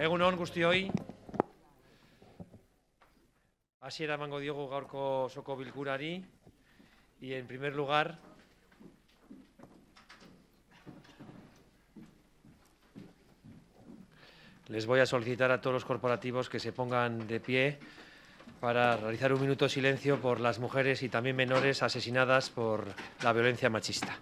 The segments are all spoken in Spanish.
Egunon hoy. Hasiera emango diogu gaurko soko bilkurari y en primer lugar les voy a solicitar a todos los corporativos que se pongan de pie para realizar un minuto de silencio por las mujeres y también menores asesinadas por la violencia machista.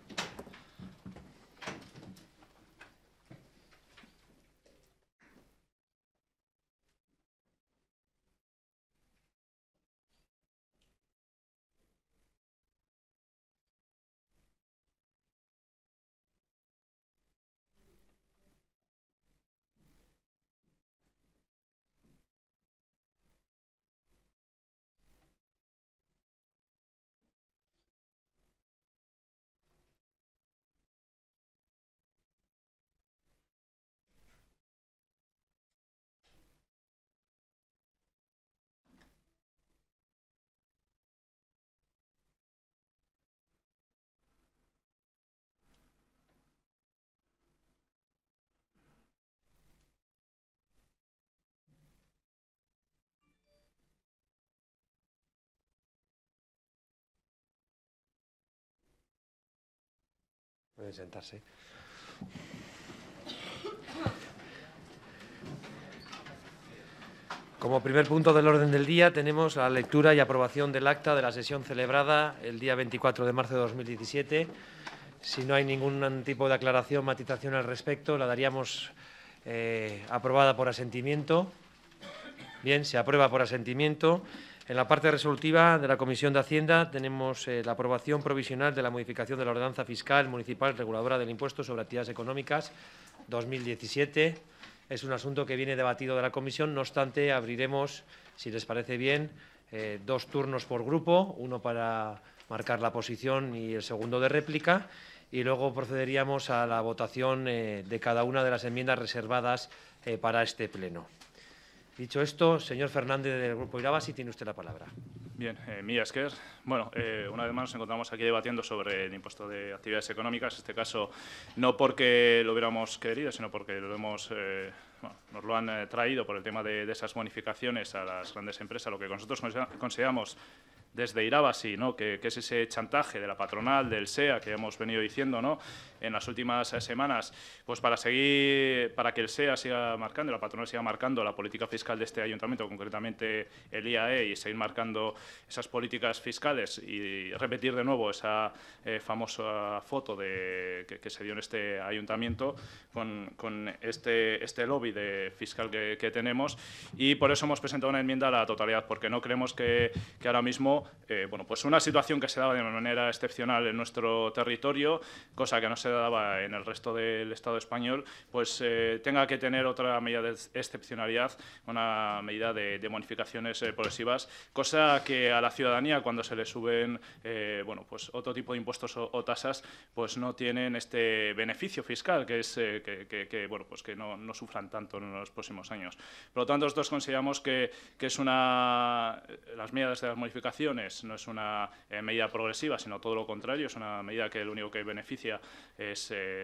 sentarse. Como primer punto del orden del día tenemos la lectura y aprobación del acta de la sesión celebrada el día 24 de marzo de 2017. Si no hay ningún tipo de aclaración, matización al respecto, la daríamos eh, aprobada por asentimiento. Bien, se aprueba por asentimiento. En la parte resolutiva de la Comisión de Hacienda tenemos eh, la aprobación provisional de la modificación de la ordenanza fiscal municipal reguladora del impuesto sobre actividades económicas 2017. Es un asunto que viene debatido de la Comisión, no obstante, abriremos, si les parece bien, eh, dos turnos por grupo, uno para marcar la posición y el segundo de réplica, y luego procederíamos a la votación eh, de cada una de las enmiendas reservadas para este pleno. Dicho esto, señor Fernández del Grupo Irabasi, tiene usted la palabra. Bien, eh, Mía es? Bueno, eh, una vez más nos encontramos aquí debatiendo sobre el impuesto de actividades económicas. este caso, no porque lo hubiéramos querido, sino porque lo eh, nos lo han eh, traído por el tema de, esas bonificaciones a las grandes empresas, lo que nosotros consideramos desde Irabasi, ¿no? Que, que, es ese chantaje de la patronal, del SEA, que hemos venido diciendo, ¿no? en las últimas eh, semanas, pues para seguir, para que el SEA siga marcando, la patronal siga marcando la política fiscal de este ayuntamiento, concretamente el IAE, y seguir marcando esas políticas fiscales y repetir de nuevo esa eh, famosa foto de, que, se dio en este ayuntamiento con, con este, este lobby de fiscal que, que, tenemos. Y por eso hemos presentado una enmienda a la totalidad, porque no creemos que, que ahora mismo, eh, bueno, pues una situación que se daba de manera excepcional en nuestro territorio, cosa que no se daba en el resto del Estado español, pues eh, tenga que tener otra medida de excepcionalidad, una medida de, modificaciones bonificaciones eh, progresivas, cosa que a la ciudadanía cuando se le suben eh, bueno, pues otro tipo de impuestos o, tasas, pues no tienen este beneficio fiscal que es que, bueno, pues que no, sufran tanto en los próximos años. Por lo tanto, nosotros consideramos que, es una las medidas de las modificaciones no es una medida progresiva, sino todo lo contrario, es una medida que el único que beneficia eh,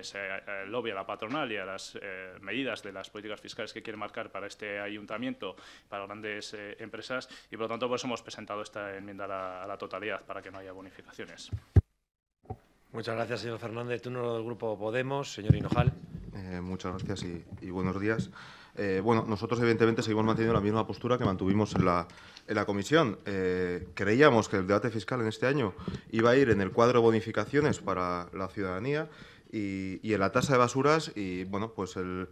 se, lobby a la patronal y a las eh, medidas de las políticas fiscales que quiere marcar para este ayuntamiento, para grandes eh, empresas, y por lo tanto pues hemos presentado esta enmienda a la, totalidad para que no haya bonificaciones. Muchas gracias, señor Fernández. Turno del Grupo Podemos, señor Hinojal. Eh, muchas gracias y, y buenos días. Eh, bueno, nosotros evidentemente seguimos manteniendo la misma postura que mantuvimos en la, en la comisión. Eh, creíamos que el debate fiscal en este año iba a ir en el cuadro de bonificaciones para la ciudadanía y, en la tasa de basuras y, bueno, pues el,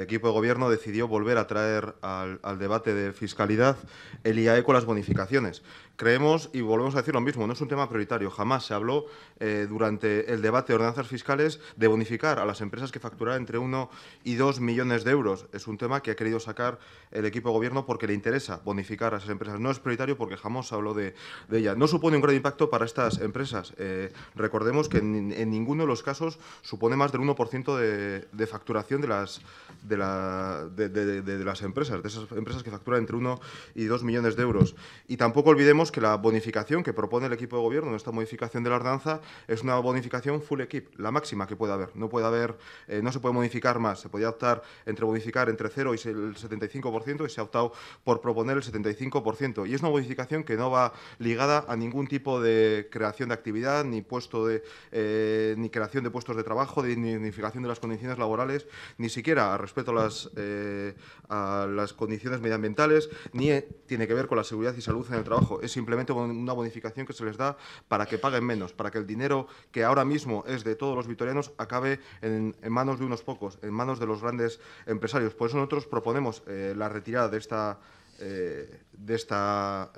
equipo de gobierno decidió volver a traer al, al, debate de fiscalidad el IAE con las bonificaciones. Creemos, y volvemos a decir lo mismo, no es un tema prioritario. Jamás se habló eh, durante el debate de ordenanzas fiscales de bonificar a las empresas que facturan entre 1 y 2 millones de euros. Es un tema que ha querido sacar el equipo de gobierno porque le interesa bonificar a esas empresas. No es prioritario porque jamás se habló de, ella. No supone un gran impacto para estas empresas. Eh, recordemos que en, ninguno de los casos supone más del 1% de, de, facturación de las, de, la, de, las empresas, de esas empresas que facturan entre 1 y 2 millones de euros. Y tampoco olvidemos que la bonificación que propone el equipo de gobierno en esta modificación de la ordenanza es una bonificación full equip, la máxima que puede haber. No puede haber, eh, no se puede modificar más. Se podía optar entre bonificar entre cero y el 75% y se ha optado por proponer el 75%. Y es una bonificación que no va ligada a ningún tipo de creación de actividad, ni puesto de, eh, ni creación de puestos de trabajo, de dignificación de las condiciones laborales, ni siquiera respecto a las, eh, a las condiciones medioambientales, ni tiene que ver con la seguridad y salud en el trabajo simplemente una bonificación que se les da para que paguen menos, para que el dinero que ahora mismo es de todos los vitorianos acabe en, manos de unos pocos, en manos de los grandes empresarios. Por eso nosotros proponemos eh, la retirada de esta eh, de,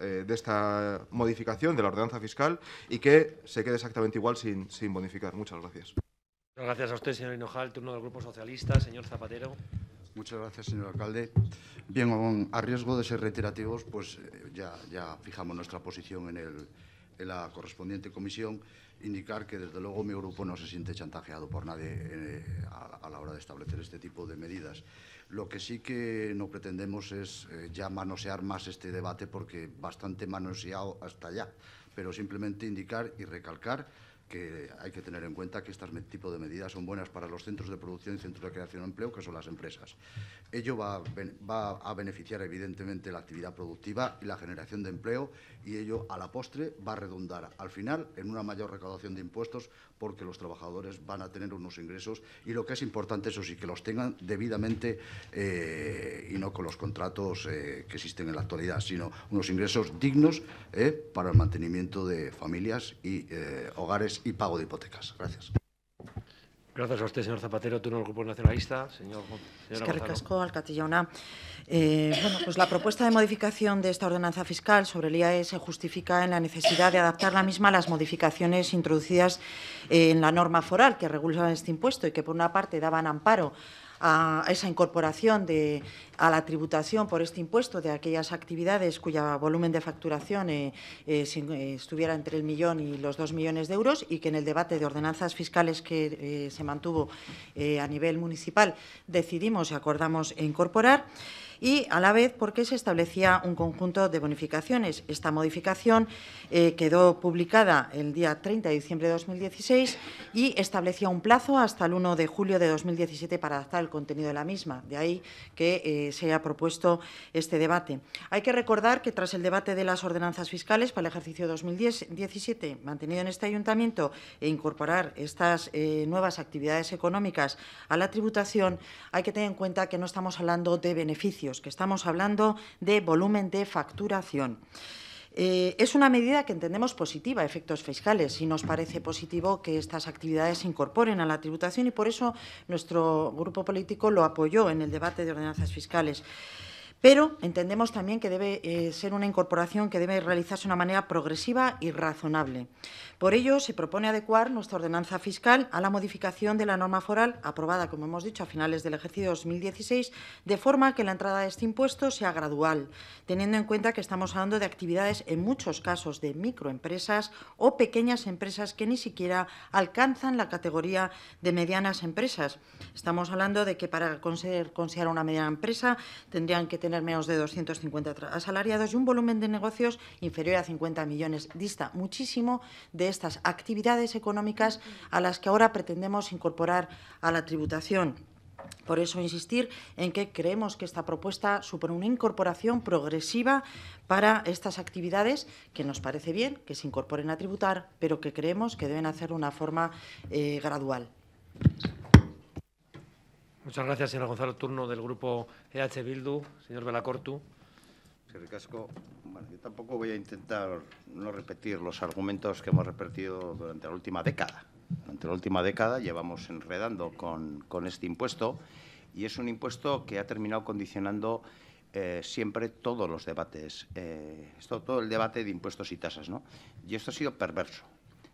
eh, de modificación de la ordenanza fiscal y que se quede exactamente igual sin, sin bonificar. Muchas gracias. gracias a usted, señor Turno del Grupo Socialista, señor Zapatero. Muchas gracias, señor alcalde. Bien, a riesgo de ser reiterativos, pues eh, ya, ya fijamos nuestra posición en, la correspondiente comisión. Indicar que, desde luego, mi grupo no se siente chantajeado por nadie eh, a, la hora de establecer este tipo de medidas. Lo que sí que no pretendemos es eh, ya manosear más este debate, porque bastante manoseado hasta allá, pero simplemente indicar y recalcar que hay que tener en cuenta que este tipo de medidas son buenas para los centros de producción y centros de creación de empleo, que son las empresas. Ello va a, va a beneficiar, evidentemente, la actividad productiva y la generación de empleo y ello a la postre va a redundar al final en una mayor recaudación de impuestos porque los trabajadores van a tener unos ingresos y lo que es importante, eso sí, que los tengan debidamente eh, y no con los contratos eh, que existen en la actualidad, sino unos ingresos dignos eh, para el mantenimiento de familias y hogares y pago de hipotecas. Gracias. Gracias a usted, señor Zapatero. Turno el Grupo Nacionalista. Señor, señora es eh, bueno, pues la propuesta de modificación de esta ordenanza fiscal sobre el IAE se justifica en la necesidad de adaptar la misma a las modificaciones introducidas en la norma foral que regula este impuesto y que, por una parte, daban amparo a esa incorporación de, a la tributación por este impuesto de aquellas actividades cuya volumen de facturación eh, eh, estuviera entre el millón y los dos millones de euros y que en el debate de ordenanzas fiscales que se mantuvo a nivel municipal decidimos y acordamos incorporar y a la vez porque se establecía un conjunto de bonificaciones. Esta modificación eh, quedó publicada el día 30 de diciembre de 2016 y establecía un plazo hasta el 1 de julio de 2017 para adaptar el contenido de la misma. De ahí que eh, se haya propuesto este debate. Hay que recordar que tras el debate de las ordenanzas fiscales para el ejercicio 2017 mantenido en este ayuntamiento e incorporar estas eh, nuevas actividades económicas a la tributación, hay que tener en cuenta que no estamos hablando de beneficios que estamos hablando de volumen de facturación. Eh, es una medida que entendemos positiva, efectos fiscales, y nos parece positivo que estas actividades se incorporen a la tributación y por eso nuestro grupo político lo apoyó en el debate de ordenanzas fiscales. Pero entendemos también que debe eh, ser una incorporación que debe realizarse de una manera progresiva y razonable. Por ello, se propone adecuar nuestra ordenanza fiscal a la modificación de la norma foral aprobada, como hemos dicho, a finales del ejercicio 2016, de forma que la entrada de este impuesto sea gradual, teniendo en cuenta que estamos hablando de actividades en muchos casos de microempresas o pequeñas empresas que ni siquiera alcanzan la categoría de medianas empresas. Estamos hablando de que para considerar una mediana empresa tendrían que tener menos de 250 asalariados y un volumen de negocios inferior a 50 millones. Dista muchísimo de estas actividades económicas a las que ahora pretendemos incorporar a la tributación. Por eso insistir en que creemos que esta propuesta supone una incorporación progresiva para estas actividades que nos parece bien que se incorporen a tributar, pero que creemos que deben hacerlo de una forma eh, gradual. Muchas gracias, señora Gonzalo. Turno del Grupo EH Bildu. Señor Velacortu yo tampoco voy a intentar no repetir los argumentos que hemos repetido durante la última década. Durante la última década llevamos enredando con, este impuesto y es un impuesto que ha terminado condicionando eh, siempre todos los debates, eh, esto, todo el debate de impuestos y tasas. Y esto ha sido perverso.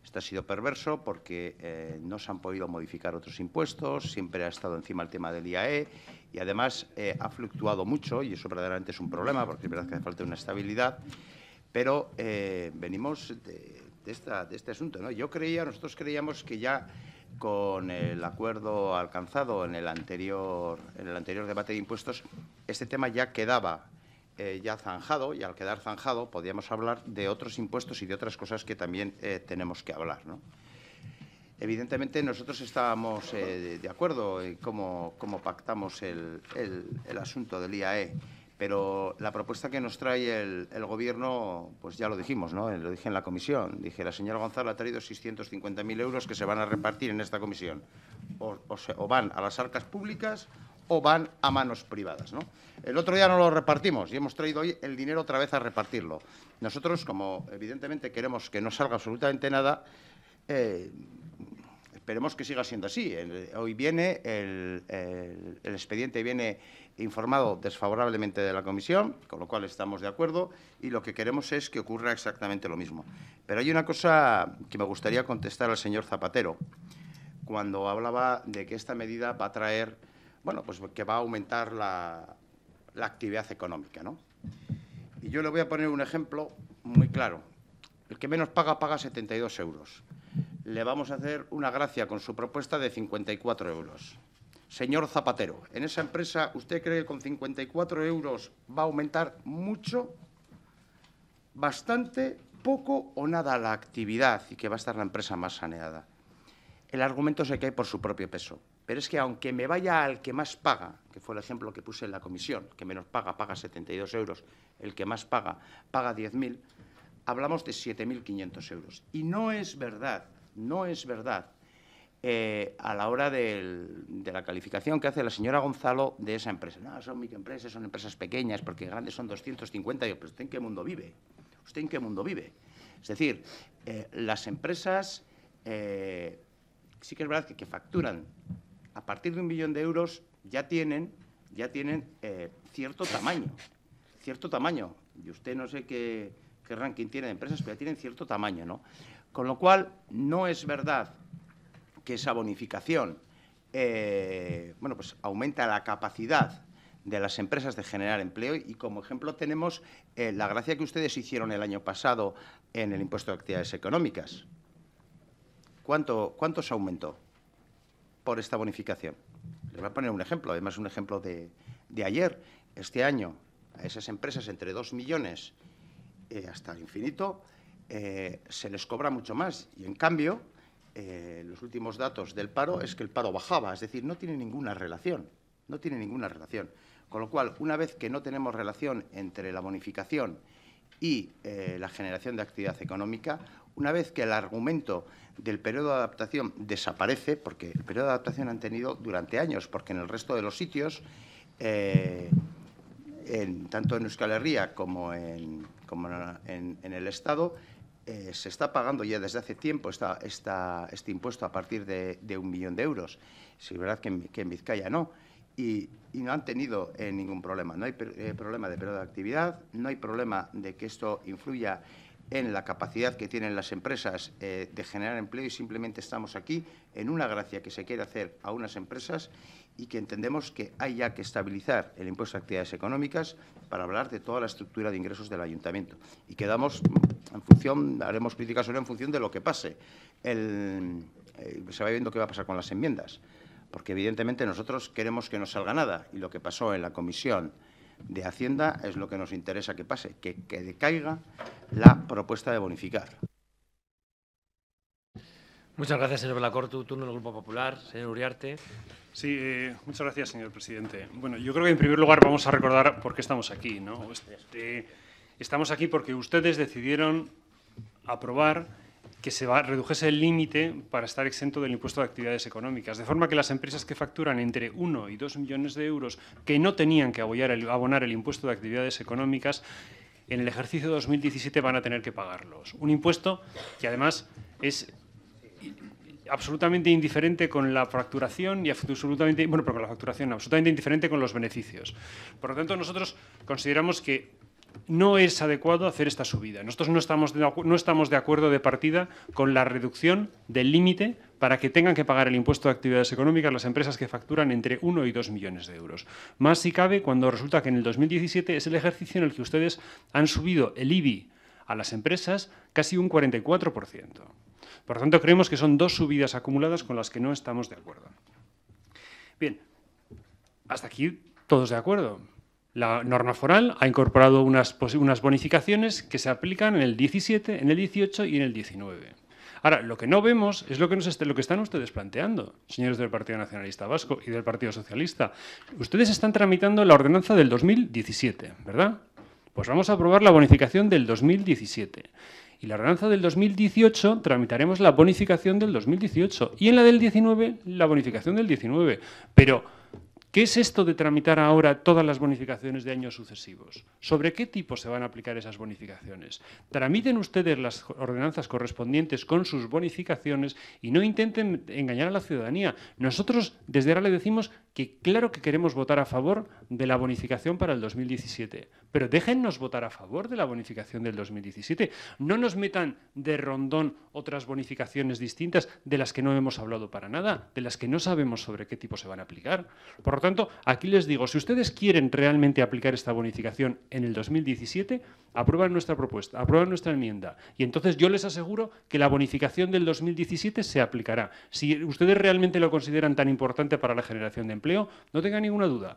Esto ha sido perverso porque eh, no se han podido modificar otros impuestos, siempre ha estado encima el tema del IAE y además eh, ha fluctuado mucho y eso verdaderamente es un problema porque es verdad que hace falta una estabilidad, pero eh, venimos de, esta, de, este asunto. ¿no? Yo creía, nosotros creíamos que ya con el acuerdo alcanzado en el anterior, en el anterior debate de impuestos, este tema ya quedaba eh, ya zanjado y al quedar zanjado podíamos hablar de otros impuestos y de otras cosas que también tenemos que hablar. ¿no? Evidentemente nosotros estábamos eh, de acuerdo en cómo, pactamos el, asunto del IAE, pero la propuesta que nos trae el, Gobierno, pues ya lo dijimos, ¿no? lo dije en la comisión. Dije, la señora González ha traído 650.000 euros que se van a repartir en esta comisión. O, van a las arcas públicas o van a manos privadas. ¿no? El otro día no lo repartimos y hemos traído hoy el dinero otra vez a repartirlo. Nosotros, como evidentemente queremos que no salga absolutamente nada, eh, esperemos que siga siendo así. hoy viene, el, expediente viene informado desfavorablemente de la comisión, con lo cual estamos de acuerdo, y lo que queremos es que ocurra exactamente lo mismo. Pero hay una cosa que me gustaría contestar al señor Zapatero, cuando hablaba de que esta medida va a traer, bueno, pues que va a aumentar la, la actividad económica, ¿no? Y yo le voy a poner un ejemplo muy claro. El que menos paga, paga 72 euros le vamos a hacer una gracia con su propuesta de 54 euros. Señor Zapatero, ¿en esa empresa usted cree que con 54 euros va a aumentar mucho, bastante, poco o nada la actividad y que va a estar la empresa más saneada? El argumento que hay por su propio peso. Pero es que aunque me vaya al que más paga, que fue el ejemplo que puse en la comisión, que menos paga, paga 72 euros, el que más paga, paga 10.000, hablamos de 7.500 euros. Y no es verdad no es verdad. Eh, a la hora de la calificación que hace la señora Gonzalo de esa empresa. No, son microempresas, son empresas pequeñas, porque grandes son 250. Yo, ¿usted en qué mundo vive? ¿Usted en qué mundo vive? Es decir, eh, las empresas eh, sí que es verdad que, facturan a partir de un millón de euros ya tienen, ya tienen cierto tamaño, cierto tamaño. Y usted no sé qué, qué ranking tiene de empresas, pero ya tienen cierto tamaño, ¿no? Con lo cual, no es verdad que esa bonificación eh, bueno, pues aumenta la capacidad de las empresas de generar empleo y como ejemplo tenemos eh, la gracia que ustedes hicieron el año pasado en el impuesto de actividades económicas. ¿Cuánto, se aumentó por esta bonificación? Les voy a poner un ejemplo, además un ejemplo de, ayer. Este año a esas empresas entre 2 millones eh, hasta el infinito eh, se les cobra mucho más. Y en cambio, eh, los últimos datos del paro es que el paro bajaba, es decir, no tiene ninguna relación. No tiene ninguna relación. Con lo cual, una vez que no tenemos relación entre la bonificación y eh, la generación de actividad económica, una vez que el argumento del periodo de adaptación desaparece, porque el periodo de adaptación han tenido durante años, porque en el resto de los sitios, tanto en Euskal Herria como en el Estado, eh, se está pagando ya desde hace tiempo este impuesto a partir de, un millón de euros. si es verdad que en, Vizcaya no. Y, no han tenido eh, ningún problema. No hay eh, problema de periodo de actividad, no hay problema de que esto influya en la capacidad que tienen las empresas de generar empleo y simplemente estamos aquí en una gracia que se quiere hacer a unas empresas y que entendemos que hay ya que estabilizar el impuesto a actividades económicas para hablar de toda la estructura de ingresos del ayuntamiento. Y quedamos en función, haremos críticas ahora en función de lo que pase. Eh, se va viendo qué va a pasar con las enmiendas, porque evidentemente nosotros queremos que no salga nada y lo que pasó en la comisión de Hacienda es lo que nos interesa que pase, que, que decaiga la propuesta de bonificar. Muchas gracias, señor Belacortu. Turno del Grupo Popular. Señor Uriarte. Sí, eh, muchas gracias, señor presidente. Bueno, yo creo que en primer lugar vamos a recordar por qué estamos aquí. ¿no? Este, estamos aquí porque ustedes decidieron aprobar que se va, redujese el límite para estar exento del impuesto de actividades económicas, de forma que las empresas que facturan entre 1 y 2 millones de euros, que no tenían que abonar el impuesto de actividades económicas, en el ejercicio 2017 van a tener que pagarlos. Un impuesto que además es absolutamente indiferente con la facturación y absolutamente, bueno, pero con la facturación, absolutamente indiferente con los beneficios. Por lo tanto, nosotros consideramos que no es adecuado hacer esta subida. Nosotros no estamos no estamos de acuerdo de partida con la reducción del límite para que tengan que pagar el impuesto de actividades económicas las empresas que facturan entre 1 y 2 millones de euros. Más si cabe cuando resulta que en el 2017 es el ejercicio en el que ustedes han subido el IBI a las empresas casi un 44%. Por lo tanto, creemos que son dos subidas acumuladas con las que no estamos de acuerdo. Bien, hasta aquí todos de acuerdo. La norma foral ha incorporado unas, bonificaciones que se aplican en el 17, en el 18 y en el 19. Ahora, lo que no vemos es lo que, lo que están ustedes planteando, señores del Partido Nacionalista Vasco y del Partido Socialista. Ustedes están tramitando la ordenanza del 2017, ¿verdad? Pues vamos a aprobar la bonificación del 2017. Y la ordenanza del 2018 tramitaremos la bonificación del 2018 y en la del 19 la bonificación del 19. Pero ¿Qué es esto de tramitar ahora todas las bonificaciones de años sucesivos? ¿Sobre qué tipo se van a aplicar esas bonificaciones? Tramiten ustedes las ordenanzas correspondientes con sus bonificaciones y no intenten engañar a la ciudadanía. Nosotros desde ahora le decimos que claro que queremos votar a favor de la bonificación para el 2017, pero déjennos votar a favor de la bonificación del 2017. No nos metan de rondón otras bonificaciones distintas de las que no hemos hablado para nada, de las que no sabemos sobre qué tipo se van a aplicar. Por tanto, aquí les digo, si ustedes quieren realmente aplicar esta bonificación en el 2017, aprueban nuestra propuesta, aprueban nuestra enmienda. Y entonces yo les aseguro que la bonificación del 2017 se aplicará. Si ustedes realmente lo consideran tan importante para la generación de empleo, no tengan ninguna duda.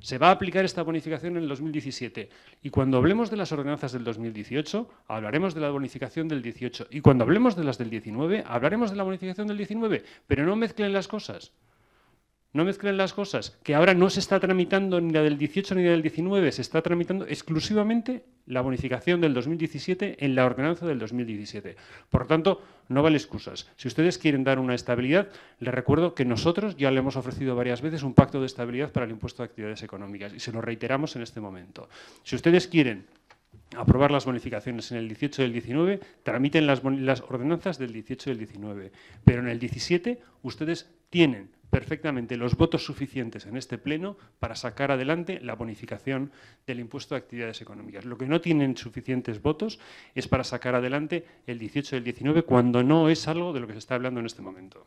Se va a aplicar esta bonificación en el 2017 y cuando hablemos de las ordenanzas del 2018 hablaremos de la bonificación del 18 y cuando hablemos de las del 19 hablaremos de la bonificación del 19, pero no mezclen las cosas. No mezclen las cosas, que ahora no se está tramitando ni la del 18 ni la del 19, se está tramitando exclusivamente la bonificación del 2017 en la ordenanza del 2017. Por lo tanto, no vale excusas. Si ustedes quieren dar una estabilidad, les recuerdo que nosotros ya le hemos ofrecido varias veces un pacto de estabilidad para el impuesto de actividades económicas y se lo reiteramos en este momento. Si ustedes quieren aprobar las bonificaciones en el 18 y el 19, tramiten las, las, ordenanzas del 18 y el 19. Pero en el 17 ustedes tienen perfectamente los votos suficientes en este Pleno para sacar adelante la bonificación del impuesto de actividades económicas. Lo que no tienen suficientes votos es para sacar adelante el 18 y el 19, cuando no es algo de lo que se está hablando en este momento.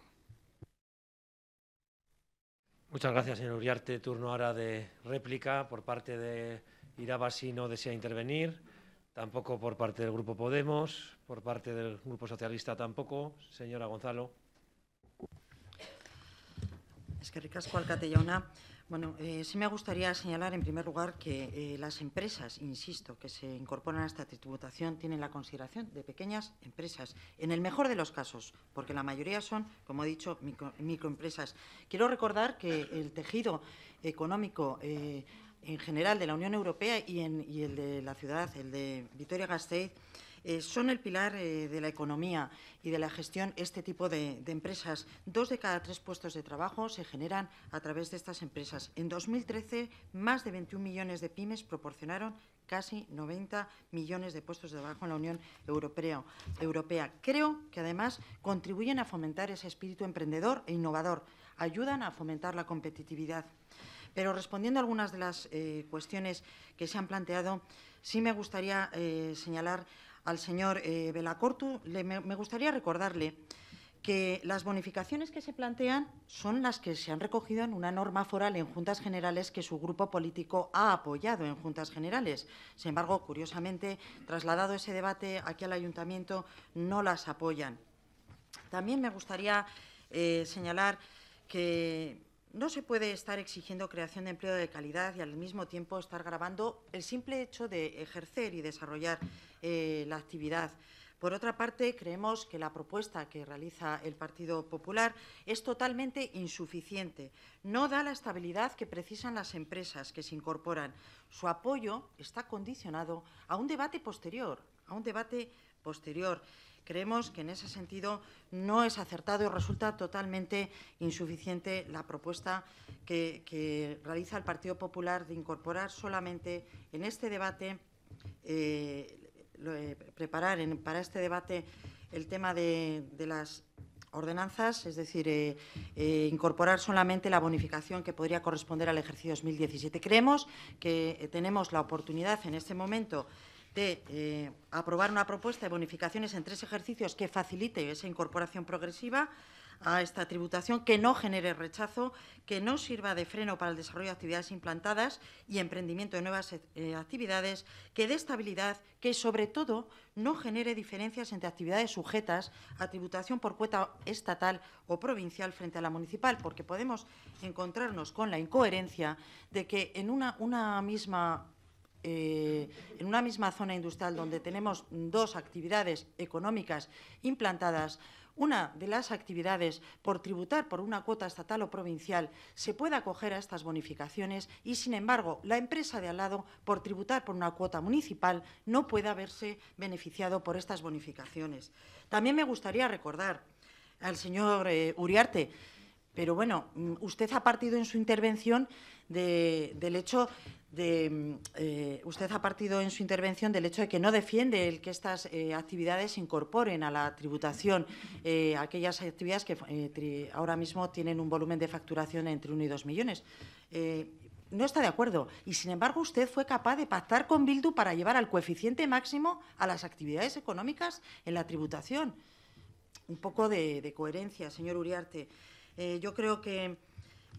Muchas gracias, señor Uriarte. Turno ahora de réplica por parte de Iraba si no desea intervenir. Tampoco por parte del Grupo Podemos, por parte del Grupo Socialista tampoco. Señora Gonzalo. Es que ricasco Alcate Bueno, eh, sí me gustaría señalar en primer lugar que eh, las empresas, insisto, que se incorporan a esta tributación tienen la consideración de pequeñas empresas, en el mejor de los casos, porque la mayoría son, como he dicho, microempresas. Quiero recordar que el tejido económico eh, en general de la Unión Europea y, y el de la ciudad, el de Vitoria-Gasteiz, eh, son el pilar eh, de la economía y de la gestión este tipo de, empresas. Dos de cada tres puestos de trabajo se generan a través de estas empresas. En 2013, más de 21 millones de pymes proporcionaron casi 90 millones de puestos de trabajo en la Unión Europea. Creo que además contribuyen a fomentar ese espíritu emprendedor e innovador, ayudan a fomentar la competitividad. Pero respondiendo a algunas de las eh, cuestiones que se han planteado, sí me gustaría señalar al señor Belacortu, eh, me, gustaría recordarle que las bonificaciones que se plantean son las que se han recogido en una norma foral en Juntas Generales que su grupo político ha apoyado en Juntas Generales. Sin embargo, curiosamente, trasladado ese debate aquí al Ayuntamiento, no las apoyan. También me gustaría eh, señalar que no se puede estar exigiendo creación de empleo de calidad y al mismo tiempo estar grabando el simple hecho de ejercer y desarrollar eh, la actividad. Por otra parte, creemos que la propuesta que realiza el Partido Popular es totalmente insuficiente. No da la estabilidad que precisan las empresas que se incorporan. Su apoyo está condicionado a un debate posterior, a un debate posterior. Creemos que en ese sentido no es acertado y resulta totalmente insuficiente la propuesta que, realiza el Partido Popular de incorporar solamente en este debate eh, eh, preparar para este debate el tema de, las ordenanzas, es decir, eh, eh, incorporar solamente la bonificación que podría corresponder al ejercicio 2017. Creemos que tenemos la oportunidad en este momento de aprobar una propuesta de bonificaciones en tres ejercicios que facilite esa incorporación progresiva a esta tributación, que no genere rechazo, que no sirva de freno para el desarrollo de actividades implantadas y emprendimiento de nuevas eh, actividades, que dé estabilidad, que sobre todo no genere diferencias entre actividades sujetas a tributación por cuota estatal o provincial frente a la municipal, porque podemos encontrarnos con la incoherencia de que en una, misma eh, en una misma zona industrial donde tenemos dos actividades económicas implantadas, una de las actividades por tributar por una cuota estatal o provincial se puede acoger a estas bonificaciones y, sin embargo, la empresa de al lado, por tributar por una cuota municipal, no pueda verse beneficiado por estas bonificaciones. También me gustaría recordar al señor eh, Uriarte, pero bueno, mm, usted ha partido en su intervención del hecho de, mm, eh, usted ha partido en su intervención del hecho de que no defiende el que estas eh, actividades incorporen a la tributación, eh, aquellas actividades que ahora mismo tienen un volumen de facturación entre 1 y 2 millones. no está de acuerdo y, sin embargo, usted fue capaz de pactar con Bildu para llevar al coeficiente máximo a las actividades económicas en la tributación. Un poco de, de coherencia, señor Uriarte. yo creo que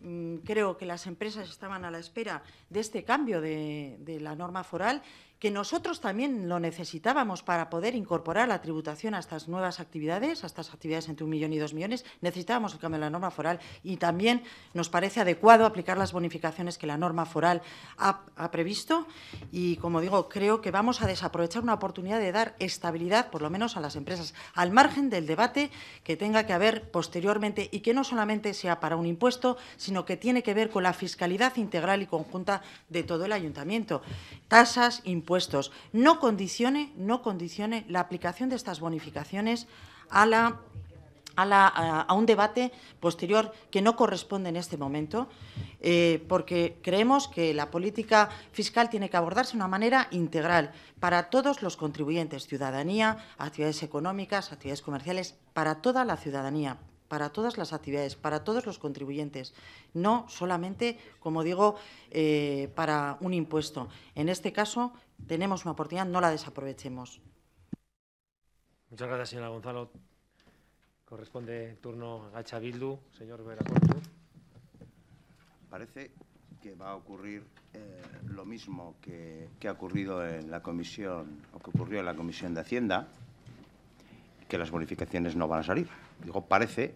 Mm, creo que las empresas estaban a la espera de este cambio de, la norma foral que nosotros también lo necesitábamos para poder incorporar la tributación a estas nuevas actividades, a estas actividades entre un millón y dos millones, necesitábamos el cambio de la norma foral y también nos parece adecuado aplicar las bonificaciones que la norma foral ha, previsto y, como digo, creo que vamos a desaprovechar una oportunidad de dar estabilidad, por lo menos a las empresas, al margen del debate que tenga que haber posteriormente y que no solamente sea para un impuesto, sino que tiene que ver con la fiscalidad integral y conjunta de todo el ayuntamiento. Tasas, no condicione, no condicione la aplicación de estas bonificaciones a un debate posterior que no corresponde en este momento, eh, porque creemos que la política fiscal tiene que abordarse de una manera integral para todos los contribuyentes, ciudadanía, actividades económicas, actividades comerciales, para toda la ciudadanía, para todas las actividades, para todos los contribuyentes, no solamente, como digo, eh, para un impuesto. En este caso, tenemos una oportunidad, no la desaprovechemos. Muchas gracias, señora Gonzalo. Corresponde turno a Chabildu. Señor Veracortu. Parece que va a ocurrir eh, lo mismo que, que ha ocurrido en la comisión o que ocurrió en la comisión de Hacienda, que las bonificaciones no van a salir. Digo, parece,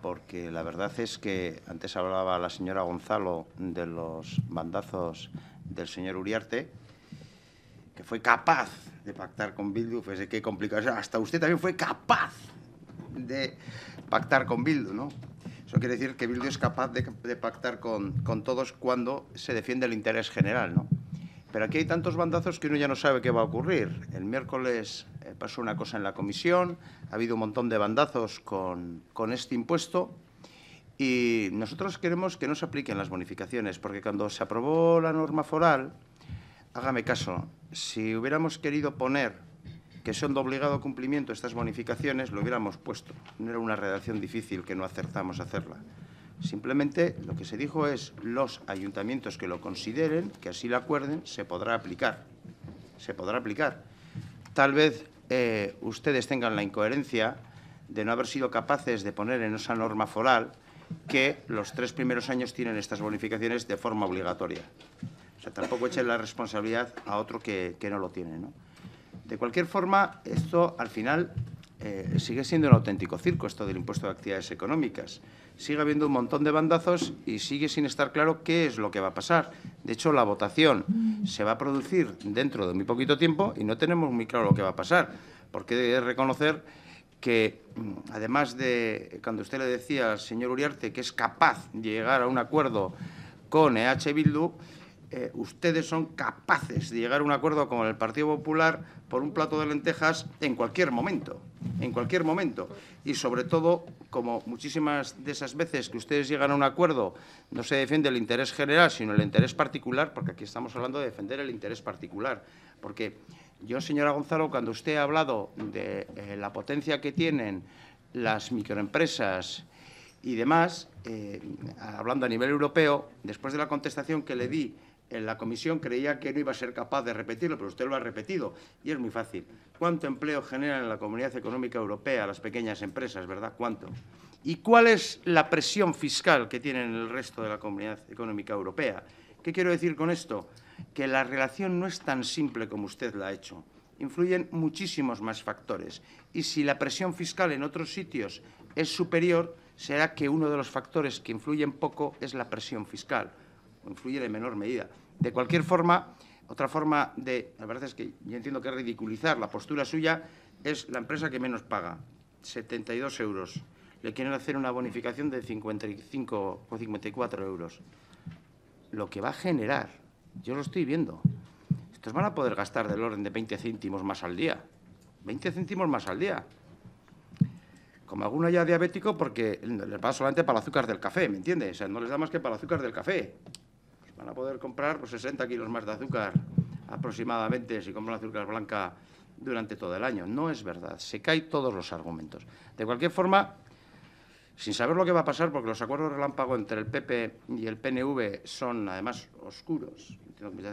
porque la verdad es que antes hablaba la señora Gonzalo de los bandazos del señor Uriarte, que fue capaz de pactar con Bildu, pues qué complicado. hasta usted también fue capaz de pactar con Bildu, ¿no? Eso quiere decir que Bildu es capaz de, de pactar con, con, todos cuando se defiende el interés general, ¿no? Pero aquí hay tantos bandazos que uno ya no sabe qué va a ocurrir. El miércoles eh, pasó una cosa en la comisión, ha habido un montón de bandazos con, este impuesto y nosotros queremos que no se apliquen las bonificaciones, porque cuando se aprobó la norma foral, hágame caso, si hubiéramos querido poner que son de obligado cumplimiento estas bonificaciones, lo hubiéramos puesto. No era una redacción difícil que no acertamos a hacerla. Simplemente lo que se dijo es los ayuntamientos que lo consideren, que así lo acuerden, se podrá aplicar. Se podrá aplicar. Tal vez eh, ustedes tengan la incoherencia de no haber sido capaces de poner en esa norma foral que los tres primeros años tienen estas bonificaciones de forma obligatoria. O sea, tampoco echen la responsabilidad a otro que, no lo tiene. De cualquier forma, esto al final eh, sigue siendo un auténtico circo esto del impuesto de actividades económicas. Sigue habiendo un montón de bandazos y sigue sin estar claro qué es lo que va a pasar. De hecho, la votación mm. se va a producir dentro de muy poquito tiempo y no tenemos muy claro lo que va a pasar, porque de reconocer que, mm, además de, cuando usted le decía al señor Uriarte que es capaz de llegar a un acuerdo con e EH Bildu, ustedes son capaces de llegar a un acuerdo con el Partido Popular por un plato de lentejas en cualquier momento, en cualquier momento. Y sobre todo, como muchísimas de esas veces que ustedes llegan a un acuerdo, no se defiende el interés general, sino el interés particular, porque aquí estamos hablando de defender el interés particular. Porque yo, señora Gonzalo, cuando usted ha hablado de eh, la potencia que tienen las microempresas y demás, eh, hablando a nivel europeo, después de la contestación que le di en la comisión creía que no iba a ser capaz de repetirlo, pero usted lo ha repetido y es muy fácil. ¿Cuánto empleo generan en la Comunidad Económica Europea las pequeñas empresas, verdad? ¿Cuánto? ¿Y cuál es la presión fiscal que tienen el resto de la Comunidad Económica Europea? ¿Qué quiero decir con esto? Que la relación no es tan simple como usted la ha hecho. Influyen muchísimos más factores. Y si la presión fiscal en otros sitios es superior, será que uno de los factores que influyen poco es la presión fiscal. ...influye en menor medida. De cualquier forma, otra forma de, la verdad es que yo entiendo que ridiculizar la postura suya, es la empresa que menos paga, 72 euros. Le quieren hacer una bonificación de 55 o 54 euros. Lo que va a generar, yo lo estoy viendo, estos van a poder gastar del orden de 20 céntimos más al día. 20 céntimos más al día. Como alguno ya diabético, porque les va solamente para el azúcar del café, ¿me entiendes? O sea, no les da más que para el azúcar del café van a poder comprar 60 pues, kilos más de azúcar aproximadamente si compran azúcar blanca durante todo el año. No es verdad, se caen todos los argumentos. De cualquier forma, sin saber lo que va a pasar, porque los acuerdos relámpago entre el PP y el PNV son además oscuros,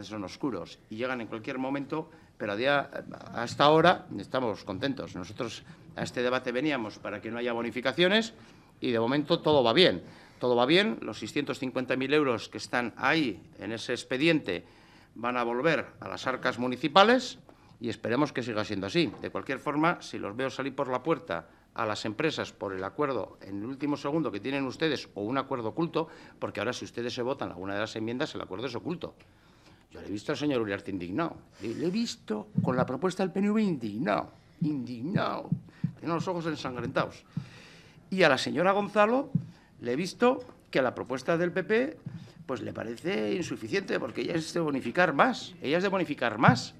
son oscuros y llegan en cualquier momento, pero a día, hasta ahora estamos contentos. Nosotros a este debate veníamos para que no haya bonificaciones y de momento todo va bien todo va bien, los 650.000 euros que están ahí en ese expediente van a volver a las arcas municipales y esperemos que siga siendo así. De cualquier forma, si los veo salir por la puerta a las empresas por el acuerdo en el último segundo que tienen ustedes o un acuerdo oculto, porque ahora si ustedes se votan alguna de las enmiendas, el acuerdo es oculto. Yo le he visto al señor Uriarte indignado. Le he visto con la propuesta del PNV indignado, indignado. Tiene los ojos ensangrentados. Y a la señora Gonzalo le he visto que a la propuesta del PP pues le parece insuficiente porque ella es de bonificar más, ellas de bonificar más.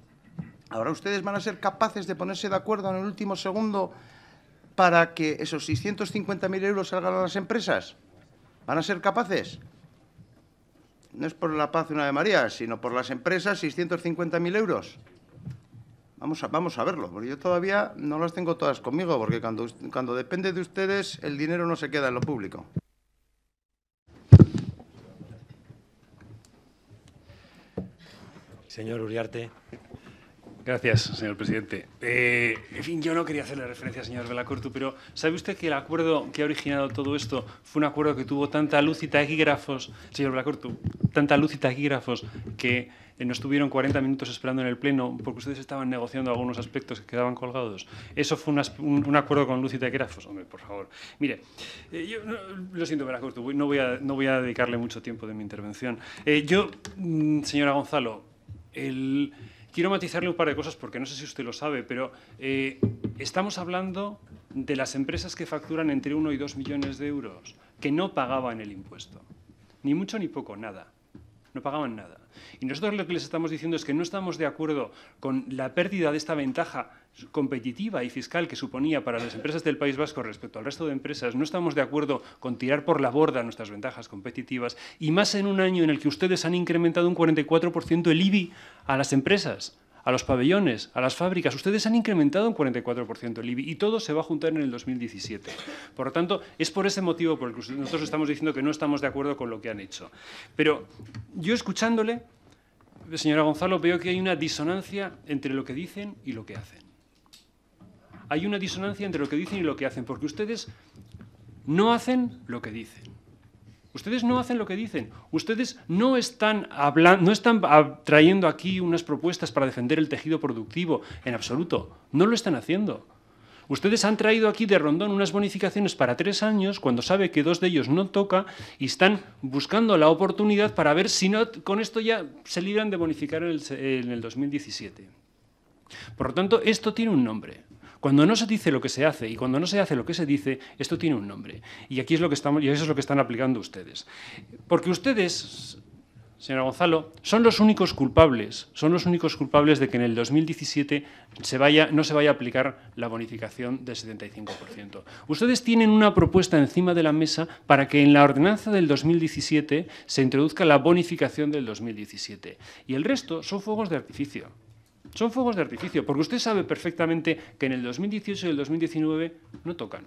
Ahora ustedes van a ser capaces de ponerse de acuerdo en el último segundo para que esos 650.000 euros salgan a las empresas. ¿Van a ser capaces? No es por la paz de una de María, sino por las empresas 650.000 euros. Vamos a, vamos a verlo, porque yo todavía no las tengo todas conmigo, porque cuando, cuando depende de ustedes el dinero no se queda en lo público. Señor Uriarte. Gracias, señor presidente. Eh, en fin, yo no quería hacerle referencia señor Velacortu, pero ¿sabe usted que el acuerdo que ha originado todo esto fue un acuerdo que tuvo tanta luz y taquígrafos, señor Velacortu, tanta luz y taquígrafos que eh, no estuvieron 40 minutos esperando en el Pleno porque ustedes estaban negociando algunos aspectos que quedaban colgados. Eso fue un, acuerdo con Luz y taquígrafos, hombre, por favor. Mire, eh, yo lo siento, Velacortu, no voy, a, no voy a dedicarle mucho tiempo de mi intervención. yo, mm, señora Gonzalo, el, quiero matizarle un par de cosas porque no sé si usted lo sabe, pero eh, estamos hablando de las empresas que facturan entre 1 y 2 millones de euros, que no pagaban el impuesto. Ni mucho ni poco, nada. No pagaban nada. Y nosotros lo que les estamos diciendo es que no estamos de acuerdo con la pérdida de esta ventaja competitiva y fiscal que suponía para las empresas del País Vasco respecto al resto de empresas, no estamos de acuerdo con tirar por la borda nuestras ventajas competitivas, y más en un año en el que ustedes han incrementado un 44% el IBI a las empresas, a los pabellones, a las fábricas. Ustedes han incrementado un 44% el IBI y todo se va a juntar en el 2017. Por lo tanto, es por ese motivo por el que nosotros estamos diciendo que no estamos de acuerdo con lo que han hecho. Pero yo escuchándole, señora Gonzalo, veo que hay una disonancia entre lo que dicen y lo que hacen hay una disonancia entre lo que dicen y lo que hacen, porque ustedes no hacen lo que dicen. Ustedes no hacen lo que dicen. Ustedes no están, hablando, no están trayendo aquí unas propuestas para defender el tejido productivo, en absoluto. No lo están haciendo. Ustedes han traído aquí de rondón unas bonificaciones para tres años cuando sabe que dos de ellos no toca y están buscando la oportunidad para ver si no, con esto ya se libran de bonificar en el, en el 2017. Por lo tanto, esto tiene un nombre. Cuando no se dice lo que se hace y cuando no se hace lo que se dice, esto tiene un nombre. Y aquí es lo que estamos, y eso es lo que están aplicando ustedes. Porque ustedes, señora Gonzalo, son los únicos culpables, son los únicos culpables de que en el 2017 se vaya, no se vaya a aplicar la bonificación del 75%. Ustedes tienen una propuesta encima de la mesa para que en la ordenanza del 2017 se introduzca la bonificación del 2017. Y el resto son fuegos de artificio. Son fuegos de artificio, porque usted sabe perfectamente que en el 2018 y el 2019 no tocan.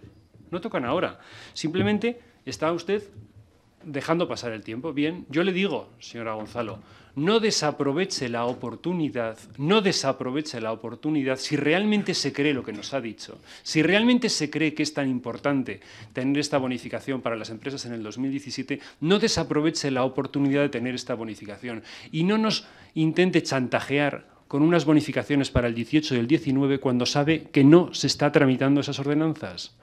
No tocan ahora. Simplemente está usted dejando pasar el tiempo. Bien, yo le digo, señora Gonzalo, no desaproveche la oportunidad, no desaproveche la oportunidad si realmente se cree lo que nos ha dicho, si realmente se cree que es tan importante tener esta bonificación para las empresas en el 2017, no desaproveche la oportunidad de tener esta bonificación y no nos intente chantajear con unas bonificaciones para el 18 y el 19 cuando sabe que no se está tramitando esas ordenanzas.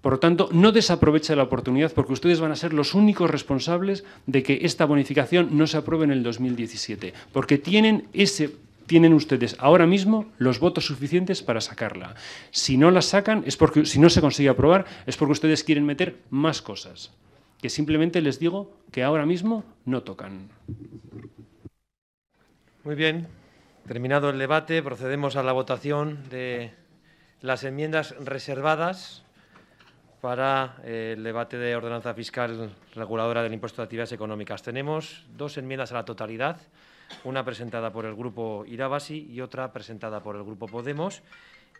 Por lo tanto, no desaproveche la oportunidad porque ustedes van a ser los únicos responsables de que esta bonificación no se apruebe en el 2017, porque tienen ese tienen ustedes ahora mismo los votos suficientes para sacarla. Si no la sacan es porque si no se consigue aprobar es porque ustedes quieren meter más cosas que simplemente les digo que ahora mismo no tocan. Muy bien, Terminado el debate, procedemos a la votación de las enmiendas reservadas para eh, el debate de ordenanza fiscal reguladora del impuesto de actividades económicas. Tenemos dos enmiendas a la totalidad, una presentada por el Grupo Irabasi y otra presentada por el Grupo Podemos,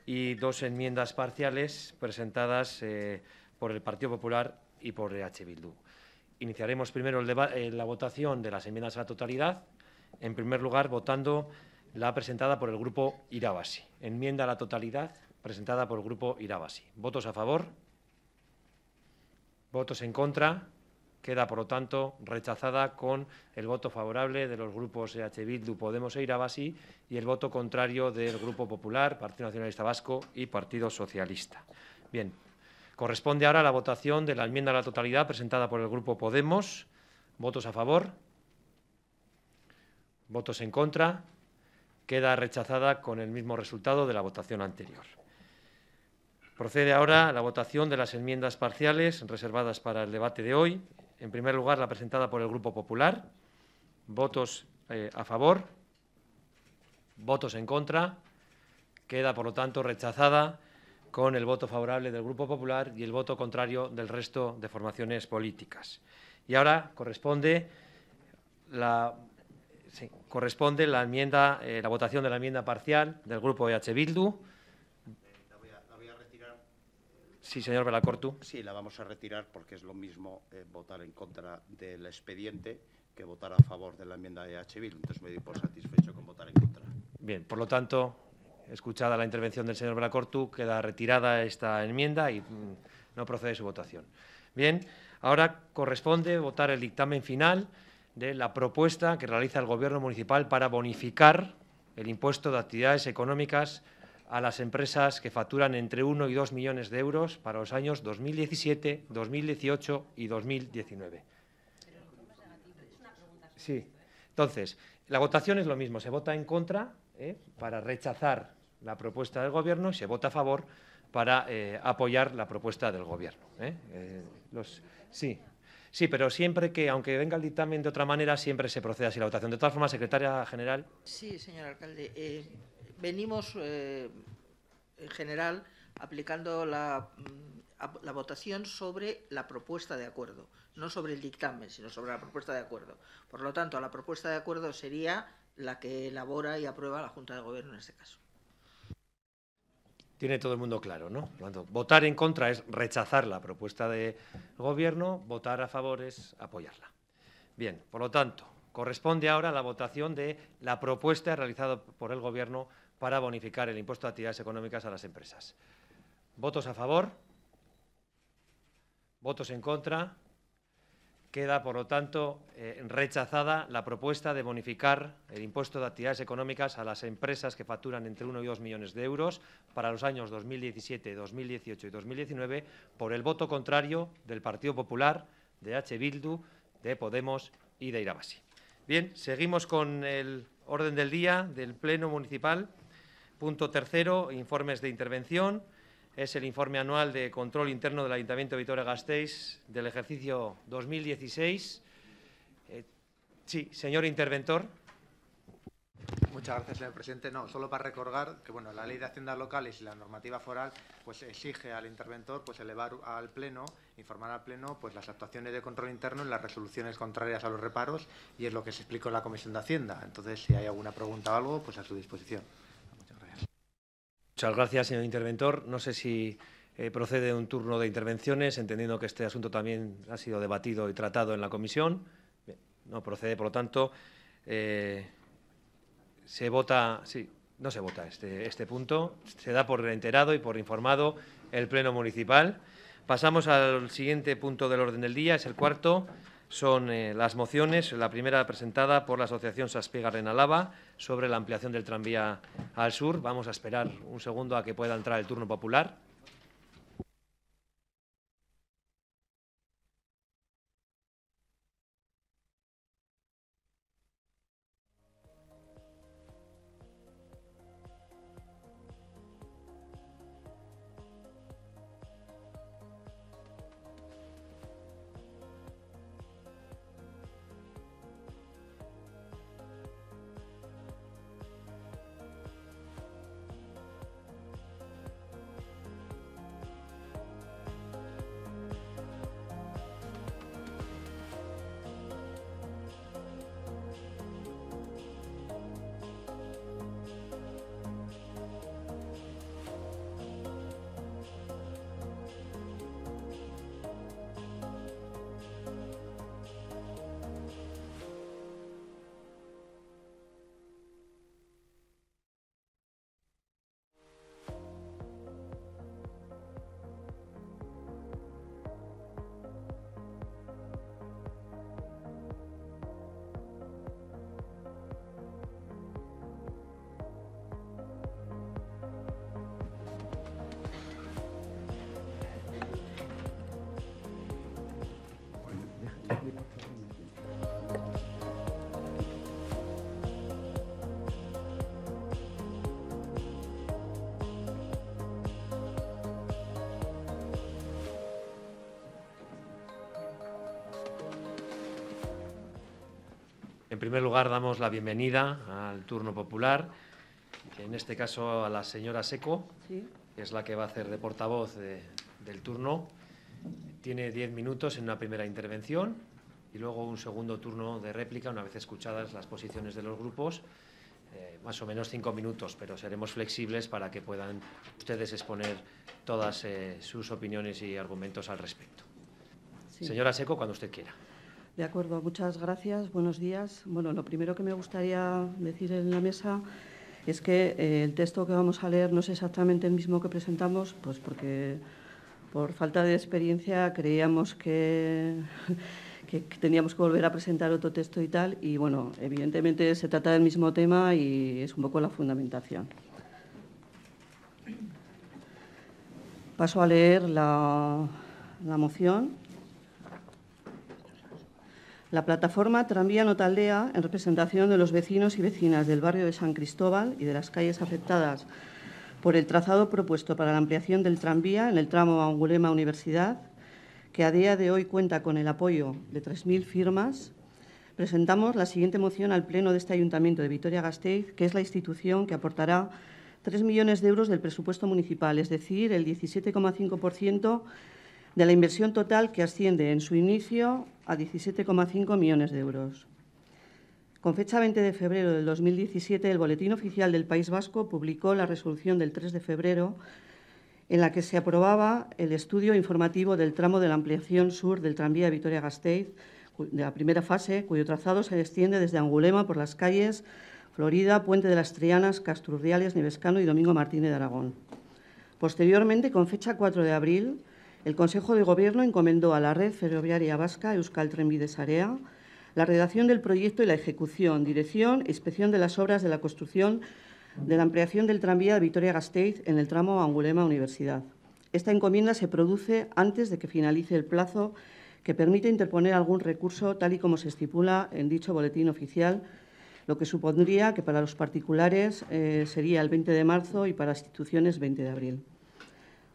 y dos enmiendas parciales presentadas eh, por el Partido Popular y por EH Bildu. Iniciaremos primero eh, la votación de las enmiendas a la totalidad, en primer lugar votando la presentada por el Grupo Irabasi. Enmienda a la totalidad presentada por el Grupo Irabasi. ¿Votos a favor? ¿Votos en contra? Queda, por lo tanto, rechazada con el voto favorable de los grupos EH Bildu, Podemos e Irabasi y el voto contrario del Grupo Popular, Partido Nacionalista Vasco y Partido Socialista. Bien, corresponde ahora la votación de la enmienda a la totalidad presentada por el Grupo Podemos. ¿Votos a favor? ¿Votos en contra? Queda rechazada con el mismo resultado de la votación anterior. Procede ahora la votación de las enmiendas parciales reservadas para el debate de hoy. En primer lugar, la presentada por el Grupo Popular. Votos eh, a favor, votos en contra. Queda, por lo tanto, rechazada con el voto favorable del Grupo Popular y el voto contrario del resto de formaciones políticas. Y ahora corresponde la Sí, corresponde la enmienda, eh, la votación de la enmienda parcial del grupo EH Bildu. La voy, a, la voy a retirar. Sí, señor Belacortu. Sí, la vamos a retirar porque es lo mismo eh, votar en contra del expediente que votar a favor de la enmienda de EH Bildu. Entonces me doy por satisfecho con votar en contra. Bien, por lo tanto, escuchada la intervención del señor Belacortu, queda retirada esta enmienda y mm, no procede su votación. Bien, ahora corresponde votar el dictamen final de la propuesta que realiza el Gobierno municipal para bonificar el impuesto de actividades económicas a las empresas que facturan entre 1 y 2 millones de euros para los años 2017, 2018 y 2019. Sí. Entonces, la votación es lo mismo. Se vota en contra ¿eh? para rechazar la propuesta del Gobierno y se vota a favor para eh, apoyar la propuesta del Gobierno. ¿eh? sí. Sí, pero siempre que, aunque venga el dictamen de otra manera, siempre se procede así la votación. De todas formas, secretaria general. Sí, señor alcalde. Eh, venimos, eh, en general, aplicando mm, la votación sobre la propuesta de acuerdo, no sobre el dictamen, sino sobre la propuesta de acuerdo. Por lo tanto, la propuesta de acuerdo sería la que elabora y aprueba la Junta de Gobierno en este caso tiene todo el mundo claro, ¿no? votar en contra es rechazar la propuesta de gobierno, votar a favor es apoyarla. Bien, por lo tanto, corresponde ahora la votación de la propuesta realizada por el gobierno para bonificar el impuesto de actividades económicas a las empresas. ¿Votos a favor? ¿Votos en contra? Queda, por lo tanto, eh, rechazada la propuesta de bonificar el impuesto de actividades económicas a las empresas que facturan entre 1 y 2 millones de euros para los años 2017, 2018 y 2019 por el voto contrario del Partido Popular, de H. Bildu, de Podemos y de Irabasi. Bien, seguimos con el orden del día del Pleno Municipal. Punto tercero, informes de intervención es el informe anual de control interno del Ayuntamiento de Vitoria-Gasteiz del ejercicio 2016. Eh, sí, señor interventor. Muchas gracias, señor presidente. No, solo para recordar que bueno, la ley de Hacienda locales y la normativa foral pues exige al interventor pues elevar al pleno, informar al pleno pues las actuaciones de control interno y las resoluciones contrarias a los reparos y es lo que se explicó en la comisión de Hacienda. Entonces, si hay alguna pregunta o algo, pues a su disposición. Muchas gracias, señor interventor. No sé si eh, procede un turno de intervenciones, entendiendo que este asunto también ha sido debatido y tratado en la comisión. no procede, por lo tanto, eh, se vota, sí, no se vota este, este punto. Se da por enterado y por informado el Pleno Municipal. Pasamos al siguiente punto del orden del día, es el cuarto son eh, las mociones, la primera presentada por la Asociación Saspiega renalaba sobre la ampliación del tranvía al sur. Vamos a esperar un segundo a que pueda entrar el turno popular. En primer lugar, damos la bienvenida al turno popular, en este caso a la señora Seco, que es la que va a hacer de portavoz del turno. Tiene diez minutos en una primera intervención y luego un segundo turno de réplica, una vez escuchadas las posiciones de los grupos. Eh, más o menos cinco minutos, pero seremos flexibles para que puedan ustedes exponer todas eh, sus opiniones y argumentos al respecto. Señora Seco, cuando usted quiera. De acuerdo, muchas gracias. Buenos días. Bueno, lo primero que me gustaría decir en la mesa es que eh, el texto que vamos a leer no es exactamente el mismo que presentamos, pues porque por falta de experiencia creíamos que, teníamos que volver a presentar otro texto y tal. Y bueno, evidentemente se trata del mismo tema y es un poco la fundamentación. Paso a leer la, la moción. La plataforma Tranvía Notaldea, en representación de los vecinos y vecinas del barrio de San Cristóbal y de las calles afectadas por el trazado propuesto para la ampliación del tranvía en el tramo Angulema Universidad, que a día de hoy cuenta con el apoyo de 3.000 firmas, presentamos la siguiente moción al Pleno de este Ayuntamiento de Vitoria-Gasteiz, que es la institución que aportará 3 millones de euros del presupuesto municipal, es decir, el 17,5% de la inversión total que asciende en su inicio a 17,5 millones de euros. Con fecha 20 de febrero del 2017, el Boletín Oficial del País Vasco publicó la resolución del 3 de febrero en la que se aprobaba el estudio informativo del tramo de la ampliación sur del tranvía de Vitoria-Gasteiz, de la primera fase, cuyo trazado se extiende desde Angulema por las calles Florida, Puente de las Trianas, Casturriales, Nevescano y Domingo Martínez de Aragón. Posteriormente, con fecha 4 de abril, el Consejo de Gobierno encomendó a la Red Ferroviaria Vasca Euskal Trenbide Sarea la redacción del proyecto y la ejecución, dirección e inspección de las obras de la construcción de la ampliación del tranvía de Vitoria-Gasteiz en el tramo Angulema-Universidad. Esta encomienda se produce antes de que finalice el plazo que permite interponer algún recurso tal y como se estipula en dicho boletín oficial, lo que supondría que para los particulares eh, sería el 20 de marzo y para instituciones 20 de abril.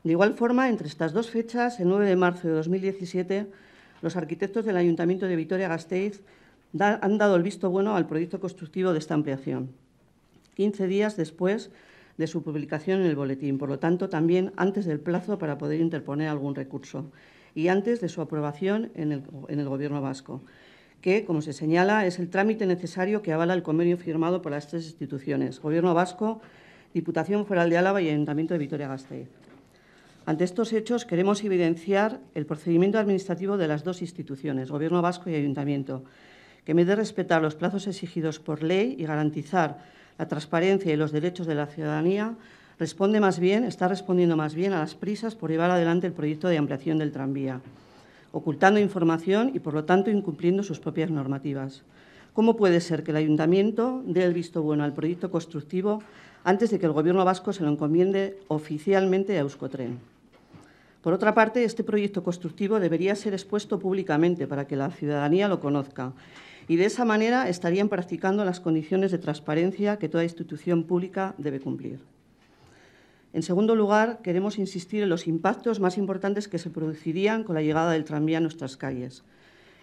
De igual forma, entre estas dos fechas, el 9 de marzo de 2017, los arquitectos del Ayuntamiento de Vitoria-Gasteiz han dado el visto bueno al proyecto constructivo de esta ampliación, 15 días después de su publicación en el boletín, por lo tanto, también antes del plazo para poder interponer algún recurso y antes de su aprobación en el, Gobierno vasco, que, como se señala, es el trámite necesario que avala el convenio firmado por las tres instituciones, Gobierno vasco, Diputación Foral de Álava y Ayuntamiento de Vitoria-Gasteiz. Ante estos hechos, queremos evidenciar el procedimiento administrativo de las dos instituciones, Gobierno vasco y Ayuntamiento, que en vez de respetar los plazos exigidos por ley y garantizar la transparencia y los derechos de la ciudadanía, responde más bien, está respondiendo más bien a las prisas por llevar adelante el proyecto de ampliación del tranvía, ocultando información y, por lo tanto, incumpliendo sus propias normativas. ¿Cómo puede ser que el Ayuntamiento dé el visto bueno al proyecto constructivo antes de que el Gobierno vasco se lo encomiende oficialmente a Euskotren? Por otra parte, este proyecto constructivo debería ser expuesto públicamente para que la ciudadanía lo conozca y de esa manera estarían practicando las condiciones de transparencia que toda institución pública debe cumplir. En segundo lugar, queremos insistir en los impactos más importantes que se producirían con la llegada del tranvía a nuestras calles.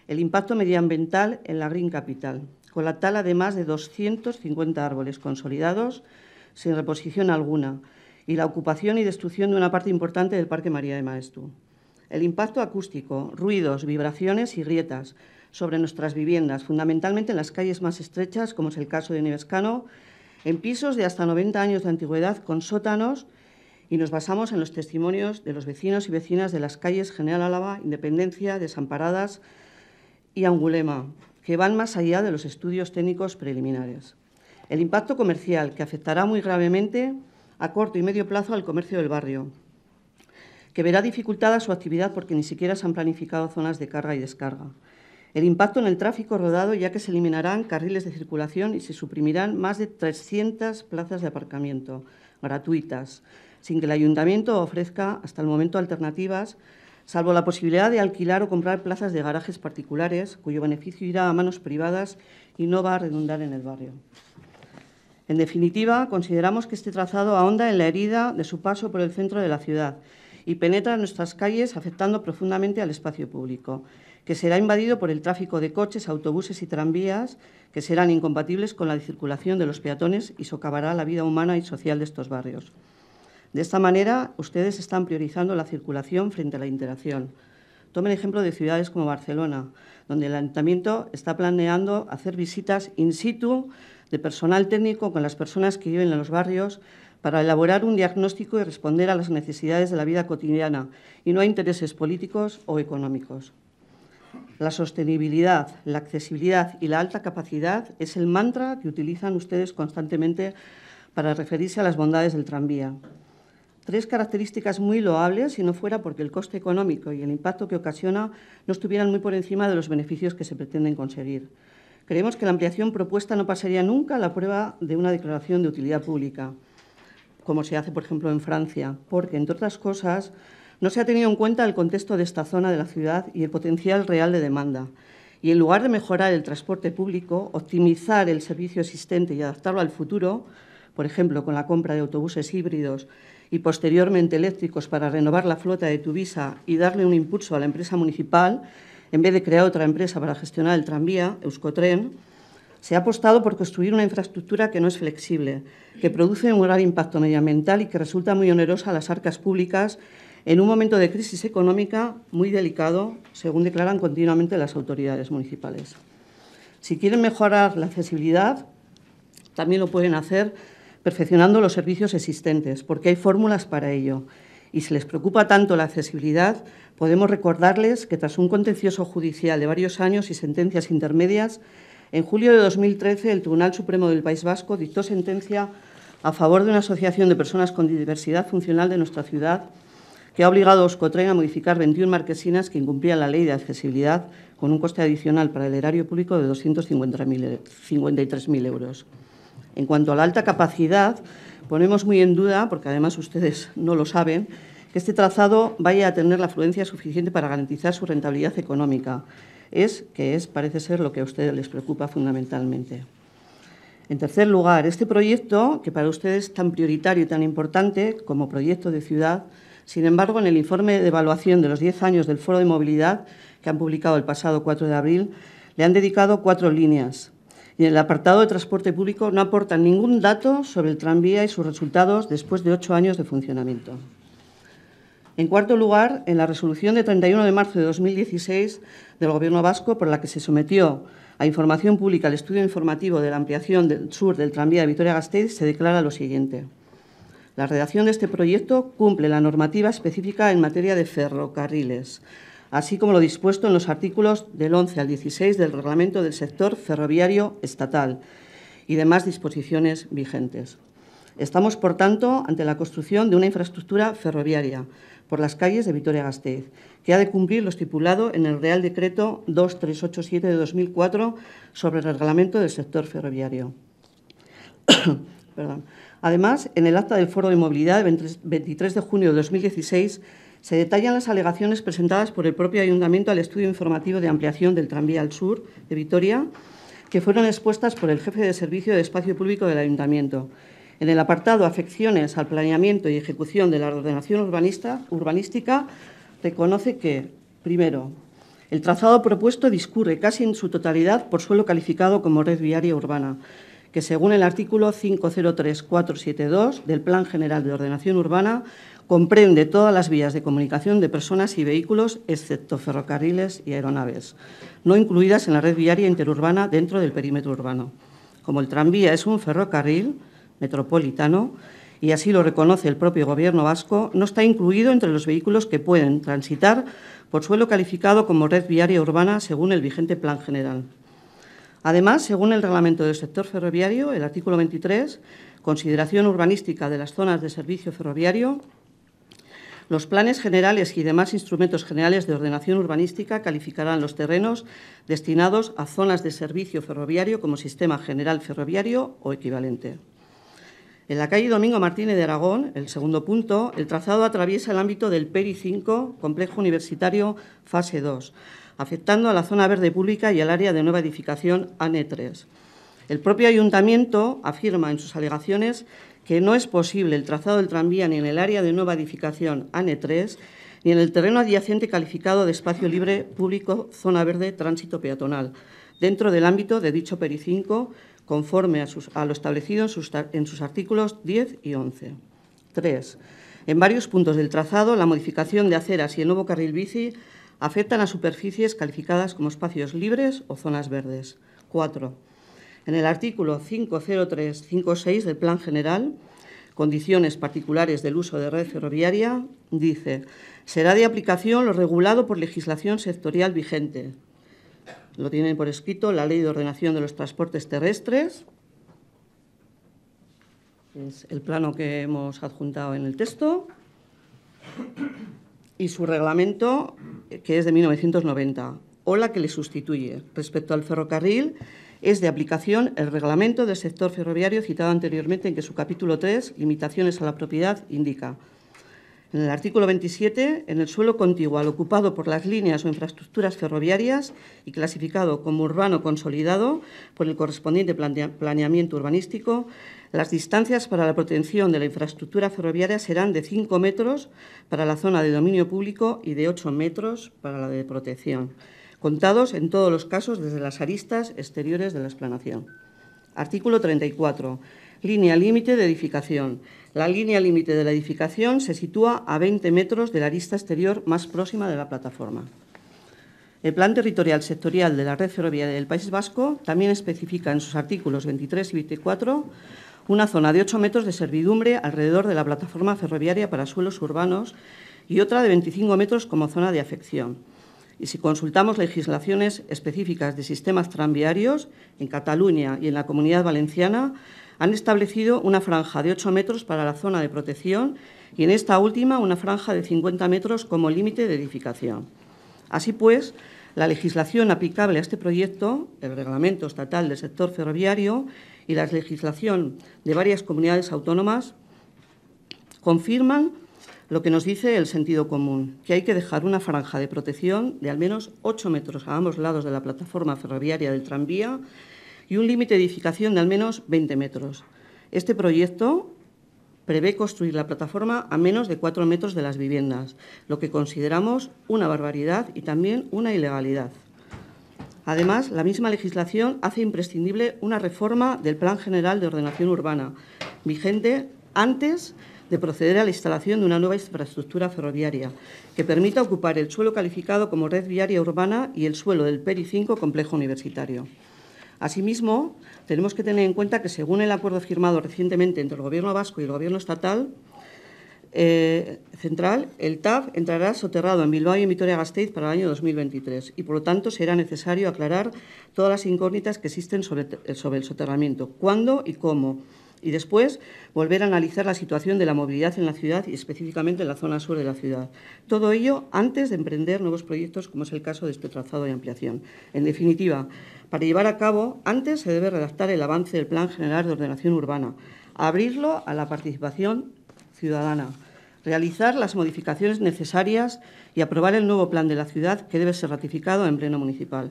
El impacto medioambiental en la Green Capital, con la tala de más de 250 árboles consolidados sin reposición alguna, y la ocupación y destrucción de una parte importante del Parque María de Maestu. El impacto acústico, ruidos, vibraciones y grietas sobre nuestras viviendas, fundamentalmente en las calles más estrechas, como es el caso de Nevescano, en pisos de hasta 90 años de antigüedad con sótanos y nos basamos en los testimonios de los vecinos y vecinas de las calles General Álava, Independencia, Desamparadas y Angulema, que van más allá de los estudios técnicos preliminares. El impacto comercial, que afectará muy gravemente a corto y medio plazo al comercio del barrio, que verá dificultada su actividad porque ni siquiera se han planificado zonas de carga y descarga. El impacto en el tráfico rodado ya que se eliminarán carriles de circulación y se suprimirán más de 300 plazas de aparcamiento gratuitas, sin que el ayuntamiento ofrezca hasta el momento alternativas, salvo la posibilidad de alquilar o comprar plazas de garajes particulares, cuyo beneficio irá a manos privadas y no va a redundar en el barrio. En definitiva, consideramos que este trazado ahonda en la herida de su paso por el centro de la ciudad y penetra en nuestras calles afectando profundamente al espacio público, que será invadido por el tráfico de coches, autobuses y tranvías que serán incompatibles con la circulación de los peatones y socavará la vida humana y social de estos barrios. De esta manera, ustedes están priorizando la circulación frente a la interacción. Tomen ejemplo de ciudades como Barcelona, donde el ayuntamiento está planeando hacer visitas in situ de personal técnico con las personas que viven en los barrios para elaborar un diagnóstico y responder a las necesidades de la vida cotidiana y no a intereses políticos o económicos. La sostenibilidad, la accesibilidad y la alta capacidad es el mantra que utilizan ustedes constantemente para referirse a las bondades del tranvía. Tres características muy loables si no fuera porque el coste económico y el impacto que ocasiona no estuvieran muy por encima de los beneficios que se pretenden conseguir. Creemos que la ampliación propuesta no pasaría nunca a la prueba de una declaración de utilidad pública, como se hace, por ejemplo, en Francia, porque, entre otras cosas, no se ha tenido en cuenta el contexto de esta zona de la ciudad y el potencial real de demanda. Y en lugar de mejorar el transporte público, optimizar el servicio existente y adaptarlo al futuro, por ejemplo, con la compra de autobuses híbridos y posteriormente eléctricos para renovar la flota de Tuvisa y darle un impulso a la empresa municipal, en vez de crear otra empresa para gestionar el tranvía, Euskotren, se ha apostado por construir una infraestructura que no es flexible, que produce un gran impacto medioambiental y que resulta muy onerosa a las arcas públicas en un momento de crisis económica muy delicado, según declaran continuamente las autoridades municipales. Si quieren mejorar la accesibilidad, también lo pueden hacer perfeccionando los servicios existentes, porque hay fórmulas para ello y si les preocupa tanto la accesibilidad, podemos recordarles que tras un contencioso judicial de varios años y sentencias intermedias, en julio de 2013 el Tribunal Supremo del País Vasco dictó sentencia a favor de una asociación de personas con diversidad funcional de nuestra ciudad que ha obligado a Oscotren a modificar 21 marquesinas que incumplían la ley de accesibilidad con un coste adicional para el erario público de 253.000 e- euros. En cuanto a la alta capacidad, Ponemos muy en duda, porque además ustedes no lo saben, que este trazado vaya a tener la afluencia suficiente para garantizar su rentabilidad económica. Es que es, parece ser, lo que a ustedes les preocupa fundamentalmente. En tercer lugar, este proyecto, que para ustedes es tan prioritario y tan importante como proyecto de ciudad, sin embargo, en el informe de evaluación de los 10 años del Foro de Movilidad, que han publicado el pasado 4 de abril, le han dedicado cuatro líneas y en el apartado de transporte público no aportan ningún dato sobre el tranvía y sus resultados después de ocho años de funcionamiento. En cuarto lugar, en la resolución de 31 de marzo de 2016 del Gobierno vasco, por la que se sometió a información pública el estudio informativo de la ampliación del sur del tranvía de Vitoria-Gasteiz, se declara lo siguiente. La redacción de este proyecto cumple la normativa específica en materia de ferrocarriles, así como lo dispuesto en los artículos del 11 al 16 del Reglamento del Sector Ferroviario Estatal y demás disposiciones vigentes. Estamos, por tanto, ante la construcción de una infraestructura ferroviaria por las calles de Vitoria-Gasteiz, que ha de cumplir lo estipulado en el Real Decreto 2387 de 2004 sobre el reglamento del sector ferroviario. Además, en el acta del Foro de Movilidad de 23 de junio de 2016 se detallan las alegaciones presentadas por el propio Ayuntamiento al estudio informativo de ampliación del tranvía al sur de Vitoria, que fueron expuestas por el jefe de servicio de espacio público del Ayuntamiento. En el apartado Afecciones al planeamiento y ejecución de la ordenación urbanística, reconoce que, primero, el trazado propuesto discurre casi en su totalidad por suelo calificado como red viaria urbana, que según el artículo 503472 del Plan General de Ordenación Urbana Comprende todas las vías de comunicación de personas y vehículos, excepto ferrocarriles y aeronaves, no incluidas en la red viaria interurbana dentro del perímetro urbano. Como el tranvía es un ferrocarril metropolitano, y así lo reconoce el propio Gobierno vasco, no está incluido entre los vehículos que pueden transitar por suelo calificado como red viaria urbana según el vigente Plan General. Además, según el reglamento del sector ferroviario, el artículo 23, consideración urbanística de las zonas de servicio ferroviario, los planes generales y demás instrumentos generales de ordenación urbanística calificarán los terrenos destinados a zonas de servicio ferroviario como sistema general ferroviario o equivalente. En la calle Domingo Martínez de Aragón, el segundo punto, el trazado atraviesa el ámbito del PERI 5, Complejo Universitario Fase 2, afectando a la zona verde pública y al área de nueva edificación ANE 3. El propio ayuntamiento afirma en sus alegaciones que no es posible el trazado del tranvía ni en el área de nueva edificación ANE 3 ni en el terreno adyacente calificado de espacio libre público, zona verde, tránsito peatonal, dentro del ámbito de dicho pericinco, conforme a, lo establecido en sus, en sus artículos 10 y 11. 3. En varios puntos del trazado, la modificación de aceras y el nuevo carril bici afectan a superficies calificadas como espacios libres o zonas verdes. 4. En el artículo 50356 del Plan General, Condiciones particulares del uso de red ferroviaria, dice, será de aplicación lo regulado por legislación sectorial vigente. Lo tienen por escrito la Ley de Ordenación de los Transportes Terrestres, es el plano que hemos adjuntado en el texto, y su reglamento, que es de 1990, o la que le sustituye respecto al ferrocarril es de aplicación el reglamento del sector ferroviario citado anteriormente en que su capítulo 3, limitaciones a la propiedad, indica. En el artículo 27, en el suelo contiguo al ocupado por las líneas o infraestructuras ferroviarias y clasificado como urbano consolidado por el correspondiente planeamiento urbanístico, las distancias para la protección de la infraestructura ferroviaria serán de 5 metros para la zona de dominio público y de 8 metros para la de protección contados en todos los casos desde las aristas exteriores de la explanación. Artículo 34. Línea límite de edificación. La línea límite de la edificación se sitúa a 20 metros de la arista exterior más próxima de la plataforma. El Plan Territorial Sectorial de la Red Ferroviaria del País Vasco también especifica en sus artículos 23 y 24 una zona de 8 metros de servidumbre alrededor de la plataforma ferroviaria para suelos urbanos y otra de 25 metros como zona de afección. Y si consultamos legislaciones específicas de sistemas tranviarios, en Cataluña y en la Comunidad Valenciana han establecido una franja de 8 metros para la zona de protección y en esta última una franja de 50 metros como límite de edificación. Así pues, la legislación aplicable a este proyecto, el Reglamento Estatal del Sector Ferroviario y la legislación de varias comunidades autónomas, confirman lo que nos dice el sentido común, que hay que dejar una franja de protección de al menos 8 metros a ambos lados de la plataforma ferroviaria del tranvía y un límite de edificación de al menos 20 metros. Este proyecto prevé construir la plataforma a menos de 4 metros de las viviendas, lo que consideramos una barbaridad y también una ilegalidad. Además, la misma legislación hace imprescindible una reforma del Plan General de Ordenación Urbana, vigente antes de de proceder a la instalación de una nueva infraestructura ferroviaria que permita ocupar el suelo calificado como red viaria urbana y el suelo del PERI 5 complejo universitario. Asimismo, tenemos que tener en cuenta que, según el acuerdo firmado recientemente entre el Gobierno vasco y el Gobierno estatal eh, central, el TAF entrará soterrado en Bilbao y en Vitoria-Gasteiz para el año 2023 y, por lo tanto, será necesario aclarar todas las incógnitas que existen sobre, sobre el soterramiento, cuándo y cómo, y después volver a analizar la situación de la movilidad en la ciudad y específicamente en la zona sur de la ciudad. Todo ello antes de emprender nuevos proyectos, como es el caso de este trazado de ampliación. En definitiva, para llevar a cabo, antes se debe redactar el avance del Plan General de Ordenación Urbana, abrirlo a la participación ciudadana, realizar las modificaciones necesarias y aprobar el nuevo plan de la ciudad que debe ser ratificado en pleno municipal.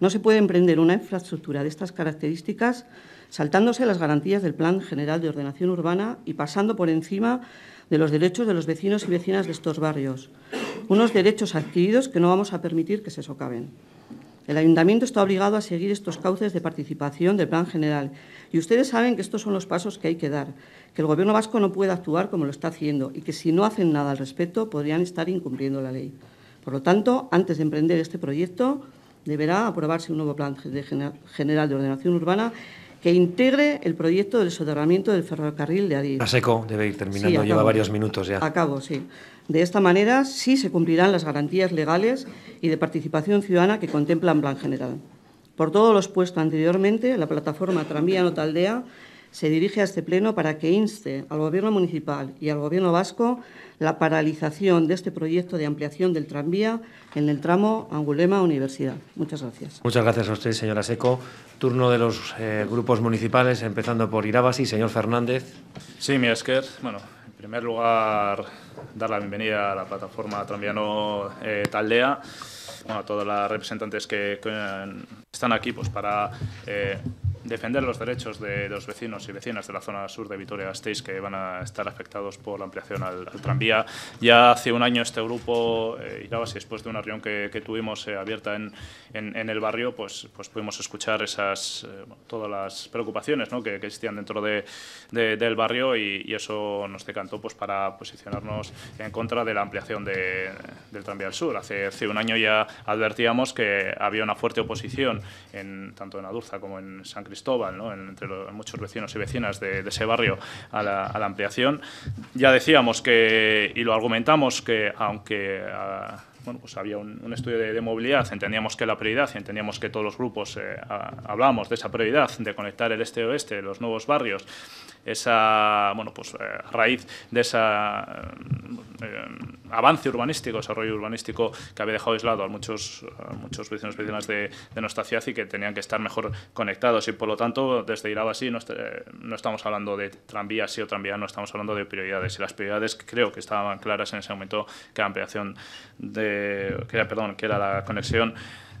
No se puede emprender una infraestructura de estas características saltándose las garantías del Plan General de Ordenación Urbana y pasando por encima de los derechos de los vecinos y vecinas de estos barrios, unos derechos adquiridos que no vamos a permitir que se socaven. El ayuntamiento está obligado a seguir estos cauces de participación del plan general y ustedes saben que estos son los pasos que hay que dar, que el gobierno vasco no puede actuar como lo está haciendo y que si no hacen nada al respecto podrían estar incumpliendo la ley. Por lo tanto, antes de emprender este proyecto, deberá aprobarse un nuevo plan general de ordenación urbana que integre el proyecto del soterramiento del ferrocarril de Adif. A seco debe ir terminando, lleva varios minutos ya. Acabo, sí. De esta manera sí se cumplirán las garantías legales y de participación ciudadana que contempla el Plan General. Por todos los puestos anteriormente, la plataforma Tranvía Aldea se dirige a este Pleno para que inste al Gobierno municipal y al Gobierno vasco la paralización de este proyecto de ampliación del tranvía en el tramo Angulema-Universidad. Muchas gracias. Muchas gracias a usted, señora Seco. Turno de los eh, grupos municipales, empezando por Irabasi. Señor Fernández. Sí, mi esker. Bueno, en primer lugar, dar la bienvenida a la plataforma Tranviano eh, Taldea, a todas las representantes que, están aquí pues, para... Eh, defender los derechos de, los vecinos y vecinas de la zona sur de Vitoria-Gasteiz que van a estar afectados por la ampliación al, tranvía. Ya hace un año este grupo, eh, casi después de una reunión que, tuvimos eh, abierta en, en, el barrio, pues, pues pudimos escuchar esas, eh, todas las preocupaciones ¿no? que, existían dentro de, del barrio y, eso nos decantó pues, para posicionarnos en contra de la ampliación del tranvía al sur. Hace, hace un año ya advertíamos que había una fuerte oposición en, tanto en Adurza como en San Cristóbal entre muchos vecinos y vecinas de, ese barrio a la, ampliación. Ya decíamos que, y lo argumentamos, que aunque... Ah, pues había un, estudio de, movilidad, entendíamos que la prioridad, entendíamos que todos los grupos eh, hablamos de esa prioridad de conectar el este-oeste, los nuevos barrios, esa, bueno, pues eh, raíz de ese eh, eh, avance urbanístico, desarrollo urbanístico que había dejado aislado a muchos, muchos vecinos y de, de, nuestra ciudad y que tenían que estar mejor conectados. Y por lo tanto, desde Iraba sí, no, estamos hablando de tranvías, sí o tranvía, no estamos hablando de prioridades. Y las prioridades creo que estaban claras en ese momento que ampliación de, que, perdón, que era la conexión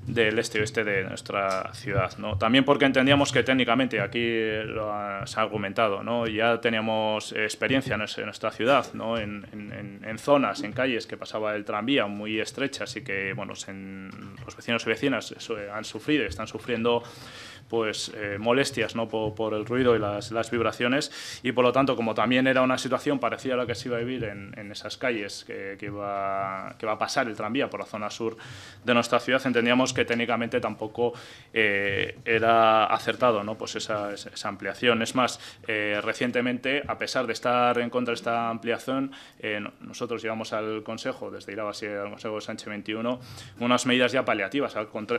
del este oeste de nuestra ciudad. ¿no? También porque entendíamos que técnicamente, aquí lo ha, se ha argumentado, ¿no? ya teníamos experiencia en, nuestra ciudad, ¿no? en, en, zonas, en calles que pasaba el tranvía muy estrechas y que bueno, los vecinos y vecinas eh, han sufrido están sufriendo pues eh, molestias ¿no? por, el ruido y las, vibraciones y por lo tanto como también era una situación parecida a la que se iba a vivir en, en esas calles que, que, va, que, va, a pasar el tranvía por la zona sur de nuestra ciudad entendíamos que técnicamente tampoco eh, era acertado ¿no? pues esa, esa, ampliación es más eh, recientemente a pesar de estar en contra de esta ampliación nosotros llevamos al Consejo desde y al Consejo de Sánchez 21 unas medidas ya paliativas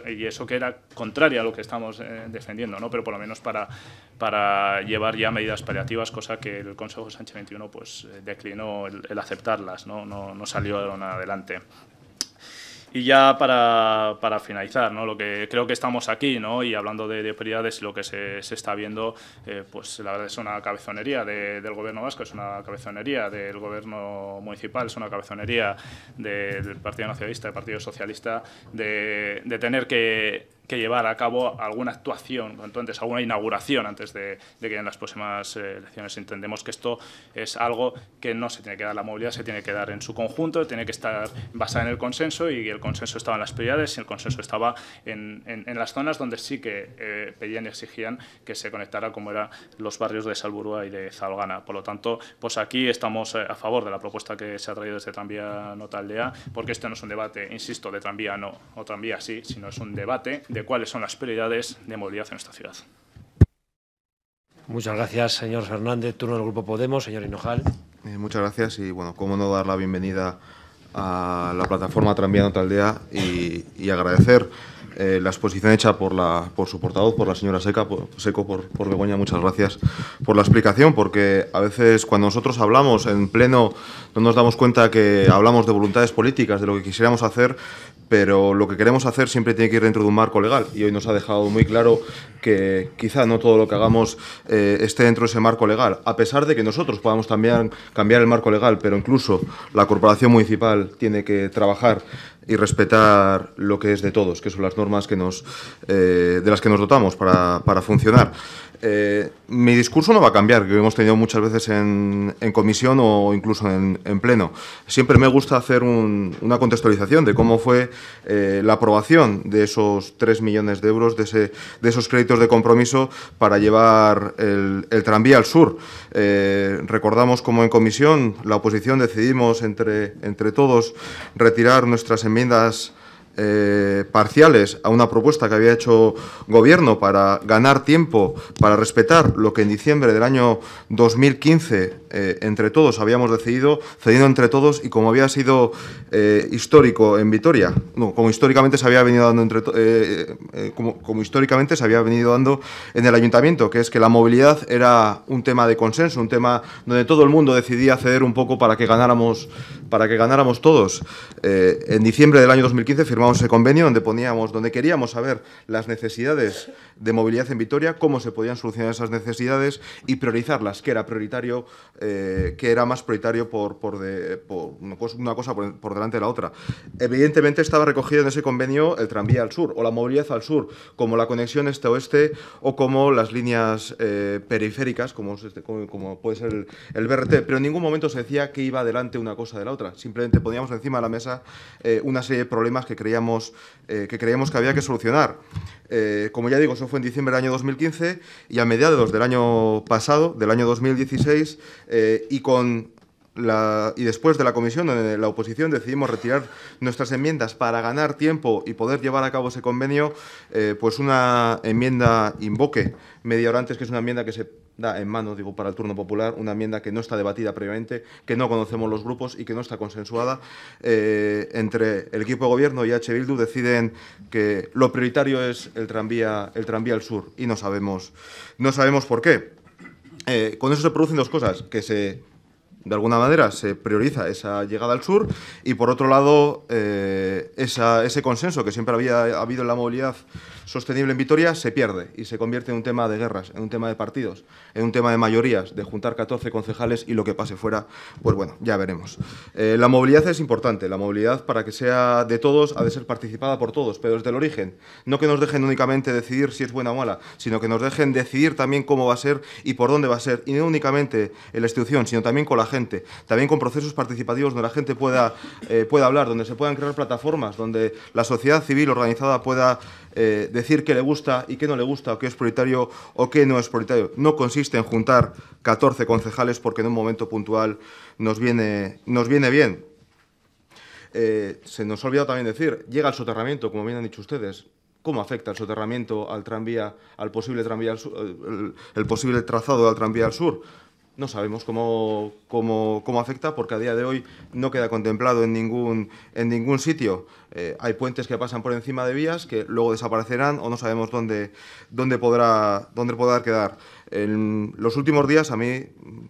y eso que era contraria a lo que estamos defendiendo, ¿no? pero por lo menos para, para llevar ya medidas paliativas, cosa que el Consejo Sánchez 21 pues, eh, declinó el, aceptarlas, ¿no? No, no salieron adelante. Y ya para, finalizar, ¿no? lo que creo que estamos aquí ¿no? y hablando de, prioridades lo que se, está viendo, eh, pues la verdad es una cabezonería del gobierno vasco, es una cabezonería del gobierno municipal, es una cabezonería del Partido Nacionalista, del Partido Socialista, de tener que que llevar a cabo alguna actuación, cuanto antes, alguna inauguración antes de, que en las próximas eh, elecciones entendemos que esto es algo que no se tiene que dar la movilidad, se tiene que dar en su conjunto, tiene que estar basada en el consenso y el consenso estaba en las prioridades y el consenso estaba en, en, las zonas donde sí que eh, pedían y exigían que se conectara como eran los barrios de Salburúa y de Zalgana. Por lo tanto, pues aquí estamos eh, a favor de la propuesta que se ha traído desde Tranvía Nota Aldea, porque esto no es un debate, insisto, de tranvía no o tranvía sí, sino es un debate cuáles son las prioridades de movilidad en esta ciudad. Muchas gracias, señor Fernández. Turno del Grupo Podemos, señor Hinojal. Eh, muchas gracias y, bueno, cómo no dar la bienvenida a la plataforma Tranvía Notaldea y, y agradecer eh, la exposición hecha por, la, por su portavoz, por la señora Seca, por, Seco, por, por Begoña, muchas gracias por la explicación, porque a veces cuando nosotros hablamos en pleno no nos damos cuenta que hablamos de voluntades políticas, de lo que quisiéramos hacer, pero lo que queremos hacer siempre tiene que ir dentro de un marco legal. Y hoy nos ha dejado muy claro que quizá no todo lo que hagamos eh, esté dentro de ese marco legal, a pesar de que nosotros podamos también cambiar el marco legal, pero incluso la corporación municipal tiene que trabajar y respetar lo que es de todos, que son las normas que nos, eh, de las que nos dotamos para, para funcionar. Eh, mi discurso no va a cambiar, que hemos tenido muchas veces en, comisión o incluso en, pleno. Siempre me gusta hacer una contextualización de cómo fue eh, la aprobación de esos 3 millones de euros, de, esos créditos de compromiso para llevar el, tranvía al sur. Eh, recordamos cómo en comisión la oposición decidimos entre, entre todos retirar nuestras enmiendas eh, parciales a una propuesta que había hecho Gobierno para ganar tiempo, para respetar lo que en diciembre del año 2015 eh, entre todos habíamos decidido, cediendo entre todos y como había sido eh, histórico en Vitoria, como históricamente se había venido dando como históricamente se había venido dando en el ayuntamiento, que es que la movilidad era un tema de consenso, un tema donde todo el mundo decidía ceder un poco para que ganáramos para que ganáramos todos. Eh, en diciembre del año 2015 firmamos ese convenio donde poníamos, donde queríamos saber las necesidades de movilidad en Vitoria, cómo se podían solucionar esas necesidades y priorizarlas, que era prioritario, eh, que era más prioritario por, por, una cosa por, delante de la otra. Evidentemente estaba recogido en ese convenio el tranvía al sur o la movilidad al sur, como la conexión este-oeste o como las líneas eh, periféricas, este, como, como, puede ser el, el BRT, pero en ningún momento se decía que iba adelante una cosa de la otra. Simplemente poníamos encima de la mesa eh, una serie de problemas que creíamos, eh, que, creíamos que había que solucionar. Eh, como ya digo, eso fue en diciembre del año 2015 y a mediados del año pasado, del año 2016, y con y después de la comisión donde la oposición decidimos retirar nuestras enmiendas para ganar tiempo y poder llevar a cabo ese convenio, eh, pues una enmienda invoque media hora antes, que es una enmienda que se da en mano, digo, para el turno popular, una enmienda que no está debatida previamente, que no conocemos los grupos y que no está consensuada. Eh, entre el equipo de gobierno y H. Bildu deciden que lo prioritario es el tranvía, el tranvía al sur y no sabemos, no sabemos por qué. Eh, con eso se producen dos cosas, que se de alguna manera se prioriza esa llegada al sur y por otro lado eh, ese consenso que siempre había habido en la movilidad sostenible en Vitoria se pierde y se convierte en un tema de guerras, en un tema de partidos, en un tema de mayorías, de juntar 14 concejales y lo que pase fuera, pues bueno, ya veremos. Eh, la movilidad es importante, la movilidad para que sea de todos ha de ser participada por todos, pero desde el origen. No que nos dejen únicamente decidir si es buena o mala, sino que nos dejen decidir también cómo va a ser y por dónde va a ser, y no únicamente en la institución, sino también con la gente, también con procesos participativos donde la gente pueda, eh, pueda hablar, donde se puedan crear plataformas, donde la sociedad civil organizada pueda... Eh, decir qué le gusta y qué no le gusta, o qué es prioritario o qué no es prioritario. No consiste en juntar 14 concejales porque en un momento puntual nos viene, nos viene bien. Eh, se nos ha olvidado también decir, llega el soterramiento, como bien han dicho ustedes. ¿Cómo afecta el soterramiento al tranvía, al posible tranvía el posible trazado del tranvía al sur? no sabemos cómo, afecta porque a día de hoy no queda contemplado en ningún, en ningún sitio. Eh, hay puentes que pasan por encima de vías que luego desaparecerán o no sabemos dónde, dónde, podrá, podrá quedar. En los últimos días a mí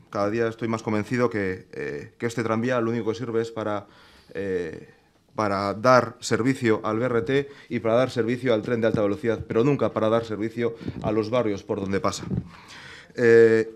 cada día estoy más convencido que, eh, que este tranvía lo único que sirve es para... Eh, para dar servicio al BRT y para dar servicio al tren de alta velocidad, pero nunca para dar servicio a los barrios por donde pasa. Eh,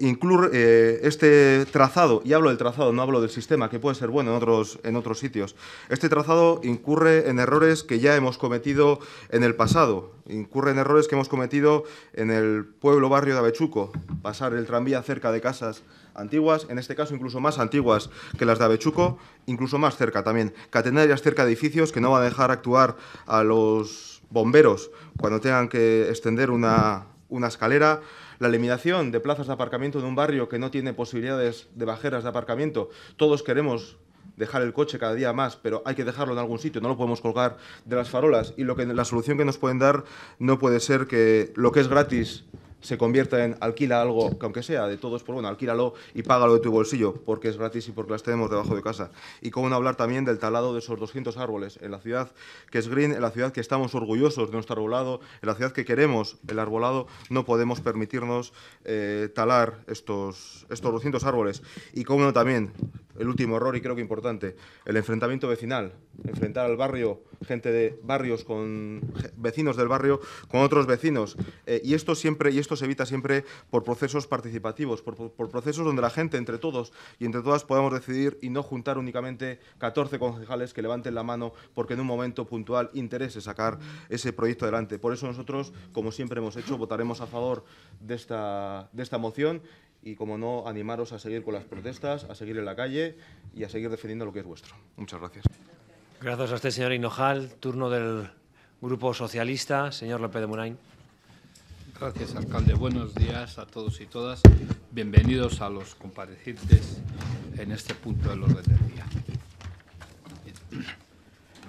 eh, este trazado, y hablo del trazado, no hablo del sistema, que puede ser bueno en otros, en otros sitios, este trazado incurre en errores que ya hemos cometido en el pasado, incurre en errores que hemos cometido en el pueblo barrio de Avechuco, pasar el tranvía cerca de casas antiguas, en este caso incluso más antiguas que las de Avechuco, incluso más cerca también, catenarias cerca de edificios que no van a dejar actuar a los bomberos cuando tengan que extender una, una escalera, la eliminación de plazas de aparcamiento de un barrio que no tiene posibilidades de bajeras de aparcamiento. Todos queremos dejar el coche cada día más, pero hay que dejarlo en algún sitio, no lo podemos colgar de las farolas. Y lo que, la solución que nos pueden dar no puede ser que lo que es gratis se convierta en alquila algo, que aunque sea de todos, pues bueno, alquílalo y págalo de tu bolsillo, porque es gratis y porque las tenemos debajo de casa. Y cómo no hablar también del talado de esos 200 árboles en la ciudad que es green, en la ciudad que estamos orgullosos de nuestro arbolado, en la ciudad que queremos el arbolado, no podemos permitirnos eh, talar estos, estos 200 árboles. Y cómo no también el último error y creo que importante, el enfrentamiento vecinal, enfrentar al barrio, gente de barrios con vecinos del barrio con otros vecinos. Eh, y esto siempre, y esto se evita siempre por procesos participativos, por, procesos donde la gente entre todos y entre todas podamos decidir y no juntar únicamente 14 concejales que levanten la mano porque en un momento puntual interese sacar ese proyecto adelante. Por eso nosotros, como siempre hemos hecho, votaremos a favor de esta, de esta moción y, como no, animaros a seguir con las protestas, a seguir en la calle y a seguir defendiendo lo que es vuestro. Muchas gracias. Gracias a usted, señor Hinojal. Turno del Grupo Socialista, señor López de Murain. Gracias, alcalde. Buenos días a todos y todas. Bienvenidos a los comparecientes en este punto del orden del día.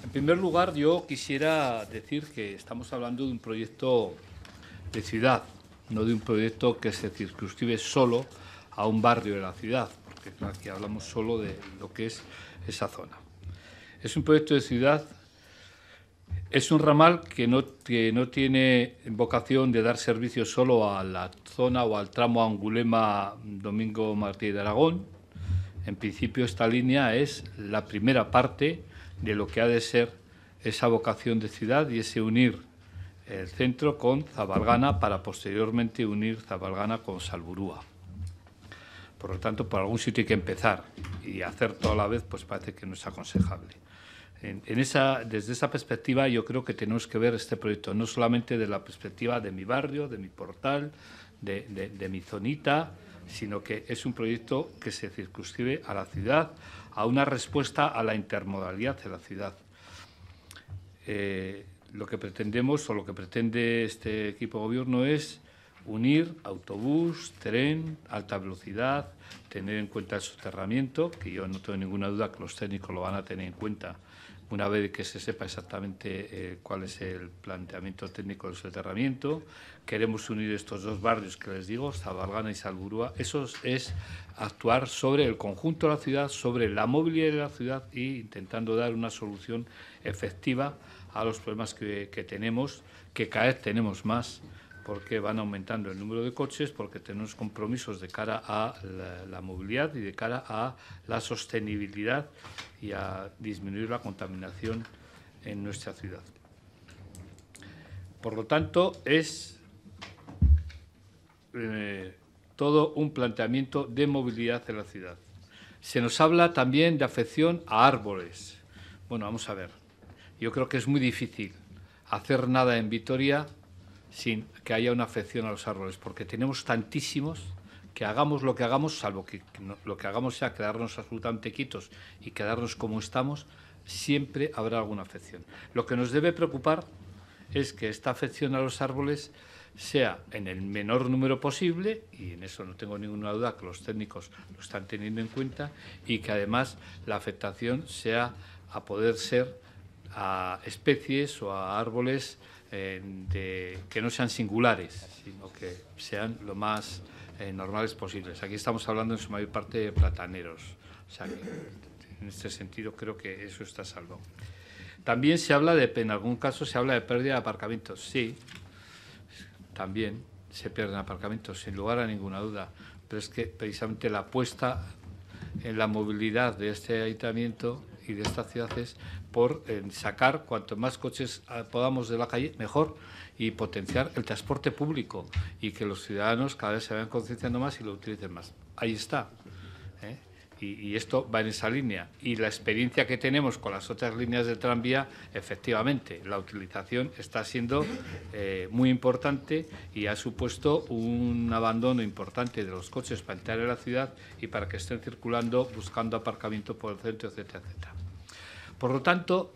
En primer lugar, yo quisiera decir que estamos hablando de un proyecto de ciudad, no de un proyecto que se circunscribe solo a un barrio de la ciudad, porque aquí hablamos solo de lo que es esa zona. Es un proyecto de ciudad, es un ramal que no, no tiene vocación de dar servicio solo a la zona o al tramo Angulema Domingo Martí de Aragón. En principio esta línea es la primera parte de lo que ha de ser esa vocación de ciudad y ese unir el centro con Zabalgana para posteriormente unir Zabalgana con Salburúa. Por lo tanto, por algún sitio hay que empezar y hacer todo a la vez, pues parece que no es aconsejable. En, esa, desde esa perspectiva yo creo que tenemos que ver este proyecto, no solamente de la perspectiva de mi barrio, de mi portal, de, mi zonita, sino que es un proyecto que se circunscribe a la ciudad, a una respuesta a la intermodalidad de la ciudad. Eh, lo que pretendemos o lo que pretende este equipo gobierno es unir autobús, tren, alta velocidad, tener en cuenta el soterramiento, que yo no tengo ninguna duda que los técnicos lo van a tener en cuenta una vez que se sepa exactamente eh, cuál es el planteamiento técnico del soterramiento. Queremos unir estos dos barrios que les digo, Zabalgana y Salburúa. Eso es actuar sobre el conjunto de la ciudad, sobre la movilidad de la ciudad e intentando dar una solución efectiva a los problemas que, tenemos, que cada vez tenemos más, porque van aumentando el número de coches, porque tenemos compromisos de cara a la, movilidad y de cara a la sostenibilidad y a disminuir la contaminación en nuestra ciudad. Por lo tanto, es eh, todo un planteamiento de movilidad en la ciudad. Se nos habla también de afección a árboles. Bueno, vamos a ver. Yo creo que es muy difícil hacer nada en Vitoria sin que haya una afección a los árboles, porque tenemos tantísimos que hagamos lo que hagamos, salvo que lo que hagamos sea quedarnos absolutamente quitos y quedarnos como estamos, siempre habrá alguna afección. Lo que nos debe preocupar es que esta afección a los árboles sea en el menor número posible, y en eso no tengo ninguna duda que los técnicos lo están teniendo en cuenta, y que además la afectación sea a poder ser a especies o a árboles eh, que no sean singulares, sino que sean lo más eh, normales posibles. Aquí estamos hablando en su mayor parte de plataneros, o sea en este sentido creo que eso está salvo. También se habla de, en algún caso se habla de pérdida de aparcamientos, sí, también se pierden aparcamientos, sin lugar a ninguna duda, pero es que precisamente la apuesta en la movilidad de este ayuntamiento y de estas ciudades por eh, sacar cuanto más coches ah, podamos de la calle, mejor, y potenciar el transporte público y que los ciudadanos cada vez se vayan concienciando más y lo utilicen más. Ahí está. ¿eh? y, esto va en esa línea. Y la experiencia que tenemos con las otras líneas de tranvía, efectivamente, la utilización está siendo eh, muy importante y ha supuesto un abandono importante de los coches para entrar en la ciudad y para que estén circulando buscando aparcamiento por el centro, etcétera, etcétera. Por lo tanto,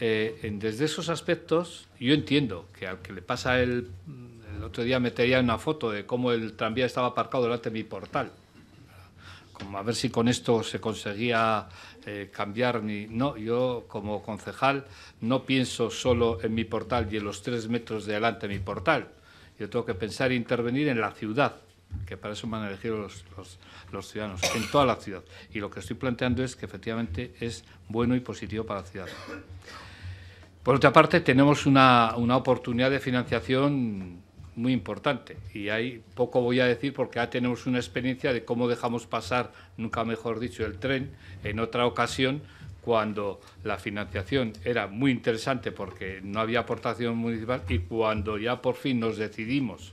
eh, en, desde esos aspectos, yo entiendo que al que le pasa el, otro día metería una foto de cómo el tranvía estaba aparcado delante de mi portal. Como a ver si con esto se conseguía eh, cambiar No, yo como concejal no pienso solo en mi portal y en los tres metros de delante de mi portal. Yo tengo que pensar e intervenir en la ciudad, que para eso me han elegido los, los, los ciudadanos en toda la ciudad. Y lo que estoy planteando es que efectivamente es bueno y positivo para la ciudad. Por otra parte, tenemos una, oportunidad de financiación muy importante. Y ahí poco voy a decir porque ya tenemos una experiencia de cómo dejamos pasar, nunca mejor dicho, el tren en otra ocasión cuando la financiación era muy interesante porque no había aportación municipal y cuando ya por fin nos decidimos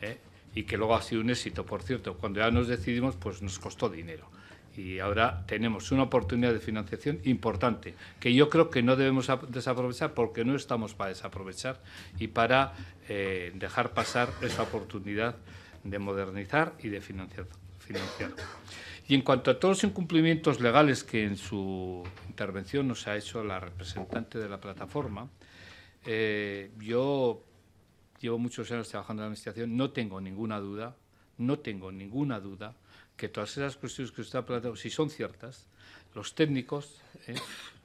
¿eh? y que luego ha sido un éxito, por cierto. Cuando ya nos decidimos, pues nos costó dinero. Y ahora tenemos una oportunidad de financiación importante, que yo creo que no debemos desaprovechar porque no estamos para desaprovechar y para eh, dejar pasar esa oportunidad de modernizar y de financiar. financiar. Y en cuanto a todos los incumplimientos legales que en su intervención nos ha hecho la representante de la plataforma, eh, yo llevo muchos años trabajando en la Administración, no tengo ninguna duda, no tengo ninguna duda que todas esas cuestiones que usted ha planteado, si son ciertas, los técnicos eh,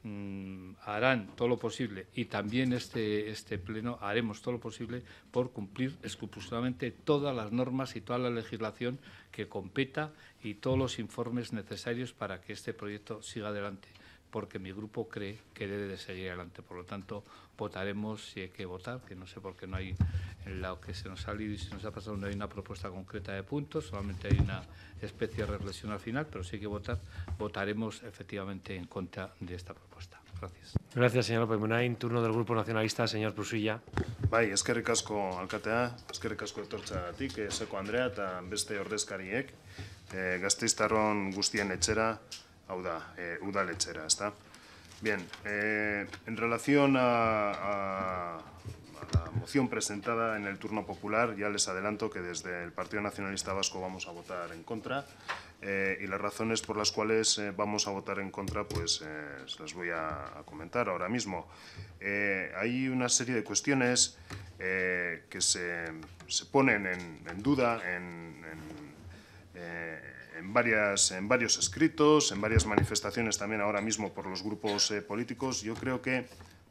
mm, harán todo lo posible y también este, este Pleno haremos todo lo posible por cumplir escrupulosamente todas las normas y toda la legislación que competa y todos los informes necesarios para que este proyecto siga adelante porque mi grupo cree que debe de seguir adelante. Por lo tanto, votaremos si hay que votar, que no sé por qué no hay, en lo que se nos ha salido y se nos ha pasado, no hay una propuesta concreta de puntos, solamente hay una especie de reflexión al final, pero si hay que votar, votaremos efectivamente en contra de esta propuesta. Gracias. Gracias, señor López Turno del Grupo Nacionalista, señor Prusilla. Bai, que asko alkatea, eskerrik asko etortzagatik, Seko Andrea eta beste ordezkariek, eh, guztien etxera, Auda eh, Lechera está. Bien, eh, en relación a, la moción presentada en el turno popular, ya les adelanto que desde el Partido Nacionalista Vasco vamos a votar en contra eh, y las razones por las cuales vamos a votar en contra, pues las voy a, comentar ahora mismo. hay una serie de cuestiones que se, se ponen en, duda, en en, varias, en varios escritos, en varias manifestaciones también ahora mismo por los grupos eh, políticos, yo creo que,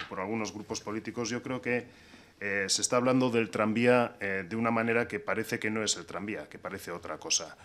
por algunos grupos políticos, yo creo que eh, se está hablando del tranvía eh, de una manera que parece que no es el tranvía, que parece otra cosa.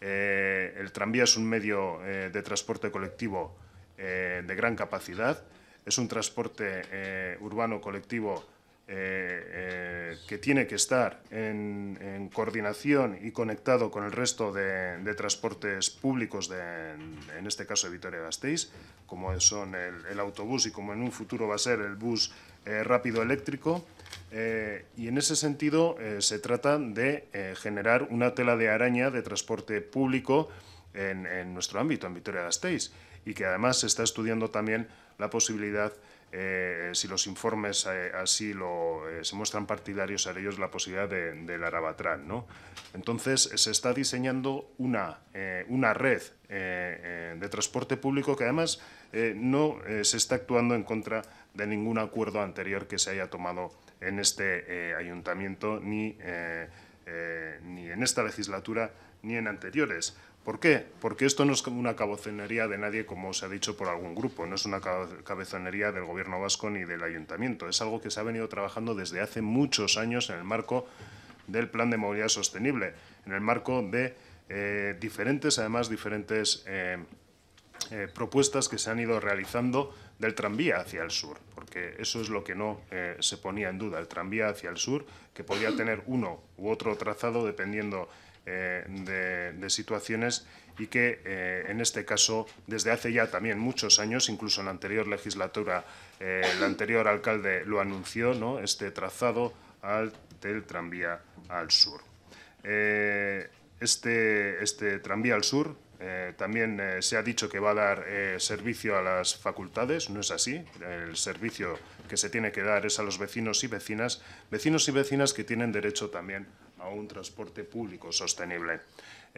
el tranvía es un medio de transporte colectivo de gran capacidad, es un transporte urbano colectivo eh, eh, que tiene que estar en, coordinación y conectado con el resto de, transportes públicos, en, este caso de Vitoria-Gasteiz, como son el, autobús y como en un futuro va a ser el bus eh, rápido eléctrico. y en ese sentido se trata de generar una tela de araña de transporte público en, en nuestro ámbito, en Vitoria-Gasteiz, y que además se está estudiando también la posibilidad de eh, si los informes eh, así lo, eh, se muestran partidarios, a ellos la posibilidad del Arabatrán. Entonces, se está diseñando una, una red de transporte público que además no se está actuando en contra de ningún acuerdo anterior que se haya tomado en este ayuntamiento, ni, ni en esta legislatura, ni en anteriores. ¿Por qué? Porque esto no es una cabezonería de nadie, como se ha dicho por algún grupo, no es una cabezonería del gobierno vasco ni del ayuntamiento, es algo que se ha venido trabajando desde hace muchos años en el marco del Plan de Movilidad Sostenible, en el marco de eh, diferentes, además, diferentes eh, eh, propuestas que se han ido realizando del tranvía hacia el sur, porque eso es lo que no se ponía en duda, el tranvía hacia el sur, que podía tener uno u otro trazado dependiendo eh, de, situaciones y que eh, en este caso desde hace ya también muchos años, incluso en la anterior legislatura, eh, el anterior alcalde lo anunció, ¿no? este trazado al, del tranvía al sur. este, este tranvía al sur también se ha dicho que va a dar servicio a las facultades, no es así. El servicio que se tiene que dar es a los vecinos y vecinas, vecinos y vecinas que tienen derecho también a un transporte público sostenible. Eh,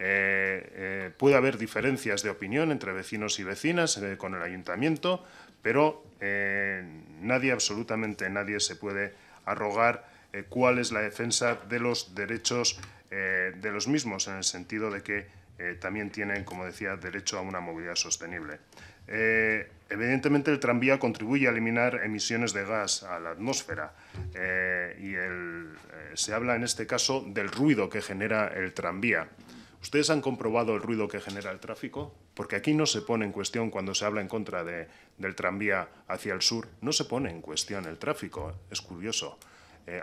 eh, puede haber diferencias de opinión entre vecinos y vecinas eh, con el ayuntamiento, pero nadie, absolutamente nadie, se puede arrogar cuál es la defensa de los derechos de los mismos, en el sentido de que también tienen, como decía, derecho a una movilidad sostenible. Eh, evidentemente el tranvía contribuye a eliminar emisiones de gas a la atmósfera eh, y eh, se habla en este caso del ruido que genera el tranvía. ¿Ustedes han comprobado el ruido que genera el tráfico? Porque aquí no se pone en cuestión cuando se habla en contra del tranvía hacia el sur, no se pone en cuestión el tráfico, es curioso.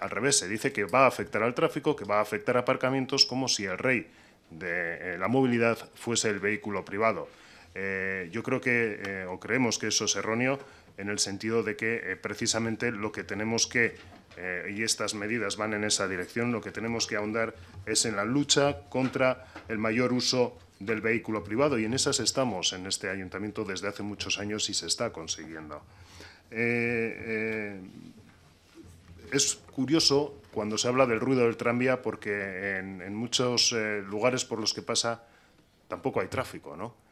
al revés, se dice que va a afectar al tráfico, que va a afectar aparcamientos como si el rey de la movilidad fuese el vehículo privado. Eh, yo creo que, eh, o creemos que eso es erróneo, en el sentido de que eh, precisamente lo que tenemos que, y estas medidas van en esa dirección, lo que tenemos que ahondar es en la lucha contra el mayor uso del vehículo privado y en esas estamos en este ayuntamiento desde hace muchos años y se está consiguiendo. es curioso cuando se habla del ruido del tranvía porque en muchos lugares por los que pasa tampoco hay tráfico, ¿no?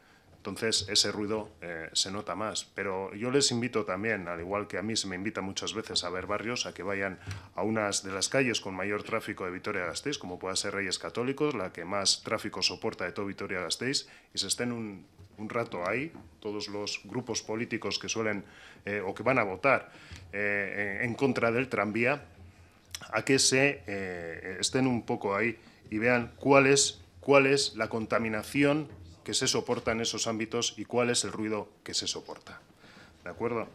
Entonces ese ruido eh, se nota más. Pero yo les invito también, al igual que a mí se me invita muchas veces a ver barrios, a que vayan a unas de las calles con mayor tráfico de Vitoria-Gasteiz, como pueda ser Reyes Católicos, la que más tráfico soporta de todo Vitoria-Gasteiz, y se estén un, rato ahí, todos los grupos políticos que suelen eh, o que van a votar eh, en contra del tranvía, a que se estén un poco ahí y vean cuál es, cuál es la contaminación que se soporta en esos ámbitos y cuál es el ruido que se soporta. ¿De acuerdo?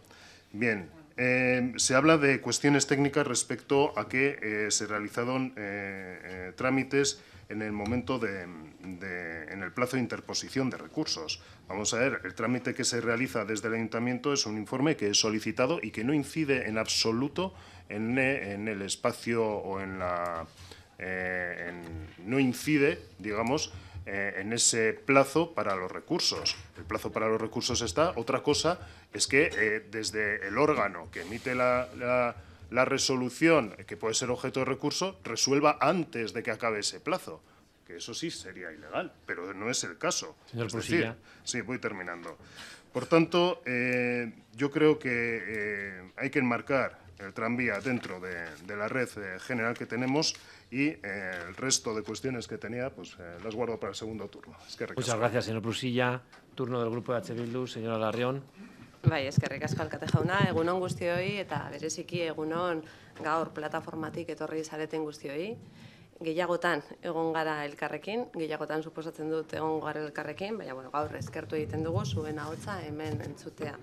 Bien, em, se habla de cuestiones técnicas respecto a que eh, se realizaron eh, eh, trámites en el momento de, en el plazo de interposición de recursos. Vamos a ver, el trámite que se realiza desde el ayuntamiento es un informe que es solicitado y que no incide en absoluto en, el espacio o en la... no incide, digamos, eh, en ese plazo para los recursos. El plazo para los recursos está. Otra cosa es que eh, desde el órgano que emite la, resolución, eh, que puede ser objeto de recurso, resuelva antes de que acabe ese plazo. Que eso sí sería ilegal, pero no es el caso. Señor es sí, voy terminando. Por tanto, yo creo que hay que enmarcar el tranvía dentro de la red general que tenemos y eh, el resto de cuestiones que tenía pues eh, las guardo para el segundo turno. Es que Muchas gracias, señor Prusilla. Turno del grupo de H. Bildu, señora Larrión. Bai, eskerrik asko alkate jauna, egunon guztioi eta bereziki egunon gaur plataformatik etorri zareten guztioi. Gehiagotan egon gara elkarrekin, gehiagotan suposatzen dut egon gara elkarrekin, baina bueno, gaur eskertu egiten dugu zuen ahotza hemen entzutea.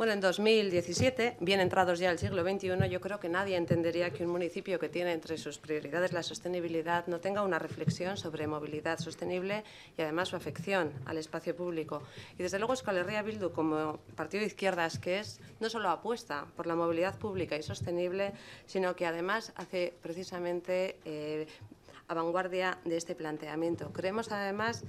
Bueno, en 2017, bien entrados ya al siglo XXI, yo creo que nadie entendería que un municipio que tiene entre sus prioridades la sostenibilidad no tenga una reflexión sobre movilidad sostenible y además su afección al espacio público. Y desde luego Escalería Bildu, como partido de izquierdas que es, no solo apuesta por la movilidad pública y sostenible, sino que además hace precisamente eh, a vanguardia de este planteamiento. Creemos además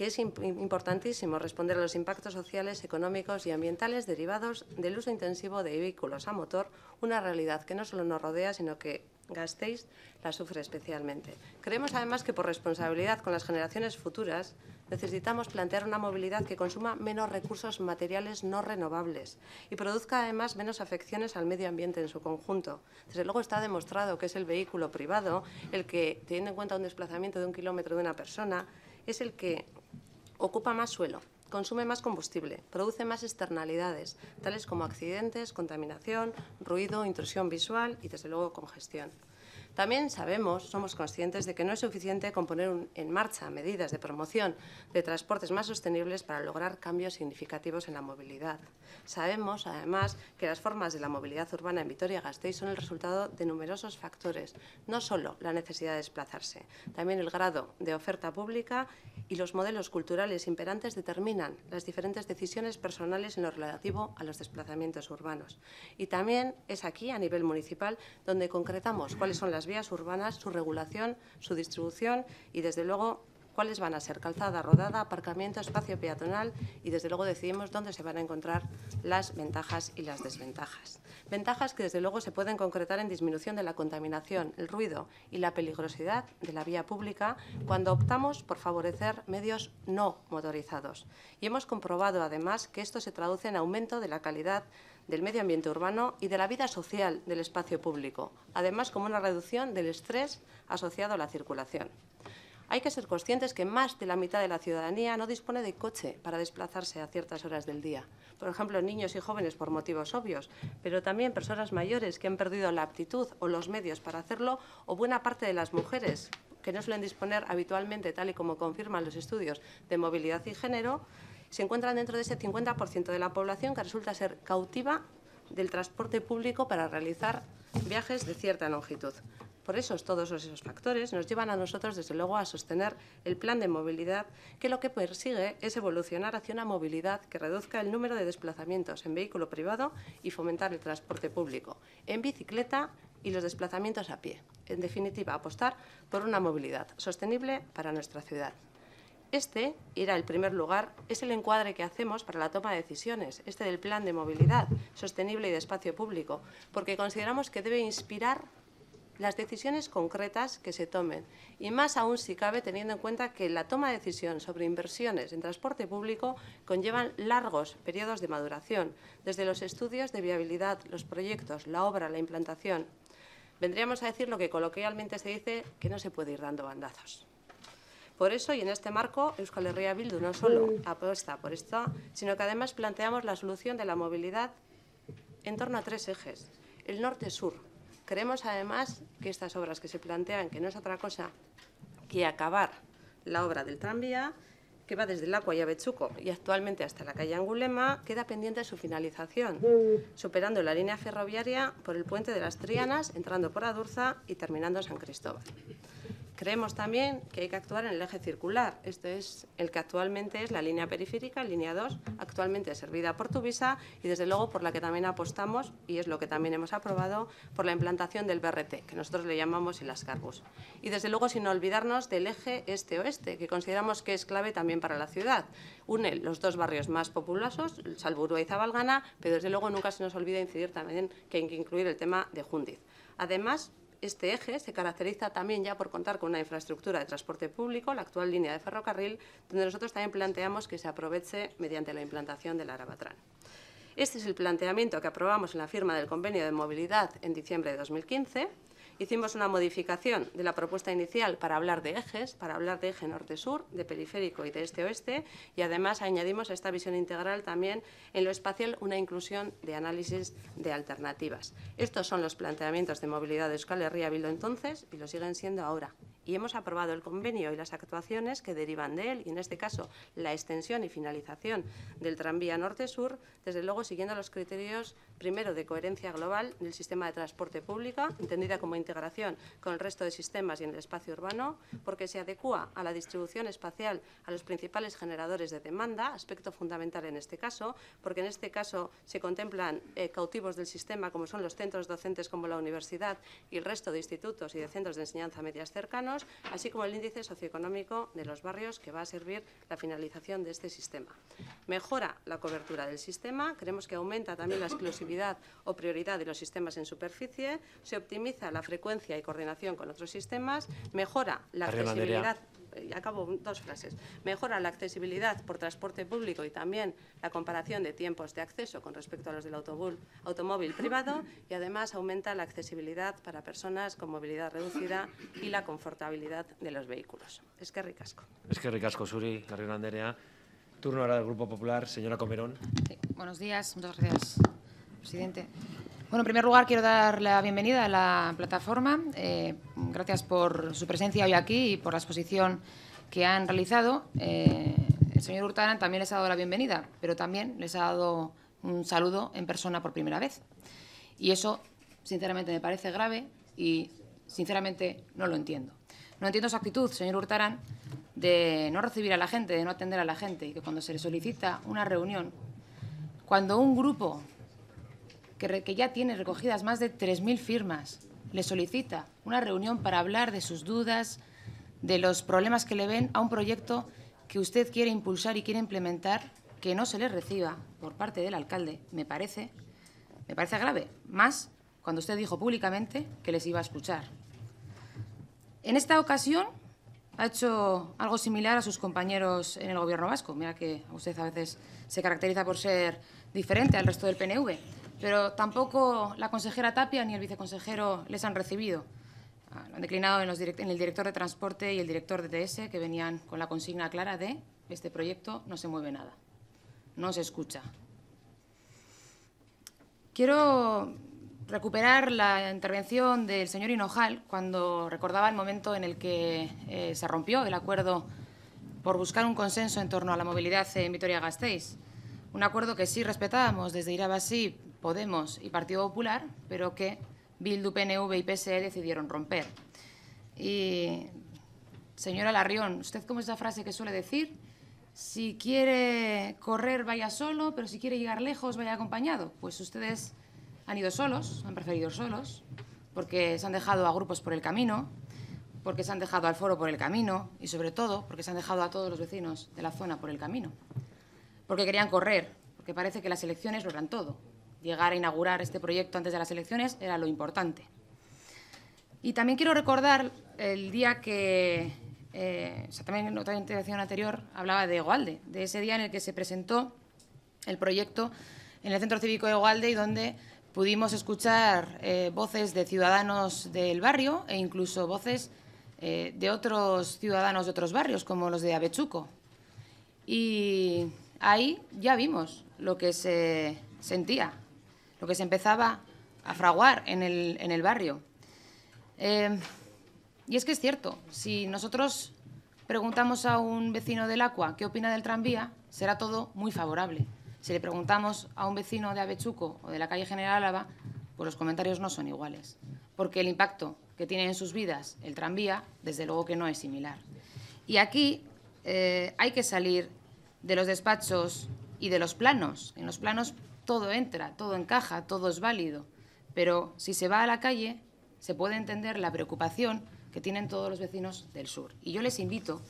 que es importantísimo responder a los impactos sociales, económicos y ambientales derivados del uso intensivo de vehículos a motor, una realidad que no solo nos rodea, sino que gastéis la sufre especialmente. Creemos además que por responsabilidad con las generaciones futuras necesitamos plantear una movilidad que consuma menos recursos materiales no renovables y produzca además menos afecciones al medio ambiente en su conjunto. Desde luego está demostrado que es el vehículo privado el que, teniendo en cuenta un desplazamiento de un kilómetro de una persona, es el que ocupa más suelo, consume más combustible, produce más externalidades, tales como accidentes, contaminación, ruido, intrusión visual y, desde luego, congestión. También sabemos, somos conscientes de que no es suficiente con poner en marcha medidas de promoción de transportes más sostenibles para lograr cambios significativos en la movilidad. Sabemos, además, que las formas de la movilidad urbana en Vitoria-Gasteiz son el resultado de numerosos factores, no solo la necesidad de desplazarse, también el grado de oferta pública y los modelos culturales imperantes determinan las diferentes decisiones personales en lo relativo a los desplazamientos urbanos. Y también es aquí, a nivel municipal, donde concretamos cuáles son las las vías urbanas, su regulación, su distribución y, desde luego, cuáles van a ser calzada, rodada, aparcamiento, espacio peatonal y desde luego decidimos dónde se van a encontrar las ventajas y las desventajas. Ventajas que desde luego se pueden concretar en disminución de la contaminación, el ruido y la peligrosidad de la vía pública cuando optamos por favorecer medios no motorizados. Y hemos comprobado además que esto se traduce en aumento de la calidad del medio ambiente urbano y de la vida social del espacio público, además como una reducción del estrés asociado a la circulación. Hay que ser conscientes que más de la mitad de la ciudadanía no dispone de coche para desplazarse a ciertas horas del día. Por ejemplo, niños y jóvenes por motivos obvios, pero también personas mayores que han perdido la aptitud o los medios para hacerlo, o buena parte de las mujeres que no suelen disponer habitualmente, tal y como confirman los estudios de movilidad y género, se encuentran dentro de ese 50% de la población que resulta ser cautiva del transporte público para realizar viajes de cierta longitud. Por eso todos esos factores nos llevan a nosotros, desde luego, a sostener el plan de movilidad que lo que persigue es evolucionar hacia una movilidad que reduzca el número de desplazamientos en vehículo privado y fomentar el transporte público, en bicicleta y los desplazamientos a pie. En definitiva, apostar por una movilidad sostenible para nuestra ciudad. Este era el primer lugar, es el encuadre que hacemos para la toma de decisiones, este del plan de movilidad sostenible y de espacio público, porque consideramos que debe inspirar las decisiones concretas que se tomen y más aún si cabe teniendo en cuenta que la toma de decisión sobre inversiones en transporte público conllevan largos periodos de maduración, desde los estudios de viabilidad, los proyectos, la obra, la implantación. Vendríamos a decir lo que coloquialmente se dice, que no se puede ir dando bandazos. Por eso, y en este marco, Euskal Herria Bildu no solo mm. apuesta por esto, sino que además planteamos la solución de la movilidad en torno a tres ejes, el norte-sur. Creemos además que estas obras que se plantean, que no es otra cosa que acabar la obra del tranvía, que va desde la y Avechuco y actualmente hasta la calle Angulema, queda pendiente su finalización, mm. superando la línea ferroviaria por el puente de las Trianas, entrando por Adurza y terminando en San Cristóbal. Creemos también que hay que actuar en el eje circular. Este es el que actualmente es la línea periférica, línea 2, actualmente servida por Tuvisa y, desde luego, por la que también apostamos, y es lo que también hemos aprobado, por la implantación del BRT, que nosotros le llamamos el Ascarbus. Y, desde luego, sin olvidarnos del eje este-oeste, que consideramos que es clave también para la ciudad. Une los dos barrios más populosos, Salburúa y Zabalgana, pero, desde luego, nunca se nos olvida incidir también que hay que incluir el tema de Jundiz. Además, este eje se caracteriza también ya por contar con una infraestructura de transporte público, la actual línea de ferrocarril, donde nosotros también planteamos que se aproveche mediante la implantación del Arabatrán. Este es el planteamiento que aprobamos en la firma del convenio de movilidad en diciembre de 2015 Hicimos una modificación de la propuesta inicial para hablar de ejes, para hablar de eje norte-sur, de periférico y de este-oeste, y además añadimos a esta visión integral también en lo espacial una inclusión de análisis de alternativas. Estos son los planteamientos de movilidad de Euskal Herria Bildo entonces y lo siguen siendo ahora y hemos aprobado el convenio y las actuaciones que derivan de él, y en este caso la extensión y finalización del tranvía norte-sur, desde luego siguiendo los criterios, primero, de coherencia global en el sistema de transporte público, entendida como integración con el resto de sistemas y en el espacio urbano, porque se adecua a la distribución espacial a los principales generadores de demanda, aspecto fundamental en este caso, porque en este caso se contemplan eh, cautivos del sistema como son los centros docentes como la universidad y el resto de institutos y de centros de enseñanza medias cercanos, así como el índice socioeconómico de los barrios que va a servir la finalización de este sistema. Mejora la cobertura del sistema, creemos que aumenta también la exclusividad o prioridad de los sistemas en superficie, se optimiza la frecuencia y coordinación con otros sistemas, mejora la accesibilidad acabo dos frases. Mejora la accesibilidad por transporte público y también la comparación de tiempos de acceso con respecto a los del autobús, automóvil privado y además aumenta la accesibilidad para personas con movilidad reducida y la confortabilidad de los vehículos. Es que ricasco. Es que ricasco, Suri, Carrión Anderea. Turno ahora del Grupo Popular. Señora Comerón. Buenos días, muchas gracias, presidente. Bueno, en primer lugar quiero dar la bienvenida a la plataforma. Eh, gracias por su presencia hoy aquí y por la exposición que han realizado. Eh, el señor Hurtaran también les ha dado la bienvenida, pero también les ha dado un saludo en persona por primera vez. Y eso, sinceramente, me parece grave y, sinceramente, no lo entiendo. No entiendo su actitud, señor Hurtaran, de no recibir a la gente, de no atender a la gente, y que cuando se le solicita una reunión, cuando un grupo que, ya tiene recogidas más de 3.000 firmas. Le solicita una reunión para hablar de sus dudas, de los problemas que le ven a un proyecto que usted quiere impulsar y quiere implementar, que no se le reciba por parte del alcalde, me parece, me parece grave. Más cuando usted dijo públicamente que les iba a escuchar. En esta ocasión ha hecho algo similar a sus compañeros en el Gobierno vasco. Mira que usted a veces se caracteriza por ser diferente al resto del PNV pero tampoco la consejera Tapia ni el viceconsejero les han recibido. Ah, lo han declinado en, el director de transporte y el director de TS, que venían con la consigna clara de este proyecto no se mueve nada, no se escucha. Quiero recuperar la intervención del señor Hinojal cuando recordaba el momento en el que eh, se rompió el acuerdo por buscar un consenso en torno a la movilidad en Vitoria-Gasteiz. Un acuerdo que sí respetábamos desde Irabasí Podemos y Partido Popular, pero que Bildu, PNV y PSE decidieron romper. Y, señora Larrión, ¿usted cómo es frase que suele decir? Si quiere correr, vaya solo, pero si quiere llegar lejos, vaya acompañado. Pues ustedes han ido solos, han preferido solos, porque se han dejado a grupos por el camino, porque se han dejado al foro por el camino y, sobre todo, porque se han dejado a todos los vecinos de la zona por el camino. Porque querían correr, porque parece que las elecciones lo eran todo llegar a inaugurar este proyecto antes de las elecciones era lo importante. Y también quiero recordar el día que, eh, también en otra intervención anterior hablaba de Egoalde, de ese día en el que se presentó el proyecto en el Centro Cívico de Egoalde y donde pudimos escuchar eh, voces de ciudadanos del barrio e incluso voces eh, de otros ciudadanos de otros barrios, como los de Avechuco. Y ahí ya vimos lo que se sentía lo que se empezaba a fraguar en el, barrio. Em, y es que es cierto, si nosotros preguntamos a un vecino del Acua qué opina del tranvía, será todo muy favorable. Si le preguntamos a un vecino de Avechuco o de la calle General Álava, pues los comentarios no son iguales, porque el impacto que tiene en sus vidas el tranvía, desde luego que no es similar. Y aquí eh, hay que salir de los despachos y de los planos. En los planos todo entra, todo encaja, todo es válido. Pero si se va a la calle, se puede entender la preocupación que tienen todos los vecinos del sur. Y yo les invito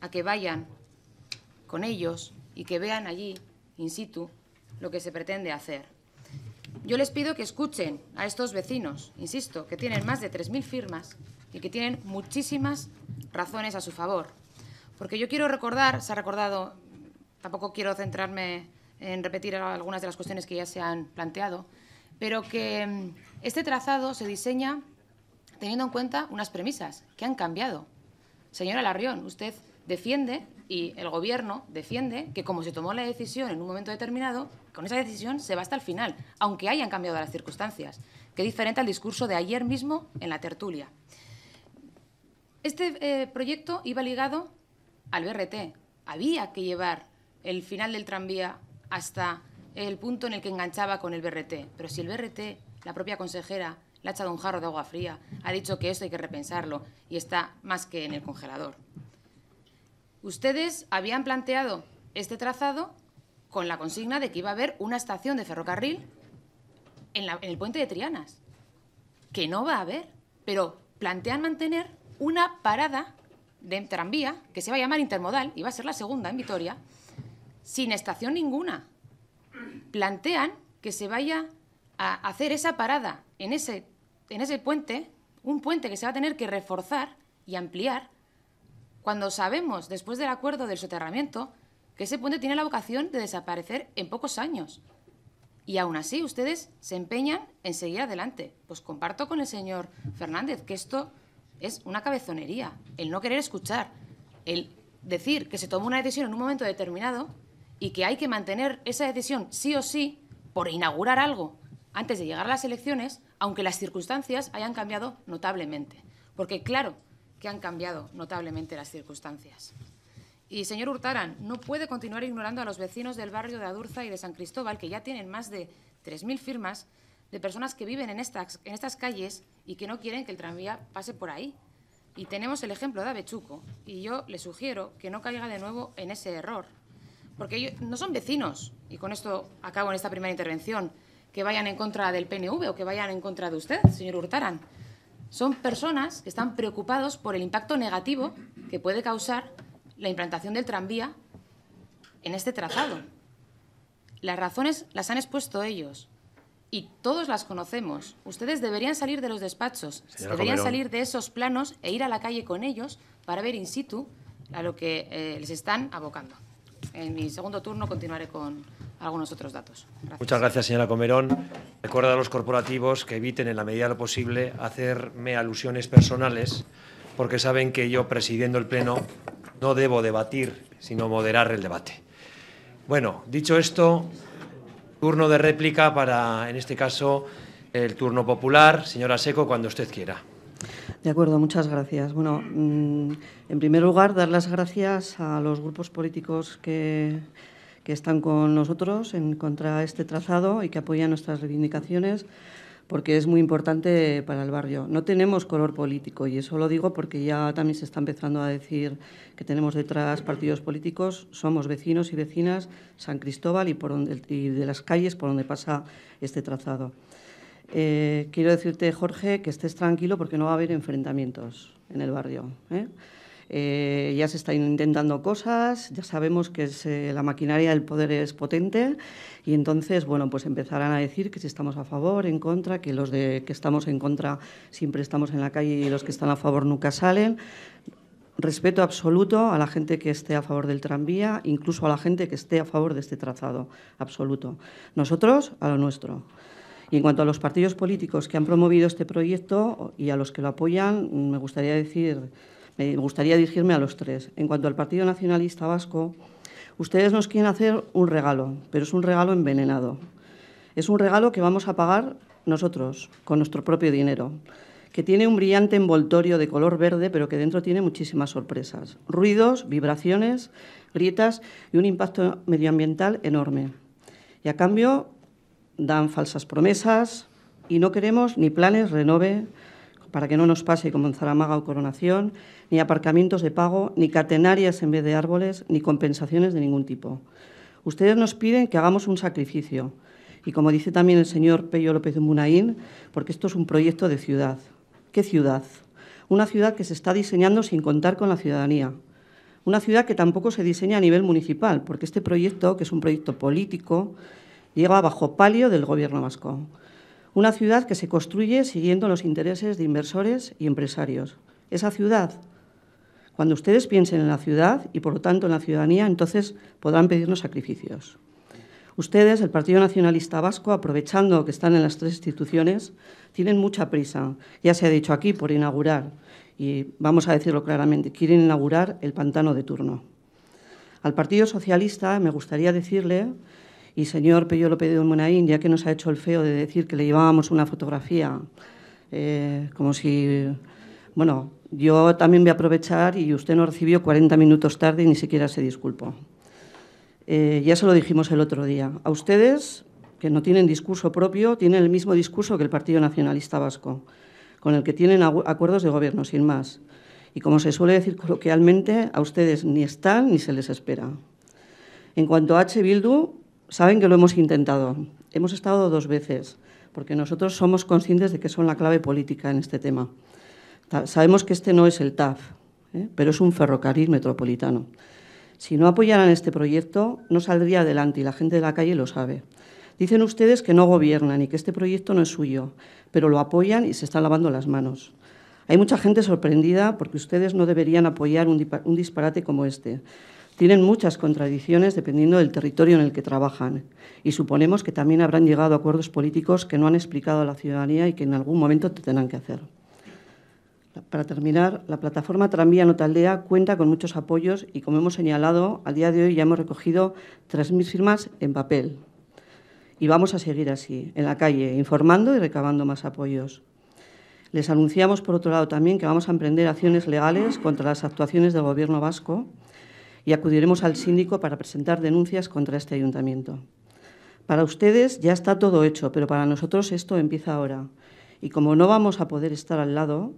a que vayan con ellos y que vean allí, in situ, lo que se pretende hacer. Yo les pido que escuchen a estos vecinos, insisto, que tienen más de 3.000 firmas y que tienen muchísimas razones a su favor. Porque yo quiero recordar, se ha recordado, tampoco quiero centrarme en repetir algunas de las cuestiones que ya se han planteado, pero que mm, este trazado se diseña teniendo en cuenta unas premisas que han cambiado. Señora Larrión, usted defiende y el Gobierno defiende que como se tomó la decisión en un momento determinado, con esa decisión se va hasta el final, aunque hayan cambiado las circunstancias, que diferente al discurso de ayer mismo en la tertulia. Este eh, proyecto iba ligado al BRT. Había que llevar el final del tranvía hasta el punto en el que enganchaba con el BRT. Pero si el BRT, la propia consejera, le ha echado un jarro de agua fría, ha dicho que esto hay que repensarlo y está más que en el congelador. Ustedes habían planteado este trazado con la consigna de que iba a haber una estación de ferrocarril en el puente de Trianas, que no va a haber, pero plantean mantener una parada de tranvía que se va a llamar intermodal y va a ser la segunda en Vitoria sin estación ninguna. Plantean que se vaya a hacer esa parada en ese, en ese puente, un puente que se va a tener que reforzar y ampliar, cuando sabemos, después del acuerdo del soterramiento, que ese puente tiene la vocación de desaparecer en pocos años. Y aún así, ustedes se empeñan en seguir adelante. Pues comparto con el señor Fernández que esto es una cabezonería, el no querer escuchar, el decir que se tomó una decisión en un momento determinado y que hay que mantener esa decisión sí o sí por inaugurar algo antes de llegar a las elecciones, aunque las circunstancias hayan cambiado notablemente. Porque claro que han cambiado notablemente las circunstancias. Y, señor Hurtaran, no puede continuar ignorando a los vecinos del barrio de Adurza y de San Cristóbal, que ya tienen más de 3.000 firmas de personas que viven en estas, en estas calles y que no quieren que el tranvía pase por ahí. Y tenemos el ejemplo de Avechuco, y yo le sugiero que no caiga de nuevo en ese error porque ellos no son vecinos, y con esto acabo en esta primera intervención, que vayan en contra del PNV o que vayan en contra de usted, señor Hurtaran. Son personas que están preocupados por el impacto negativo que puede causar la implantación del tranvía en este trazado. Las razones las han expuesto ellos y todos las conocemos. Ustedes deberían salir de los despachos, deberían salir de esos planos e ir a la calle con ellos para ver in situ a lo que eh, les están abocando en mi segundo turno continuaré con algunos otros datos. Muchas gracias, señora Comerón. Recuerda a los corporativos que eviten en la medida de lo posible hacerme alusiones personales, porque saben que yo, presidiendo el Pleno, no debo debatir, sino moderar el debate. Bueno, dicho esto, turno de réplica para, en este caso, el turno popular. Señora Seco, cuando usted quiera. De acuerdo, muchas gracias. Bueno, mm, en primer lugar, dar las gracias a los grupos políticos que, que están con nosotros en contra este trazado y que apoyan nuestras reivindicaciones porque es muy importante para el barrio. No tenemos color político y eso lo digo porque ya también se está empezando a decir que tenemos detrás partidos políticos, somos vecinos y vecinas San Cristóbal y, por donde, y de las calles por donde pasa este trazado. Eh, quiero decirte, Jorge, que estés tranquilo porque no va a haber enfrentamientos en el barrio. ¿eh? Eh, ya se están intentando cosas, ya sabemos que la maquinaria del poder es potente y entonces, bueno, pues empezarán a decir que si estamos a favor, en contra, que los de que estamos en contra siempre estamos en la calle y los que están a favor nunca salen. Respeto absoluto a la gente que esté a favor del tranvía, incluso a la gente que esté a favor de este trazado, absoluto. Nosotros a lo nuestro. Y en cuanto a los partidos políticos que han promovido este proyecto y a los que lo apoyan, me gustaría decir, me gustaría dirigirme a los tres. En cuanto al Partido Nacionalista Vasco, ustedes nos quieren hacer un regalo, pero es un regalo envenenado. Es un regalo que vamos a pagar nosotros, con nuestro propio dinero que tiene un brillante envoltorio de color verde, pero que dentro tiene muchísimas sorpresas. Ruidos, vibraciones, grietas y un impacto medioambiental enorme. Y a cambio dan falsas promesas y no queremos ni planes renove para que no nos pase como en Zaramaga o Coronación, ni aparcamientos de pago, ni catenarias en vez de árboles, ni compensaciones de ningún tipo. Ustedes nos piden que hagamos un sacrificio y como dice también el señor Pello López de Munaín, porque esto es un proyecto de ciudad. ¿Qué ciudad? Una ciudad que se está diseñando sin contar con la ciudadanía, una ciudad que tampoco se diseña a nivel municipal, porque este proyecto, que es un proyecto político, llega bajo palio del Gobierno vasco. Una ciudad que se construye siguiendo los intereses de inversores y empresarios. Esa ciudad, cuando ustedes piensen en la ciudad y por lo tanto en la ciudadanía, entonces podrán pedirnos sacrificios. Ustedes, el Partido Nacionalista Vasco, aprovechando que están en las tres instituciones, tienen mucha prisa. Ya se ha dicho aquí por inaugurar, y vamos a decirlo claramente, quieren inaugurar el pantano de turno. Al Partido Socialista me gustaría decirle y señor Pello López de Monaín, ya que nos ha hecho el feo de decir que le llevábamos una fotografía, eh, como si, bueno, yo también voy a aprovechar y usted nos recibió 40 minutos tarde y ni siquiera se disculpó. Eh, ya se lo dijimos el otro día. A ustedes, que no tienen discurso propio, tienen el mismo discurso que el Partido Nacionalista Vasco, con el que tienen acuerdos de gobierno, sin más. Y como se suele decir coloquialmente, a ustedes ni están ni se les espera. En cuanto a H. Bildu, saben que lo hemos intentado. Hemos estado dos veces, porque nosotros somos conscientes de que son la clave política en este tema. Sabemos que este no es el TAF, ¿eh? pero es un ferrocarril metropolitano. Si no apoyaran este proyecto, no saldría adelante y la gente de la calle lo sabe. Dicen ustedes que no gobiernan y que este proyecto no es suyo, pero lo apoyan y se están lavando las manos. Hay mucha gente sorprendida porque ustedes no deberían apoyar un, disparate como este tienen muchas contradicciones dependiendo del territorio en el que trabajan y suponemos que también habrán llegado a acuerdos políticos que no han explicado a la ciudadanía y que en algún momento te tendrán que hacer. Para terminar, la plataforma Tranvía Nota Aldea cuenta con muchos apoyos y, como hemos señalado, al día de hoy ya hemos recogido 3.000 firmas en papel. Y vamos a seguir así, en la calle, informando y recabando más apoyos. Les anunciamos, por otro lado, también que vamos a emprender acciones legales contra las actuaciones del Gobierno vasco y acudiremos al síndico para presentar denuncias contra este ayuntamiento. Para ustedes ya está todo hecho, pero para nosotros esto empieza ahora. Y como no vamos a poder estar al lado,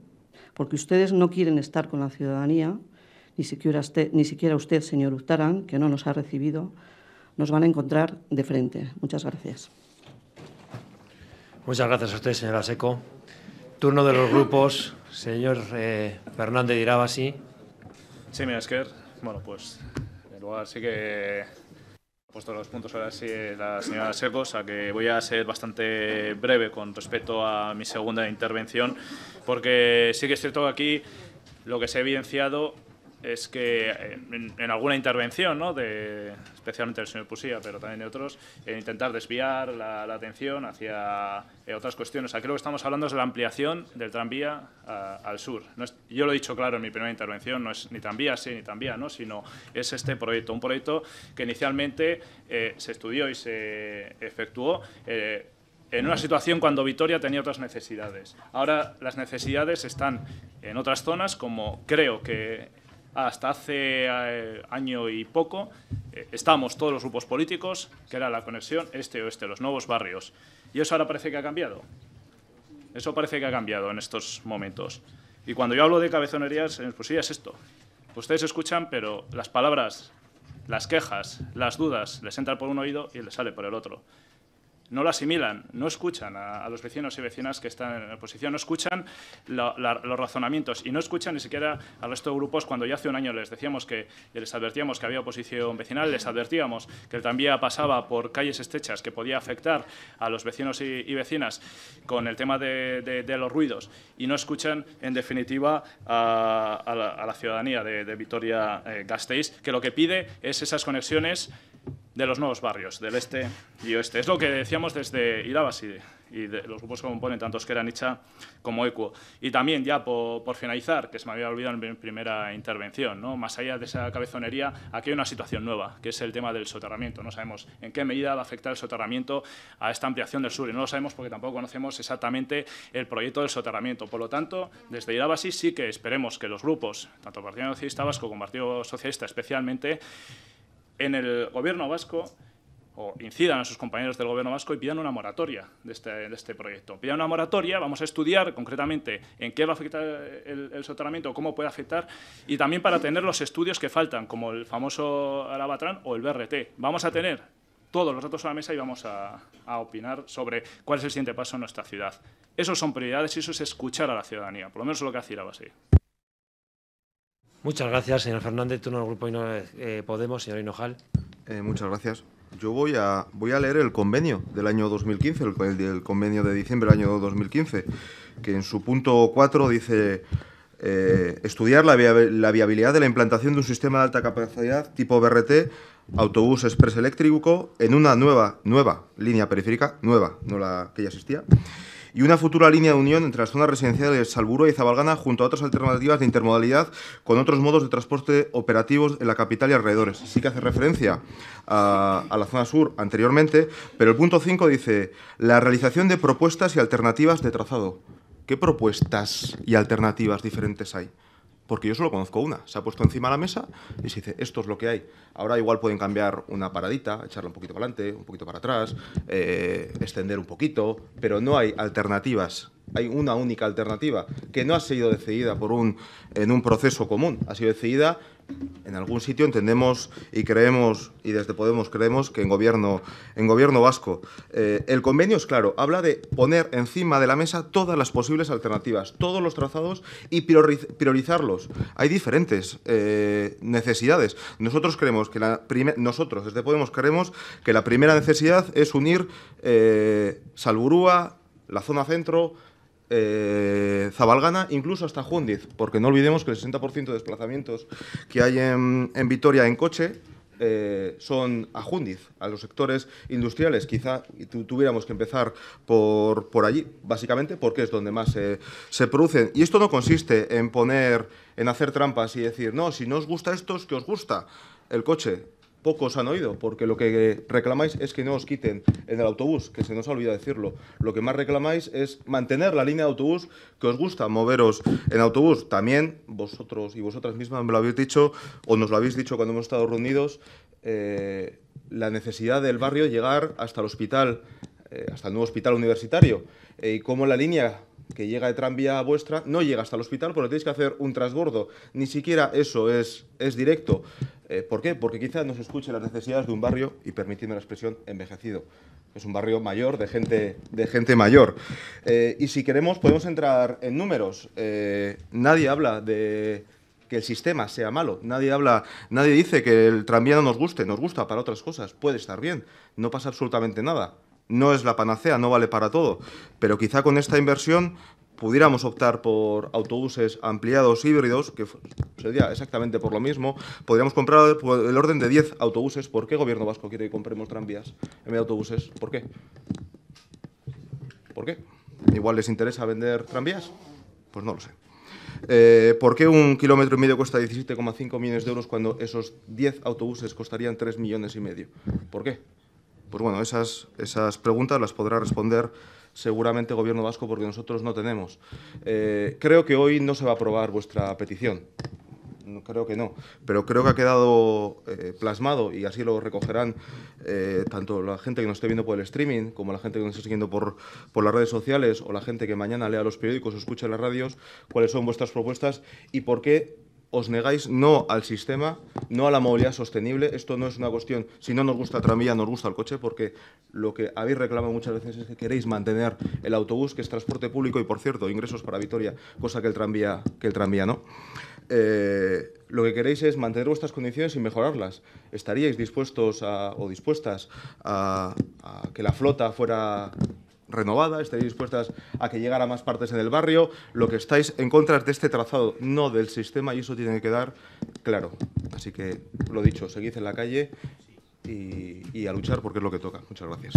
porque ustedes no quieren estar con la ciudadanía, ni siquiera usted, ni siquiera usted señor Uttaran, que no nos ha recibido, nos van a encontrar de frente. Muchas gracias. Muchas gracias a usted, señora Seco. Turno de los grupos. Señor eh, Fernández de Irabasi. Sí, que bueno, pues en lugar sí que he puesto los puntos ahora sí la señora o a que voy a ser bastante breve con respecto a mi segunda intervención, porque sí que es cierto que aquí lo que se ha evidenciado es que eh, en, alguna intervención, ¿no? de, especialmente del señor Pusía, pero también de otros, en intentar desviar la, atención hacia eh, otras cuestiones. Aquí lo que estamos hablando es de la ampliación del tranvía al sur. yo lo he dicho claro en mi primera intervención, no es ni tranvía sí ni tranvía no, sino es este proyecto, un proyecto que inicialmente eh, se estudió y se efectuó. en una situación cuando Vitoria tenía otras necesidades. Ahora las necesidades están en otras zonas, como creo que hasta hace eh, año y poco eh, estábamos todos los grupos políticos, que era la conexión este o este los nuevos barrios. Y eso ahora parece que ha cambiado. Eso parece que ha cambiado en estos momentos. Y cuando yo hablo de cabezonerías, pues sí, es esto. Ustedes escuchan, pero las palabras, las quejas, las dudas, les entran por un oído y les sale por el otro no lo asimilan, no escuchan a, los vecinos y vecinas que están en oposición, no escuchan los razonamientos y no escuchan ni siquiera a resto de grupos cuando ya hace un año les decíamos que les advertíamos que había oposición vecinal, les advertíamos que también pasaba por calles estrechas que podía afectar a los vecinos y, vecinas con el tema de, los ruidos y no escuchan en definitiva a, la, ciudadanía de, Vitoria-Gasteiz eh, que lo que pide es esas conexiones de los nuevos barrios, del este y oeste. Es lo que decíamos desde Irabas y, de, los grupos que componen tanto eran Nicha como ECUO. Y también, ya por, finalizar, que se me había olvidado en mi primera intervención, ¿no? más allá de esa cabezonería, aquí hay una situación nueva, que es el tema del soterramiento. No sabemos en qué medida va a afectar el soterramiento a esta ampliación del sur, y no lo sabemos porque tampoco conocemos exactamente el proyecto del soterramiento. Por lo tanto, desde Irabasi sí que esperemos que los grupos, tanto el Partido Nacionalista Vasco como Partido Socialista especialmente, en el gobierno vasco o incidan a sus compañeros del gobierno vasco y pidan una moratoria de este, este proyecto. Pidan una moratoria, vamos a estudiar concretamente en qué va a afectar el, soterramiento, cómo puede afectar, y también para tener los estudios que faltan, como el famoso Alabatrán o el BRT. Vamos a tener todos los datos a la mesa y vamos a, opinar sobre cuál es el siguiente paso en nuestra ciudad. Esos son prioridades y eso es escuchar a la ciudadanía, por lo menos es lo que hace la base. Muchas gracias, señor Fernández, turno el Grupo eh, Podemos, señor Hinojal. Eh, muchas gracias. Yo voy a, voy a leer el convenio del año 2015, el, el convenio de diciembre del año 2015, que en su punto 4 dice eh, estudiar la, viabilidad de la implantación de un sistema de alta capacidad tipo BRT, autobús express eléctrico, en una nueva, nueva línea periférica, nueva, no la que ya existía, y una futura línea de unión entre las zonas residenciales de Salburua y Zabalgana junto a otras alternativas de intermodalidad con otros modos de transporte operativos en la capital y alrededores. Sí que hace referencia a, a la zona sur anteriormente, pero el punto 5 dice la realización de propuestas y alternativas de trazado. ¿Qué propuestas y alternativas diferentes hay? porque yo solo conozco una. Se ha puesto encima de la mesa y se dice, esto es lo que hay. Ahora igual pueden cambiar una paradita, echarla un poquito para adelante, un poquito para atrás, eh, extender un poquito, pero no hay alternativas. Hay una única alternativa que no ha sido decidida por un, en un proceso común, ha sido decidida en algún sitio entendemos y creemos, y desde Podemos creemos, que en gobierno, en gobierno vasco. Eh, el convenio es claro, habla de poner encima de la mesa todas las posibles alternativas, todos los trazados y priorizarlos. Hay diferentes eh, necesidades. Nosotros creemos que nosotros desde Podemos creemos que la primera necesidad es unir eh, Salburúa, la zona centro, eh, Zabalgana, incluso hasta Jundiz, porque no olvidemos que el 60% de desplazamientos que hay en, Vitoria en coche eh, son a Jundiz, a los sectores industriales. Quizá tuviéramos que empezar por, por, allí, básicamente, porque es donde más se producen. Y esto no consiste en poner, en hacer trampas y decir, no, si no os gusta esto, es que os gusta el coche pocos han oído, porque lo que reclamáis es que no os quiten en el autobús, que se nos ha olvidado decirlo. Lo que más reclamáis es mantener la línea de autobús que os gusta, moveros en autobús. También vosotros y vosotras mismas me lo habéis dicho, o nos lo habéis dicho cuando hemos estado reunidos, eh, la necesidad del barrio llegar hasta el hospital, eh, hasta el nuevo hospital universitario, eh, y cómo la línea que llega de tranvía vuestra no llega hasta el hospital porque tenéis que hacer un transbordo. Ni siquiera eso es, es directo. Eh, ¿Por qué? Porque quizás se escuche las necesidades de un barrio, y permitiendo la expresión, envejecido. Es un barrio mayor, de gente, de gente mayor. Eh, y si queremos, podemos entrar en números. Eh, nadie habla de que el sistema sea malo. Nadie habla, nadie dice que el tranvía no nos guste, nos gusta para otras cosas, puede estar bien, no pasa absolutamente nada no es la panacea, no vale para todo, pero quizá con esta inversión pudiéramos optar por autobuses ampliados híbridos, que sería exactamente por lo mismo, podríamos comprar el pues, orden de 10 autobuses. ¿Por qué el gobierno vasco quiere que compremos tranvías en vez de autobuses? ¿Por qué? ¿Por qué? ¿Igual les interesa vender tranvías? Pues no lo sé. Eh, ¿Por qué un kilómetro y medio cuesta 17,5 millones de euros cuando esos 10 autobuses costarían 3 millones y medio? ¿Por qué? Pues bueno, esas, esas preguntas las podrá responder seguramente Gobierno Vasco porque nosotros no tenemos. Eh, creo que hoy no se va a aprobar vuestra petición. No, creo que no, pero creo que ha quedado eh, plasmado y así lo recogerán eh, tanto la gente que nos esté viendo por el streaming como la gente que nos esté siguiendo por, por las redes sociales o la gente que mañana lea los periódicos o escuche las radios, cuáles son vuestras propuestas y por qué os negáis no al sistema, no a la movilidad sostenible. Esto no es una cuestión, si no nos gusta el tranvía, nos gusta el coche, porque lo que habéis reclamado muchas veces es que queréis mantener el autobús, que es transporte público y, por cierto, ingresos para Vitoria, cosa que el tranvía, que el tranvía no. Eh, lo que queréis es mantener vuestras condiciones y mejorarlas. ¿Estaríais dispuestos o dispuestas a, a que la flota fuera renovada, estáis dispuestas a que llegara más partes en el barrio. Lo que estáis en contra es de este trazado, no del sistema, y eso tiene que quedar claro. Así que, lo dicho, seguid en la calle y, a luchar porque es lo que toca. Muchas gracias.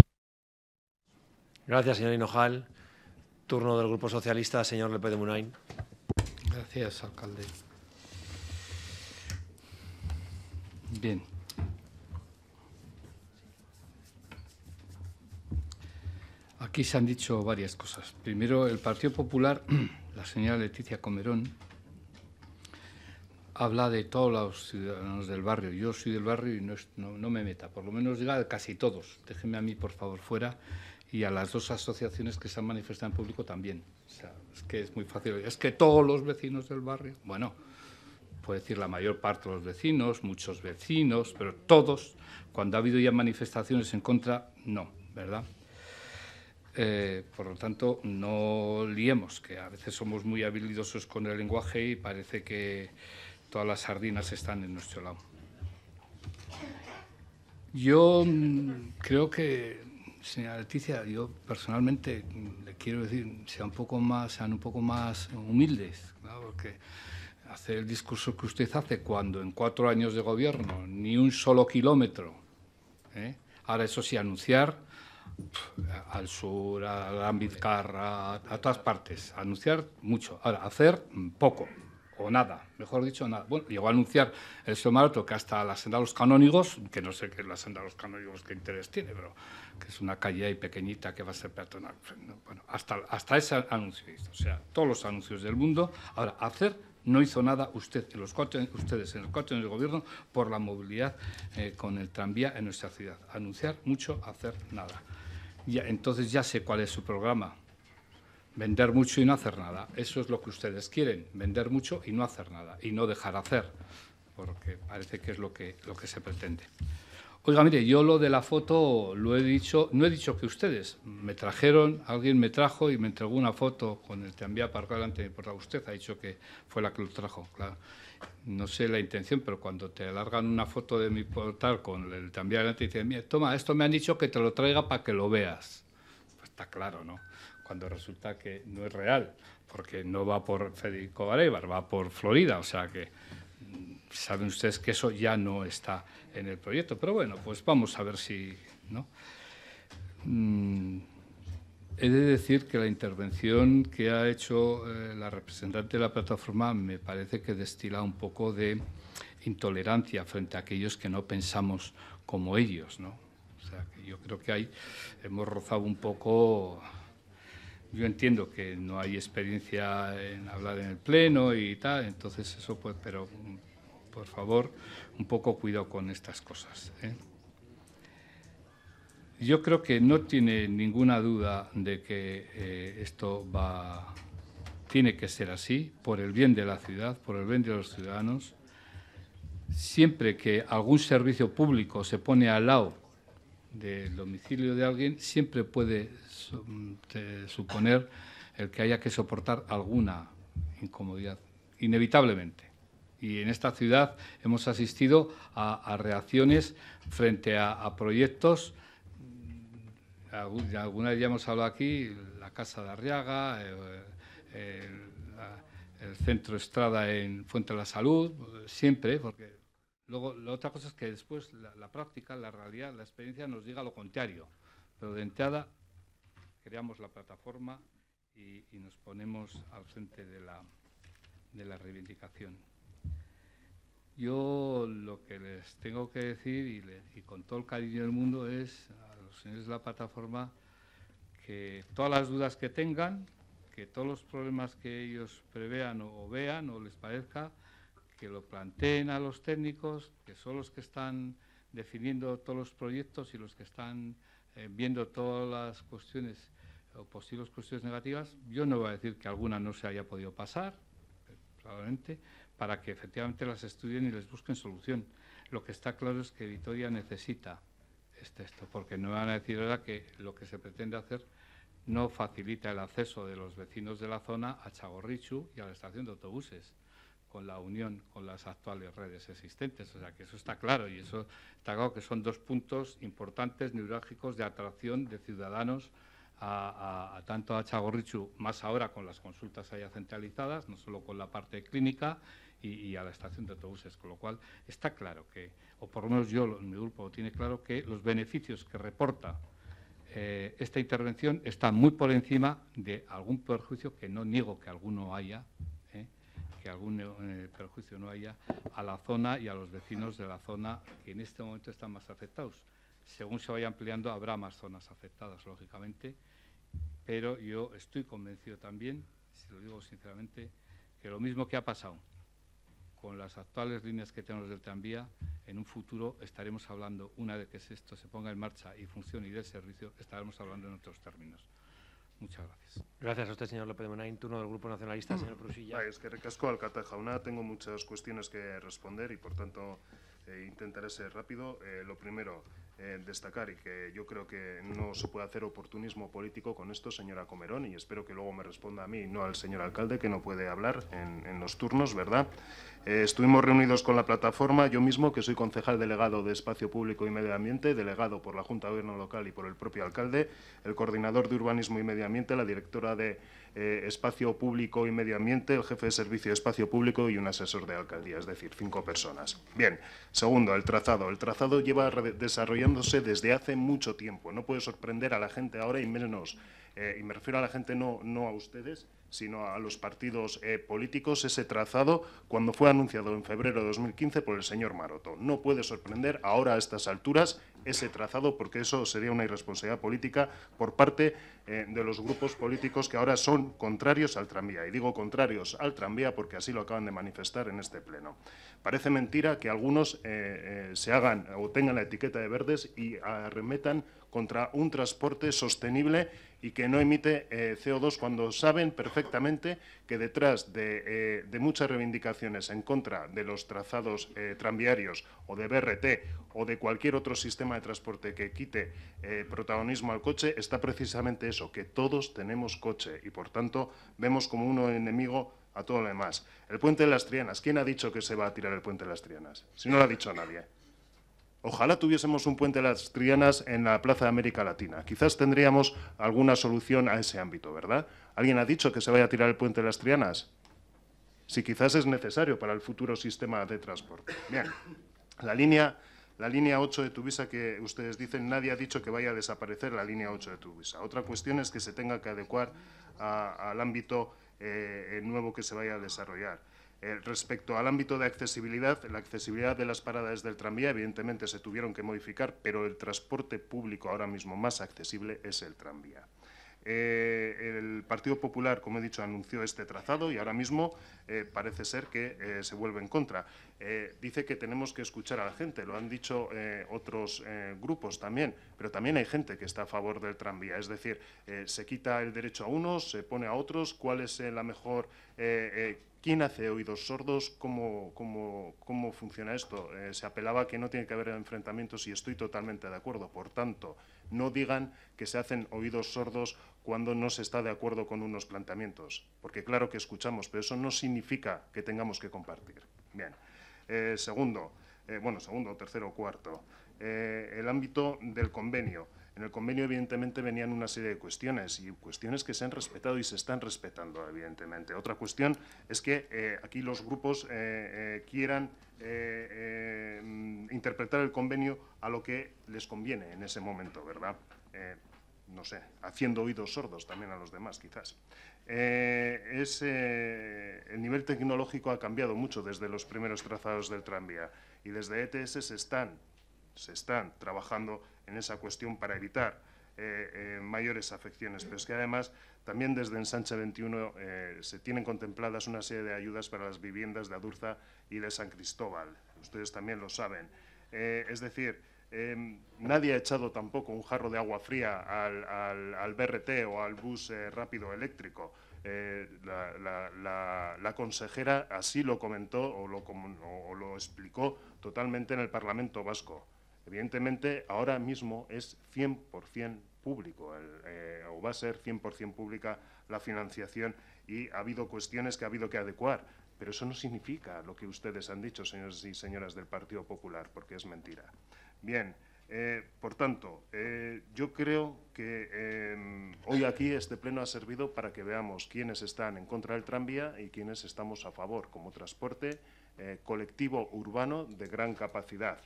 Gracias, señor Hinojal. Turno del Grupo Socialista, señor Lepe de Munain. Gracias, alcalde. Bien. Aquí se han dicho varias cosas. Primero, el Partido Popular, la señora Leticia Comerón, habla de todos los ciudadanos del barrio. Yo soy del barrio y no, no, me meta, por lo menos diga casi todos. Déjeme a mí, por favor, fuera y a las dos asociaciones que se han manifestado en público también. es que es muy fácil. Es que todos los vecinos del barrio, bueno, puede decir la mayor parte de los vecinos, muchos vecinos, pero todos, cuando ha habido ya manifestaciones en contra, no, ¿verdad? Eh, por lo tanto, no liemos, que a veces somos muy habilidosos con el lenguaje y parece que todas las sardinas están en nuestro lado. Yo mm, creo que, señora Leticia, yo personalmente le quiero decir, un poco más, sean un poco más humildes, porque hacer el discurso que usted hace cuando en cuatro años de gobierno ni un solo kilómetro, ¿eh? ahora eso sí, anunciar al sur, a Gran a todas partes. Anunciar mucho. Ahora, hacer poco o nada, mejor dicho, nada. Bueno, llegó a anunciar el señor Maroto que hasta la senda de los canónigos, que no sé qué es la senda de los canónigos, qué interés tiene, pero que es una calle ahí pequeñita que va a ser peatonal. Bueno, hasta, hasta ese anuncio o sea, todos los anuncios del mundo. Ahora, hacer no hizo nada usted en los coches, ustedes en el coche del gobierno por la movilidad eh, con el tranvía en nuestra ciudad. Anunciar mucho, hacer nada entonces ya sé cuál es su programa. Vender mucho y no hacer nada. Eso es lo que ustedes quieren, vender mucho y no hacer nada, y no dejar hacer, porque parece que es lo que, lo que se pretende. Oiga, mire, yo lo de la foto lo he dicho, no he dicho que ustedes, me trajeron, alguien me trajo y me entregó una foto con el te aparcado para adelante. por la Usted ha dicho que fue la que lo trajo, claro no sé la intención, pero cuando te alargan una foto de mi portal con el también adelante, dicen, mira, toma, esto me han dicho que te lo traiga para que lo veas. Pues está claro, ¿no? Cuando resulta que no es real, porque no va por Federico Garebar, va por Florida, o sea que mm, saben ustedes que eso ya no está en el proyecto. Pero bueno, pues vamos a ver si, ¿no? Mm, he de decir que la intervención que ha hecho eh, la representante de la plataforma me parece que destila un poco de intolerancia frente a aquellos que no pensamos como ellos, ¿no? O sea, yo creo que hay, hemos rozado un poco yo entiendo que no hay experiencia en hablar en el pleno y tal, entonces eso pues, pero por favor, un poco cuidado con estas cosas. ¿eh? Yo creo que no tiene ninguna duda de que eh, esto tiene que ser así, por el bien de la ciudad, por el bien de los ciudadanos. Siempre que algún servicio público se pone al lado del domicilio de alguien, siempre puede mm, suponer el que haya que soportar alguna incomodidad, inevitablemente. Y en esta ciudad hemos asistido a, reacciones frente a proyectos alguna vez ya hemos hablado aquí, la Casa de Arriaga, el, Centro Estrada en Fuente de la Salud, siempre, porque luego la otra cosa es que después la, práctica, la realidad, la experiencia nos diga lo contrario. Pero de entrada creamos la plataforma y, nos ponemos al frente de la, de la reivindicación. Yo lo que les tengo que decir, y con todo el cariño del mundo, es pues es la plataforma que todas las dudas que tengan, que todos los problemas que ellos prevean o, vean o les parezca, que lo planteen a los técnicos, que son los que están definiendo todos los proyectos y los que están eh, viendo todas las cuestiones o posibles cuestiones negativas. Yo no voy a decir que alguna no se haya podido pasar, probablemente, para que efectivamente las estudien y les busquen solución. Lo que está claro es que Vitoria necesita este porque no van a decir ahora que lo que se pretende hacer no facilita el acceso de los vecinos de la zona a Chagorrichu y a la estación de autobuses con la unión con las actuales redes existentes. O sea, que eso está claro y eso está claro que son dos puntos importantes, neurálgicos, de atracción de ciudadanos a, a tanto a Chagorrichu, más ahora con las consultas allá centralizadas, no solo con la parte clínica, y, a la estación de autobuses, con lo cual está claro que, o por lo menos yo en mi grupo tiene claro que los beneficios que reporta eh, esta intervención están muy por encima de algún perjuicio que no niego que alguno haya, eh, que algún eh, perjuicio no haya a la zona y a los vecinos de la zona que en este momento están más afectados. Según se vaya ampliando habrá más zonas afectadas, lógicamente, pero yo estoy convencido también, si lo digo sinceramente, que lo mismo que ha pasado con las actuales líneas que tenemos del tranvía, en un futuro estaremos hablando, una vez que esto se ponga en marcha y funcione y del servicio, estaremos hablando en otros términos. Muchas gracias. Gracias a usted, señor López de Monain. Turno del Grupo Nacionalista, señor Prusilla. es que recasco al Catajauna. Tengo muchas cuestiones que responder y, por tanto, eh, intentaré ser rápido. Eh, lo primero, destacar y que yo creo que no se puede hacer oportunismo político con esto, señora Comerón, y espero que luego me responda a mí, y no al señor alcalde, que no puede hablar en, los turnos, ¿verdad? Eh, estuvimos reunidos con la plataforma, yo mismo, que soy concejal delegado de Espacio Público y Medio Ambiente, delegado por la Junta de Gobierno Local y por el propio alcalde, el coordinador de Urbanismo y Medio Ambiente, la directora de eh, espacio público y medio ambiente, el jefe de servicio de espacio público y un asesor de alcaldía, es decir, cinco personas. Bien, segundo, el trazado. El trazado lleva desarrollándose desde hace mucho tiempo. No puede sorprender a la gente ahora y menos, eh, y me refiero a la gente no, no a ustedes, sino a los partidos eh, políticos ese trazado cuando fue anunciado en febrero de 2015 por el señor Maroto. No puede sorprender ahora a estas alturas ese trazado, porque eso sería una irresponsabilidad política por parte eh, de los grupos políticos que ahora son contrarios al tranvía. Y digo contrarios al tranvía porque así lo acaban de manifestar en este pleno. Parece mentira que algunos eh, eh, se hagan o tengan la etiqueta de verdes y arremetan contra un transporte sostenible y que no emite eh, CO2 cuando saben perfectamente que detrás eh, de, muchas reivindicaciones en contra de los trazados eh, tranviarios o de BRT o de cualquier otro sistema de transporte que quite protagonismo al coche está precisamente eso, que todos tenemos coche y por tanto vemos como uno enemigo a todo lo demás. El puente de las Trianas, ¿quién ha dicho que se va a tirar el puente de las Trianas? Si no lo ha dicho nadie. Ojalá tuviésemos un puente de las Trianas en la Plaza de América Latina. Quizás tendríamos alguna solución a ese ámbito, ¿verdad? ¿Alguien ha dicho que se vaya a tirar el puente de las Trianas? Si quizás es necesario para el futuro sistema de transporte. Bien, la línea, la 8 de Tuvisa que ustedes dicen, nadie ha dicho que vaya a desaparecer la línea 8 de Tuvisa. Otra cuestión es que se tenga que adecuar al ámbito eh, nuevo que se vaya a desarrollar. Eh, respecto al ámbito de accesibilidad, la accesibilidad de las paradas del tranvía evidentemente se tuvieron que modificar, pero el transporte público ahora mismo más accesible es el tranvía. Eh, el Partido Popular, como he dicho, anunció este trazado y ahora mismo eh, parece ser que se vuelve en contra. dice que tenemos que escuchar a la gente, lo han dicho otros grupos también, pero también hay gente que está a favor del tranvía, es decir, se quita el derecho a unos, se pone a otros, cuál es la mejor ¿Quién hace oídos sordos? ¿Cómo, cómo, funciona esto? Eh, se apelaba que no tiene que haber enfrentamientos y estoy totalmente de acuerdo. Por tanto, no digan que se hacen oídos sordos cuando no se está de acuerdo con unos planteamientos, porque claro que escuchamos, pero eso no significa que tengamos que compartir. Bien. Eh, segundo, eh, bueno, segundo, tercero, cuarto, el ámbito del convenio. En el convenio, evidentemente, venían una serie de cuestiones y cuestiones que se han respetado y se están respetando, evidentemente. Otra cuestión es que eh, aquí los grupos eh, eh, quieran interpretar el convenio a lo que les conviene en ese momento, ¿verdad? no sé, haciendo oídos sordos también a los demás, quizás. el nivel tecnológico ha cambiado mucho desde los primeros trazados del tranvía y desde ETS se están, se están trabajando en esa cuestión para evitar eh, eh, mayores afecciones. Pero es que además también desde Ensanche 21 eh, se tienen contempladas una serie de ayudas para las viviendas de Adurza y de San Cristóbal. Ustedes también lo saben. es decir, em, nadie ha echado tampoco un jarro de agua fría al, BRT o al bus rápido eléctrico. La, consejera así lo comentó o lo, o lo explicó totalmente en el Parlamento Vasco. Evidentemente, ahora mismo es 100% público, eh, o va a ser 100% pública la financiación y ha habido cuestiones que ha habido que adecuar, pero eso no significa lo que ustedes han dicho, señores y señoras del Partido Popular, porque es mentira. Bien, eh, por tanto, eh, yo creo que em, hoy aquí este pleno ha servido para que veamos quiénes están en contra del tranvía y quiénes estamos a favor como transporte colectivo urbano de gran capacidad.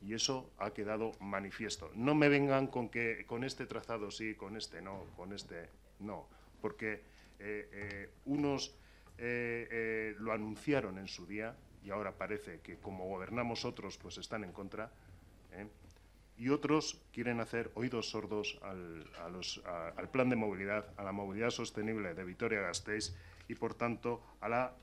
Y eso ha quedado manifiesto. No me vengan con que con este trazado sí, con este no, con este no, porque eh, eh, unos eh, lo anunciaron en su día y ahora parece que como gobernamos otros, pues están en contra. Y otros quieren hacer oídos sordos al, a al plan de movilidad, a la movilidad sostenible de Vitoria-Gasteiz y, por tanto, a, la,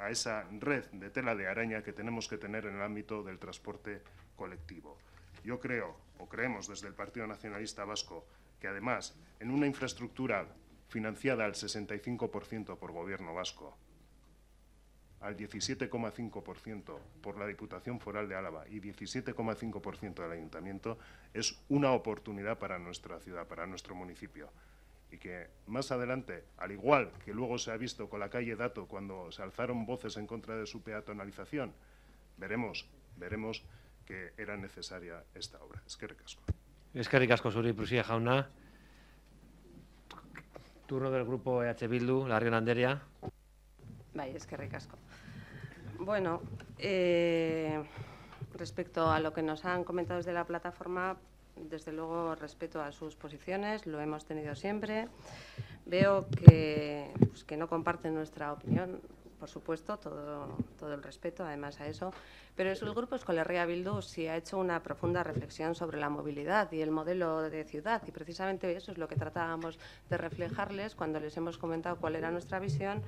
a esa red de tela de araña que tenemos que tener en el ámbito del transporte colectivo. Yo creo, o creemos desde el Partido Nacionalista Vasco, que además, en una infraestructura financiada al 65% por Gobierno vasco, al 17,5% por la Diputación Foral de Álava y 17,5% del Ayuntamiento, es una oportunidad para nuestra ciudad, para nuestro municipio. Y que más adelante, al igual que luego se ha visto con la calle Dato cuando se alzaron voces en contra de su peatonalización, veremos, veremos que era necesaria esta obra. ricasco. Es que ricasco, Suri, Prusia jauna. Turno del grupo EH Bildu, Larrion Vaya, es que ricasco. Bueno, eh, respecto a lo que nos han comentado desde la plataforma, desde luego respeto a sus posiciones, lo hemos tenido siempre. Veo que, pues, que no comparten nuestra opinión por supuesto, todo, el respeto además a eso, pero el grupo Escolarrea Bildu sí ha hecho una profunda reflexión sobre la movilidad y el modelo de ciudad y precisamente eso es lo que tratábamos de reflejarles cuando les hemos comentado cuál era nuestra visión,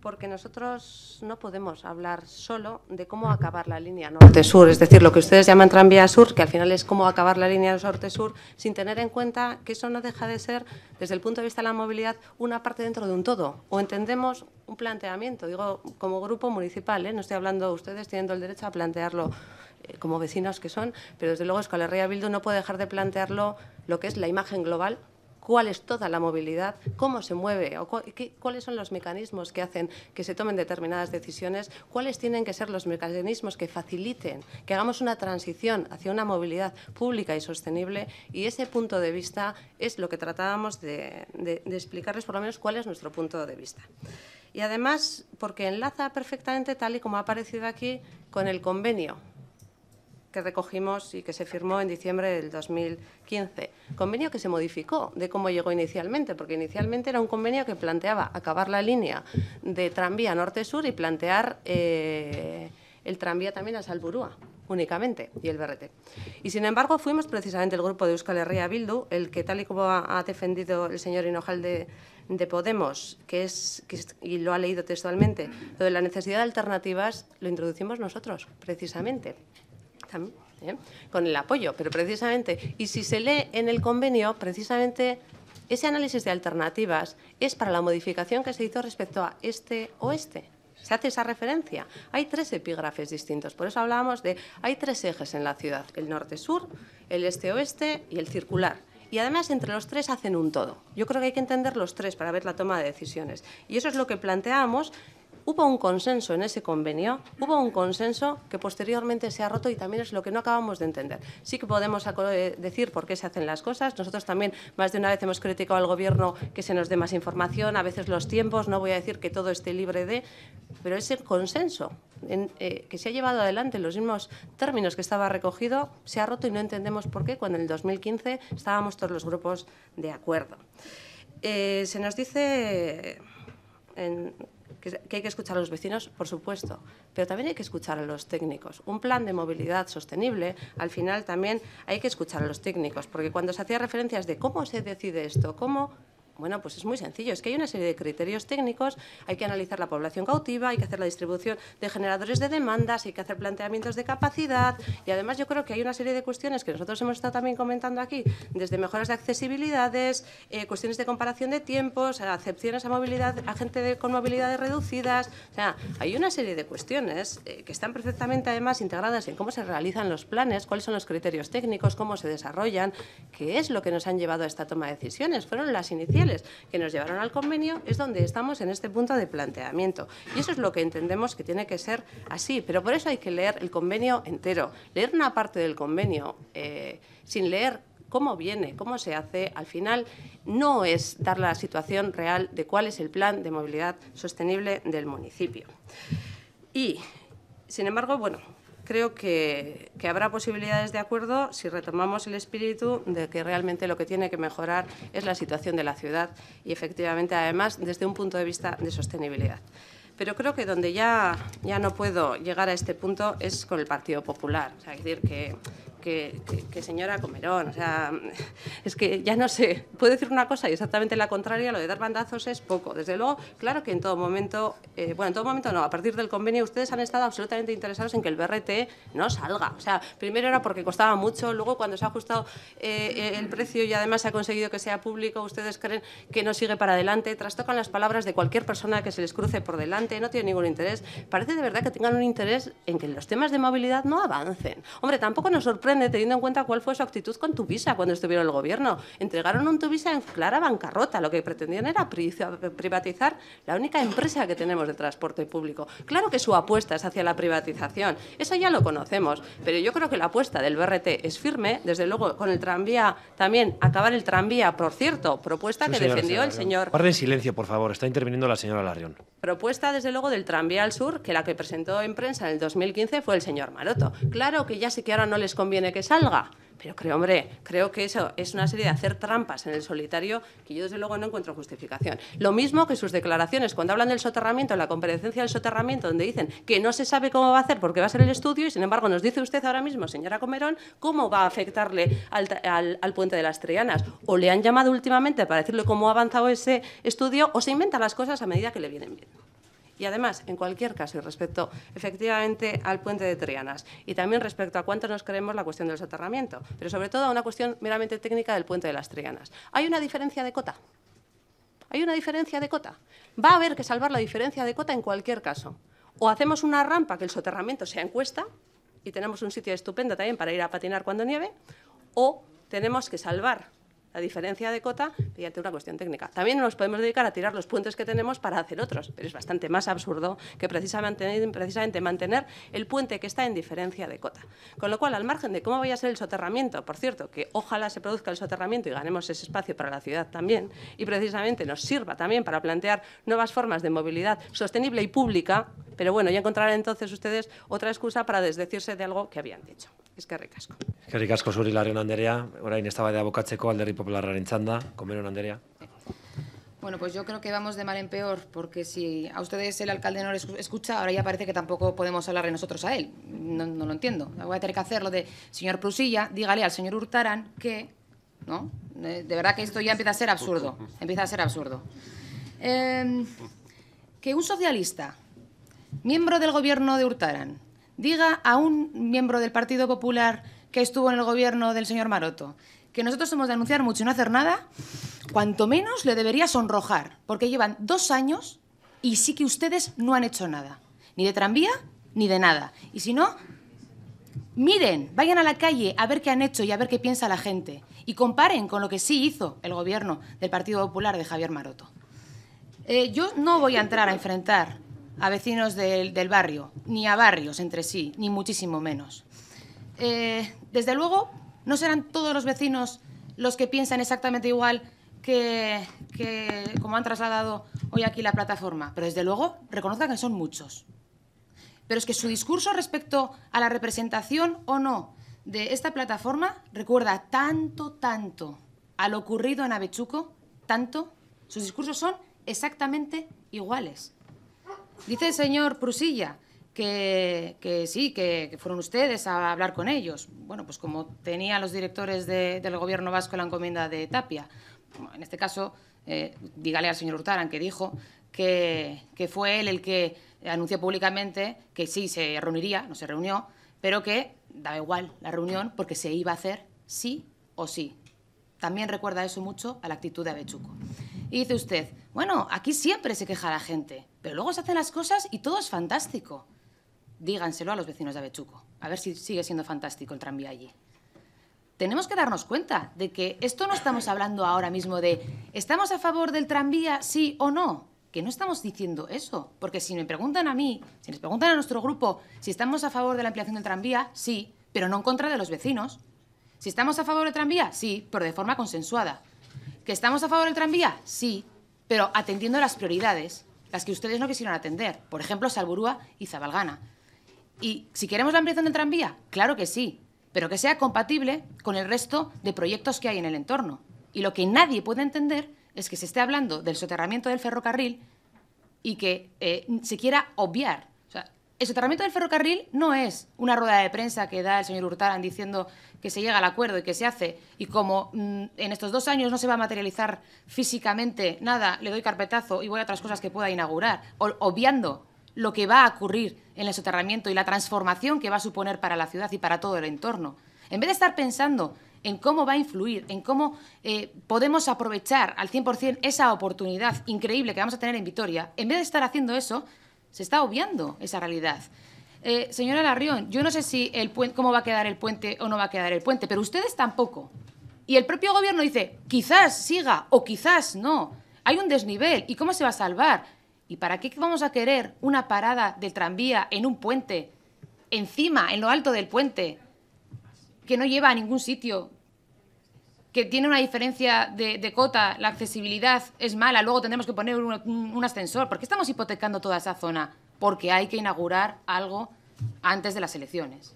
porque nosotros no podemos hablar solo de cómo acabar la línea norte-sur, es decir, lo que ustedes llaman tranvía sur, que al final es cómo acabar la línea norte-sur, sin tener en cuenta que eso no deja de ser, desde el punto de vista de la movilidad, una parte dentro de un todo. O entendemos un planteamiento, digo, como grupo municipal, ¿eh? no estoy hablando, ustedes teniendo el derecho a plantearlo eh, como vecinos que son, pero desde luego Escolarría Bildu no puede dejar de plantearlo lo que es la imagen global cuál es toda la movilidad, cómo se mueve, o cuáles son los mecanismos que hacen que se tomen determinadas decisiones, cuáles tienen que ser los mecanismos que faciliten que hagamos una transición hacia una movilidad pública y sostenible. Y ese punto de vista es lo que tratábamos de explicarles, por lo menos, cuál es nuestro punto de vista y además porque enlaza perfectamente, tal y como ha aparecido aquí, con el convenio que recogimos y que se firmó en diciembre del 2015. Convenio que se modificó de cómo llegó inicialmente, porque inicialmente era un convenio que planteaba acabar la línea de tranvía norte-sur y plantear eh, el tranvía también a Salburúa únicamente y el BRT. Y sin embargo fuimos precisamente el grupo de Euskal Herria Bildu, el que tal y como ha defendido el señor de de Podemos, que es, y lo ha leído textualmente, lo de la necesidad de alternativas lo introducimos nosotros, precisamente. ¿eh? Con el apoyo, pero precisamente. Y si se lee en el convenio, precisamente ese análisis de alternativas es para la modificación que se hizo respecto a este oeste Se hace esa referencia. Hay tres epígrafes distintos. Por eso hablábamos de hay tres ejes en la ciudad, el norte-sur, el este-oeste y el circular y además entre los tres hacen un todo. Yo creo que hay que entender los tres para ver la toma de decisiones. Y eso es lo que planteamos... Hubo un consenso en ese convenio, hubo un consenso que posteriormente se ha roto y también es lo que no acabamos de entender. Sí que podemos eh, decir por qué se hacen las cosas. Nosotros también más de una vez hemos criticado al Gobierno que se nos dé más información, a veces los tiempos, no voy a decir que todo esté libre de, pero ese consenso eh, que se ha llevado adelante en los mismos términos que estaba recogido se ha roto y no entendemos por qué cuando en el 2015 estábamos todos los grupos de acuerdo. Eh, se nos dice en, que, hay que escuchar a los vecinos, por supuesto, pero también hay que escuchar a los técnicos. Un plan de movilidad sostenible, al final también hay que escuchar a los técnicos, porque cuando se hacía referencias de cómo se decide esto, cómo bueno, pues es muy sencillo. Es que hay una serie de criterios técnicos, hay que analizar la población cautiva, hay que hacer la distribución de generadores de demandas, hay que hacer planteamientos de capacidad y además yo creo que hay una serie de cuestiones que nosotros hemos estado también comentando aquí, desde mejoras de accesibilidades, eh, cuestiones de comparación de tiempos, acepciones a movilidad, a gente con movilidades reducidas. O sea, hay una serie de cuestiones eh, que están perfectamente además integradas en cómo se realizan los planes, cuáles son los criterios técnicos, cómo se desarrollan, qué es lo que nos han llevado a esta toma de decisiones. Fueron las iniciativas que nos llevaron al convenio es donde estamos en este punto de planteamiento. Y eso es lo que entendemos que tiene que ser así. Pero por eso hay que leer el convenio entero. Leer una parte del convenio eh, sin leer cómo viene, cómo se hace, al final no es dar la situación real de cuál es el plan de movilidad sostenible del municipio. Y, sin embargo, bueno, creo que, habrá posibilidades de acuerdo si retomamos el espíritu de que realmente lo que tiene que mejorar es la situación de la ciudad y, efectivamente, además, desde un punto de vista de sostenibilidad. Pero creo que donde ya, ya no puedo llegar a este punto es con el Partido Popular. es decir, que que, señora Comerón. O sea, es que ya no sé, puedo decir una cosa y exactamente la contraria, lo de dar bandazos es poco. Desde luego, claro que en todo momento, eh, bueno, en todo momento no, a partir del convenio ustedes han estado absolutamente interesados en que el BRT no salga. O sea, primero era porque costaba mucho, luego cuando se ha ajustado eh, el precio y además se ha conseguido que sea público, ustedes creen que no sigue para adelante, trastocan las palabras de cualquier persona que se les cruce por delante, no tienen ningún interés. Parece de verdad que tengan un interés en que los temas de movilidad no avancen. Hombre, tampoco nos sorprende teniendo en cuenta cuál fue su actitud con visa cuando estuvieron en el gobierno. Entregaron un Tuvisa en clara bancarrota. Lo que pretendían era privatizar la única empresa que tenemos de transporte público. Claro que su apuesta es hacia la privatización. Eso ya lo conocemos. Pero yo creo que la apuesta del BRT es firme. Desde luego, con el tranvía también, acabar el tranvía, por cierto, propuesta que defendió el señor. Guarden silencio, por favor. Está interviniendo la señora Larrión. Propuesta, desde luego, del tranvía al sur, que la que presentó en prensa en el 2015 fue el señor Maroto. Claro que ya sé que ahora no les conviene que salga. Pero creo, hombre, creo que eso es una serie de hacer trampas en el solitario que yo desde luego no encuentro justificación. Lo mismo que sus declaraciones cuando hablan del soterramiento, la comparecencia del soterramiento, donde dicen que no se sabe cómo va a hacer porque va a ser el estudio y sin embargo nos dice usted ahora mismo, señora Comerón, cómo va a afectarle al, al puente de las Trianas. O le han llamado últimamente para decirle cómo ha avanzado ese estudio o se inventan las cosas a medida que le vienen bien. Y además, en cualquier caso, y respecto efectivamente al puente de Trianas y también respecto a cuánto nos creemos la cuestión del soterramiento, pero sobre todo a una cuestión meramente técnica del puente de las Trianas. Hay una diferencia de cota. Hay una diferencia de cota. Va a haber que salvar la diferencia de cota en cualquier caso. O hacemos una rampa que el soterramiento sea en cuesta y tenemos un sitio estupendo también para ir a patinar cuando nieve, o tenemos que salvar la diferencia de cota mediante una cuestión técnica. También nos podemos dedicar a tirar los puentes que tenemos para hacer otros, pero es bastante más absurdo que precisamente, precisamente mantener el puente que está en diferencia de cota. Con lo cual, al margen de cómo vaya a ser el soterramiento, por cierto, que ojalá se produzca el soterramiento y ganemos ese espacio para la ciudad también, y precisamente nos sirva también para plantear nuevas formas de movilidad sostenible y pública, pero bueno, ya encontrarán entonces ustedes otra excusa para desdecirse de algo que habían dicho. Es Eskerrik asko. Eskerrik asko de larren Anderea, orain de bukatzeko Alderri popularraren con Komeron Anderea. Bueno, pues yo creo que vamos de mal en peor, porque si a ustedes el alcalde no les escucha, ahora ya parece que tampoco podemos hablar de nosotros a él. No, lo entiendo. Voy a tener que hacerlo de, señor Prusilla, dígale al señor Hurtarán que... ¿No? De verdad que esto ya empieza a ser absurdo. Empieza a ser absurdo. Em, que un socialista, miembro del gobierno de Hurtaran, diga a un miembro del Partido Popular que estuvo en el gobierno del señor Maroto que nosotros hemos de anunciar mucho y no hacer nada, cuanto menos le debería sonrojar, porque llevan dos años y sí que ustedes no han hecho nada, ni de tranvía ni de nada. Y si no, miren, vayan a la calle a ver qué han hecho y a ver qué piensa la gente, y comparen con lo que sí hizo el gobierno del Partido Popular de Javier Maroto. Eh, yo no voy a entrar a enfrentar a vecinos del, barrio, ni a barrios entre sí, ni muchísimo menos. Eh, desde luego, no serán todos los vecinos los que piensan exactamente igual que, que, como han trasladado hoy aquí la plataforma, pero desde luego reconozcan que son muchos. Pero es que su discurso respecto a la representación o no de esta plataforma recuerda tanto, tanto a lo ocurrido en Avechuco, tanto, sus discursos son exactamente iguales. Dice el señor Prusilla que, sí, que, fueron ustedes a hablar con ellos. Bueno, pues como tenían los directores del gobierno vasco la encomienda de Tapia, en este caso, eh, dígale al señor Hurtaran que dijo que, que fue él el que anunció públicamente que sí se reuniría, no se reunió, pero que daba igual la reunión porque se iba a hacer sí o sí. También recuerda eso mucho a la actitud de Abechuco. Y dice usted, bueno, aquí siempre se queja la gente. Pero luego se hacen las cosas y todo es fantástico. Díganselo a los vecinos de Avechuco, a ver si sigue siendo fantástico el tranvía allí. Tenemos que darnos cuenta de que esto no estamos hablando ahora mismo de ¿estamos a favor del tranvía, sí o no? Que no estamos diciendo eso, porque si me preguntan a mí, si les preguntan a nuestro grupo si estamos a favor de la ampliación del tranvía, sí, pero no en contra de los vecinos. Si estamos a favor del tranvía, sí, pero de forma consensuada. ¿Que estamos a favor del tranvía? Sí, pero atendiendo a las prioridades las que ustedes no quisieron atender, por ejemplo, Salburúa y Zabalgana. ¿Y si queremos la ampliación del tranvía? Claro que sí, pero que sea compatible con el resto de proyectos que hay en el entorno. Y lo que nadie puede entender es que se esté hablando del soterramiento del ferrocarril y que eh, se quiera obviar el soterramiento del ferrocarril no es una rueda de prensa que da el señor Hurtaran diciendo que se llega al acuerdo y que se hace, y como mm, en estos dos años no se va a materializar físicamente nada, le doy carpetazo y voy a otras cosas que pueda inaugurar, obviando lo que va a ocurrir en el soterramiento y la transformación que va a suponer para la ciudad y para todo el entorno. En vez de estar pensando en cómo va a influir, en cómo eh, podemos aprovechar al 100% esa oportunidad increíble que vamos a tener en Vitoria, en vez de estar haciendo eso, se está obviando esa realidad. Eh, señora Larrión, yo no sé si el cómo va a quedar el puente o no va a quedar el puente, pero ustedes tampoco. Y el propio gobierno dice, quizás siga o quizás no. Hay un desnivel. ¿Y cómo se va a salvar? ¿Y para qué vamos a querer una parada de tranvía en un puente, encima, en lo alto del puente, que no lleva a ningún sitio, que tiene una diferencia de, cota, la accesibilidad es mala, luego tendremos que poner un, ascensor. ¿Por qué estamos hipotecando toda esa zona? Porque hay que inaugurar algo antes de las elecciones.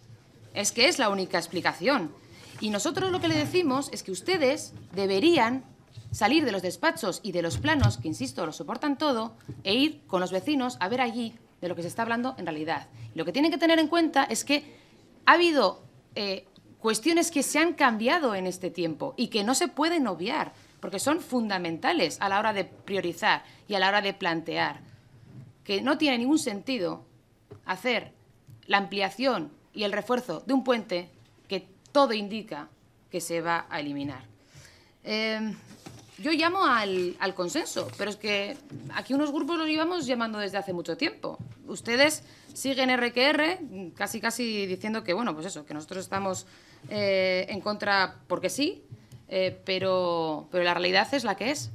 Es que es la única explicación. Y nosotros lo que le decimos es que ustedes deberían salir de los despachos y de los planos, que insisto, lo soportan todo, e ir con los vecinos a ver allí de lo que se está hablando en realidad. lo que tienen que tener en cuenta es que ha habido eh, cuestiones que se han cambiado en este tiempo y que no se pueden obviar, porque son fundamentales a la hora de priorizar y a la hora de plantear, que no tiene ningún sentido hacer la ampliación y el refuerzo de un puente que todo indica que se va a eliminar. Em, yo llamo al, consenso, pero es que aquí unos grupos los íbamos llamando desde hace mucho tiempo. Ustedes siguen RQR, casi casi diciendo que, bueno, pues eso, que nosotros estamos eh, en contra porque sí, eh, pero, la realidad es la que es.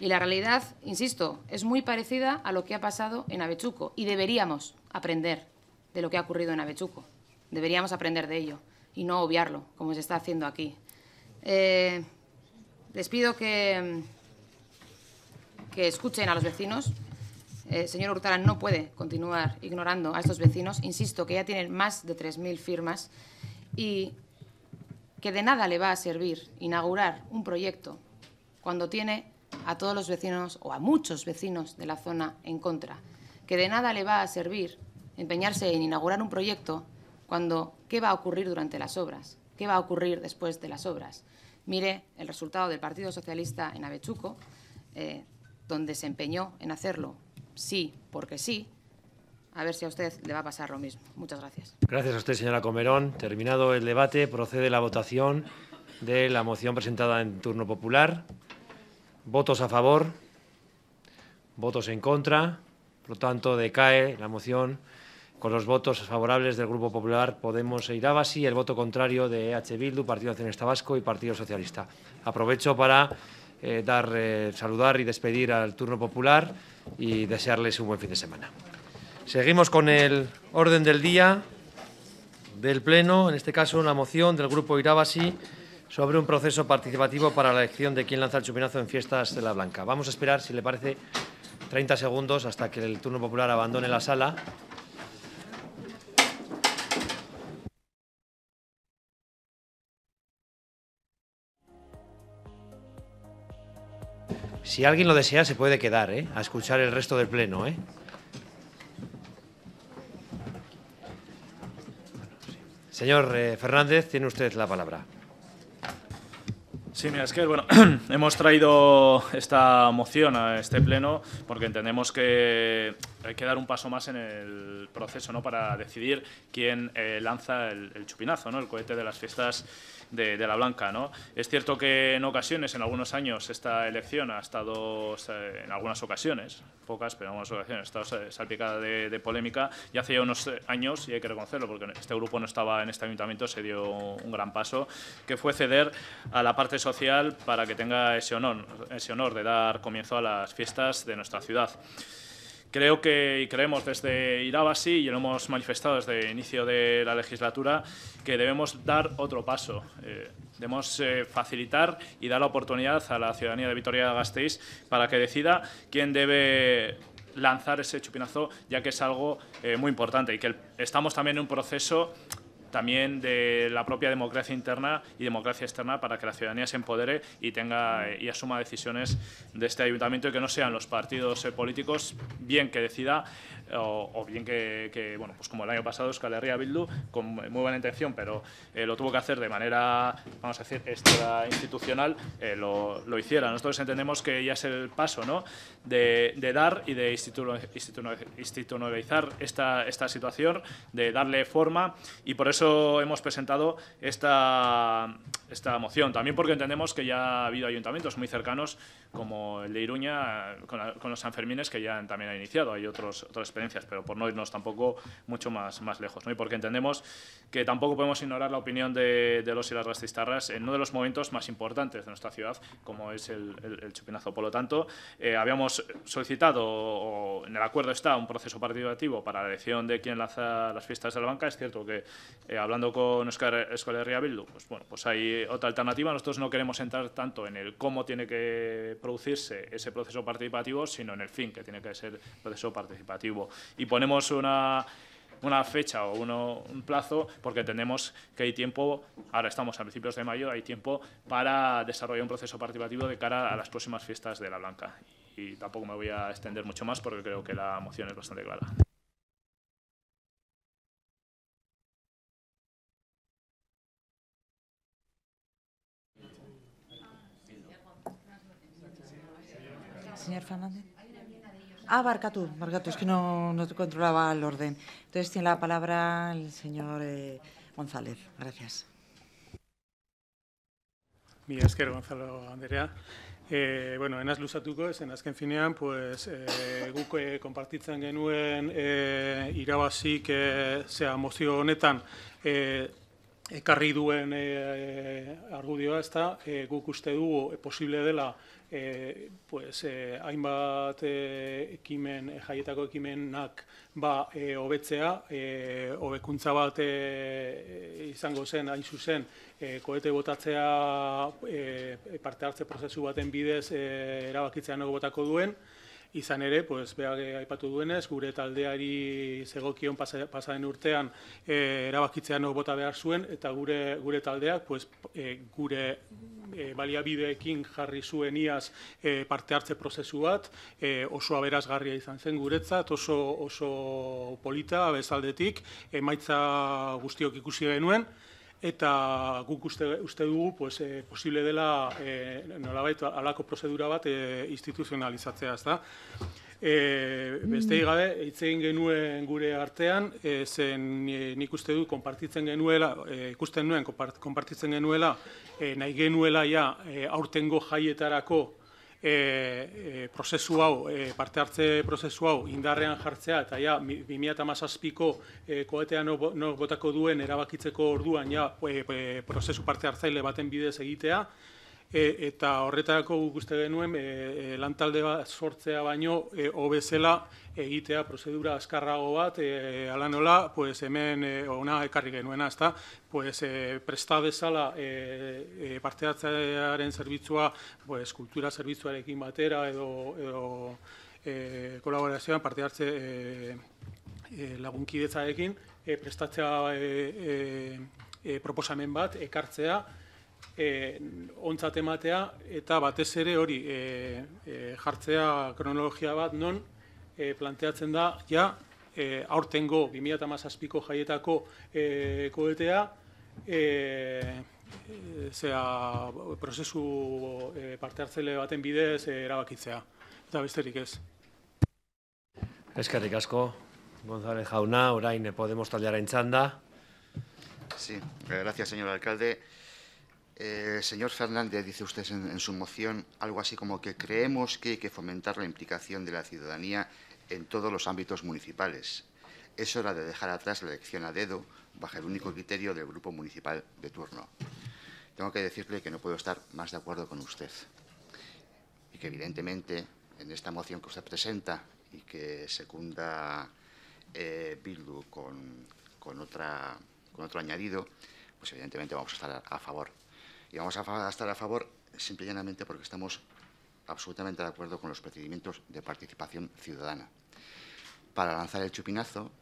Y la realidad, insisto, es muy parecida a lo que ha pasado en Avechuco y deberíamos aprender de lo que ha ocurrido en Avechuco. Deberíamos aprender de ello y no obviarlo, como se está haciendo aquí. Eh, les pido que, que escuchen a los vecinos. El señor Hurtara no puede continuar ignorando a estos vecinos. Insisto que ya tienen más de 3.000 firmas y que de nada le va a servir inaugurar un proyecto cuando tiene a todos los vecinos o a muchos vecinos de la zona en contra, que de nada le va a servir empeñarse en inaugurar un proyecto cuando qué va a ocurrir durante las obras, qué va a ocurrir después de las obras. Mire el resultado del Partido Socialista en Avechuco, eh, donde se empeñó en hacerlo sí porque sí, a ver si a usted le va a pasar lo mismo. Muchas gracias. Gracias a usted, señora Comerón. Terminado el debate, procede la votación de la moción presentada en turno popular. Votos a favor, votos en contra. Por lo tanto, decae la moción con los votos favorables del Grupo Popular Podemos e Irabasi y el voto contrario de H. Bildu, Partido Nacionalista Vasco y Partido Socialista. Aprovecho para eh, dar, eh, saludar y despedir al Turno Popular y desearles un buen fin de semana. Seguimos con el orden del día del Pleno, en este caso una moción del Grupo Irabasi sobre un proceso participativo para la elección de quién lanza el chupinazo en fiestas de la Blanca. Vamos a esperar, si le parece, 30 segundos hasta que el turno popular abandone la sala Si alguien lo desea, se puede quedar, ¿eh? A escuchar el resto del pleno, ¿eh? Señor eh, Fernández, tiene usted la palabra. Sí, es que bueno, hemos traído esta moción a este pleno porque entendemos que hay que dar un paso más en el proceso, ¿no? Para decidir quién eh, lanza el, el, chupinazo, ¿no? El cohete de las fiestas de, la blanca. ¿no? Es cierto que en ocasiones, en algunos años, esta elección ha estado, eh, en algunas ocasiones, pocas, pero algunas ocasiones, estado salpicada de, polémica y hace ya unos eh, años, y hay que reconocerlo, porque este grupo no estaba en este ayuntamiento, se dio un gran paso, que fue ceder a la parte social para que tenga ese honor, ese honor de dar comienzo a las fiestas de nuestra ciudad. Creo que y creemos desde Irabasi, y lo hemos manifestado desde el inicio de la legislatura, que debemos dar otro paso. Eh, debemos eh, facilitar y dar la oportunidad a la ciudadanía de Vitoria-Gasteiz para que decida quién debe lanzar ese chupinazo, ya que es algo eh, muy importante y que estamos también en un proceso también de la propia democracia interna y democracia externa para que la ciudadanía se empodere y tenga eh, y asuma decisiones de este ayuntamiento y que no sean los partidos eh, políticos, bien que decida o, bien que, bueno, pues como el año pasado Euskal Bildu, con muy buena intención, pero eh, lo tuvo que hacer de manera, vamos a decir, extra institucional, eh, lo, lo, hiciera. Nosotros entendemos que ya es el paso, ¿no?, de, dar y de institucionalizar esta, esta situación, de darle forma, y por eso hemos presentado esta, esta moción. También porque entendemos que ya ha habido ayuntamientos muy cercanos, como el de Iruña, eh, con, los Sanfermines, que ya también ha iniciado. Hay otros, otros experiencias, pero por no irnos tampoco mucho más, más lejos. ¿no? Y porque entendemos que tampoco podemos ignorar la opinión de, los y las racistas en uno de los momentos más importantes de nuestra ciudad, como es el, chupinazo. Por lo tanto, eh, habíamos solicitado, o en el acuerdo está, un proceso participativo para la elección de quien lanza las fiestas de la banca. Es cierto que, eh, hablando con Oscar de Bildu, pues, bueno, pues hay otra alternativa. Nosotros no queremos entrar tanto en el cómo tiene que producirse ese proceso participativo, sino en el fin que tiene que ser proceso participativo. Y ponemos una, fecha o un plazo porque tenemos que hay tiempo, ahora estamos a principios de mayo, hay tiempo para desarrollar un proceso participativo de cara a las próximas fiestas de la Blanca. Y tampoco me voy a extender mucho más porque creo que la moción es bastante clara. Señor Fernández. Ah, barkatu, barkatu, es que no, no te controlaba el orden. Entonces tiene la palabra el señor eh, González. Gracias. Mi esker, Gonzalo Andrea. Eh, bueno, enaz luzatuko, ez enazken finean, pues, eh, guk eh, kompartitzen genuen eh, irabazik, eh, zea, mozio honetan, eh, ekarri duen eh, argudioa, ez da, eh, guk uste dugu posible dela, e, pues, e, hainbat e, ekimen, jaietako ekimenak ba, hobetzea, e, hobekuntza e, bat e, izango zen, hain zuzen, e, koete botatzea e, parte hartze prozesu baten bidez e, erabakitzean nago botako duen, izan ere, pues, behar eh, aipatu duenez, gure taldeari zegokion pasaren urtean e, eh, erabakitzean no bota behar zuen, eta gure, gure taldeak, pues, eh, gure baliabideekin jarri zuen iaz parte hartze prozesu bat, e, oso aberazgarria izan zen guretzat, oso, oso polita, bezaldetik, emaitza guztiok ikusi genuen, eta guk uste, uste dugu pues, eh, posible dela e, nolabait alako prozedura bat e, instituzionalizatzea, ez da? E, beste mm. gabe, hitz egin genuen gure artean, e, zen e, nik uste du konpartitzen genuela, ikusten nuen konpartitzen genuela, e, nahi genuela ja e, aurtengo jaietarako, e, e, prozesu hau, e, parte hartze prozesu hau indarrean jartzea, eta ja, 2008-azpiko e, koetea no, botako duen erabakitzeko orduan ja, prozesu parte hartzaile baten bidez egitea, e, eta horretarako guk uste genuen e, e, lantalde bat sortzea baino e, hobezela zela egitea prozedura azkarrago bat e, ala nola pues hemen e, ona ekarri genuena ezta pues e, presta bezala e, e, parte hartzearen zerbitzua pues kultura zerbitzuarekin batera edo edo e, kolaborazioan parte hartze e, e, e, prestatzea e, e, e, proposamen bat ekartzea e, ontzat ematea eta batez ere hori e, e, jartzea kronologia bat non e, planteatzen da ja e, aurtengo 2017ko jaietako e, koetea e, zera prozesu e, parte hartzele baten bidez e, erabakitzea eta besterik ez Eskerrik asko González Jauna, orain Podemos taldearen txanda. Sí, gracias, señor alcalde. Eh, señor Fernández, dice usted en, su moción algo así como que creemos que hay que fomentar la implicación de la ciudadanía en todos los ámbitos municipales. Es hora de dejar atrás la elección a dedo bajo el único criterio del grupo municipal de turno. Tengo que decirle que no puedo estar más de acuerdo con usted y que evidentemente en esta moción que usted presenta y que secunda eh, Bildu con, otra, con otro añadido, pues evidentemente vamos a estar a favor y vamos a, estar a favor simple y llanamente porque estamos absolutamente de acuerdo con los procedimientos de participación ciudadana. Para lanzar el chupinazo,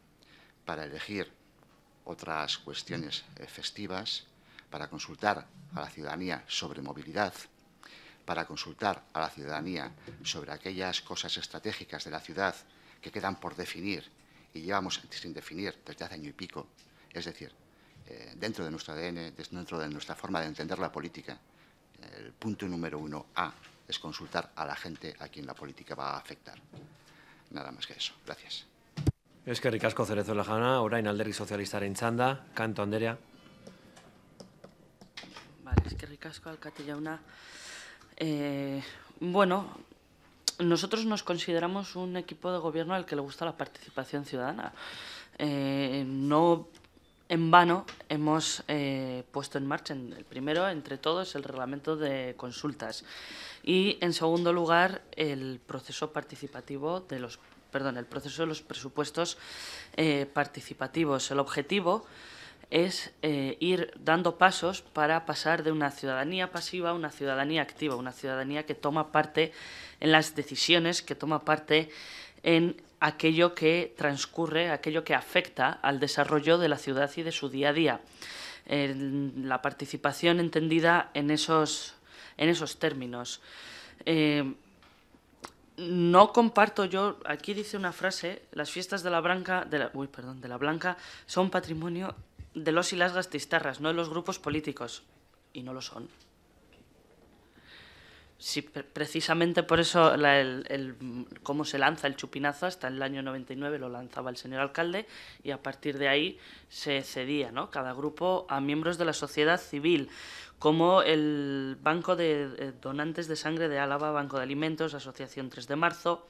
para elegir otras cuestiones festivas, para consultar a la ciudadanía sobre movilidad, para consultar a la ciudadanía sobre aquellas cosas estratégicas de la ciudad que quedan por definir y llevamos sin definir desde hace año y pico. Es decir, eh, dentro de nuestro ADN, dentro de nuestra forma de entender la política. El punto número uno A es consultar a la gente a quien la política va a afectar. Nada más que eso. Gracias. Es que Ricasco, Cerezo Lajana, orain alderri Socialista, txanda, Canto, Anderia. Vale, es que ricasco Alcatillauna. Eh, bueno, nosotros nos consideramos un equipo de gobierno al que le gusta la participación ciudadana. Eh, no en vano hemos eh, puesto en marcha, en el primero, entre todos, el reglamento de consultas y, en segundo lugar, el proceso participativo de los, perdón, el proceso de los presupuestos eh, participativos. El objetivo es eh, ir dando pasos para pasar de una ciudadanía pasiva a una ciudadanía activa, una ciudadanía que toma parte en las decisiones, que toma parte en aquello que transcurre, aquello que afecta al desarrollo de la ciudad y de su día a día. la participación entendida en esos, en esos términos. Eh, no comparto yo, aquí dice una frase, las fiestas de la Blanca, de de la Blanca son patrimonio de los y las gastistarras, no de los grupos políticos. Y no lo son. Sí, precisamente por eso el, cómo se lanza el chupinazo, hasta el año 99 lo lanzaba el señor alcalde y a partir de ahí se cedía ¿no? cada grupo a miembros de la sociedad civil, como el Banco de eh, Donantes de Sangre de Álava, Banco de Alimentos, Asociación 3 de Marzo,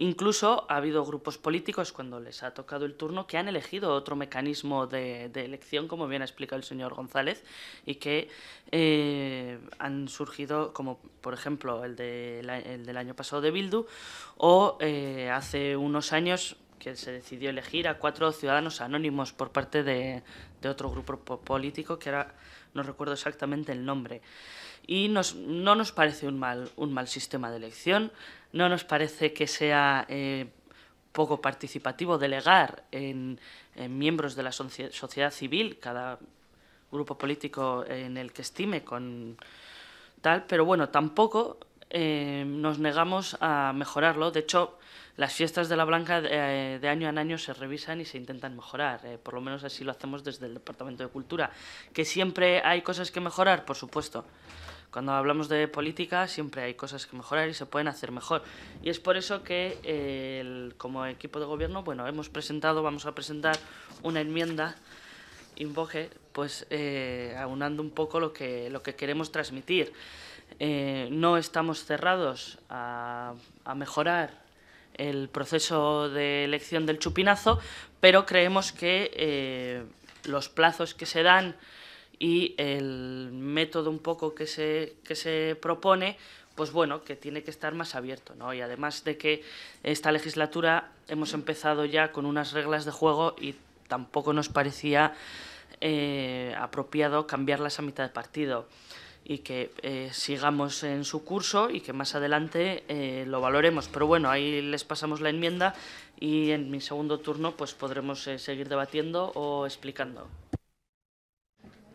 Incluso ha habido grupos políticos, cuando les ha tocado el turno, que han elegido otro mecanismo de, elección, como bien ha explicado el señor González, y que eh, han surgido, como por ejemplo el, del año pasado de Bildu, o eh, hace unos años que se decidió elegir a cuatro ciudadanos anónimos por parte de, otro grupo político, que ahora no recuerdo exactamente el nombre. Y no nos parece un mal sistema de elección no nos parece que sea eh, poco participativo delegar en, miembros de la sociedad civil, cada grupo político en el que estime con tal, pero bueno, tampoco eh, nos negamos a mejorarlo. De hecho, las fiestas de la Blanca eh, de, año en año se revisan y se intentan mejorar. por lo menos así lo hacemos desde el Departamento de Cultura. Que siempre hay cosas que mejorar, por supuesto. Cuando hablamos de política siempre hay cosas que mejorar y se pueden hacer mejor. Y es por eso que eh, el, como equipo de gobierno, bueno, hemos presentado, vamos a presentar una enmienda invoque, pues eh, aunando un poco lo que, lo que queremos transmitir. Eh, no estamos cerrados a, mejorar el proceso de elección del chupinazo, pero creemos que los plazos que se dan y el método un poco que se, se propone, pues bueno, que tiene que estar más abierto, ¿no? Y además de que esta legislatura hemos empezado ya con unas reglas de juego y tampoco nos parecía eh, apropiado cambiarlas a mitad de partido y que eh, sigamos en su curso y que más adelante eh, lo valoremos. Pero bueno, ahí les pasamos la enmienda y en mi segundo turno pues podremos seguir debatiendo o explicando.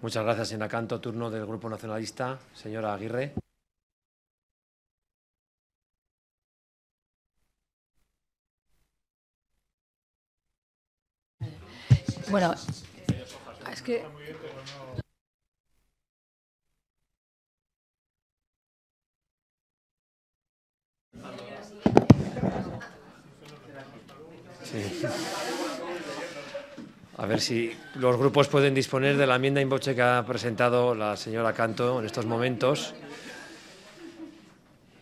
Muchas gracias, en acanto, Turno del Grupo Nacionalista, señora Aguirre. Bueno, es que... Sí. A ver si los grupos pueden disponer de la enmienda en que ha presentado la señora Canto en estos momentos.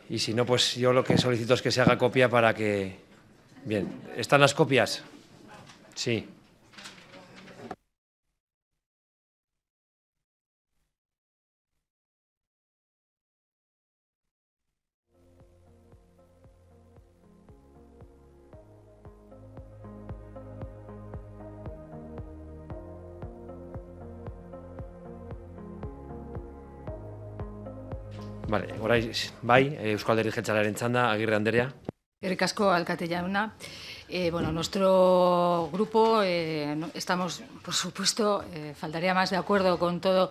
Y si no, pues yo lo que solicito es que se haga copia para que... Bien, ¿están las copias? Sí. bai, bai eh, Euskal Derri Jetzalaren txanda, Agirre Anderea. Erik Alkate jauna. Eh, bueno, nuestro grupo eh, estamos, por supuesto, eh, faltaría más de acuerdo con todo,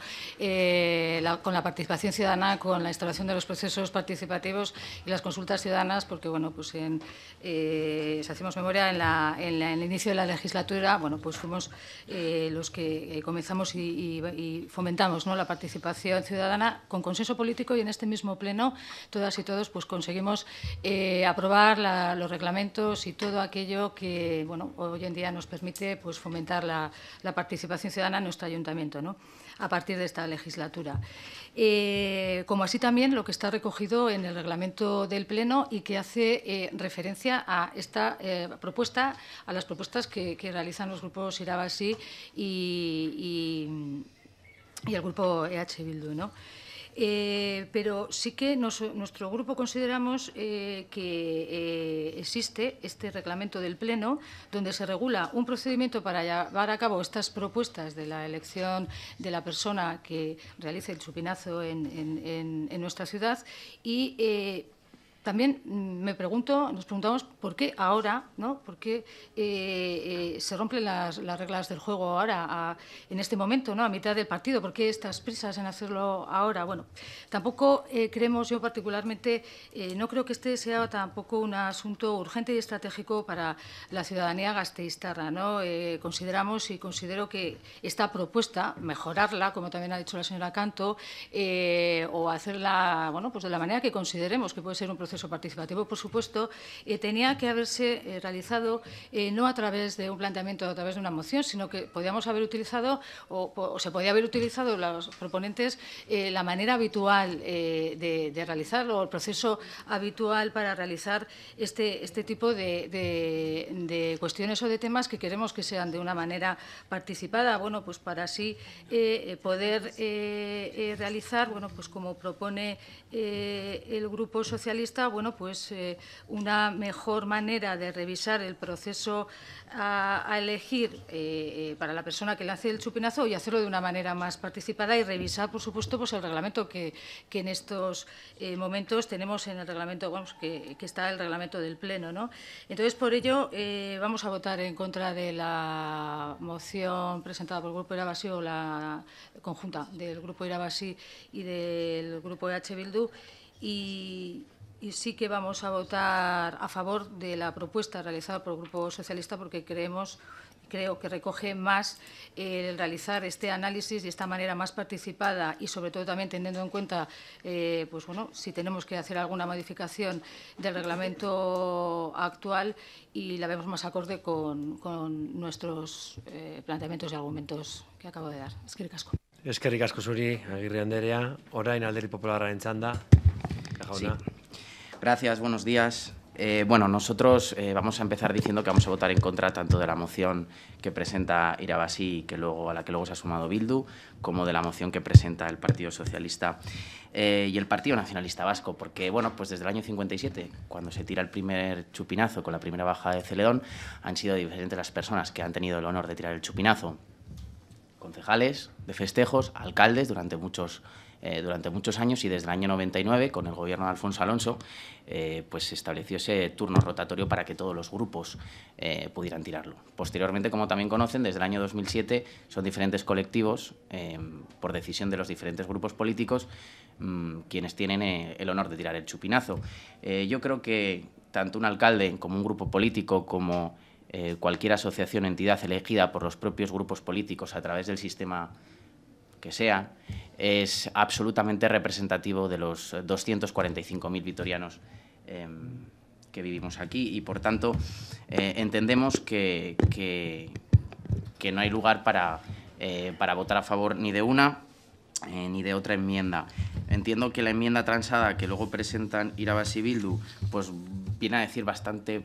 con la participación ciudadana, con la instalación de los procesos participativos y las consultas ciudadanas, porque bueno, pues si hacemos memoria, en, la, en, el inicio de la legislatura, bueno, pues fuimos los que comenzamos y, fomentamos ¿no? la participación ciudadana con consenso político y en este mismo pleno todas y todos pues conseguimos aprobar los reglamentos y todo aquello que hoy en día nos permite pues, fomentar la, participación ciudadana en nuestro ayuntamiento a partir de esta legislatura. Eh, como así también lo que está recogido en el reglamento del Pleno y que hace eh, referencia a esta eh, propuesta, a las propuestas que, realizan los grupos Irabasi y, y, y el grupo EH Bildu. Eh, pero sí que nuestro grupo consideramos eh, que eh, existe este reglamento del Pleno donde se regula un procedimiento para llevar a cabo estas propuestas de la elección de la persona que realice el chupinazo en, en nuestra ciudad y también mm, me pregunto, nos preguntamos por qué ahora, ¿no? ¿Por qué eh, eh, se rompen las, reglas del juego ahora, en este momento, ¿no? A mitad del partido, ¿por qué estas prisas en hacerlo ahora? Bueno, tampoco eh, creemos, yo particularmente, no creo que este sea tampoco un asunto urgente y estratégico para la ciudadanía gasteiztarra, ¿no? consideramos y considero que esta propuesta, mejorarla, como también ha dicho la señora Canto, o hacerla, bueno, pues de la manera que consideremos que puede ser un proceso proceso participativo, por supuesto, eh, tenía que haberse eh, realizado eh, no a través de un planteamiento, a través de una moción, sino que podíamos haber utilizado o, se podía haber utilizado los proponentes la manera habitual de, realizarlo, el proceso habitual para realizar este, este tipo de, de, cuestiones o de temas que queremos que sean de una manera participada, bueno, pues para así poder realizar, bueno, pues como propone el Grupo Socialista, bueno, pues eh, una mejor manera de revisar el proceso a, elegir eh, eh, para la persona que hace el chupinazo y hacerlo de una manera más participada y revisar, por supuesto, pues el reglamento que, en estos momentos tenemos en el reglamento, vamos, que, está el reglamento del Pleno, ¿no? Entonces, por ello, vamos a votar en contra de la moción presentada por el Grupo Irabasi o la conjunta del Grupo Irabasi y del Grupo EH Bildu y, y sí que vamos a votar a favor de la propuesta realizada por el Grupo Socialista porque creemos creo que recoge más el realizar este análisis de esta manera más participada y sobre todo también teniendo en cuenta eh, pues bueno si tenemos que hacer alguna modificación del reglamento actual y la vemos más acorde con, nuestros eh, planteamientos y argumentos que acabo de dar. Es que ricasco. Es Suri, Aguirre Anderea, alderi Gracias, buenos días. Eh, bueno, nosotros eh, vamos a empezar diciendo que vamos a votar en contra tanto de la moción que presenta Irabasí, que luego, a la que luego se ha sumado Bildu, como de la moción que presenta el Partido Socialista eh, y el Partido Nacionalista Vasco, porque bueno, pues desde el año 57, cuando se tira el primer chupinazo con la primera baja de Celedón, han sido diferentes las personas que han tenido el honor de tirar el chupinazo. Concejales de festejos, alcaldes durante muchos años eh, durante muchos años y desde el año 99, con el gobierno de Alfonso Alonso, eh, pues se estableció ese turno rotatorio para que todos los grupos eh, pudieran tirarlo. Posteriormente, como también conocen, desde el año 2007 son diferentes colectivos, por decisión de los diferentes grupos políticos, mm, quienes tienen el honor de tirar el chupinazo. yo creo que tanto un alcalde como un grupo político como... cualquier asociación o entidad elegida por los propios grupos políticos a través del sistema que sea, es absolutamente representativo de los 245.000 vitorianos em, que vivimos aquí y, por tanto, eh, entendemos que, que, no hay lugar para, eh, para, votar a favor ni de una eh, ni de otra enmienda. Entiendo que la enmienda transada que luego presentan Irabas y Bildu pues, viene a decir bastante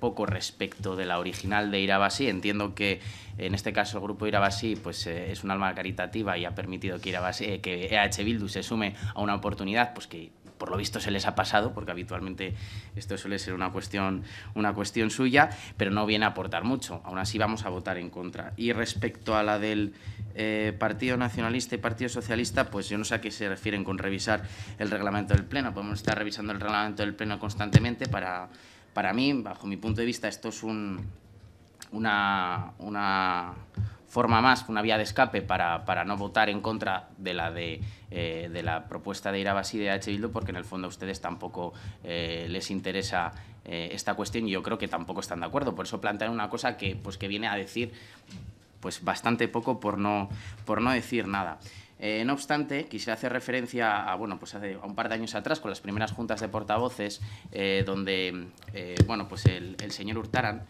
poco respecto de la original de Irabasi. Entiendo que en este caso el grupo Irabasi pues, eh, es un alma caritativa y ha permitido que, Irabasi, eh, que EH Bildu se sume a una oportunidad pues, que por lo visto se les ha pasado, porque habitualmente esto suele ser una cuestión, una cuestión suya, pero no viene a aportar mucho. Aún así vamos a votar en contra. Y respecto a la del eh, Partido Nacionalista y Partido Socialista, pues yo no sé a qué se refieren con revisar el reglamento del Pleno. Podemos estar revisando el reglamento del Pleno constantemente para para mí, bajo mi punto de vista, esto es una, forma más, una vía de escape para, no votar en contra de la, de, eh, de la propuesta de y de H. Bildu, porque en el fondo a ustedes tampoco eh, les interesa eh, esta cuestión y yo creo que tampoco están de acuerdo. Por eso plantean una cosa que, pues, que viene a decir pues, bastante poco por no, por no decir nada. Eh, no obstante, quisiera hacer referencia a, bueno, pues un par de años atrás, con las primeras juntas de portavoces, eh, donde eh, bueno, pues el, señor Hurtaran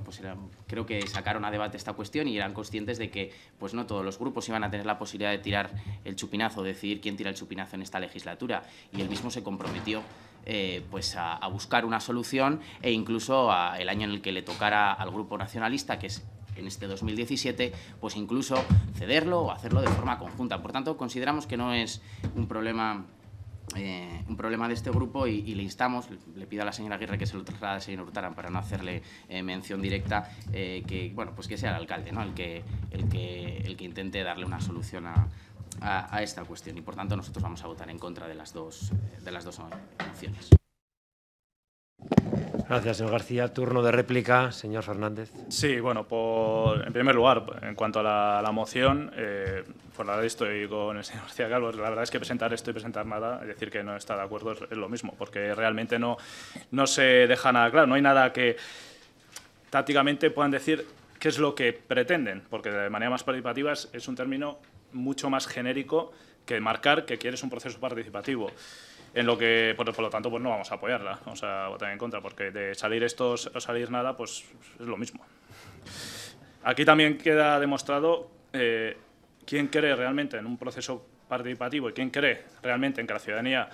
pues creo que sacaron a debate esta cuestión y eran conscientes de que pues no todos los grupos iban a tener la posibilidad de tirar el chupinazo, de decidir quién tira el chupinazo en esta legislatura. Y él mismo se comprometió pues a, buscar una solución e incluso el año en el que le tocara al Grupo Nacionalista, que es en este 2017, pues incluso cederlo o hacerlo de forma conjunta. Por tanto, consideramos que no es un problema eh, un problema de este grupo y, le instamos, le pido a la señora Aguirre que se lo traslade a la señora para no hacerle eh, mención directa, eh, que bueno, pues que sea el alcalde ¿no? el, que, el, el que intente darle una solución a, esta cuestión y por tanto nosotros vamos a votar en contra de las dos, de las dos Gracias, señor García. Turno de réplica, señor Fernández. Sí, bueno, en primer lugar, en cuanto a la, moción, eh, por la verdad estoy con el señor García Calvo. La verdad es que presentar esto y presentar nada, decir que no está de acuerdo es, lo mismo, porque realmente no, no se deja nada claro. No hay nada que tácticamente puedan decir qué es lo que pretenden, porque de manera más participativa es un término mucho más genérico que marcar que quieres un proceso participativo en lo que por, lo tanto pues no vamos a apoyarla, vamos a votar en contra, porque de salir estos o salir nada, pues es lo mismo. Aquí también queda demostrado eh, quién cree realmente en un proceso participativo y quién cree realmente en que la ciudadanía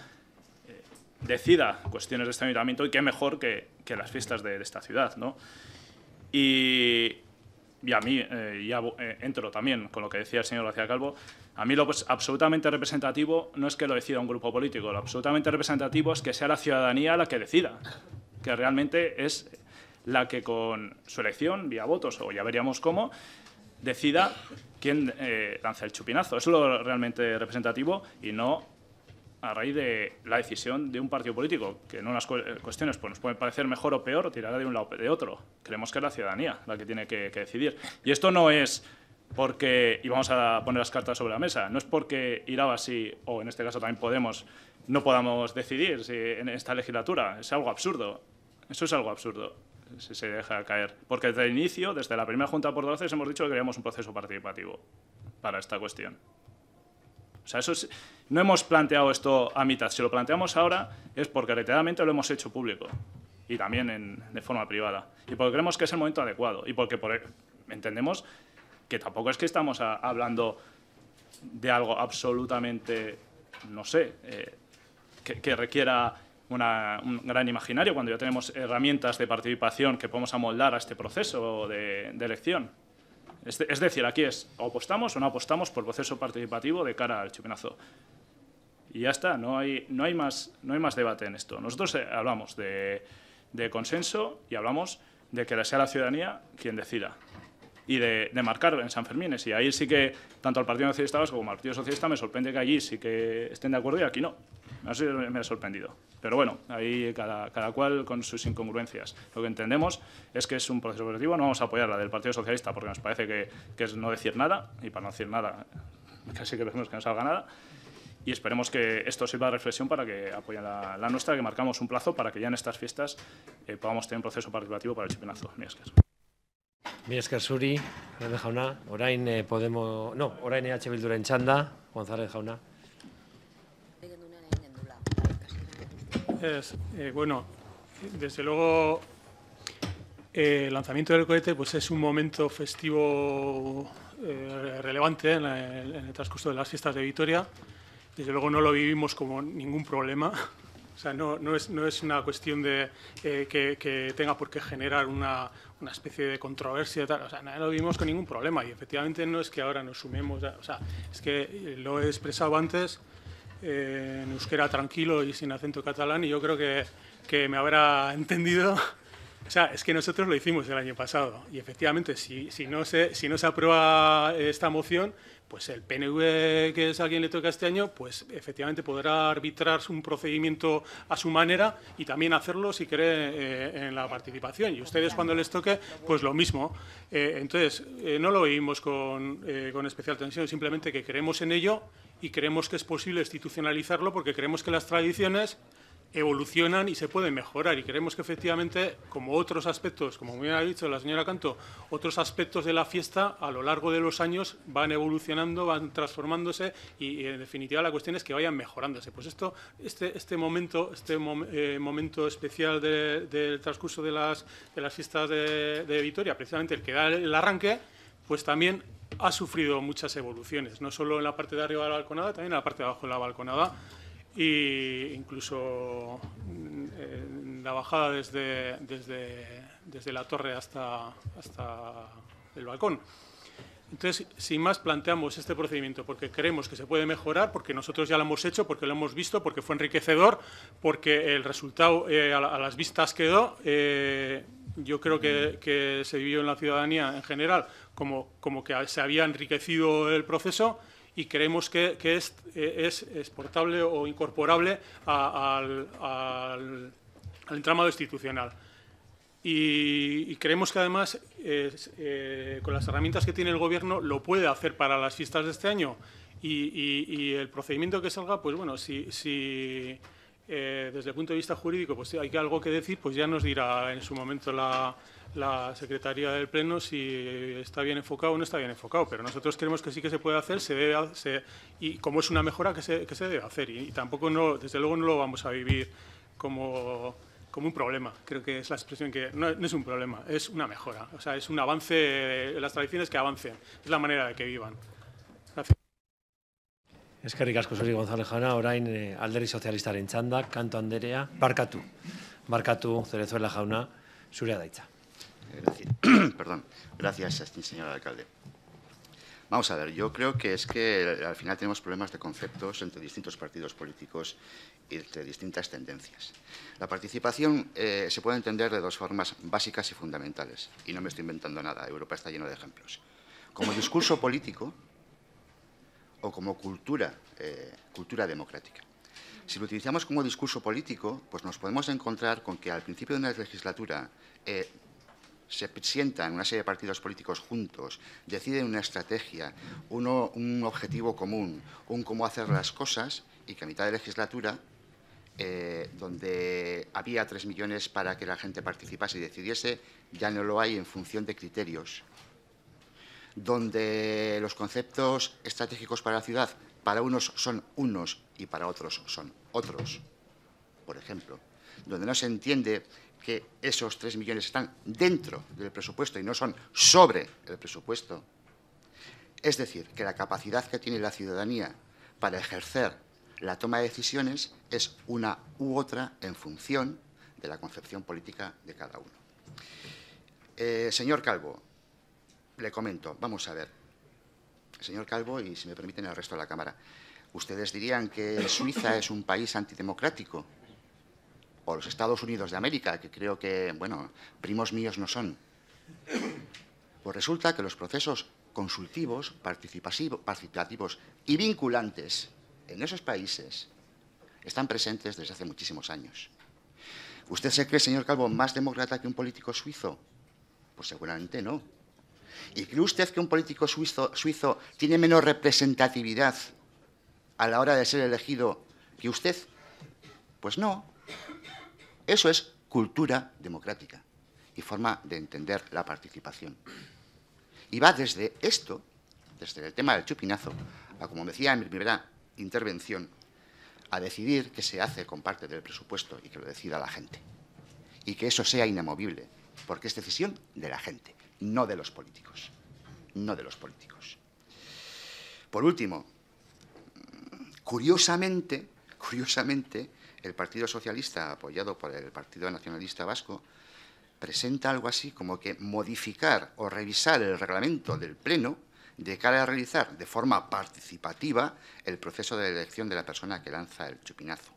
eh, decida cuestiones de este ayuntamiento y qué mejor que, las fiestas de, esta ciudad, ¿no? Y, y a mí, eh, ya entro también con lo que decía el señor García Calvo, a mí lo pues, absolutamente representativo no es que lo decida un grupo político, lo absolutamente representativo es que sea la ciudadanía la que decida, que realmente es la que con su elección, vía votos o ya veríamos cómo, decida quién eh, lanza el chupinazo. Eso es lo realmente representativo y no a raíz de la decisión de un partido político, que en unas cuestiones pues, nos puede parecer mejor o peor, tirar de un lado o de otro. Creemos que es la ciudadanía la que tiene que decidir. Y esto no es porque, y vamos a poner las cartas sobre la mesa, no es porque así o en este caso también Podemos, no podamos decidir si en esta legislatura. Es algo absurdo. Eso es algo absurdo si se deja caer. Porque desde el inicio, desde la primera Junta por 12, hemos dicho que queríamos un proceso participativo para esta cuestión. O sea, eso no hemos planteado esto a mitad. Si lo planteamos ahora es porque reiteradamente lo hemos hecho público y también de forma privada. Y porque creemos que es el momento adecuado y porque por, e, entendemos que tampoco es que estamos hablando de algo absolutamente, no sé, eh, que, requiera un gran imaginario, cuando ya tenemos herramientas de participación que podemos amoldar a este proceso de, elección. Es, decir, aquí es o apostamos o no apostamos por proceso participativo de cara al chupinazo. Y ya está, no hay, no hay, más, no hay más debate en esto. Nosotros eh, hablamos de consenso y hablamos de que sea la ciudadanía quien decida y de, marcar en San Fermín. Y ahí sí que, tanto al Partido Nacionalista como al Partido Socialista, me sorprende que allí sí que estén de acuerdo y aquí no. me ha sorprendido. Pero bueno, ahí cada, cada, cual con sus incongruencias. Lo que entendemos es que es un proceso participativo no vamos a apoyar la del Partido Socialista porque nos parece que, es no decir nada, y para no decir nada casi que que no salga nada. Y esperemos que esto sirva de reflexión para que apoyen la, la nuestra, que marcamos un plazo para que ya en estas fiestas eh, podamos tener un proceso participativo para el chipinazo. Mi esker zuri, Rebe jauna, orain eh, Podemo, no, orain EH Bilduren txanda, González jauna. Es, eh, bueno, desde luego, eh, el eh, lanzamiento del cohete pues es un momento festivo eh, relevante en el, en el transcurso de las fiestas de Vitoria. Desde luego no lo vivimos como ningún problema, O sea, no, es, una cuestión de eh, que, tenga por qué generar una, especie de controversia. Tal. O sea, no lo vimos con ningún problema y efectivamente no es que ahora nos sumemos. O sea, es que lo he expresado antes nos eh, en euskera tranquilo y sin acento catalán y yo creo que, me habrá entendido o sea, es que nosotros lo hicimos el año pasado y efectivamente si no se aprueba esta moción, pues el PNV, que es a quien le toca este año, pues efectivamente podrá arbitrar un procedimiento a su manera y también hacerlo, si cree, eh, en la participación. Y ustedes, cuando les toque, pues lo mismo. Eh, entonces, eh, no lo oímos con, con especial tensión, simplemente que creemos en ello y creemos que es posible institucionalizarlo porque creemos que las tradiciones evolucionan y se pueden mejorar. Y creemos que efectivamente, como otros aspectos, como bien ha dicho la señora Canto, otros aspectos de la fiesta a lo largo de los años van evolucionando, van transformándose y, en definitiva la cuestión es que vayan mejorándose. Pues esto, este, este momento, este eh, momento especial del transcurso de las, de las fiestas de, de Vitoria, precisamente el que da el arranque, pues también ha sufrido muchas evoluciones, no solo en la parte de arriba de la balconada, también en la parte de abajo de la balconada e incluso mm, eh, la bajada desde, la torre hasta, el balcón. Entonces, sin más, planteamos este procedimiento porque creemos que se puede mejorar, porque nosotros ya lo hemos hecho, porque lo hemos visto, porque fue enriquecedor, porque el resultado eh, a, las vistas quedó. Eh, yo creo que, se vivió en la ciudadanía en general como que se había enriquecido el proceso y creemos que, eh, es, exportable o incorporable al, entramado institucional. Y, creemos que además, eh, con las herramientas que tiene el Gobierno, lo puede hacer para las fiestas de este año. Y, el procedimiento que salga, pues bueno, si, eh, desde el punto de vista jurídico pues hay algo que decir, pues ya nos dirá en su momento la, la secretaría del Pleno si está bien enfocado o no está bien enfocado, pero nosotros creemos que sí que se puede hacer, se debe y como es una mejora que se, que se debe hacer y, tampoco no, desde luego no lo vamos a vivir como, como un problema, creo que es la expresión que no, es un problema, es una mejora, o sea, es un avance, las tradiciones que avancen, es la manera de que vivan. Gracias. Eskerrik asko González jauna, orain eh, Socialista kanto anderea, barkatu, barkatu, la jauna, zurea Daicha. Gracias, perdón, gracias, este señor alcalde. Vamos a ver, yo creo que es que al final tenemos problemas de conceptos entre distintos partidos políticos y entre distintas tendencias. La participación eh, se puede entender de dos formas básicas y fundamentales, y no me estoy inventando nada, Europa está lleno de ejemplos. Como discurso político o como cultura, eh, cultura democrática. Si lo utilizamos como discurso político, pues nos podemos encontrar con que al principio de una legislatura eh, se sientan una serie de partidos políticos juntos, deciden una estrategia, un objetivo común, un cómo hacer las cosas y que a mitad de legislatura, eh, donde había tres millones para que la gente participase y decidiese, ya no lo hay en función de criterios, donde los conceptos estratégicos para la ciudad para unos son unos y para otros son otros, por ejemplo, donde no se entiende que esos tres millones están dentro del presupuesto y no son sobre el presupuesto. Es decir, que la capacidad que tiene la ciudadanía para ejercer la toma de decisiones es una u otra en función de la concepción política de cada uno. Eh, señor Calvo, le comento, vamos a ver, señor Calvo y si me permiten el resto de la Cámara, ustedes dirían que Suiza es un país antidemocrático o los Estados Unidos de América, que creo que, bueno, primos míos no son. Pues resulta que los procesos consultivos, participativos y vinculantes en esos países están presentes desde hace muchísimos años. ¿Usted se cree, señor Calvo, más demócrata que un político suizo? Pues seguramente no. ¿Y cree usted que un político suizo, suizo tiene menos representatividad a la hora de ser elegido que usted? Pues no, eso es cultura democrática y forma de entender la participación. Y va desde esto, desde el tema del chupinazo, a, como decía en mi primera intervención, a decidir qué se hace con parte del presupuesto y que lo decida la gente. Y que eso sea inamovible, porque es decisión de la gente, no de los políticos. No de los políticos. Por último, curiosamente, curiosamente, el Partido Socialista, apoyado por el Partido Nacionalista Vasco, presenta algo así como que modificar o revisar el reglamento del Pleno de cara a realizar de forma participativa el proceso de elección de la persona que lanza el chupinazo.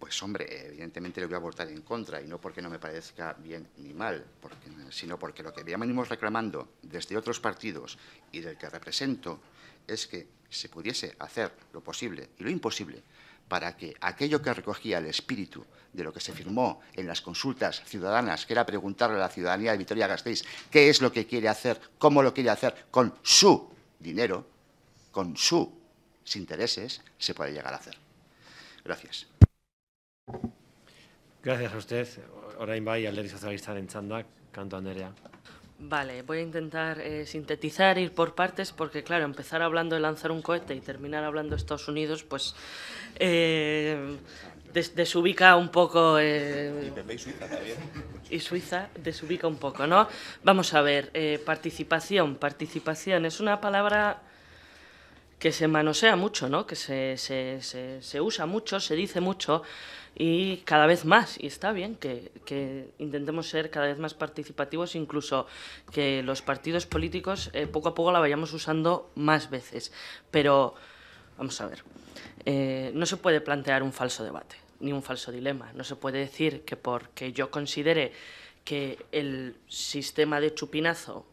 Pues hombre, evidentemente le voy a votar en contra, y no porque no me parezca bien ni mal, sino porque lo que venimos reclamando desde otros partidos y del que represento es que se pudiese hacer lo posible y lo imposible para que aquello que recogía el espíritu de lo que se firmó en las consultas ciudadanas, que era preguntarle a la ciudadanía de Vitoria-Gasteiz qué es lo que quiere hacer, cómo lo quiere hacer, con su dinero, con sus intereses, se puede llegar a hacer. Gracias. Gracias a usted. Orain bai alderdi de canto Andrea. Vale, voy a intentar eh, sintetizar, ir por partes, porque claro, empezar hablando de lanzar un cohete y terminar hablando de Estados Unidos, pues eh, desubica un poco... Eh, y Suiza también. Y Suiza desubica un poco, ¿no? Vamos a ver, eh, participación, participación, es una palabra que se manosea mucho, ¿no? Que se, se usa mucho, se dice mucho y cada vez más. Y está bien que, intentemos ser cada vez más participativos, incluso que los partidos políticos eh, poco a poco la vayamos usando más veces. Pero, vamos a ver, eh, no se puede plantear un falso debate, ni un falso dilema. No se puede decir que porque yo considere que el sistema de chupinazo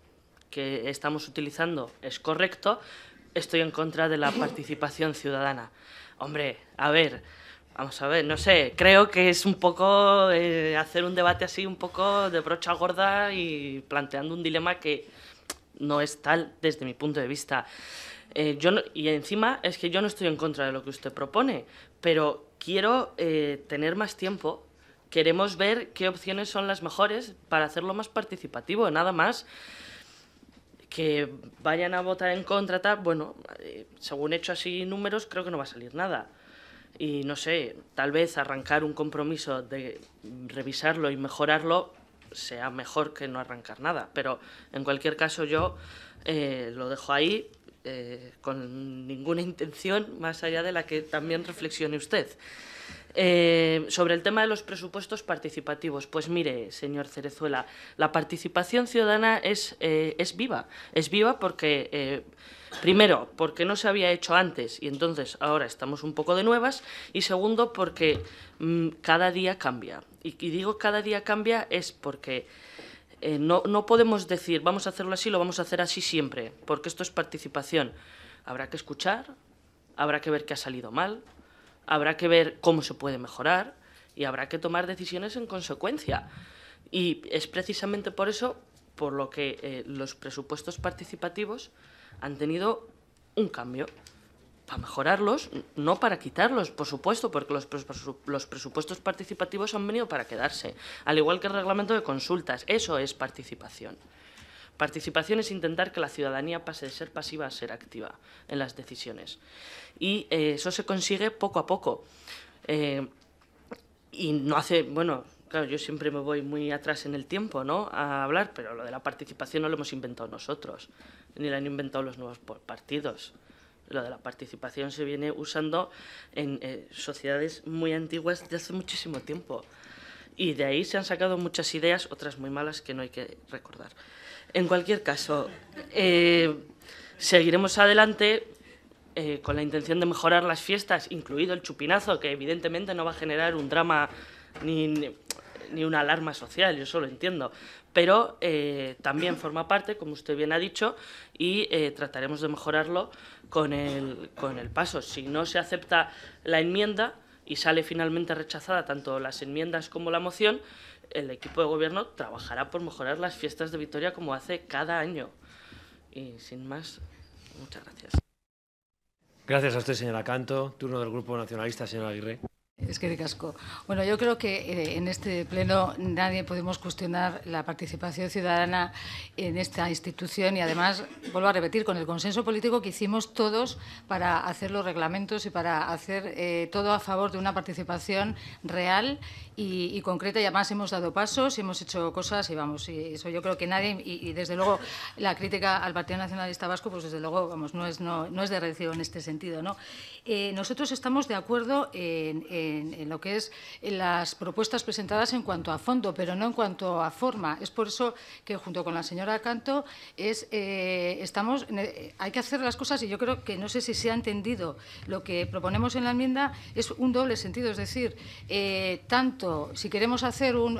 que estamos utilizando es correcto, estoy en contra de la participación ciudadana. Hombre, a ver, Vamos a ver, no sé, creo que es un poco eh, hacer un debate así, un poco de brocha gorda y planteando un dilema que no es tal desde mi punto de vista. Eh, yo y encima es que yo no estoy en contra de lo que usted propone, pero quiero eh, tener más tiempo. Queremos ver qué opciones son las mejores para hacerlo más participativo, nada más que vayan a votar en contra, tal, bueno, según he hecho así números, creo que no va a salir nada y no sé, tal vez arrancar un compromiso de revisarlo y mejorarlo sea mejor que no arrancar nada. Pero en cualquier caso yo eh, lo dejo ahí eh, con ninguna intención más allá de la que también reflexione usted. Eh, sobre el tema de los presupuestos participativos, pues mire, señor Cerezuela, la participación ciudadana es, eh, es viva. Es viva porque, eh, primero, porque no se había hecho antes y entonces ahora estamos un poco de nuevas, y segundo, porque mm, cada día cambia. Y, digo cada día cambia es porque... no, no podemos decir, vamos a hacerlo así, lo vamos a hacer así siempre, porque esto es participación. Habrá que escuchar, habrá que ver qué ha salido mal, habrá que ver cómo se puede mejorar y habrá que tomar decisiones en consecuencia. Y es precisamente por eso por lo que eh, los presupuestos participativos han tenido un cambio. Para mejorarlos, no para quitarlos, por supuesto, porque los presupuestos participativos han venido para quedarse, al igual que el reglamento de consultas. Eso es participación. Participación es intentar que la ciudadanía pase de ser pasiva a ser activa en las decisiones. Y eh, eso se consigue poco a poco. Eh, y no hace, bueno, claro, yo siempre me voy muy atrás en el tiempo, ¿no? A hablar, pero lo de la participación no lo hemos inventado nosotros, ni lo han inventado los nuevos partidos. Lo de la participación se viene usando en eh, sociedades muy antiguas de hace muchísimo tiempo. Y de ahí se han sacado muchas ideas, otras muy malas que no hay que recordar. En cualquier caso, eh, seguiremos adelante eh, con la intención de mejorar las fiestas, incluido el chupinazo, que evidentemente no va a generar un drama ni, una alarma social, yo solo entiendo. Pero eh, también forma parte, como usted bien ha dicho, y trataremos de mejorarlo con el, con el paso. Si no se acepta la enmienda y sale finalmente rechazada tanto las enmiendas como la moción, el equipo de gobierno trabajará por mejorar las fiestas de Victoria como hace cada año. Y sin más, muchas gracias. Gracias a usted, señora Canto. Turno del Grupo Nacionalista, señora Aguirre. Es que casco. Bueno, yo creo que eh, en este pleno nadie podemos cuestionar la participación ciudadana en esta institución y además, vuelvo a repetir, con el consenso político que hicimos todos para hacer los reglamentos y para hacer eh, todo a favor de una participación real y, concreta. Y además hemos dado pasos y hemos hecho cosas y vamos, eso yo creo que nadie, y, desde luego la crítica al Partido Nacionalista Vasco, pues desde luego, vamos, no es, no, es de recibo en este sentido, ¿no? Eh, nosotros estamos de acuerdo en en, lo que es las propuestas presentadas en cuanto a fondo, pero no en cuanto a forma. Es por eso que junto con la señora Canto es, eh, estamos, eh, hay que hacer las cosas y yo creo que no sé si se ha entendido. Lo que proponemos en la enmienda es un doble sentido, es decir, eh, tanto si queremos hacer un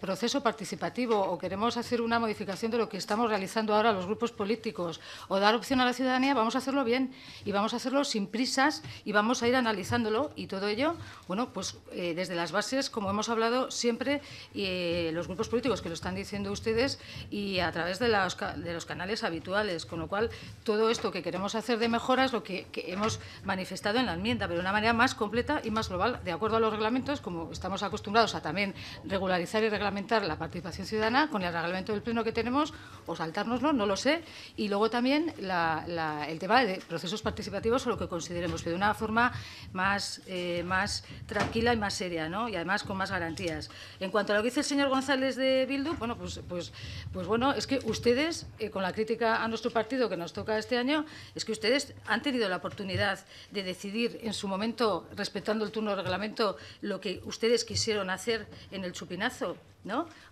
proceso participativo o queremos hacer una modificación de lo que estamos realizando ahora los grupos políticos o dar opción a la ciudadanía, vamos a hacerlo bien y vamos a hacerlo sin prisas y vamos a ir analizándolo y todo ello bueno, pues eh, desde las bases, como hemos hablado siempre, eh, los grupos políticos que lo están diciendo ustedes y a través de, los canales habituales, con lo cual todo esto que queremos hacer de mejora es lo que, hemos manifestado en la enmienda, pero de una manera más completa y más global, de acuerdo a los reglamentos, como estamos acostumbrados a también regularizar y reglamentar la participación ciudadana con el reglamento del pleno que tenemos, o saltárnoslo, no lo sé, y luego también el tema de procesos participativos o lo que consideremos, pero de una forma más, eh, más tranquila y más seria, ¿no? Y además con más garantías. En cuanto a lo que dice el señor González de Bildu, bueno, pues, pues, pues bueno, es que ustedes, eh, con la crítica a nuestro partido que nos toca este año, es que ustedes han tenido la oportunidad de decidir en su momento, respetando el turno de reglamento, lo que ustedes quisieron hacer en el chupinazo.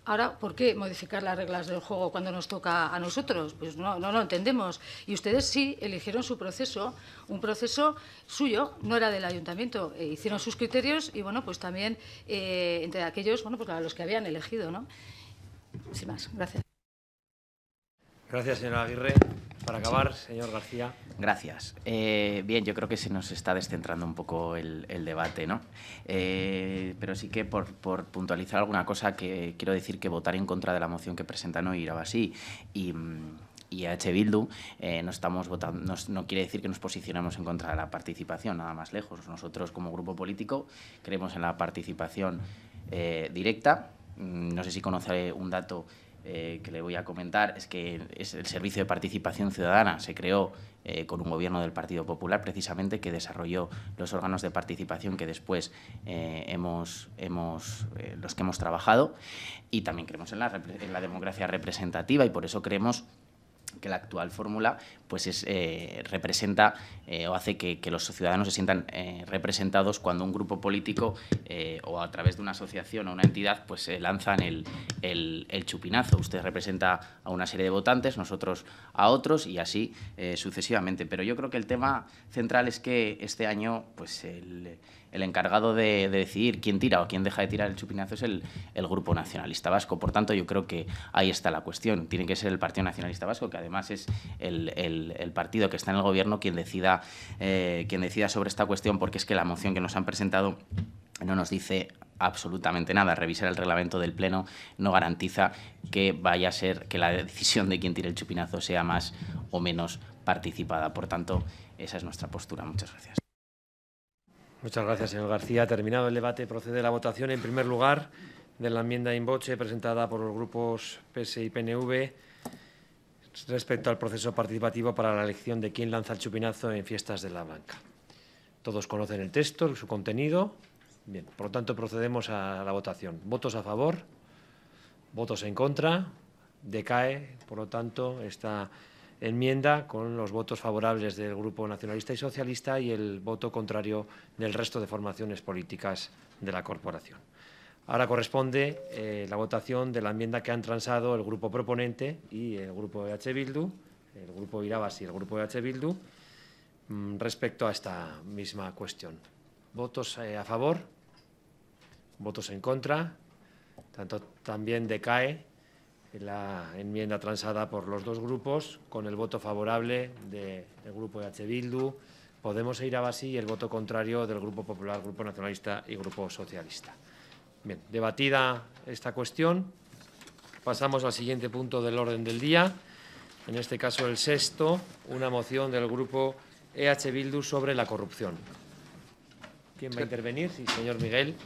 Ahora, ¿por qué modificar las reglas del juego cuando nos toca a nosotros? Pues no, lo entendemos. Y ustedes sí eligieron su proceso, un proceso suyo, no era del ayuntamiento. Eh, hicieron sus criterios y, bueno, pues también eh, entre aquellos, bueno, pues a los que habían elegido, ¿no? Sin más, gracias. Gracias, señora Aguirre. Para acabar, señor García. Gracias. Eh, bien, yo creo que se nos está descentrando un poco el, debate, ¿no? Eh, pero sí que por, puntualizar alguna cosa, que quiero decir que votar en contra de la moción que presentan hoy Irabasí así. Y mm, y H. Bildu, eh, no, estamos votando, quiere decir que nos posicionamos en contra de la participación, nada más lejos. Nosotros, como grupo político, creemos en la participación directa. Mm, no sé si conoce un dato eh, que le voy a comentar es que es el Servicio de Participación Ciudadana se creó eh, con un gobierno del Partido Popular, precisamente, que desarrolló los órganos de participación que después eh, hemos, hemos los que hemos trabajado. Y también creemos en la, en la democracia representativa y por eso creemos que la actual fórmula pues es, eh, representa eh, o hace que, los ciudadanos se sientan eh, representados cuando un grupo político o a través de una asociación o una entidad pues lanzan el, el, chupinazo. Usted representa a una serie de votantes, nosotros a otros y así sucesivamente. Pero yo creo que el tema central es que este año pues el el encargado de, decidir quién tira o quién deja de tirar el chupinazo es el, Grupo Nacionalista Vasco. Por tanto, yo creo que ahí está la cuestión. Tiene que ser el Partido Nacionalista Vasco, que además es el, partido que está en el gobierno, quien decida, eh, quien decida sobre esta cuestión, porque es que la moción que nos han presentado no nos dice absolutamente nada. Revisar el reglamento del Pleno no garantiza que vaya a ser que la decisión de quién tire el chupinazo sea más o menos participada. Por tanto, esa es nuestra postura. Muchas gracias. Muchas gracias, señor García. Terminado el debate, procede la votación. En primer lugar, de la enmienda in presentada por los grupos PS y PNV respecto al proceso participativo para la elección de quién lanza el chupinazo en fiestas de la blanca. Todos conocen el texto, su contenido. Bien, por lo tanto, procedemos a la votación. ¿Votos a favor? ¿Votos en contra? Decae, por lo tanto, esta enmienda con los votos favorables del Grupo Nacionalista y Socialista y el voto contrario del resto de formaciones políticas de la Corporación. Ahora corresponde eh, la votación de la enmienda que han transado el Grupo Proponente y el Grupo de H. Bildu, el Grupo Irabas y el Grupo e H. Bildu, mm, respecto a esta misma cuestión. ¿Votos eh, a favor? ¿Votos en contra? Tanto también decae la enmienda transada por los dos grupos, con el voto favorable del Grupo EH Bildu, Podemos a e Irabasi y el voto contrario del Grupo Popular, Grupo Nacionalista y Grupo Socialista. Bien, debatida esta cuestión, pasamos al siguiente punto del orden del día, en este caso el sexto, una moción del Grupo EH Bildu sobre la corrupción. ¿Quién va a intervenir? Sí, señor Miguel.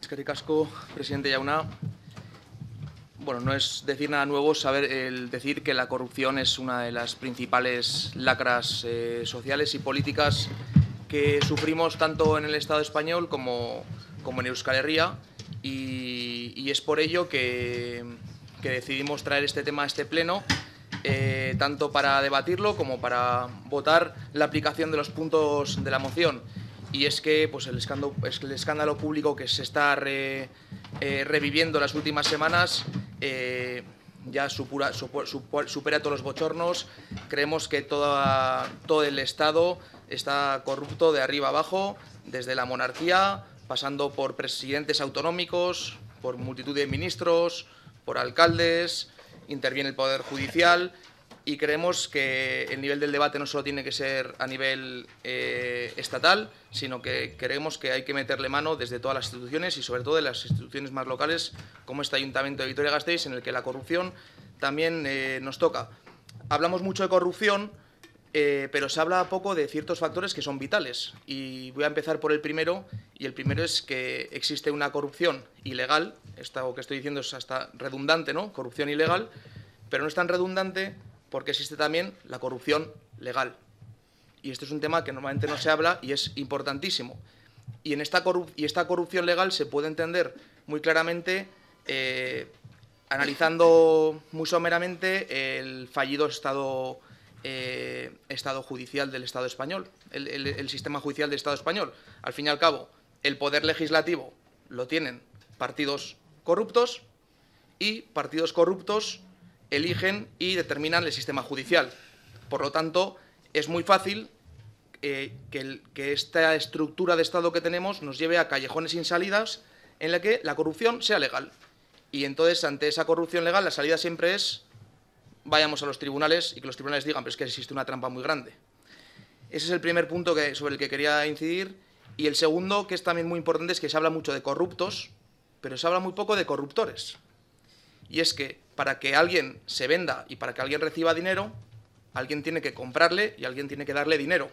Es que ricasco, presidente Yauna bueno, no es decir nada nuevo saber el decir que la corrupción es una de las principales lacras eh, sociales y políticas que sufrimos tanto en el Estado español como, como en Euskal Herria y, es por ello que, decidimos traer este tema a este pleno, eh, tanto para debatirlo como para votar la aplicación de los puntos de la moción. Y es que pues, el, escándalo, el escándalo público que se está... Eh, reviviendo las últimas semanas. Eh, ya supera todos los bochornos. Creemos que todo el Estado está corrupto de arriba abajo, desde la monarquía, pasando por presidentes autonómicos, por multitud de ministros, por alcaldes, interviene el Poder Judicial y creemos que el nivel del debate no solo tiene que ser a nivel eh, estatal, sino que creemos que hay que meterle mano desde todas las instituciones y sobre todo de las instituciones más locales, como este Ayuntamiento de Vitoria-Gasteiz, en el que la corrupción también eh, nos toca. Hablamos mucho de corrupción, eh, pero se habla poco de ciertos factores que son vitales. Y voy a empezar por el primero, y el primero es que existe una corrupción ilegal, esto que estoy diciendo es hasta redundante, ¿no? Corrupción ilegal, pero no es tan redundante porque existe también la corrupción legal. Y esto es un tema que normalmente no se habla y es importantísimo. Y, en esta, y esta corrupción legal se puede entender muy claramente eh, analizando muy someramente el fallido Estado, eh, estado judicial del Estado español, el, el sistema judicial del Estado español. Al fin y al cabo, el poder legislativo lo tienen partidos corruptos y partidos corruptos eligen y determinan el sistema judicial. Por lo tanto, es muy fácil eh, que, esta estructura de Estado que tenemos nos lleve a callejones sin salidas en la que la corrupción sea legal. Y entonces, ante esa corrupción legal, la salida siempre es vayamos a los tribunales y que los tribunales digan, pero es que existe una trampa muy grande. Ese es el primer punto sobre el que quería incidir. Y el segundo, que es también muy importante, es que se habla mucho de corruptos, pero se habla muy poco de corruptores. Y es que para que alguien se venda y para que alguien reciba dinero, alguien tiene que comprarle y alguien tiene que darle dinero.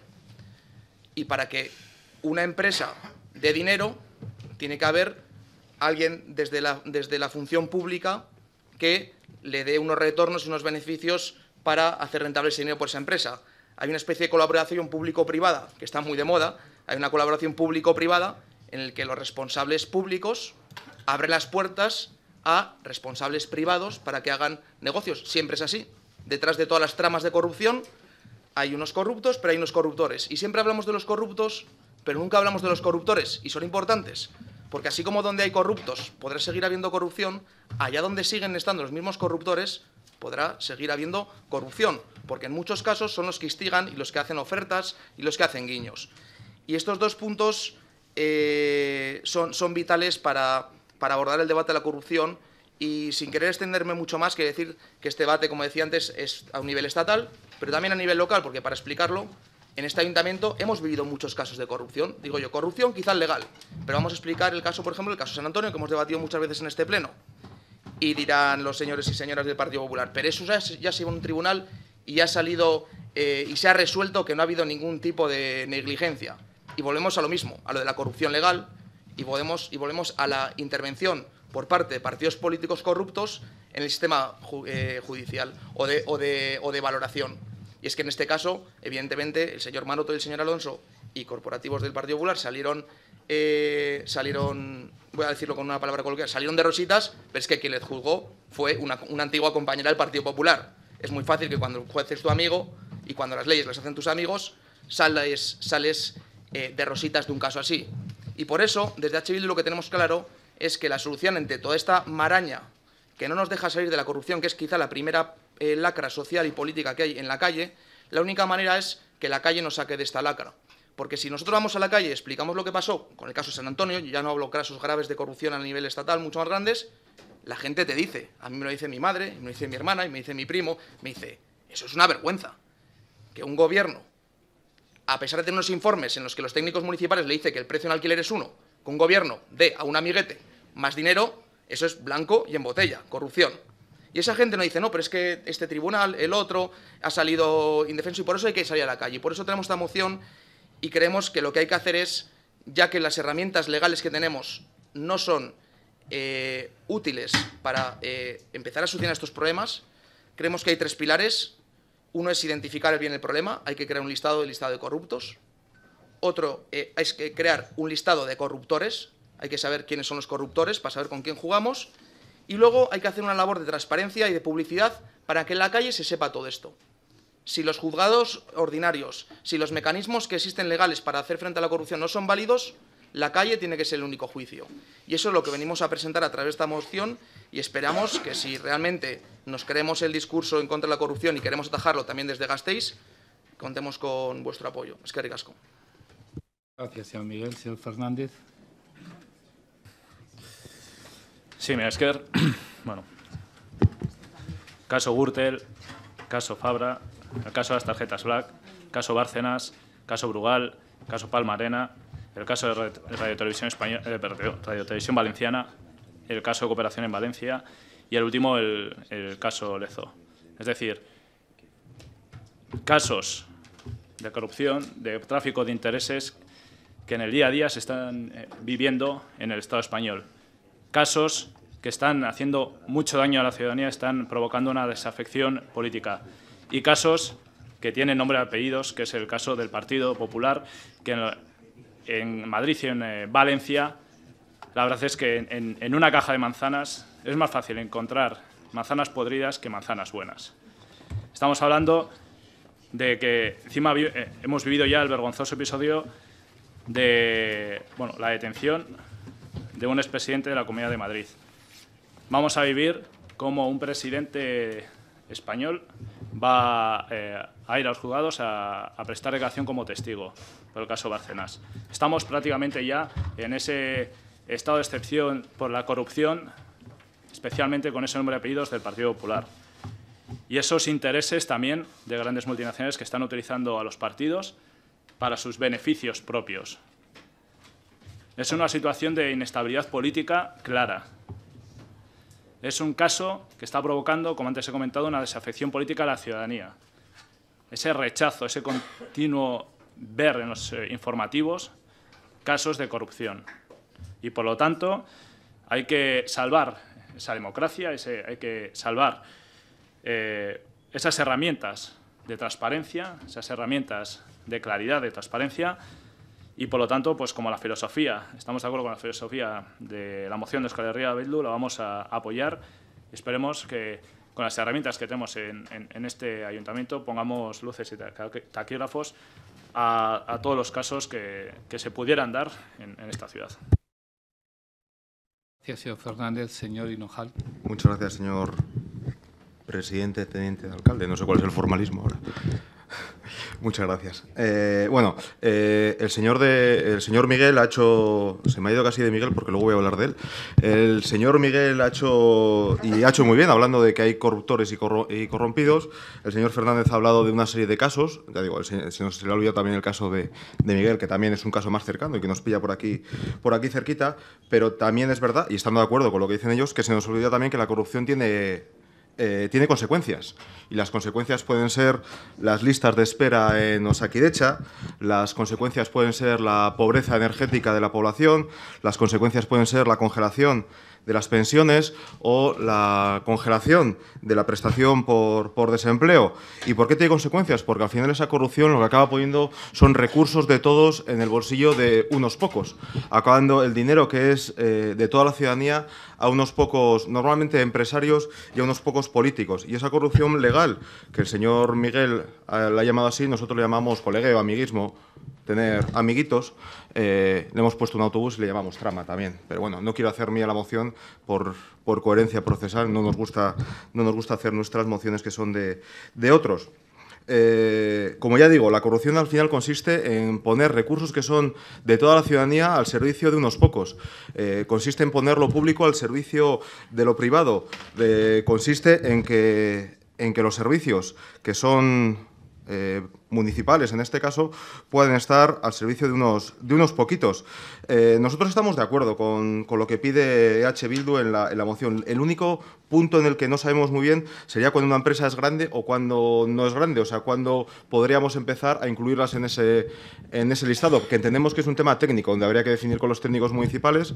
Y para que una empresa dé dinero, tiene que haber alguien desde la, desde la función pública que le dé unos retornos y unos beneficios para hacer rentable ese dinero por esa empresa. Hay una especie de colaboración público-privada que está muy de moda. Hay una colaboración público-privada en la que los responsables públicos abren las puertas a responsables privados para que hagan negocios. Siempre es así. Detrás de todas las tramas de corrupción hay unos corruptos, pero hay unos corruptores. Y siempre hablamos de los corruptos, pero nunca hablamos de los corruptores. Y son importantes. Porque así como donde hay corruptos podrá seguir habiendo corrupción, allá donde siguen estando los mismos corruptores podrá seguir habiendo corrupción. Porque en muchos casos son los que instigan y los que hacen ofertas y los que hacen guiños. Y estos dos puntos eh, son, son vitales para, para abordar el debate de la corrupción y sin querer extenderme mucho más que decir que este debate, como decía antes, es a un nivel estatal, pero también a nivel local, porque para explicarlo, en este ayuntamiento hemos vivido muchos casos de corrupción, digo yo, corrupción quizás legal, pero vamos a explicar el caso, por ejemplo, el caso San Antonio, que hemos debatido muchas veces en este pleno. Y dirán los señores y señoras del Partido Popular, pero eso ya, se se iba a un tribunal y ha salido eh, y se ha resuelto que no ha habido ningún tipo de negligencia. Y volvemos a lo mismo, a lo de la corrupción legal, y, volvemos a la intervención por parte de partidos políticos corruptos en el sistema eh, judicial o de, valoración. Y es que en este caso, evidentemente, el señor Maroto y el señor Alonso y corporativos del Partido Popular salieron, eh, salieron voy a decirlo con una palabra salieron de rositas, pero es que quien les juzgó fue una, antigua compañera del Partido Popular. Es muy fácil que cuando el juez es tu amigo y cuando las leyes las hacen tus amigos, sales, sales eh, de rositas de un caso así. Y por eso, desde H. lo que tenemos claro es que la solución entre toda esta maraña que no nos deja salir de la corrupción, que es quizá la primera eh, lacra social y política que hay en la calle, la única manera es que la calle nos saque de esta lacra. Porque si nosotros vamos a la calle, y explicamos lo que pasó, con el caso de San Antonio, y ya no hablo casos graves de corrupción a nivel estatal, mucho más grandes, la gente te dice, a mí me lo dice mi madre, me lo dice mi hermana, y me dice mi primo, me dice, eso es una vergüenza, que un gobierno a pesar de tener unos informes en los que los técnicos municipales le dicen que el precio en alquiler es uno, que un gobierno dé a un amiguete más dinero, eso es blanco y en botella, corrupción. Y esa gente no dice, no, pero es que este tribunal, el otro, ha salido indefenso y por eso hay que salir a la calle. Y por eso tenemos esta moción y creemos que lo que hay que hacer es, ya que las herramientas legales que tenemos no son eh, útiles para eh, empezar a solucionar estos problemas, creemos que hay tres pilares uno es identificar bien el problema, hay que crear un listado de listado de corruptos. Otro eh, es que crear un listado de corruptores, hay que saber quiénes son los corruptores para saber con quién jugamos. Y luego hay que hacer una labor de transparencia y de publicidad para que en la calle se sepa todo esto. Si los juzgados ordinarios, si los mecanismos que existen legales para hacer frente a la corrupción no son válidos, la calle tiene que ser el único juicio. Y eso es lo que venimos a presentar a través de esta moción y esperamos que si realmente nos creemos el discurso en contra de la corrupción y queremos atajarlo también desde Gasteiz, contemos con vuestro apoyo. Es que ricasco. Gracias, señor Miguel. Señor Fernández. Sí, mira, bueno, caso Gürtel, caso Fabra, el caso las tarjetas Black, caso Bárcenas, caso Brugal, caso Palma Arena. El caso de Radio, Televisión, Española, eh, Valenciana, el caso de Cooperación en Valencia y el último, el, caso Lezo. Es decir, casos de corrupción, de tráfico de intereses que en el día a día se están eh, viviendo en el Estado español. Casos que están haciendo mucho daño a la ciudadanía, están provocando una desafección política. Y casos que tienen nombre y apellidos, que es el caso del Partido Popular, que en en Madrid y en eh, Valencia, la verdad es que en, una caja de manzanas es más fácil encontrar manzanas podridas que manzanas buenas. Estamos hablando de que encima eh, hemos vivido ya el vergonzoso episodio de la detención de un expresidente de la Comunidad de Madrid. Vamos a vivir cómo un presidente español va eh, a ir a los juzgados a, a prestar declaración como testigo el caso Barcenas. Estamos prácticamente ya en ese estado de excepción por la corrupción, especialmente con ese nombre de apellidos del Partido Popular. Y esos intereses también de grandes multinacionales que están utilizando a los partidos para sus beneficios propios. Es una situación de inestabilidad política clara. Es un caso que está provocando, como antes he comentado, una desafección política a la ciudadanía. Ese rechazo, ese continuo ver en los eh, informativos casos de corrupción. Y por lo tanto, hay que salvar esa democracia, ese, hay que salvar eh, esas herramientas de transparencia, esas herramientas de claridad, de transparencia, y por lo tanto, pues como la filosofía, estamos de acuerdo con la filosofía de la moción de Euskal de Bildu, la vamos a apoyar. Esperemos que con las herramientas que tenemos en, en este ayuntamiento pongamos luces y taquígrafos a, a todos los casos que, que, se pudieran dar en, en esta ciudad. Gracias, señor Fernández. Señor Hinojal. Muchas gracias, señor presidente, teniente de alcalde. No sé cuál es el formalismo ahora. Muchas gracias. Eh, bueno, eh, el, señor de, el señor Miguel ha hecho... Se me ha ido casi de Miguel porque luego voy a hablar de él. El señor Miguel ha hecho... Y ha hecho muy bien, hablando de que hay corruptores y, corrompidos. El señor Fernández ha hablado de una serie de casos. Ya digo, se, nos olvidó también el caso de, Miguel, que también es un caso más cercano y que nos pilla por aquí, por aquí cerquita. Pero también es verdad, y estando de acuerdo con lo que dicen ellos, que se nos olvida también que la corrupción tiene eh, tiene consecuencias. Y las consecuencias pueden ser las listas de espera en Osakidecha, las consecuencias pueden ser la pobreza energética de la población, las consecuencias pueden ser la congelación de las pensiones o la congelación de la prestación por, desempleo. ¿Y por qué tiene consecuencias? Porque al final esa corrupción lo que acaba poniendo son recursos de todos en el bolsillo de unos pocos, acabando el dinero que es eh, de toda la ciudadanía a unos pocos, normalmente empresarios y a unos pocos políticos. Y esa corrupción legal, que el señor Miguel eh, la ha llamado así, nosotros le llamamos colegueo, amiguismo, tener amiguitos, eh, le hemos puesto un autobús y le llamamos trama también. Pero bueno, no quiero hacer mía la moción por, por coherencia procesal, no nos, gusta, no nos gusta hacer nuestras mociones que son de, de otros. Eh, como ya digo, la corrupción al final consiste en poner recursos que son de toda la ciudadanía al servicio de unos pocos. Eh, consiste en poner lo público al servicio de lo privado. Eh, consiste en que, en que los servicios que son municipales, en este caso, pueden estar al servicio de unos, de unos poquitos. nosotros estamos de acuerdo con, lo que pide H. Bildu en la, moción. El único punto en el que no sabemos muy bien sería cuando una empresa es grande o cuando no es grande, o sea, cuando podríamos empezar a incluirlas en ese, en ese listado, que entendemos que es un tema técnico, donde habría que definir con los técnicos municipales,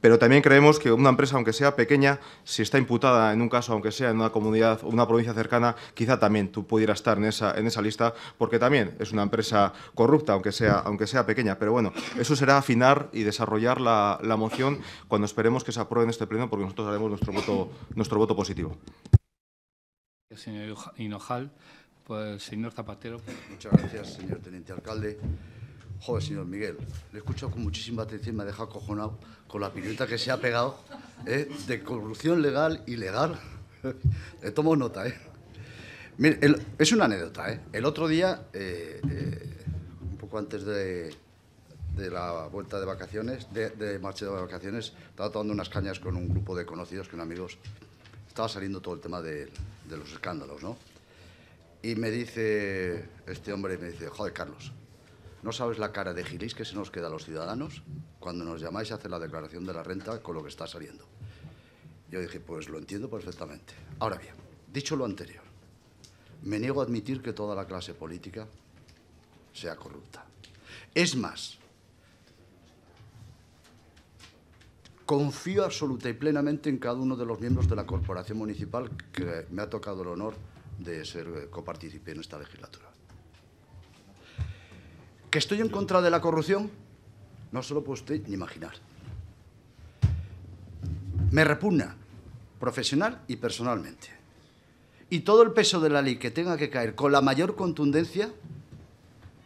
pero también creemos que una empresa, aunque sea pequeña, si está imputada en un caso, aunque sea en una comunidad o una provincia cercana, quizá también tú pudieras estar en esa, en esa lista, porque también es una empresa corrupta, aunque sea, aunque sea pequeña. Pero bueno, eso será afinar y desarrollar la, la moción cuando esperemos que se apruebe en este pleno, porque nosotros haremos nuestro voto, nuestro voto positivo. Señor Hinojal, pues señor Zapatero. Muchas gracias, señor teniente alcalde. Joder, señor Miguel, le he escuchado con muchísima atención, me ha dejado cojonado con la pirueta que se ha pegado ¿eh? de corrupción legal, ilegal. Le tomo nota, ¿eh? es una anécdota, ¿eh? El otro día, eh, eh, un poco antes de, la vuelta de vacaciones, de, de marcha de vacaciones, estaba tomando unas cañas con un grupo de conocidos, con amigos estaba saliendo todo el tema de, los escándalos, ¿no? Y me dice este hombre, me dice, joder, Carlos, ¿no sabes la cara de gilís que se nos queda a los ciudadanos cuando nos llamáis a hacer la declaración de la renta con lo que está saliendo? Yo dije, pues lo entiendo perfectamente. Ahora bien, dicho lo anterior, me niego a admitir que toda la clase política sea corrupta. Es más, Confío absoluta y plenamente en cada uno de los miembros de la Corporación Municipal que me ha tocado el honor de ser eh, copartícipe en esta legislatura. ¿Que estoy en contra de la corrupción? No se lo puede usted ni imaginar. Me repugna, profesional y personalmente. Y todo el peso de la ley que tenga que caer con la mayor contundencia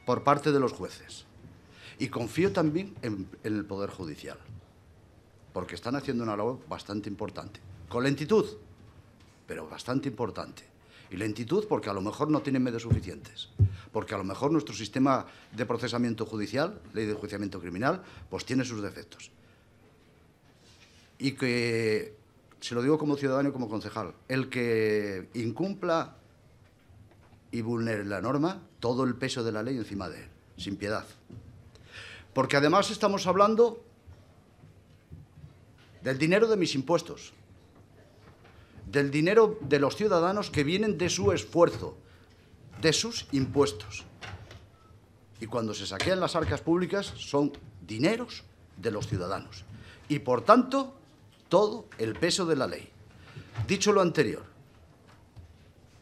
por parte de los jueces. Y confío también en el Poder Judicial porque están haciendo una labor bastante importante. Con lentitud, pero bastante importante. Y lentitud porque a lo mejor no tienen medios suficientes, porque a lo mejor nuestro sistema de procesamiento judicial, ley de juiciamiento criminal, pues tiene sus defectos. Y que, se lo digo como ciudadano y como concejal, el que incumpla y vulnere la norma, todo el peso de la ley encima de él, sin piedad. Porque además estamos hablando del dinero de mis impuestos, del dinero de los ciudadanos que vienen de su esfuerzo, de sus impuestos. Y cuando se saquean las arcas públicas son dineros de los ciudadanos. Y por tanto, todo el peso de la ley. Dicho lo anterior,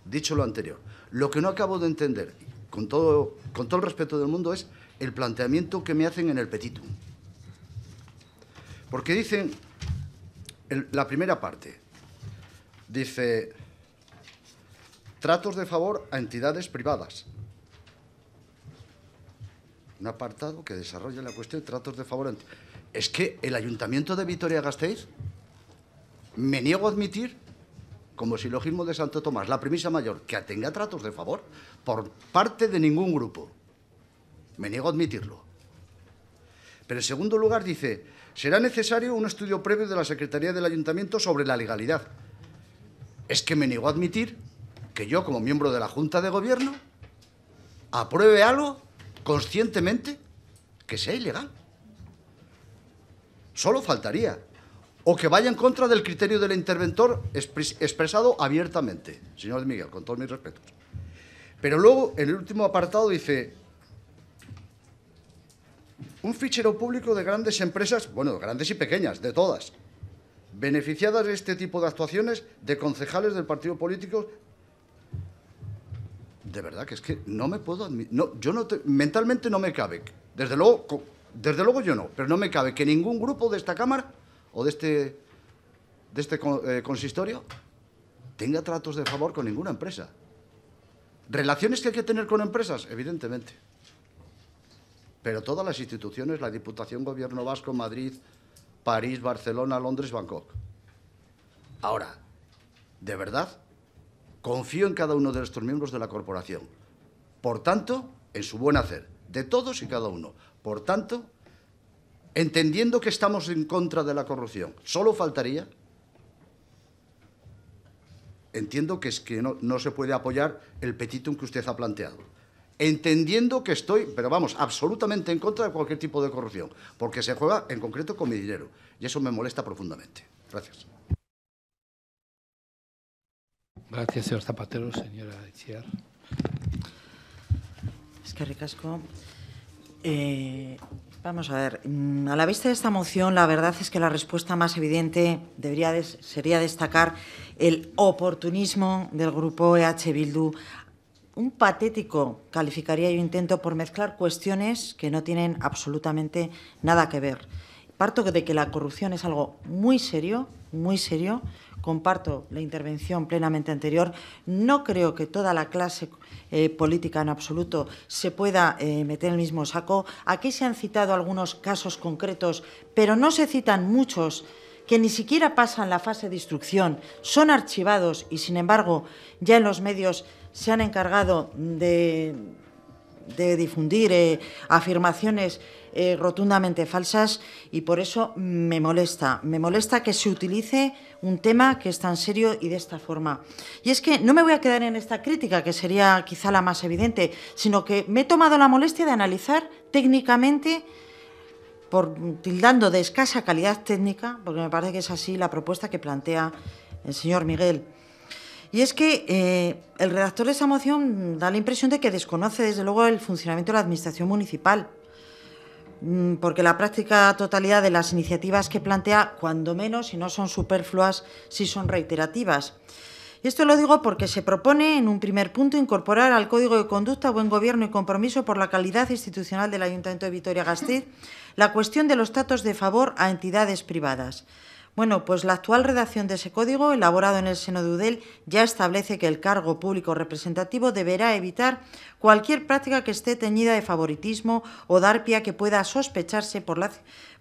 dicho lo anterior, lo que no acabo de entender, con todo, con todo el respeto del mundo, es el planteamiento que me hacen en el petitum. Porque dicen la primera parte dice tratos de favor a entidades privadas. Un apartado que desarrolla la cuestión de tratos de favor Es que el ayuntamiento de Vitoria-Gasteiz me niego a admitir como silogismo de Santo Tomás, la premisa mayor, que tenga tratos de favor por parte de ningún grupo. Me niego a admitirlo. Pero en segundo lugar dice, será necesario un estudio previo de la Secretaría del Ayuntamiento sobre la legalidad. Es que me niego a admitir que yo, como miembro de la Junta de Gobierno, apruebe algo conscientemente que sea ilegal. Solo faltaría. O que vaya en contra del criterio del interventor expresado abiertamente. Señor Miguel, con todos mis respetos. Pero luego, en el último apartado, dice, un fichero público de grandes empresas, bueno, grandes y pequeñas, de todas, beneficiadas de este tipo de actuaciones de concejales del partido político. De verdad que es que no me puedo admitir. mentalmente no me cabe. Desde luego, desde luego yo no, pero no me cabe que ningún grupo de esta Cámara o de este, de este eh, consistorio tenga tratos de favor con ninguna empresa. Relaciones que hay que tener con empresas, evidentemente pero todas las instituciones, la Diputación, Gobierno Vasco, Madrid, París, Barcelona, Londres, Bangkok. Ahora, de verdad, confío en cada uno de estos miembros de la corporación. Por tanto, en su buen hacer, de todos y cada uno. Por tanto, entendiendo que estamos en contra de la corrupción, solo faltaría. Entiendo que es que no, no se puede apoyar el petitum que usted ha planteado entendiendo que estoy, pero vamos, absolutamente en contra de cualquier tipo de corrupción, porque se juega en concreto con mi dinero, y eso me molesta profundamente. Gracias. Gracias, señor Zapatero. Señora Echiar. Es que ricasco. Eh, vamos a ver, mm, a la vista de esta moción, la verdad es que la respuesta más evidente debería sería destacar el oportunismo del grupo EH Bildu un patético, calificaría yo intento, por mezclar cuestiones que no tienen absolutamente nada que ver. Parto de que la corrupción es algo muy serio, muy serio. Comparto la intervención plenamente anterior. No creo que toda la clase eh, política en absoluto se pueda eh, meter en el mismo saco. Aquí se han citado algunos casos concretos, pero no se citan muchos que ni siquiera pasan la fase de instrucción, son archivados y sin embargo ya en los medios se han encargado de, difundir eh, afirmaciones eh, rotundamente falsas y por eso me molesta, me molesta que se utilice un tema que es tan serio y de esta forma. Y es que no me voy a quedar en esta crítica, que sería quizá la más evidente, sino que me he tomado la molestia de analizar técnicamente por tildando de escasa calidad técnica, porque me parece que es así la propuesta que plantea el señor Miguel. Y es que eh, el redactor de esa moción da la impresión de que desconoce, desde luego, el funcionamiento de la Administración Municipal, mm, porque la práctica totalidad de las iniciativas que plantea, cuando menos, si no son superfluas, si son reiterativas. Y esto lo digo porque se propone, en un primer punto, incorporar al Código de Conducta, Buen Gobierno y Compromiso por la Calidad Institucional del Ayuntamiento de Vitoria-Gasteiz la cuestión de los datos de favor a entidades privadas. Bueno, pues la actual redacción de ese código, elaborado en el seno de UDEL, ya establece que el cargo público representativo deberá evitar cualquier práctica que esté teñida de favoritismo o dar pie que pueda sospecharse por la,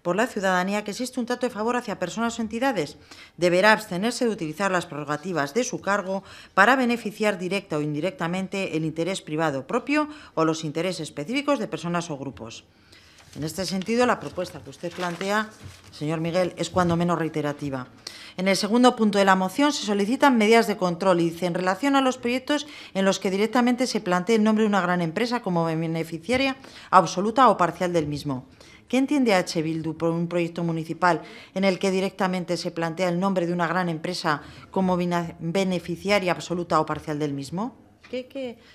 por la ciudadanía que existe un trato de favor hacia personas o entidades. Deberá abstenerse de utilizar las prerrogativas de su cargo para beneficiar directa o indirectamente el interés privado propio o los intereses específicos de personas o grupos. En este sentido, la propuesta que usted plantea, señor Miguel, es cuando menos reiterativa. En el segundo punto de la moción se solicitan medidas de control y dice en relación a los proyectos en los que directamente se plantea el nombre de una gran empresa como beneficiaria absoluta o parcial del mismo. ¿Qué entiende H. Bildu por un proyecto municipal en el que directamente se plantea el nombre de una gran empresa como beneficiaria absoluta o parcial del mismo?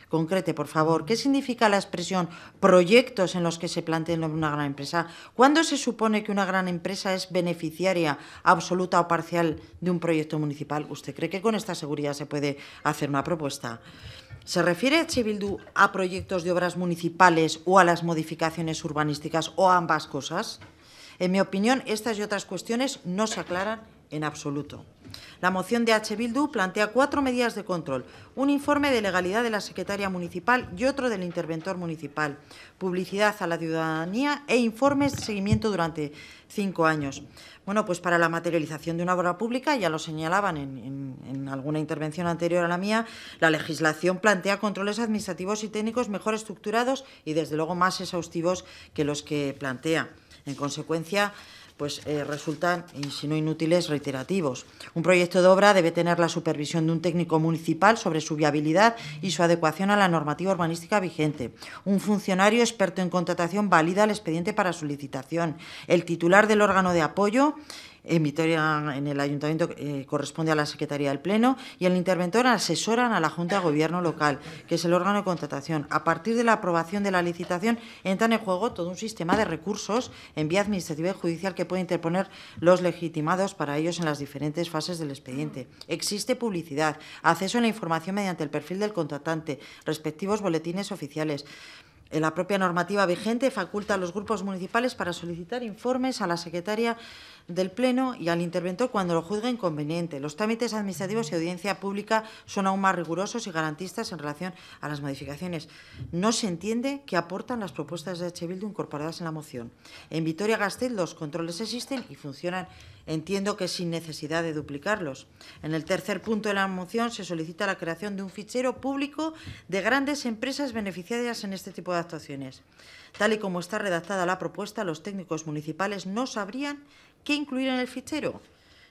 concrete, por favor, ¿qué significa la expresión proyectos en los que se plantea una gran empresa? ¿Cuándo se supone que una gran empresa es beneficiaria absoluta o parcial de un proyecto municipal? ¿Usted cree que con esta seguridad se puede hacer una propuesta? ¿Se refiere Chibildu a proyectos de obras municipales o a las modificaciones urbanísticas o a ambas cosas? En mi opinión, estas y otras cuestiones no se aclaran en absoluto. La moción de H. Bildu plantea cuatro medidas de control, un informe de legalidad de la secretaria municipal y otro del interventor municipal, publicidad a la ciudadanía e informes de seguimiento durante cinco años. Bueno, pues para la materialización de una obra pública, ya lo señalaban en, en, alguna intervención anterior a la mía, la legislación plantea controles administrativos y técnicos mejor estructurados y, desde luego, más exhaustivos que los que plantea. En consecuencia, pues eh, resultan, y si no inútiles, reiterativos. Un proyecto de obra debe tener la supervisión de un técnico municipal sobre su viabilidad y su adecuación a la normativa urbanística vigente. Un funcionario experto en contratación valida el expediente para su licitación. El titular del órgano de apoyo en Vitoria, en el ayuntamiento, eh, corresponde a la Secretaría del Pleno y el interventor asesoran a la Junta de Gobierno local, que es el órgano de contratación. A partir de la aprobación de la licitación entran en juego todo un sistema de recursos en vía administrativa y judicial que pueden interponer los legitimados para ellos en las diferentes fases del expediente. Existe publicidad, acceso a la información mediante el perfil del contratante, respectivos boletines oficiales. Eh, la propia normativa vigente faculta a los grupos municipales para solicitar informes a la secretaria del Pleno y al interventor cuando lo juzguen conveniente. Los trámites administrativos y audiencia pública son aún más rigurosos y garantistas en relación a las modificaciones. No se entiende qué aportan las propuestas de H. Bildu incorporadas en la moción. En vitoria Gastel, los controles existen y funcionan Entiendo que sin necesidad de duplicarlos. En el tercer punto de la moción se solicita la creación de un fichero público de grandes empresas beneficiadas en este tipo de actuaciones. Tal y como está redactada la propuesta, los técnicos municipales no sabrían qué incluir en el fichero,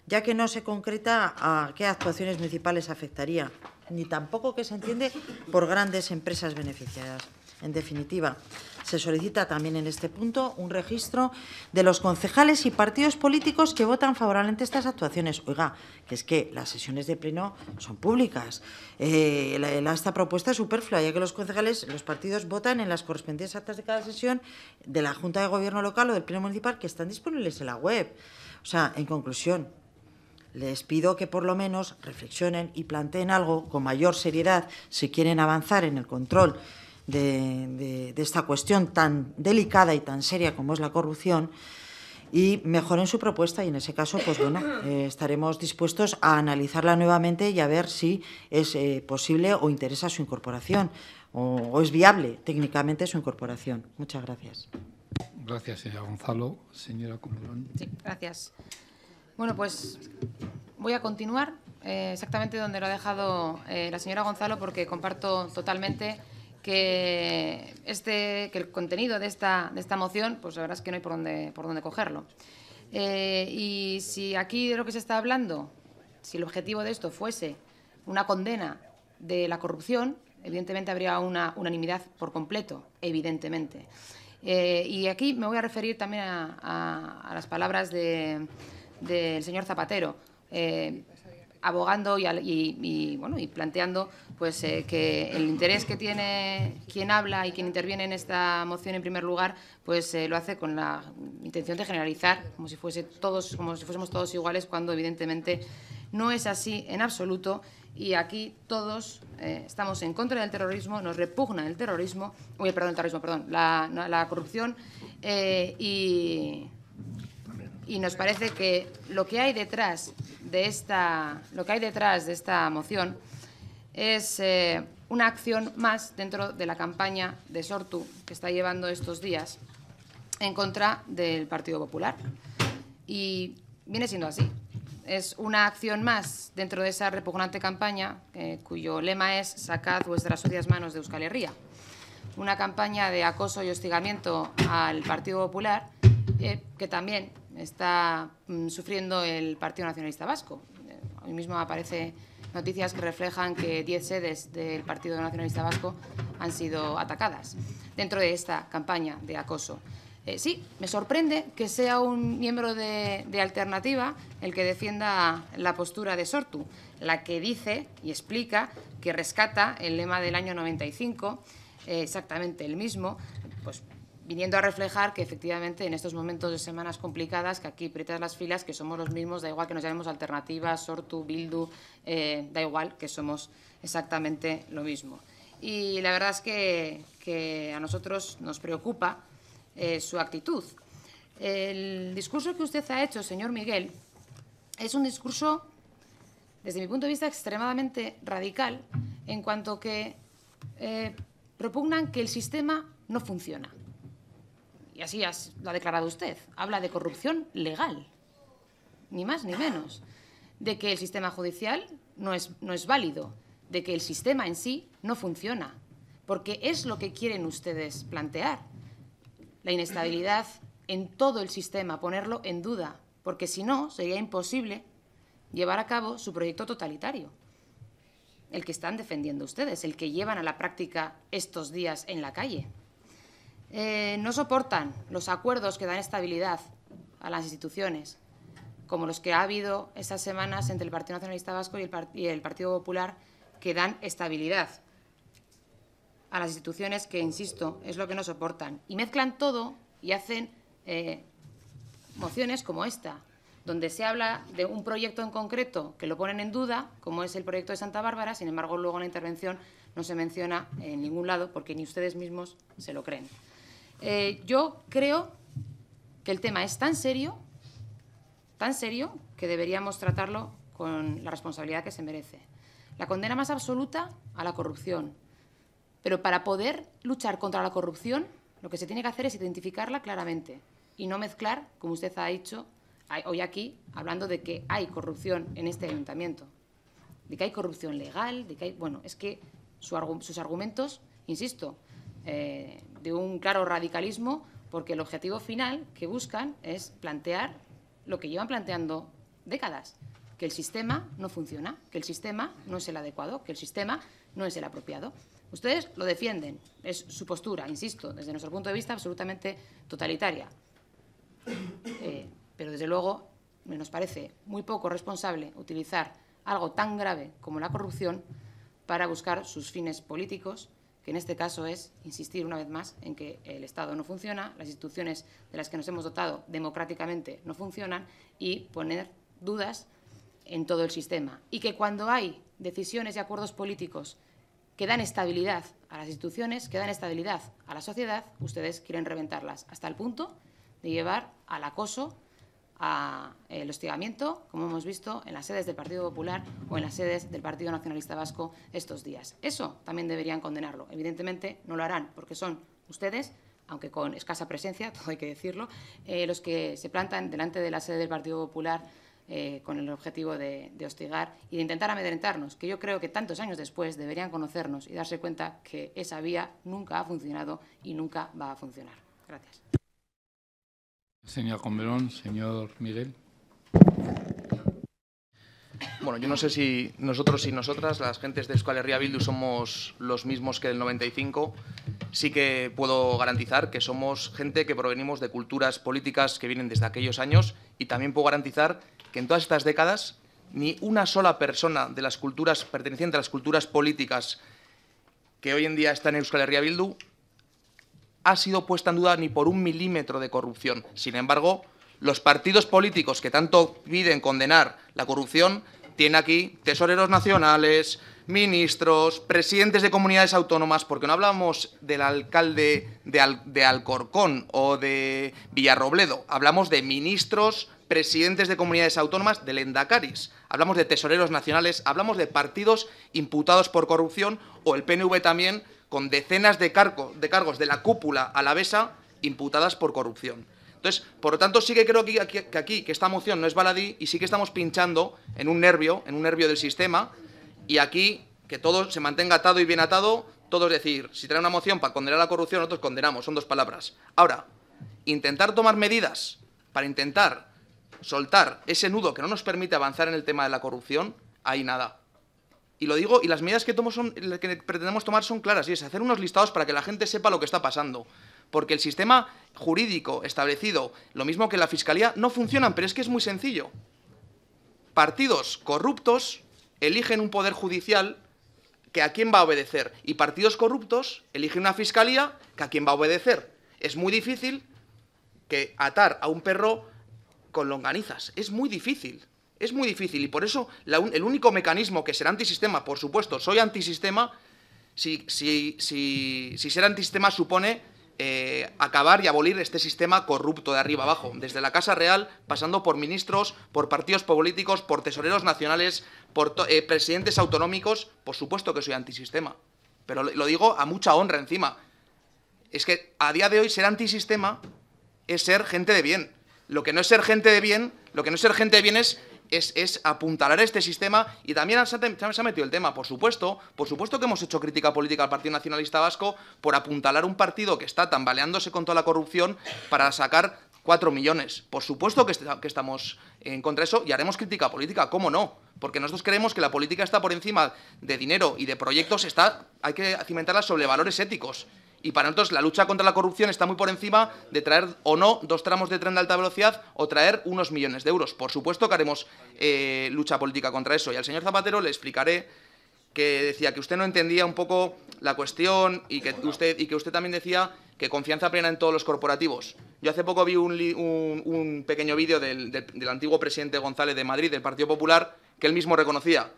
ya que no se concreta a qué actuaciones municipales afectaría, ni tampoco qué se entiende por grandes empresas beneficiadas. En definitiva, se solicita también en este punto un registro de los concejales y partidos políticos que votan favorablemente estas actuaciones. Oiga, que es que las sesiones de pleno son públicas. Eh, esta propuesta es superflua, ya que los concejales, los partidos votan en las correspondientes actas de cada sesión de la Junta de Gobierno local o del Pleno Municipal que están disponibles en la web. O sea, en conclusión, les pido que por lo menos reflexionen y planteen algo con mayor seriedad si quieren avanzar en el control de, esta cuestión tan delicada y tan seria como es la corrupción y mejoren su propuesta y en ese caso pues eh, estaremos dispuestos a analizarla nuevamente y a ver si es eh, posible o interesa su incorporación o, es viable técnicamente su incorporación. Muchas gracias. Gracias, señora Gonzalo. Señora Comulón. Sí, gracias. Bueno, pues voy a continuar eh, exactamente donde lo ha dejado la señora Gonzalo porque comparto totalmente que, este, que el contenido de esta, de esta moción, pues la verdad es que no hay por dónde, por dónde cogerlo. Eh, y si aquí de lo que se está hablando, si el objetivo de esto fuese una condena de la corrupción, evidentemente habría una unanimidad por completo, evidentemente. Eh, y aquí me voy a referir también a, las palabras del señor Zapatero. Eh, abogando y, bueno, y planteando pues, eh, que el interés que tiene quien habla y quien interviene en esta moción en primer lugar, pues eh, lo hace con la intención de generalizar, como si, fuese todos, como si fuésemos todos iguales, cuando evidentemente no es así en absoluto. Y aquí todos eh, estamos en contra del terrorismo, nos repugna el terrorismo, uy, perdón, el terrorismo, perdón, la, la corrupción y y nos parece que lo que hay detrás de esta, lo que hay detrás de esta moción es eh, una acción más dentro de la campaña de Sortu que está llevando estos días en contra del Partido Popular. Y viene siendo así. Es una acción más dentro de esa repugnante campaña eh, cuyo lema es «Sacad vuestras sucias manos de Euskal Herria». Una campaña de acoso y hostigamiento al Partido Popular que también está mm, sufriendo el Partido Nacionalista Vasco. Eh, hoy mismo aparece noticias que reflejan que 10 sedes del Partido Nacionalista Vasco han sido atacadas dentro de esta campaña de acoso. Eh, sí, me sorprende que sea un miembro de, Alternativa el que defienda la postura de Sortu, la que dice y explica que rescata el lema del año 95, eh, exactamente el mismo, pues viniendo a reflejar que efectivamente en estos momentos de semanas complicadas, que aquí prietas las filas, que somos los mismos, da igual que nos llamemos Alternativas, Sortu, Bildu, eh, da igual que somos exactamente lo mismo. Y la verdad es que, a nosotros nos preocupa eh, su actitud. El discurso que usted ha hecho, señor Miguel, es un discurso, desde mi punto de vista, extremadamente radical en cuanto que eh, propugnan que el sistema no funciona y así lo ha declarado usted, habla de corrupción legal, ni más ni menos, de que el sistema judicial es, no es válido, de que el sistema en sí no funciona, porque es lo que quieren ustedes plantear, la inestabilidad en todo el sistema, ponerlo en duda, porque si no sería imposible llevar a cabo su proyecto totalitario, el que están defendiendo ustedes, el que llevan a la práctica estos días en la calle. Eh, no soportan los acuerdos que dan estabilidad a las instituciones, como los que ha habido estas semanas entre el Partido Nacionalista Vasco y el, Partido Popular, que dan estabilidad a las instituciones que, insisto, es lo que no soportan. Y mezclan todo y hacen eh, mociones como esta, donde se habla de un proyecto en concreto que lo ponen en duda, como es el proyecto de Santa Bárbara, sin embargo, luego en la intervención no se menciona en ningún lado porque ni ustedes mismos se lo creen. Eh, yo creo que el tema es tan serio, tan serio, que deberíamos tratarlo con la responsabilidad que se merece. La condena más absoluta a la corrupción. Pero para poder luchar contra la corrupción, lo que se tiene que hacer es identificarla claramente y no mezclar, como usted ha dicho hoy aquí, hablando de que hay corrupción en este ayuntamiento, de que hay corrupción legal, de que hay... Bueno, es que sus argumentos, insisto, eh, de un claro radicalismo, porque el objetivo final que buscan es plantear lo que llevan planteando décadas, que el sistema no funciona, que el sistema no es el adecuado, que el sistema no es el apropiado. Ustedes lo defienden, es su postura, insisto, desde nuestro punto de vista absolutamente totalitaria. Eh, pero desde luego me nos parece muy poco responsable utilizar algo tan grave como la corrupción para buscar sus fines políticos que en este caso es insistir una vez más en que el Estado no funciona, las instituciones de las que nos hemos dotado democráticamente no funcionan y poner dudas en todo el sistema. Y que cuando hay decisiones y acuerdos políticos que dan estabilidad a las instituciones, que dan estabilidad a la sociedad, ustedes quieren reventarlas hasta el punto de llevar al acoso a eh, el hostigamiento, como hemos visto en las sedes del Partido Popular o en las sedes del Partido Nacionalista Vasco estos días. Eso también deberían condenarlo. Evidentemente no lo harán porque son ustedes aunque con escasa presencia, todo hay que decirlo, eh, los que se plantan delante de la sede del Partido Popular eh, con el objetivo de, de, hostigar y de intentar amedrentarnos, que yo creo que tantos años después deberían conocernos y darse cuenta que esa vía nunca ha funcionado y nunca va a funcionar. Gracias. Señor Comberón, señor Miguel. Bueno, yo no sé si nosotros y nosotras, las gentes de Euskal Herria Bildu, somos los mismos que el 95. Sí que puedo garantizar que somos gente que provenimos de culturas políticas que vienen desde aquellos años y también puedo garantizar que en todas estas décadas ni una sola persona de las culturas perteneciente a las culturas políticas que hoy en día están en Euskal Herria Bildu ha sido puesta en duda ni por un milímetro de corrupción. Sin embargo, los partidos políticos que tanto piden condenar la corrupción tienen aquí tesoreros nacionales, ministros, presidentes de comunidades autónomas, porque no hablamos del alcalde de, Alcorcón o de Villarrobledo, hablamos de ministros, presidentes de comunidades autónomas, del Endacaris hablamos de tesoreros nacionales, hablamos de partidos imputados por corrupción o el PNV también con decenas de, de cargos de la cúpula alavesa imputadas por corrupción. Entonces, por lo tanto, sí que creo que aquí, que aquí, que esta moción no es baladí y sí que estamos pinchando en un nervio, en un nervio del sistema, y aquí que todo se mantenga atado y bien atado, todo es decir, si trae una moción para condenar la corrupción, nosotros condenamos, son dos palabras. Ahora, intentar tomar medidas para intentar soltar ese nudo que no nos permite avanzar en el tema de la corrupción, hay nada. Y lo digo, y las medidas que, tomo que pretendemos tomar son claras, y es hacer unos listados para que la gente sepa lo que está pasando. Porque el sistema jurídico establecido, lo mismo que la fiscalía, no funcionan, pero es que es muy sencillo. Partidos corruptos eligen un poder judicial que a quién va a obedecer. Y partidos corruptos eligen una fiscalía que a quién va a obedecer. Es muy difícil que atar a un perro con longanizas. Es muy difícil. Es muy difícil y por eso el único mecanismo que será antisistema, por supuesto, soy antisistema, si, si, si, si ser antisistema supone eh, acabar y abolir este sistema corrupto de arriba abajo, desde la Casa Real, pasando por ministros, por partidos políticos, por tesoreros nacionales, por eh, presidentes autonómicos, por supuesto que soy antisistema. Pero lo digo a mucha honra encima. Es que a día de hoy ser antisistema es ser gente de bien lo que no es ser gente de bien, lo que no es ser gente de bien es, apuntalar este sistema y también se ha, metido el tema, por supuesto, por supuesto que hemos hecho crítica política al Partido Nacionalista Vasco por apuntalar un partido que está tambaleándose con toda la corrupción para sacar cuatro millones. Por supuesto que, estamos en contra de eso y haremos crítica política, ¿cómo no? Porque nosotros creemos que la política está por encima de dinero y de proyectos, está, hay que cimentarla sobre valores éticos. Y para nosotros la lucha contra la corrupción está muy por encima de traer o no dos tramos de tren de alta velocidad o traer unos millones de euros. Por supuesto que haremos eh, lucha política contra eso. Y al señor Zapatero le explicaré que decía que usted no entendía un poco la cuestión y que usted, y que usted también decía que confianza plena en todos los corporativos. Yo hace poco vi un, pequeño vídeo del antiguo presidente González de Madrid, del Partido Popular, que él mismo reconocía,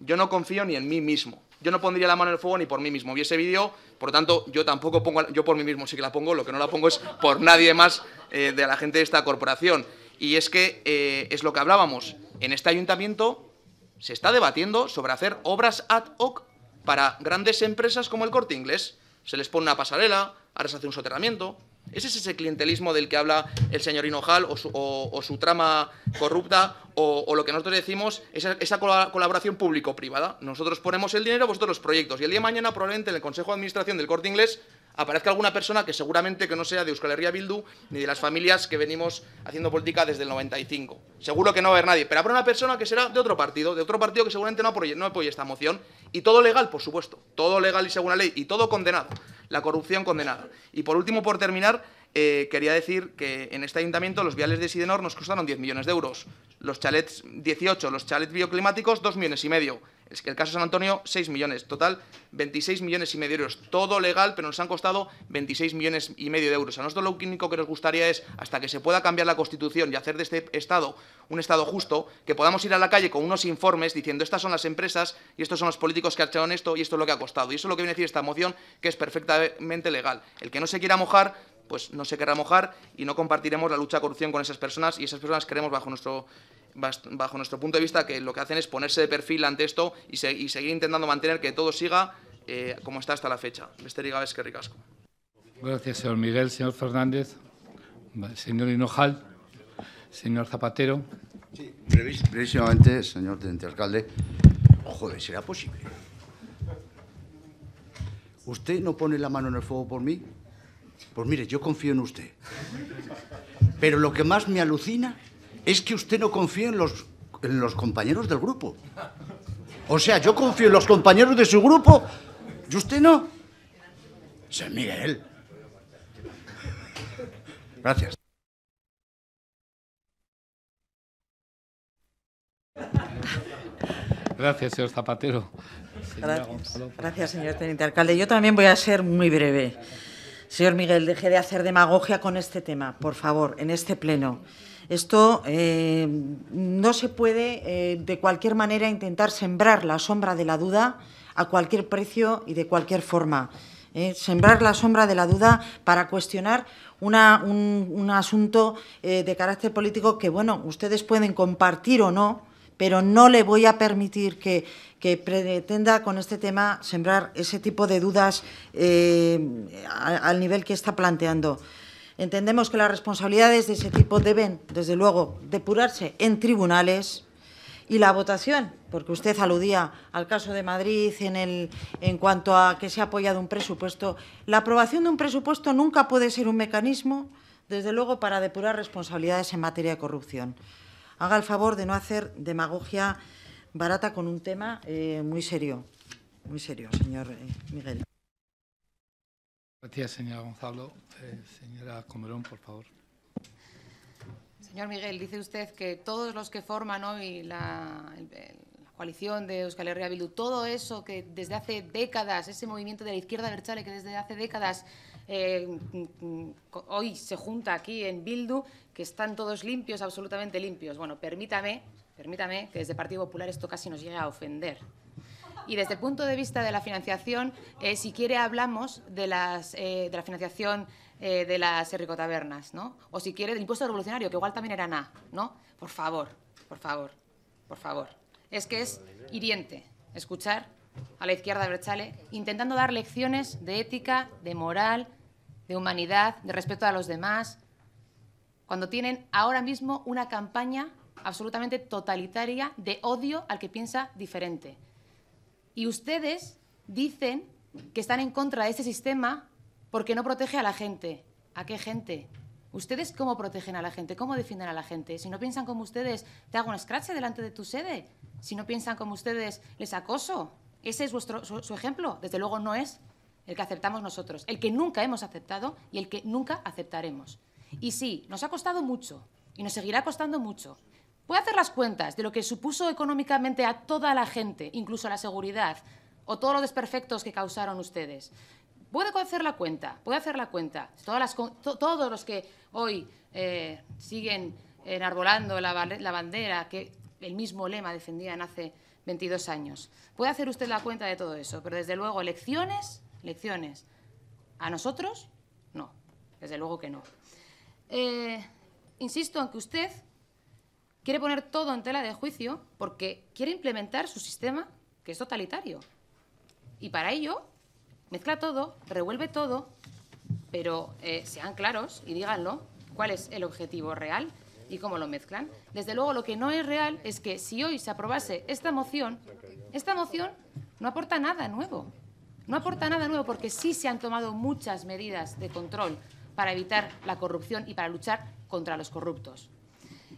yo no confío ni en mí mismo yo no pondría la mano en el fuego ni por mí mismo. Vi ese vídeo, por lo tanto, yo tampoco pongo, yo por mí mismo sí que la pongo, lo que no la pongo es por nadie más eh, de la gente de esta corporación. Y es que eh, es lo que hablábamos. En este ayuntamiento se está debatiendo sobre hacer obras ad hoc para grandes empresas como el Corte Inglés. Se les pone una pasarela, ahora se hace un soterramiento, ¿Ese es ese clientelismo del que habla el señor Hinojal o su, trama corrupta o, lo que nosotros decimos, esa, esa colaboración público-privada? Nosotros ponemos el dinero, vosotros los proyectos. Y el día de mañana probablemente en el Consejo de Administración del Corte Inglés aparezca alguna persona que seguramente que no sea de Euskal Herria Bildu ni de las familias que venimos haciendo política desde el 95. Seguro que no va a haber nadie, pero habrá una persona que será de otro partido, de otro partido que seguramente no no apoye esta moción. Y todo legal, por supuesto, todo legal y según la ley, y todo condenado, la corrupción condenada. Y por último, por terminar, eh, quería decir que en este ayuntamiento los viales de Sidenor nos costaron 10 millones de euros, los chalets 18, los chalets bioclimáticos 2 millones y medio, es que el caso San Antonio 6 millones, total 26 millones y medio de euros, todo legal, pero nos han costado 26 millones y medio de euros. A nosotros lo único que nos gustaría es, hasta que se pueda cambiar la Constitución y hacer de este Estado un Estado justo, que podamos ir a la calle con unos informes diciendo estas son las empresas y estos son los políticos que han hecho esto y esto es lo que ha costado. Y eso es lo que viene a decir esta moción, que es perfectamente legal. El que no se quiera mojar pues no se querrá mojar y no compartiremos la lucha de corrupción con esas personas y esas personas queremos bajo nuestro bajo nuestro punto de vista que lo que hacen es ponerse de perfil ante esto y, seguir intentando mantener que todo siga eh, como está hasta la fecha. Beste es que ricasco. Gracias, señor Miguel. Señor Fernández, señor Hinojal, señor Zapatero. Sí, brevísimamente, señor teniente alcalde. Joder, ¿será posible? ¿Usted no pone la mano en el fuego por mí? Pues mire, yo confío en usted. Pero lo que más me alucina es que usted no confía en los, en los compañeros del grupo. O sea, yo confío en los compañeros de su grupo y usted no. San él. Gracias. Gracias, señor Zapatero. Gracias señor teniente alcalde. Yo también voy a ser muy breve. Señor Miguel, deje de hacer demagogia con este tema, por favor, en este pleno. Esto eh, no se puede, eh, de cualquier manera, intentar sembrar la sombra de la duda a cualquier precio y de cualquier forma. ¿eh? sembrar la sombra de la duda para cuestionar un, asunto de carácter político que, bueno, ustedes pueden compartir o no, pero no le voy a permitir que, pretenda con este tema sembrar ese tipo de dudas eh, al nivel que está planteando. Entendemos que las responsabilidades de ese tipo deben, desde luego, depurarse en tribunales y la votación, porque usted aludía al caso de Madrid en cuanto a que se ha apoyado un presupuesto. La aprobación de un presupuesto nunca puede ser un mecanismo, desde luego, para depurar responsabilidades en materia de corrupción haga el favor de no hacer demagogia barata con un tema eh, muy serio, muy serio, señor eh, Miguel. Gracias, señora Gonzalo. Eh, señora Comerón, por favor. Señor Miguel, dice usted que todos los que forman hoy la, coalición de Euskal Herria Bildu, todo eso que desde hace décadas, ese movimiento de la izquierda berchale que desde hace décadas mm, mm, hoy se junta aquí en Bildu, que están todos limpios, absolutamente limpios. Bueno, permítame, permítame que desde Partido Popular esto casi nos llegue a ofender. Y desde el punto de vista de la financiación, eh, si quiere hablamos de, las, eh, de la financiación eh, de las ricotabernas, ¿no? O si quiere del impuesto revolucionario, que igual también era nada, ¿no? Por favor, por favor, por favor. Es que es hiriente escuchar a la izquierda de Berchale intentando dar lecciones de ética, de moral, de humanidad, de respeto a los demás, cuando tienen ahora mismo una campaña absolutamente totalitaria de odio al que piensa diferente. Y ustedes dicen que están en contra de este sistema porque no protege a la gente. ¿A qué gente? ¿Ustedes cómo protegen a la gente? ¿Cómo defienden a la gente? Si no piensan como ustedes, te hago un scratch delante de tu sede. Si no piensan como ustedes, les acoso. Ese es vuestro, su ejemplo. Desde luego no es el que aceptamos nosotros, el que nunca hemos aceptado y el que nunca aceptaremos. Y sí, nos ha costado mucho y nos seguirá costando mucho. Puede hacer las cuentas de lo que supuso económicamente a toda la gente, incluso a la seguridad, o todos los desperfectos que causaron ustedes. Puede hacer la cuenta, puede hacer la cuenta. todos los que hoy eh, siguen enarbolando la, la, bandera que el mismo lema defendían hace 22 años. Puede hacer usted la cuenta de todo eso, pero desde luego, lecciones, lecciones. A nosotros, no. Desde luego que no. Eh, insisto en que usted quiere poner todo en tela de juicio porque quiere implementar su sistema que es totalitario. Y para ello mezcla todo, revuelve todo, pero eh, sean claros y díganlo cuál es el objetivo real y cómo lo mezclan. Desde luego, lo que no es real es que si hoy se aprobase esta moción, esta moción no aporta nada nuevo. No aporta nada nuevo porque sí se han tomado muchas medidas de control para evitar la corrupción y para luchar contra los corruptos.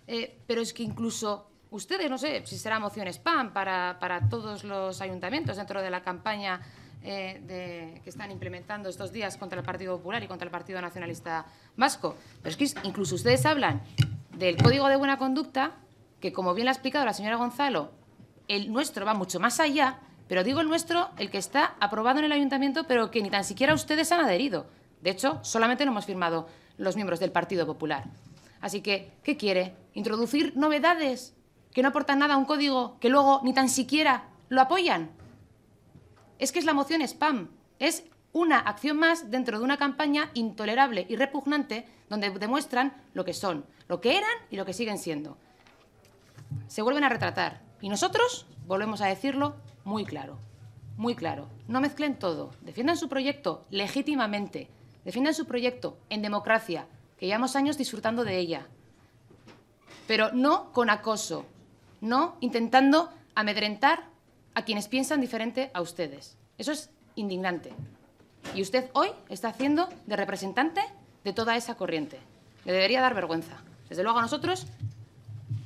Eh, pero es que incluso ustedes, no sé si será moción spam para, todos los ayuntamientos dentro de la campaña eh, que están implementando estos días contra el Partido Popular y contra el Partido Nacionalista Vasco. Pero es que incluso ustedes hablan del Código de Buena Conducta, que como bien lo ha explicado la señora Gonzalo, el nuestro va mucho más allá, pero digo el nuestro, el que está aprobado en el ayuntamiento, pero que ni tan siquiera ustedes han adherido. De hecho, solamente no hemos firmado los miembros del Partido Popular. Así que, ¿qué quiere? ¿Introducir novedades que no aportan nada a un código que luego ni tan siquiera lo apoyan? Es que es la moción spam, es una acción más dentro de una campaña intolerable y repugnante donde demuestran lo que son, lo que eran y lo que siguen siendo. Se vuelven a retratar y nosotros, volvemos a decirlo, muy claro, muy claro. No mezclen todo, defiendan su proyecto legítimamente, Defiendan su proyecto en democracia, que llevamos años disfrutando de ella. Pero no con acoso, no intentando amedrentar a quienes piensan diferente a ustedes. Eso es indignante. Y usted hoy está haciendo de representante de toda esa corriente. Le debería dar vergüenza. Desde luego a nosotros,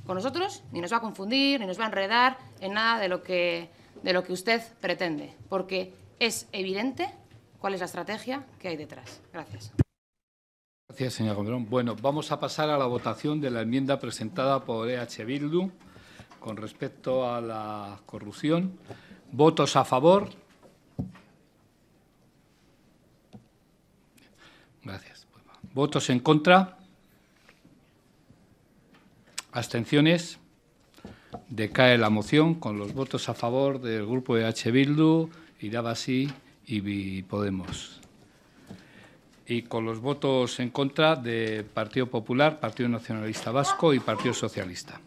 con nosotros, ni nos va a confundir, ni nos va a enredar en nada de lo que, de lo que usted pretende. Porque es evidente ¿Cuál es la estrategia que hay detrás? Gracias. Gracias, señor Gombrón. Bueno, vamos a pasar a la votación de la enmienda presentada por EH Bildu con respecto a la corrupción. ¿Votos a favor? Gracias. ¿Votos en contra? ¿Abstenciones? Decae la moción con los votos a favor del grupo EH Bildu. Y daba así y Podemos. Y con los votos en contra de Partido Popular, Partido Nacionalista Vasco y Partido Socialista.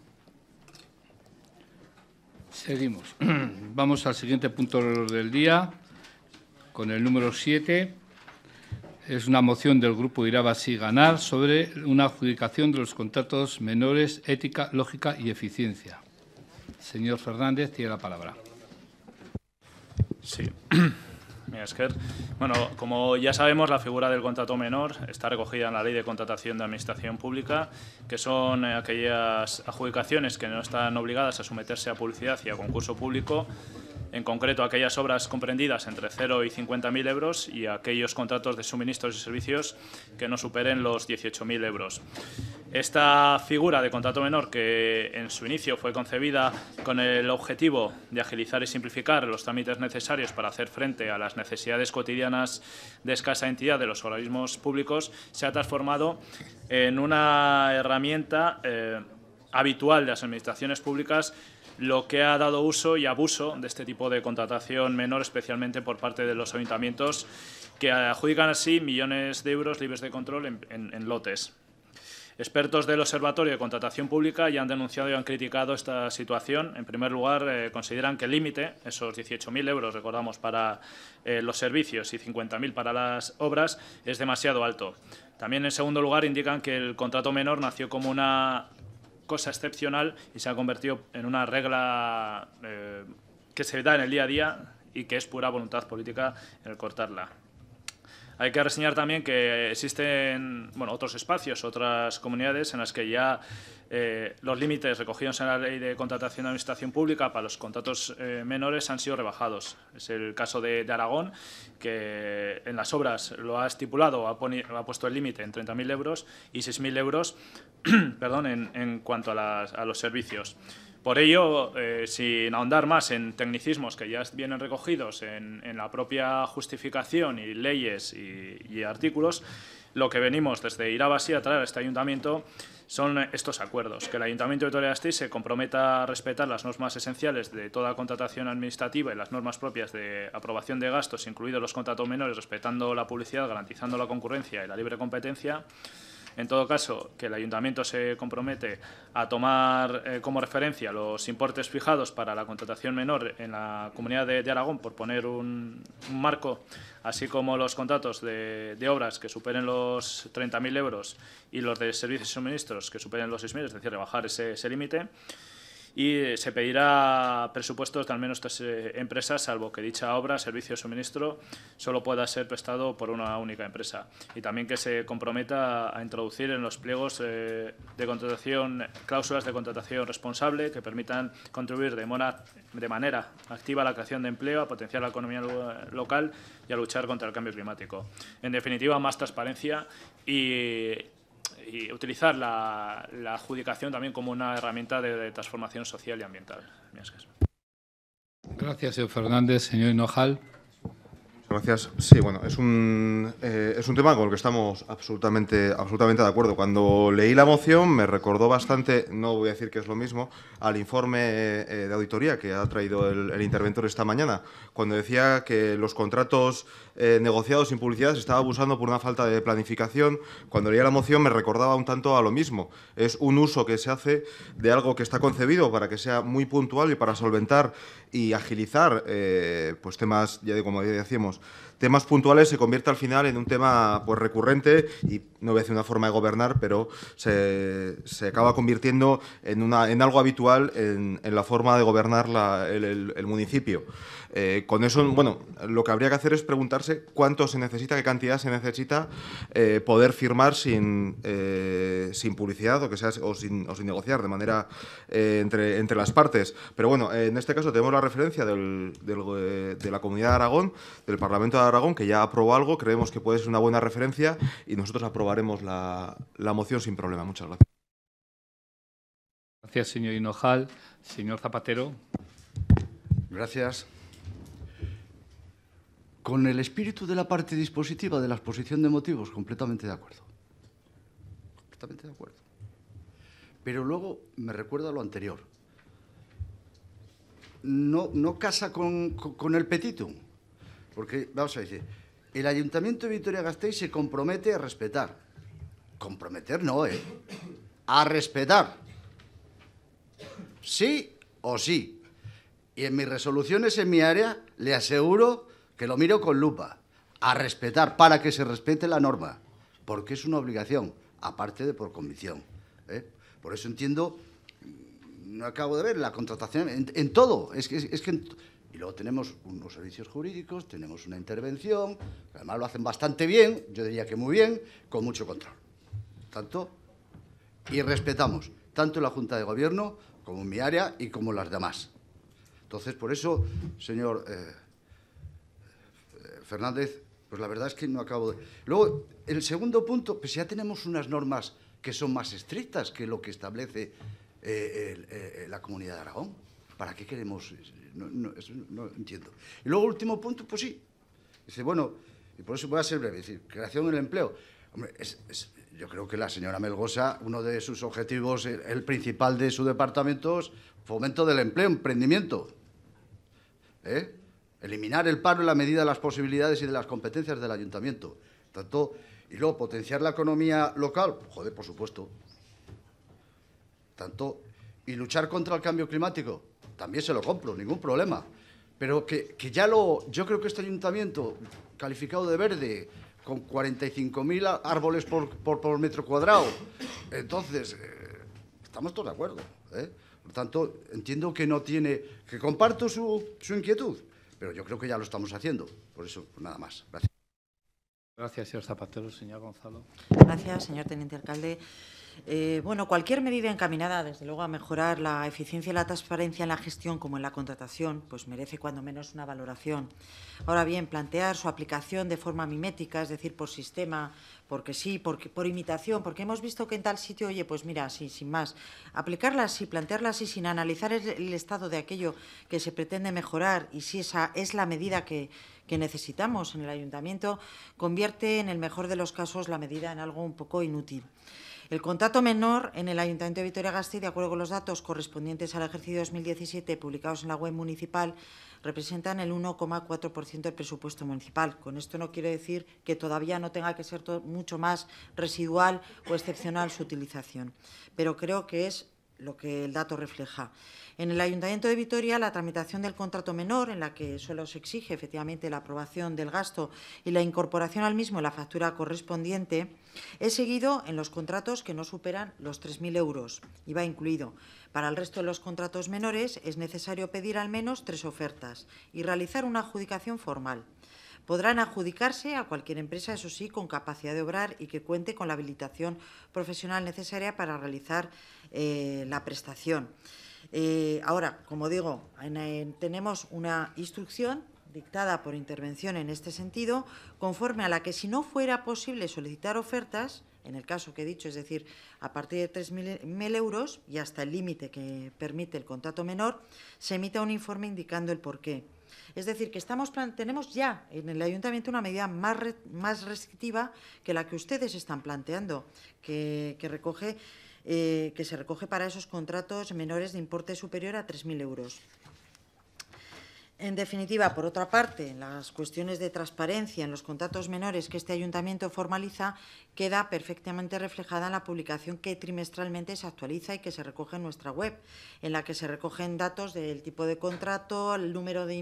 Seguimos. Vamos al siguiente punto del día, con el número 7. Es una moción del Grupo Irabasi Ganar sobre una adjudicación de los contratos menores, ética, lógica y eficiencia. Señor Fernández, tiene la palabra. Sí. Bueno, como ya sabemos, la figura del contrato menor está recogida en la Ley de Contratación de Administración Pública, que son eh, aquellas adjudicaciones que no están obligadas a someterse a publicidad y a concurso público, en concreto aquellas obras comprendidas entre 0 y 50.000 euros y aquellos contratos de suministros y servicios que no superen los 18.000 euros. Esta figura de contrato menor, que en su inicio fue concebida con el objetivo de agilizar y simplificar los trámites necesarios para hacer frente a las necesidades cotidianas de escasa entidad de los organismos públicos, se ha transformado en una herramienta eh, habitual de las administraciones públicas lo que ha dado uso y abuso de este tipo de contratación menor, especialmente por parte de los ayuntamientos, que adjudican así millones de euros libres de control en lotes. Expertos del Observatorio de Contratación Pública ya han denunciado y han criticado esta situación. En primer lugar, eh, consideran que el límite, esos 18.000 euros, recordamos, para eh, los servicios y 50.000 para las obras, es demasiado alto. También, en segundo lugar, indican que el contrato menor nació como una cosa excepcional y se ha convertido en una regla eh, que se da en el día a día y que es pura voluntad política el cortarla. Hay que reseñar también que existen bueno, otros espacios, otras comunidades en las que ya eh, los límites recogidos en la Ley de Contratación de Administración Pública para los contratos eh, menores han sido rebajados. Es el caso de, Aragón, que en las obras lo ha estipulado, ha, puesto el límite en 30.000 euros y 6.000 euros perdón, en, cuanto a, a los servicios. Por ello, eh, sin ahondar más en tecnicismos que ya vienen recogidos en, la propia justificación y leyes y, artículos, lo que venimos desde Irabasi a traer a este ayuntamiento son estos acuerdos. Que el Ayuntamiento de Torreastis se comprometa a respetar las normas esenciales de toda contratación administrativa y las normas propias de aprobación de gastos, incluidos los contratos menores, respetando la publicidad, garantizando la concurrencia y la libre competencia. En todo caso, que el ayuntamiento se compromete a tomar eh, como referencia los importes fijados para la contratación menor en la Comunidad de, Aragón, por poner un, marco, así como los contratos de, obras que superen los 30.000 euros y los de servicios y suministros que superen los 6.000, es decir, rebajar ese límite y eh, se pedirá presupuestos de al menos tres eh, empresas, salvo que dicha obra, servicio o suministro solo pueda ser prestado por una única empresa. Y también que se comprometa a introducir en los pliegos eh, de contratación cláusulas de contratación responsable que permitan contribuir de, de manera activa a la creación de empleo, a potenciar la economía local y a luchar contra el cambio climático. En definitiva, más transparencia y y utilizar la, adjudicación también como una herramienta de, transformación social y ambiental. Gracias, señor Fernández. Señor Hinojal. Gracias. Sí, bueno, es un, eh, es un tema con el que estamos absolutamente, absolutamente de acuerdo. Cuando leí la moción me recordó bastante, no voy a decir que es lo mismo, al informe eh, de auditoría que ha traído el, el, interventor esta mañana, cuando decía que los contratos eh, negociado sin publicidad se estaba abusando por una falta de planificación. Cuando leía la moción me recordaba un tanto a lo mismo. Es un uso que se hace de algo que está concebido para que sea muy puntual y para solventar y agilizar eh, pues temas, ya de, como decíamos, temas puntuales se convierte al final en un tema pues, recurrente y no voy una forma de gobernar, pero se, acaba convirtiendo en, una, en algo habitual en, la forma de gobernar el municipio. Eh, con eso, bueno, lo que habría que hacer es preguntarse cuánto se necesita, qué cantidad se necesita eh, poder firmar eh, sin, publicidad o, que sea, o, sin, negociar de manera entre, las partes. Pero bueno, en este caso tenemos la referencia de la Comunidad de Aragón, del Parlamento de Aragón, que ya aprobó algo, creemos que puede ser una buena referencia y nosotros aprobaremos la, moción sin problema. Muchas gracias. Gracias, señor Hinojal. Señor Zapatero. Gracias con el espíritu de la parte dispositiva de la exposición de motivos, completamente de acuerdo. Completamente de acuerdo. Pero luego me recuerda a lo anterior. No, no casa con, el petitum. Porque, vamos a decir, el Ayuntamiento de Vitoria-Gasteiz se compromete a respetar. Comprometer no, ¿eh? A respetar. Sí o sí. Y en mis resoluciones en mi área le aseguro que lo miro con lupa, a respetar para que se respete la norma, porque es una obligación, aparte de por convicción. ¿eh? Por eso entiendo, no acabo de ver, la contratación en, todo, es que, es, que y luego tenemos unos servicios jurídicos, tenemos una intervención, que además lo hacen bastante bien, yo diría que muy bien, con mucho control. Tanto, y respetamos tanto la Junta de Gobierno como mi área y como las demás. Entonces, por eso, señor eh, Fernández, pues la verdad es que no acabo de... Luego, el segundo punto, pues ya tenemos unas normas que son más estrictas que lo que establece eh, eh, la Comunidad de Aragón. ¿Para qué queremos...? No, entiendo. Y luego, último punto, pues sí. Dice, bueno, y por eso voy a ser breve, decir, creación del empleo. Hombre, yo creo que la señora Melgosa, uno de sus objetivos, el, principal de su departamento es fomento del empleo, emprendimiento. ¿Eh? Eliminar el paro en la medida de las posibilidades y de las competencias del ayuntamiento. Tanto, y luego potenciar la economía local, joder, por supuesto. Tanto, y luchar contra el cambio climático, también se lo compro, ningún problema. Pero que, ya lo. Yo creo que este ayuntamiento, calificado de verde, con 45.000 árboles por, por, metro cuadrado, entonces, eh, estamos todos de acuerdo. ¿eh? Por tanto, entiendo que no tiene. que comparto su, su inquietud, pero yo creo que ya lo estamos haciendo. Por eso, pues nada más. Gracias. Gracias, señor Zapatero. Señor Gonzalo. Gracias, señor teniente alcalde. Eh, bueno, cualquier medida encaminada, desde luego, a mejorar la eficiencia y la transparencia en la gestión como en la contratación, pues merece cuando menos una valoración. Ahora bien, plantear su aplicación de forma mimética, es decir, por sistema porque sí, por imitación, porque hemos visto que en tal sitio, oye, pues mira, sin más, aplicarlas y plantearlas y sin analizar el, estado de aquello que se pretende mejorar y si esa es la medida que, necesitamos en el ayuntamiento, convierte en el mejor de los casos la medida en algo un poco inútil. El contrato menor en el Ayuntamiento de Vitoria-Gasteiz, de acuerdo con los datos correspondientes al ejercicio 2017 publicados en la web municipal, representan el 1,4% del presupuesto municipal. Con esto no quiere decir que todavía no tenga que ser mucho más residual o excepcional su utilización, pero creo que es lo que el dato refleja. En el Ayuntamiento de Vitoria, la tramitación del contrato menor, en la que solo se exige efectivamente la aprobación del gasto y la incorporación al mismo en la factura correspondiente, es seguido en los contratos que no superan los 3.000 euros, va incluido, para el resto de los contratos menores es necesario pedir al menos tres ofertas y realizar una adjudicación formal. Podrán adjudicarse a cualquier empresa, eso sí, con capacidad de obrar y que cuente con la habilitación profesional necesaria para realizar eh, la prestación. Eh, ahora, como digo, tenemos una instrucción dictada por intervención en este sentido, conforme a la que si no fuera posible solicitar ofertas, en el caso que he dicho, es decir, a partir de 3.000 euros y hasta el límite que permite el contrato menor, se emita un informe indicando el porqué. Es decir, que estamos tenemos ya en el ayuntamiento una medida más, más restrictiva que la que ustedes están planteando, que, recoge eh, que se recoge para esos contratos menores de importe superior a 3.000 euros. En definitiva, por otra parte, las cuestiones de transparencia en los contratos menores que este ayuntamiento formaliza queda perfectamente reflejada en la publicación que trimestralmente se actualiza y que se recoge en nuestra web, en la que se recogen datos del tipo de contrato, el número de,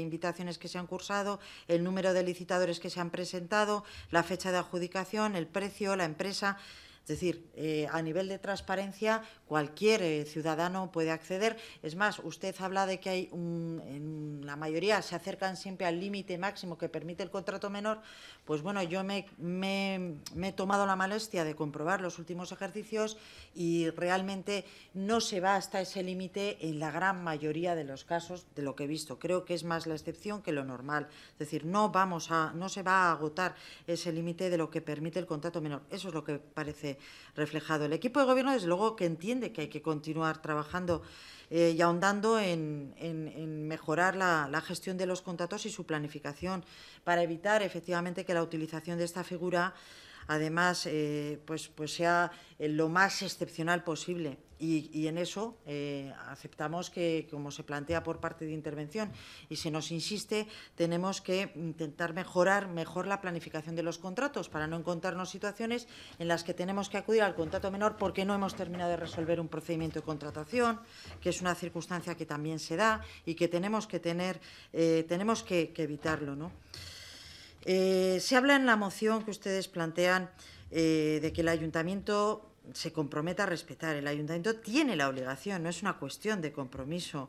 invitaciones que se han cursado, el número de licitadores que se han presentado, la fecha de adjudicación, el precio, la empresa. Es decir, eh, a nivel de transparencia, cualquier eh, ciudadano puede acceder. Es más, usted habla de que hay en la mayoría se acercan siempre al límite máximo que permite el contrato menor. Pues bueno, yo me, he tomado la molestia de comprobar los últimos ejercicios y realmente no se va hasta ese límite en la gran mayoría de los casos de lo que he visto. Creo que es más la excepción que lo normal. Es decir, no vamos a, no se va a agotar ese límite de lo que permite el contrato menor. Eso es lo que parece reflejado. El equipo de gobierno, desde luego, que entiende de que hay que continuar trabajando eh, y ahondando en, mejorar la, la, gestión de los contratos y su planificación para evitar efectivamente que la utilización de esta figura además, eh, pues, pues sea eh, lo más excepcional posible. Y, en eso eh, aceptamos que, como se plantea por parte de intervención y se nos insiste, tenemos que intentar mejorar mejor la planificación de los contratos para no encontrarnos situaciones en las que tenemos que acudir al contrato menor porque no hemos terminado de resolver un procedimiento de contratación, que es una circunstancia que también se da y que tenemos que tener, tenemos que, que evitarlo, ¿no? Eh, se habla en la moción que ustedes plantean eh, de que el ayuntamiento se comprometa a respetar. El ayuntamiento tiene la obligación, no es una cuestión de compromiso.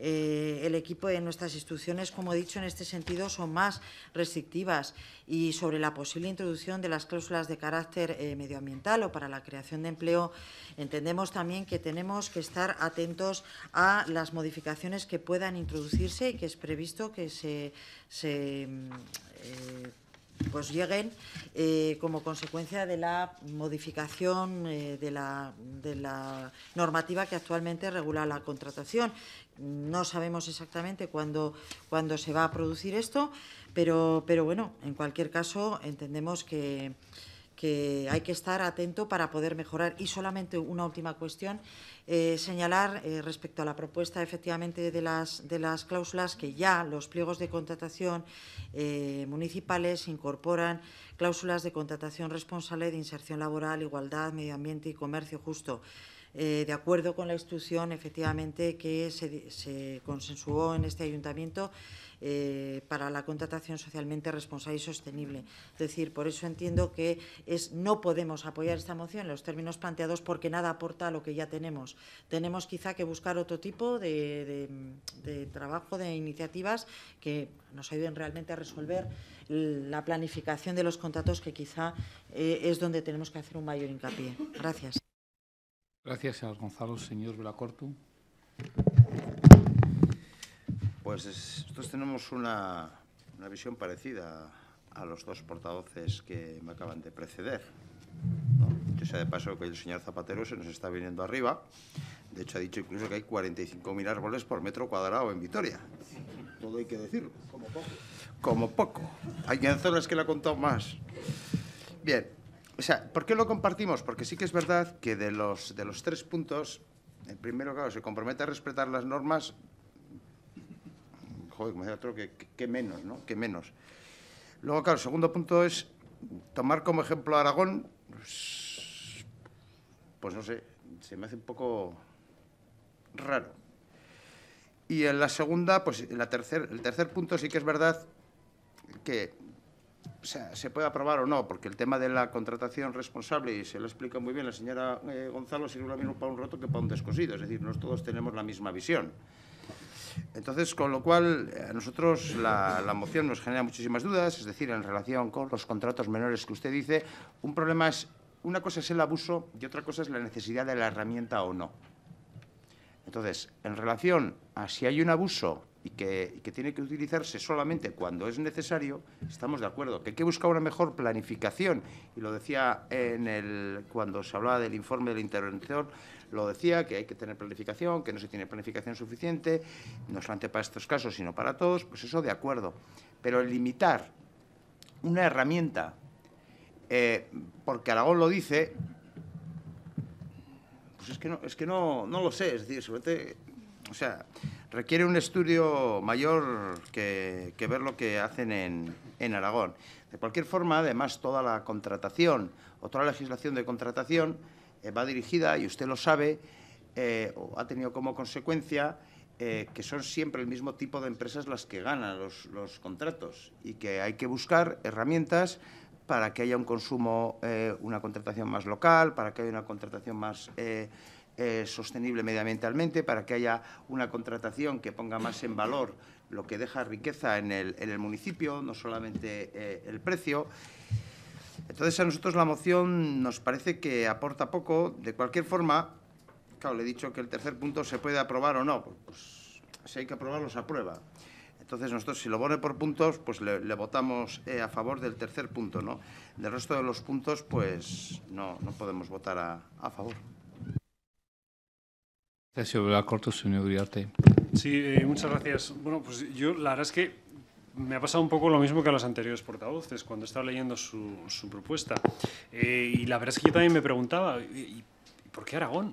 Eh, el equipo de nuestras instituciones, como he dicho, en este sentido son más restrictivas y sobre la posible introducción de las cláusulas de carácter eh, medioambiental o para la creación de empleo, entendemos también que tenemos que estar atentos a las modificaciones que puedan introducirse y que es previsto que se, se mm, eh, pues lleguen eh, como consecuencia de la modificación eh, de, la, de, la, normativa que actualmente regula la contratación. No sabemos exactamente cuándo, se va a producir esto, pero, pero bueno, en cualquier caso entendemos que, que hay que estar atento para poder mejorar. Y solamente una última cuestión, eh, señalar eh, respecto a la propuesta efectivamente de las, de las cláusulas que ya los pliegos de contratación eh, municipales incorporan cláusulas de contratación responsable de inserción laboral, igualdad, medio ambiente y comercio justo. Eh, de acuerdo con la instrucción efectivamente que se, consensuó en este ayuntamiento eh, para la contratación socialmente responsable y sostenible. Es decir, por eso entiendo que es, no podemos apoyar esta moción en los términos planteados porque nada aporta a lo que ya tenemos. Tenemos quizá que buscar otro tipo de, trabajo, de iniciativas que nos ayuden realmente a resolver la planificación de los contratos, que quizá eh, es donde tenemos que hacer un mayor hincapié. Gracias. Gracias, señor Gonzalo. Señor Velacortu. Pues nosotros tenemos una, una visión parecida a los dos portavoces que me acaban de preceder. Yo sea de paso que el señor Zapatero se nos está viniendo arriba. De hecho, ha dicho incluso que hay 45.000 árboles por metro cuadrado en Vitoria. Todo hay que decirlo. Como poco. Como poco. Hay zonas que le ha contado más. Bien, o sea, ¿por qué lo compartimos? Porque sí que es verdad que de los, de los tres puntos, el primero, claro, se compromete a respetar las normas. Joder, como decía otro, que, menos, ¿no? Que menos. Luego, claro, el segundo punto es tomar como ejemplo a Aragón. Pues, pues no sé, se me hace un poco raro. Y en la segunda, pues en la tercer, el tercer punto sí que es verdad que se puede aprobar o no, porque el tema de la contratación responsable, y se lo explica muy bien la señora eh, Gonzalo, sirve para un roto que para un descosido, es decir, no todos tenemos la misma visión. Entonces, con lo cual, a nosotros la, la, moción nos genera muchísimas dudas, es decir, en relación con los contratos menores que usted dice, un problema es, una cosa es el abuso y otra cosa es la necesidad de la herramienta o no. Entonces, en relación a si hay un abuso y que, tiene que utilizarse solamente cuando es necesario, estamos de acuerdo. Que hay que buscar una mejor planificación. Y lo decía en el, cuando se hablaba del informe del intervención, lo decía, que hay que tener planificación, que no se tiene planificación suficiente, no solamente para estos casos, sino para todos, pues eso de acuerdo. Pero limitar una herramienta, eh, porque Aragón lo dice, pues es que no, es que no, no lo sé, es decir, o sea, requiere un estudio mayor que, ver lo que hacen en, Aragón. De cualquier forma, además, toda la contratación o toda la legislación de contratación eh, va dirigida, y usted lo sabe, eh, o ha tenido como consecuencia eh, que son siempre el mismo tipo de empresas las que ganan los, contratos y que hay que buscar herramientas para que haya un consumo, una contratación más local, para que haya una contratación más eh, sostenible medioambientalmente, para que haya una contratación que ponga más en valor lo que deja riqueza en el, municipio, no solamente eh, el precio. Entonces, a nosotros la moción nos parece que aporta poco. De cualquier forma, claro, le he dicho que el tercer punto se puede aprobar o no. Pues, si hay que aprobarlo, se aprueba. Entonces, nosotros, si lo pone por puntos, pues le, votamos eh, a favor del tercer punto, ¿no? Del resto de los puntos, pues no, podemos votar a favor señor Belacorto, Sí, eh, muchas gracias. Bueno, pues yo la verdad es que me ha pasado un poco lo mismo que a los anteriores portavoces cuando estaba leyendo su, propuesta. Eh, y la verdad es que yo también me preguntaba, ¿y, ¿por qué Aragón?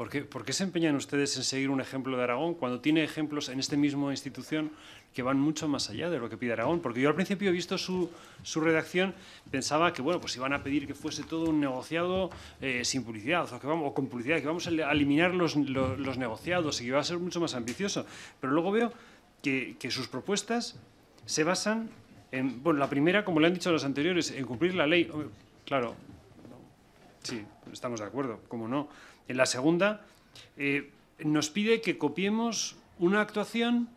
¿Por qué, se empeñan ustedes en seguir un ejemplo de Aragón cuando tiene ejemplos en esta misma institución que van mucho más allá de lo que pide Aragón? Porque yo al principio he visto su, su redacción, pensaba que bueno, pues iban a pedir que fuese todo un negociado eh, sin publicidad o, que vamos, con publicidad, que vamos a eliminar los, los, negociados y que iba a ser mucho más ambicioso. Pero luego veo que, que sus propuestas se basan en, bueno, la primera, como le han dicho los anteriores, en cumplir la ley. Claro, sí, estamos de acuerdo, ¿cómo no? En la segunda, eh, nos pide que copiemos una actuación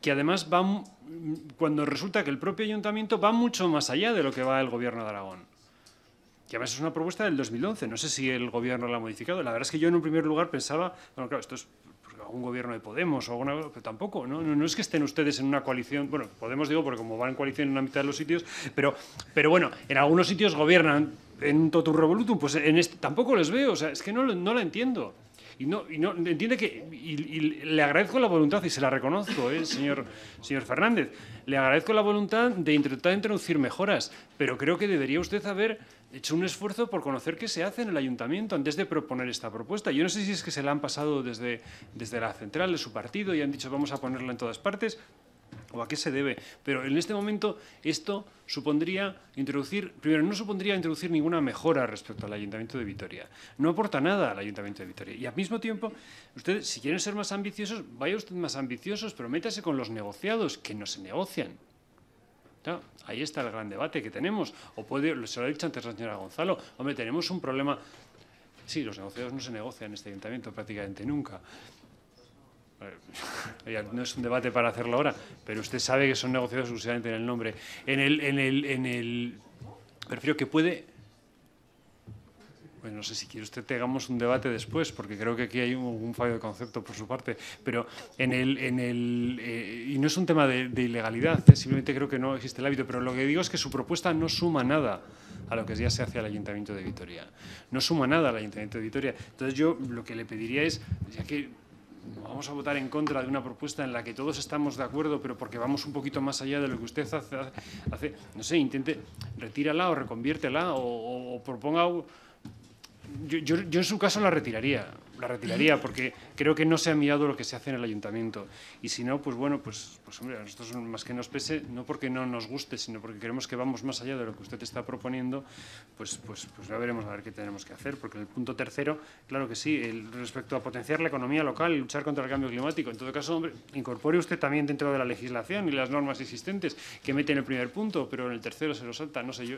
que además va, cuando resulta que el propio ayuntamiento va mucho más allá de lo que va el gobierno de Aragón. Que además es una propuesta del 2011, no sé si el gobierno la ha modificado. La verdad es que yo en un primer lugar pensaba, bueno, claro, esto es algún gobierno de Podemos o pero tampoco, ¿no? ¿no? es que estén ustedes en una coalición, bueno, Podemos digo porque como van en coalición en la mitad de los sitios, pero, pero bueno, en algunos sitios gobiernan en un totum revolutum, pues en este tampoco les veo, o sea, es que no, no la entiendo. Y no, y no entiende que y, le agradezco la voluntad y se la reconozco, ¿eh? señor, señor Fernández. Le agradezco la voluntad de intentar introducir mejoras, pero creo que debería usted saber He hecho un esfuerzo por conocer qué se hace en el ayuntamiento antes de proponer esta propuesta. Yo no sé si es que se la han pasado desde, desde la central de su partido y han dicho vamos a ponerla en todas partes o a qué se debe. Pero en este momento esto supondría introducir, primero, no supondría introducir ninguna mejora respecto al Ayuntamiento de Vitoria. No aporta nada al Ayuntamiento de Vitoria. Y al mismo tiempo, ustedes, si quieren ser más ambiciosos, vaya usted más ambiciosos, pero métase con los negociados, que no se negocian ahí está el gran debate que tenemos. O puede, se lo he dicho antes la señora Gonzalo, hombre, tenemos un problema. Sí, los negociados no se negocian en este ayuntamiento prácticamente nunca. Eh, no es un debate para hacerlo ahora, pero usted sabe que son negociados exclusivamente en el nombre. En el, en el, en el, prefiero que puede pues no sé si quiere usted que un debate después, porque creo que aquí hay un, fallo de concepto por su parte. Pero en el. En el eh, y no es un tema de, ilegalidad, ¿eh? simplemente creo que no existe el hábito. Pero lo que digo es que su propuesta no suma nada a lo que ya se hace al Ayuntamiento de Vitoria. No suma nada al Ayuntamiento de Vitoria. Entonces yo lo que le pediría es, ya que vamos a votar en contra de una propuesta en la que todos estamos de acuerdo, pero porque vamos un poquito más allá de lo que usted hace, no sé, intente, retírala o reconviértela o proponga yo, yo, en su caso la retiraría, la retiraría porque creo que no se ha mirado lo que se hace en el ayuntamiento. Y si no, pues bueno, pues, pues hombre, a nosotros más que nos pese, no porque no nos guste, sino porque queremos que vamos más allá de lo que usted está proponiendo, pues, pues, pues ya veremos a ver qué tenemos que hacer. Porque en el punto tercero, claro que sí, el, respecto a potenciar la economía local y luchar contra el cambio climático. En todo caso, hombre, incorpore usted también dentro de la legislación y las normas existentes que mete en el primer punto, pero en el tercero se lo salta, no sé yo.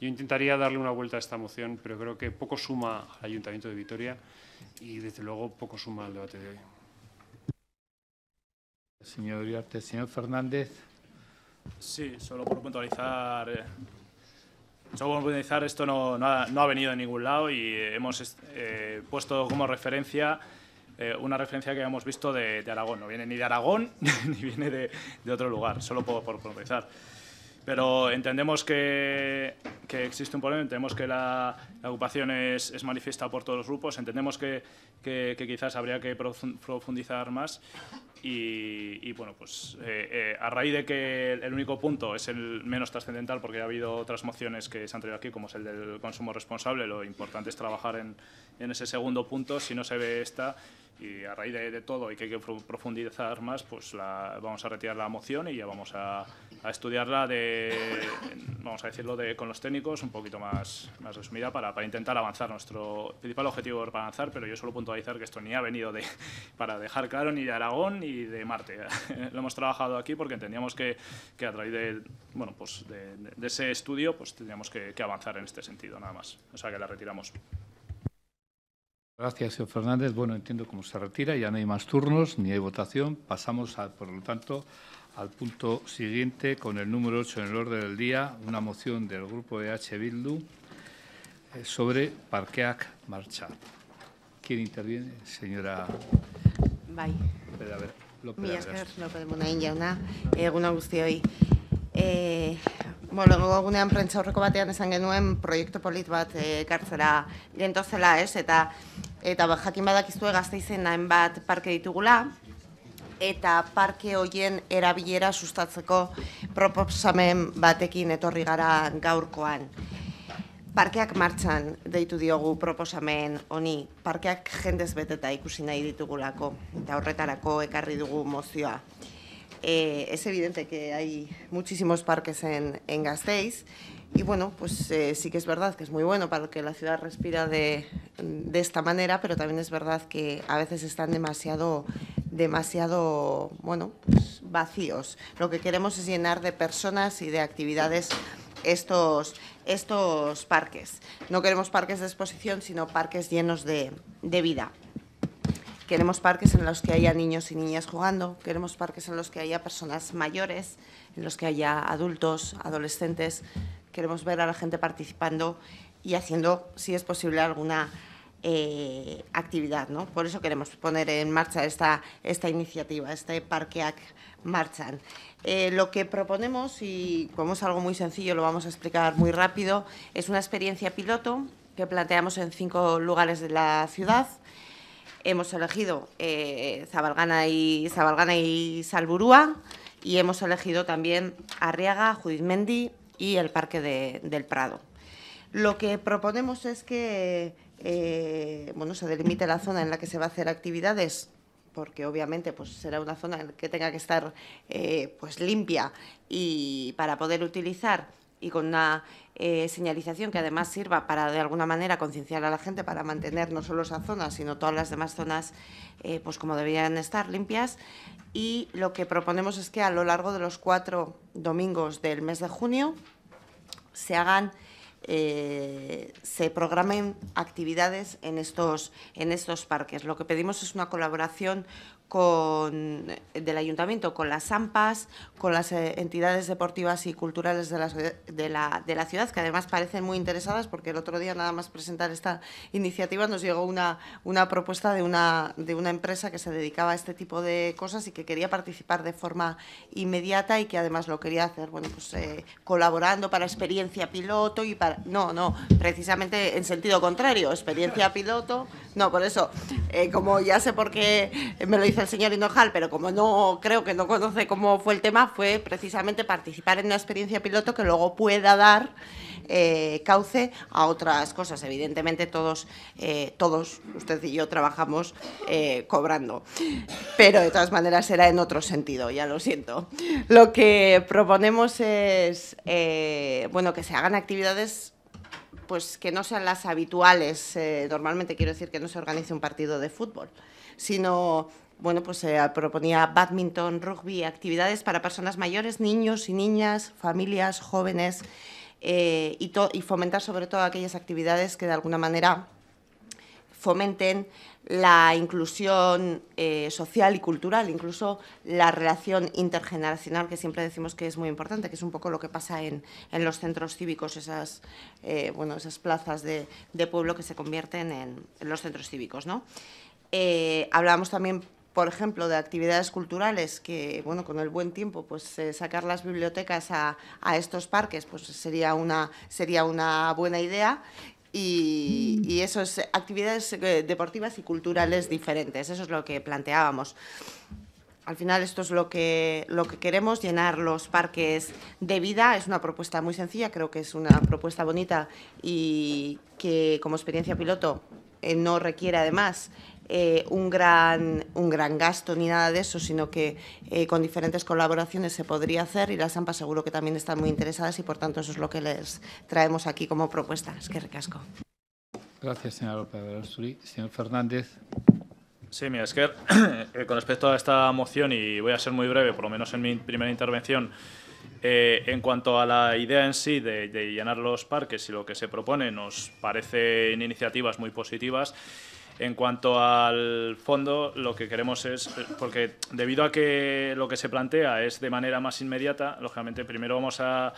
Yo intentaría darle una vuelta a esta moción, pero creo que poco suma al Ayuntamiento de Vitoria y, desde luego, poco suma al debate de hoy. Señor Fernández. Sí, solo por puntualizar. Eh, solo por puntualizar, esto no, ha, venido de ningún lado y hemos eh, puesto como referencia eh, una referencia que habíamos visto de, Aragón. No viene ni de Aragón ni viene de, otro lugar, solo por, por puntualizar. Pero entendemos que, existe un problema, entendemos que la, ocupación es, manifiesta por todos los grupos, entendemos que, que, quizás habría que profundizar más y, bueno, pues eh, eh, a raíz de que el único punto es el menos trascendental porque ha habido otras mociones que se han traído aquí, como es el del consumo responsable, lo importante es trabajar en, en ese segundo punto, si no se ve esta y a raíz de, todo y que hay que profundizar más, pues la, vamos a retirar la moción y ya vamos a, a estudiarla de, vamos a decirlo, de, con los técnicos un poquito más, más resumida para, para intentar avanzar. Nuestro principal objetivo es avanzar, pero yo solo puntualizar que esto ni ha venido de, para dejar claro ni de Aragón ni de Marte. Lo hemos trabajado aquí porque entendíamos que, que a raíz de, bueno, pues de, ese estudio pues tendríamos que avanzar en este sentido, nada más. O sea que la retiramos. Gracias, señor Fernández. Bueno, entiendo cómo se retira, ya no hay más turnos ni hay votación. Pasamos, por lo tanto, al punto siguiente con el número 8 en el orden del día, una moción del grupo de H. Bildu eh, sobre Parqueac Marcha. ¿Quién interviene? Señora. Bye. López, López de una. jauna, Eh, bueno, egunean prentza horreko batean esan genuen proiektu polit bat eh, ekartzera kartzera gentozela, ez? Eta, eta ba, jakin badakizue gazte izen nahen bat parke ditugula, eta parke hoien erabilera sustatzeko proposamen batekin etorri gara gaurkoan. Parkeak martxan deitu diogu proposamen honi, parkeak jendez beteta ikusi nahi ditugulako, eta horretarako ekarri dugu mozioa. Eh, es evidente que hay muchísimos parques en, en Gasteiz y bueno, pues eh, sí que es verdad que es muy bueno para que la ciudad respira de, esta manera, pero también es verdad que a veces están demasiado demasiado pues, vacíos. Lo que queremos es llenar de personas y de actividades estos, estos parques. No queremos parques de exposición, sino parques llenos de vida. Queremos parques en los que haya niños y niñas jugando, queremos parques en los que haya personas mayores, en los que haya adultos, adolescentes. Queremos ver a la gente participando y haciendo, si es posible, alguna eh, actividad. Por eso queremos poner en marcha esta, esta iniciativa, este Parque Marchan. Eh, lo que proponemos, y como es algo muy sencillo, lo vamos a explicar muy rápido, es una experiencia piloto que planteamos en cinco lugares de la ciudad hemos elegido eh, Zabalgana, y, Zabalgana y Salburúa y hemos elegido también Arriaga, Judizmendi y el Parque del Prado. Lo que proponemos es que eh, bueno, se delimite la zona en la que se va a hacer actividades porque obviamente pues será una zona que tenga que estar eh, pues limpia y para poder utilizar y con una eh, señalización que además sirva para de alguna manera concienciar a la gente para mantener no solo esa zona, sino todas las demás zonas eh, pues como deberían estar limpias. Y lo que proponemos es que a lo largo de los cuatro domingos del mes de junio se hagan eh, se programen actividades en estos, en estos parques. Lo que pedimos es una colaboración con, eh, del ayuntamiento, con las AMPAs, con las eh, entidades deportivas y culturales de la, de, la, ciudad, que además parecen muy interesadas, porque el otro día nada más presentar esta iniciativa nos llegó una, una propuesta de una, de una empresa que se dedicaba a este tipo de cosas y que quería participar de forma inmediata y que además lo quería hacer, bueno, pues eh, colaborando para experiencia piloto y para... No, no, precisamente en sentido contrario, experiencia piloto, no, por eso, como ya sé por qué me lo dice el señor Hinojal, pero como no creo que no conoce cómo fue el tema, fue precisamente participar en una experiencia piloto que luego pueda dar eh, cauce a otras cosas. Evidentemente todos, eh, todos usted y yo trabajamos eh, cobrando, pero de todas maneras será en otro sentido, ya lo siento. Lo que proponemos es bueno, que se hagan actividades pues que no sean las habituales, normalmente quiero decir que no se organice un partido de fútbol, sino bueno, pues se eh, proponía badminton, rugby, actividades para personas mayores, niños y niñas, familias, jóvenes, eh, y, y, fomentar sobre todo aquellas actividades que de alguna manera fomenten la inclusión eh, social y cultural, incluso la relación intergeneracional, que siempre decimos que es muy importante, que es un poco lo que pasa en, los centros cívicos, esas, eh, bueno, esas plazas de, pueblo que se convierten en, los centros cívicos. ¿no? hablábamos también por ejemplo, de actividades culturales, que bueno, con el buen tiempo, pues eh, sacar las bibliotecas a, a, estos parques, pues sería una, sería una buena idea. Y, y es actividades eh, deportivas y culturales diferentes, eso es lo que planteábamos. Al final esto es lo que, lo que queremos, llenar los parques de vida. Es una propuesta muy sencilla, creo que es una propuesta bonita y que como experiencia piloto eh, no requiere además eh, un, gran, un gran gasto ni nada de eso, sino que eh, con diferentes colaboraciones se podría hacer y las AMPA seguro que también están muy interesadas y por tanto eso es lo que les traemos aquí como propuesta. Es que recasco. Gracias, señora López Señor Fernández. Sí, mira, es eh, con respecto a esta moción, y voy a ser muy breve, por lo menos en mi primera intervención, en cuanto a la idea en sí de, de llenar los parques y lo que se propone, nos parecen iniciativas muy positivas. En cuanto al fondo, lo que queremos es, porque debido a que lo que se plantea es de manera más inmediata, lógicamente primero vamos a,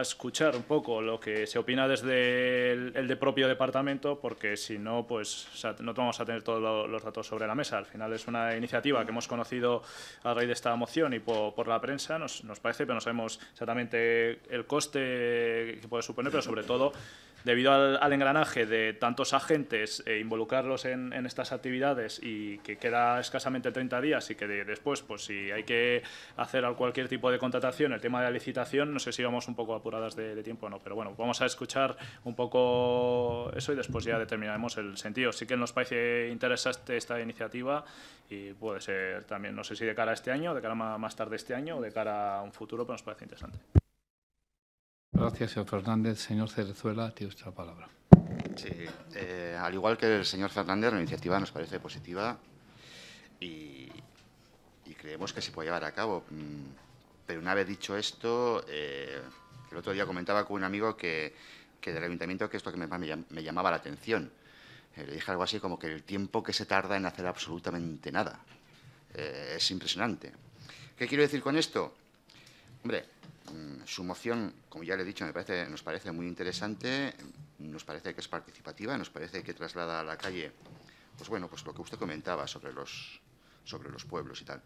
escuchar un poco lo que se opina desde el, de propio departamento, porque si no, pues no vamos a tener todos los datos sobre la mesa. Al final es una iniciativa que hemos conocido a raíz de esta moción y por, la prensa, nos, nos parece, pero no sabemos exactamente el coste que puede suponer, pero sobre todo debido al, engranaje de tantos agentes, e involucrarlos en, estas actividades y que queda escasamente 30 días y que después, pues si hay que hacer cualquier tipo de contratación, el tema de la licitación, no sé si vamos un poco apuradas de, tiempo o no, pero bueno, vamos a escuchar un poco eso y después ya determinaremos el sentido. Sí que nos parece interesante esta iniciativa y puede ser también, no sé si de cara a este año, de cara a más tarde este año o de cara a un futuro, pero nos parece interesante. Gracias, señor Fernández. Señor Cerezuela, tiene usted la palabra. Sí, eh, al igual que el señor Fernández, la iniciativa nos parece positiva y, creemos que se puede llevar a cabo. Mm, pero una vez dicho esto, eh, el otro día comentaba con un amigo que, que del ayuntamiento que esto que me, me llamaba la atención. Eh, le dije algo así como que el tiempo que se tarda en hacer absolutamente nada. es impresionante. ¿Qué quiero decir con esto? Hombre, Mm, su moción, como ya le he dicho, me parece, nos parece muy interesante, nos parece que es participativa, nos parece que traslada a la calle, pues bueno, pues lo que usted comentaba sobre los, sobre los pueblos y tal.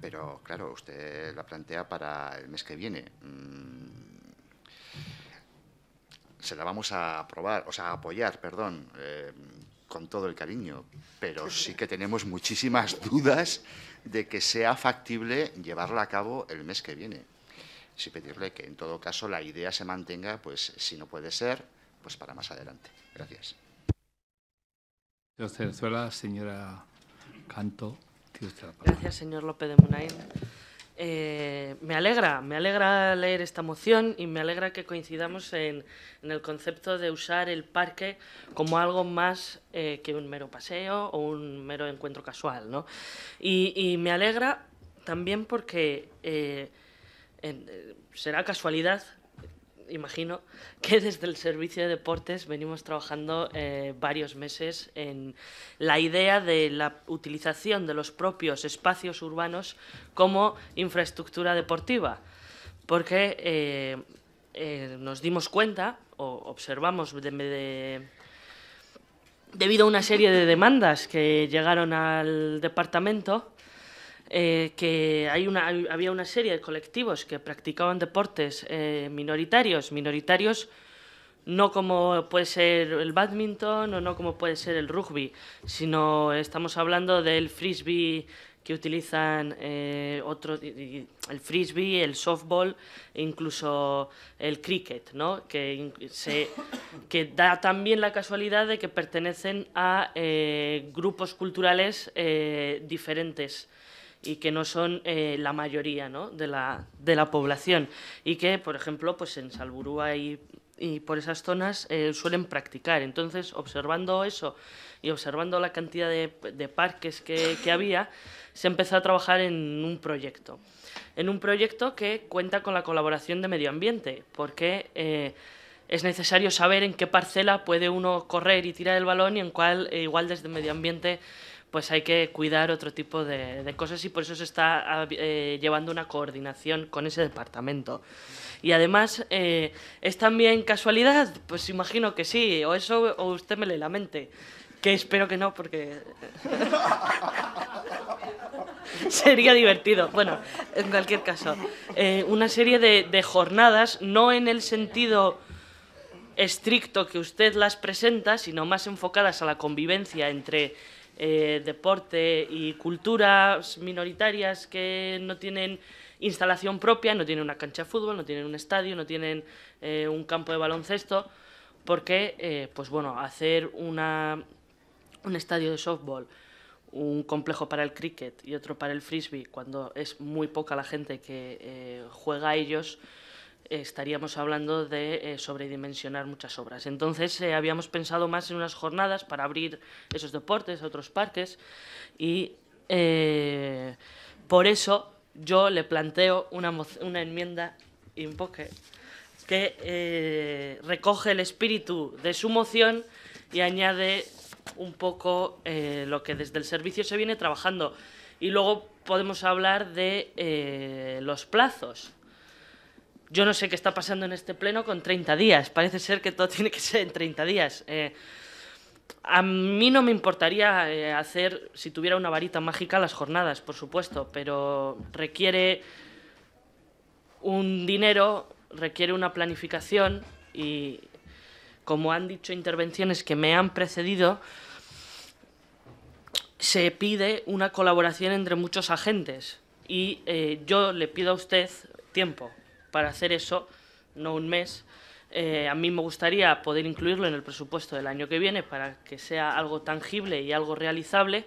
Pero claro, usted la plantea para el mes que viene. Mm, se la vamos a aprobar, o sea, apoyar, perdón, eh, con todo el cariño, pero sí que tenemos muchísimas dudas de que sea factible llevarla a cabo el mes que viene y pedirle que en todo caso la idea se mantenga, pues si no puede ser, pues para más adelante. Gracias. señora Canto. Gracias, señor López de Munain. Eh, me alegra, me alegra leer esta moción y me alegra que coincidamos en, el concepto de usar el parque como algo más eh, que un mero paseo o un mero encuentro casual. ¿no? Y, me alegra también porque eh, eh, será casualidad, imagino, que desde el servicio de deportes venimos trabajando eh, varios meses en la idea de la utilización de los propios espacios urbanos como infraestructura deportiva, porque eh, nos dimos cuenta o observamos debido a una serie de demandas que llegaron al departamento, eh, que había una serie de colectivos que practicaban deportes eh, minoritarios, minoritarios no como puede ser el badminton o no como puede ser el rugby, sino estamos hablando del frisbee que utilizan eh, el frisbee, el softball e incluso el cricket, que, da también la casualidad de que pertenecen a grupos culturales diferentes y que no son eh, la mayoría ¿no? de, la, de, la, población y que, por ejemplo, pues en Salburúa y, y por esas zonas eh, suelen practicar. Entonces, observando eso y observando la cantidad de, parques que, había, se empezó a trabajar en un proyecto. En un proyecto que cuenta con la colaboración de medio ambiente, porque eh, es necesario saber en qué parcela puede uno correr y tirar el balón y en cuál, igual desde medio ambiente, pues hay que cuidar otro tipo de, cosas y por eso se está eh, llevando una coordinación con ese departamento. Y además, eh, ¿es también casualidad? Pues imagino que sí, o eso o usted me le lamente, que espero que no, porque... Sería divertido. Bueno, en cualquier caso, eh, una serie de, de jornadas, no en el sentido estricto que usted las presenta, sino más enfocadas a la convivencia entre eh, deporte y culturas minoritarias que no tienen instalación propia, no tienen una cancha de fútbol, no tienen un estadio, no tienen eh, un campo de baloncesto, porque, eh, pues bueno, hacer un estadio de softball, un complejo para el cricket y otro para el frisbee, cuando es muy poca la gente que juega a ellos, estaríamos hablando de eh, sobredimensionar muchas obras. Entonces eh, habíamos pensado más en unas jornadas para abrir esos deportes otros parques y eh, por eso yo le planteo una, enmienda que recoge el espíritu de su moción y añade un poco lo que desde el servicio se viene trabajando. Y luego podemos hablar de los plazos yo no sé qué está pasando en este pleno con 30 días. Parece ser que todo tiene que ser en 30 días. Eh, a mí no me importaría eh, hacer, si tuviera una varita mágica, las jornadas, por supuesto, pero requiere un dinero, requiere una planificación y, como han dicho intervenciones que me han precedido, se pide una colaboración entre muchos agentes y eh, yo le pido a usted tiempo, para hacer eso, no un mes. Eh, a mí me gustaría poder incluirlo en el presupuesto del año que viene para que sea algo tangible y algo realizable.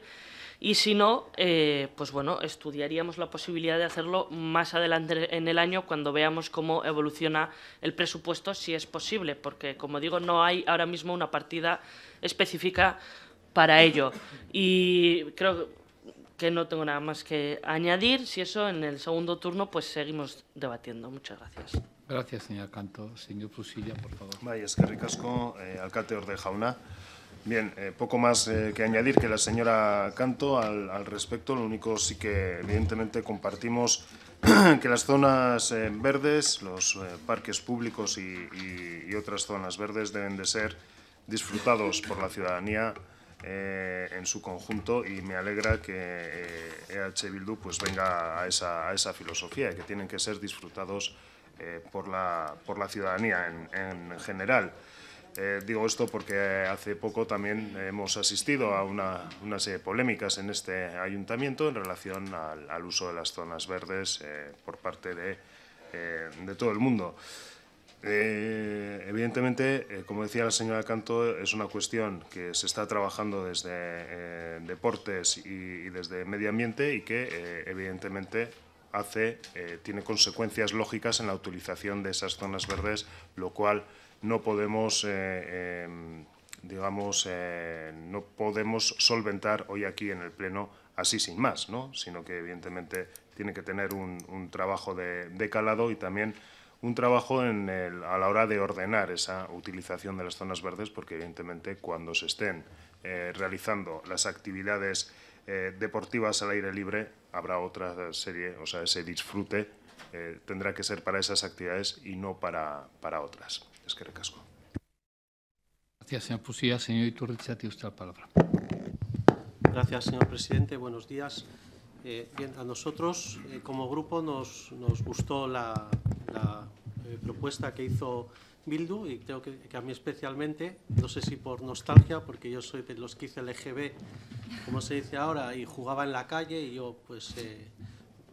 Y si no, eh, pues bueno, estudiaríamos la posibilidad de hacerlo más adelante en el año cuando veamos cómo evoluciona el presupuesto, si es posible, porque como digo, no hay ahora mismo una partida específica para ello. Y creo que que no tengo nada más que añadir. Si eso, en el segundo turno, pues seguimos debatiendo. Muchas gracias. Gracias, señor Canto. Señor Fusilla, por favor. Vaya, es que eh, alcalde Orde Jauna. Bien, eh, poco más eh, que añadir que la señora Canto al, respecto. Lo único sí que evidentemente compartimos que las zonas eh, verdes, los parques públicos y, y, otras zonas verdes deben de ser disfrutados por la ciudadanía eh, en su conjunto y me alegra que EH e Bildu pues venga a esa, filosofía y que tienen que ser disfrutados eh, por, la, ciudadanía en, general. Eh, digo esto porque hace poco también hemos asistido a una, serie de polémicas en este ayuntamiento en relación al, uso de las zonas verdes por parte de todo el mundo. Eh, evidentemente, eh, como decía la señora Canto, es una cuestión que se está trabajando desde eh, deportes y, desde medio ambiente y que evidentemente hace, tiene consecuencias lógicas en la utilización de esas zonas verdes, lo cual no podemos, em, digamos, no podemos solventar hoy aquí en el Pleno así sin más, ¿no? sino que evidentemente tiene que tener un, trabajo de, de calado y también un trabajo a la hora de ordenar esa utilización de las zonas verdes, porque evidentemente cuando se estén eh, realizando las actividades eh, deportivas al aire libre, habrá otra serie, o sea, ese disfrute eh, tendrá que ser para esas actividades y no para, para otras. Es que recasco. Gracias, señor Pusilla. Señor usted la palabra. Gracias, señor presidente. Buenos días. Eh, a nosotros eh, como grupo nos, gustó la, eh, propuesta que hizo Bildu y creo que, a mí especialmente, no sé si por nostalgia, porque yo soy de los que hice LGB, e como se dice ahora, y jugaba en la calle y yo pues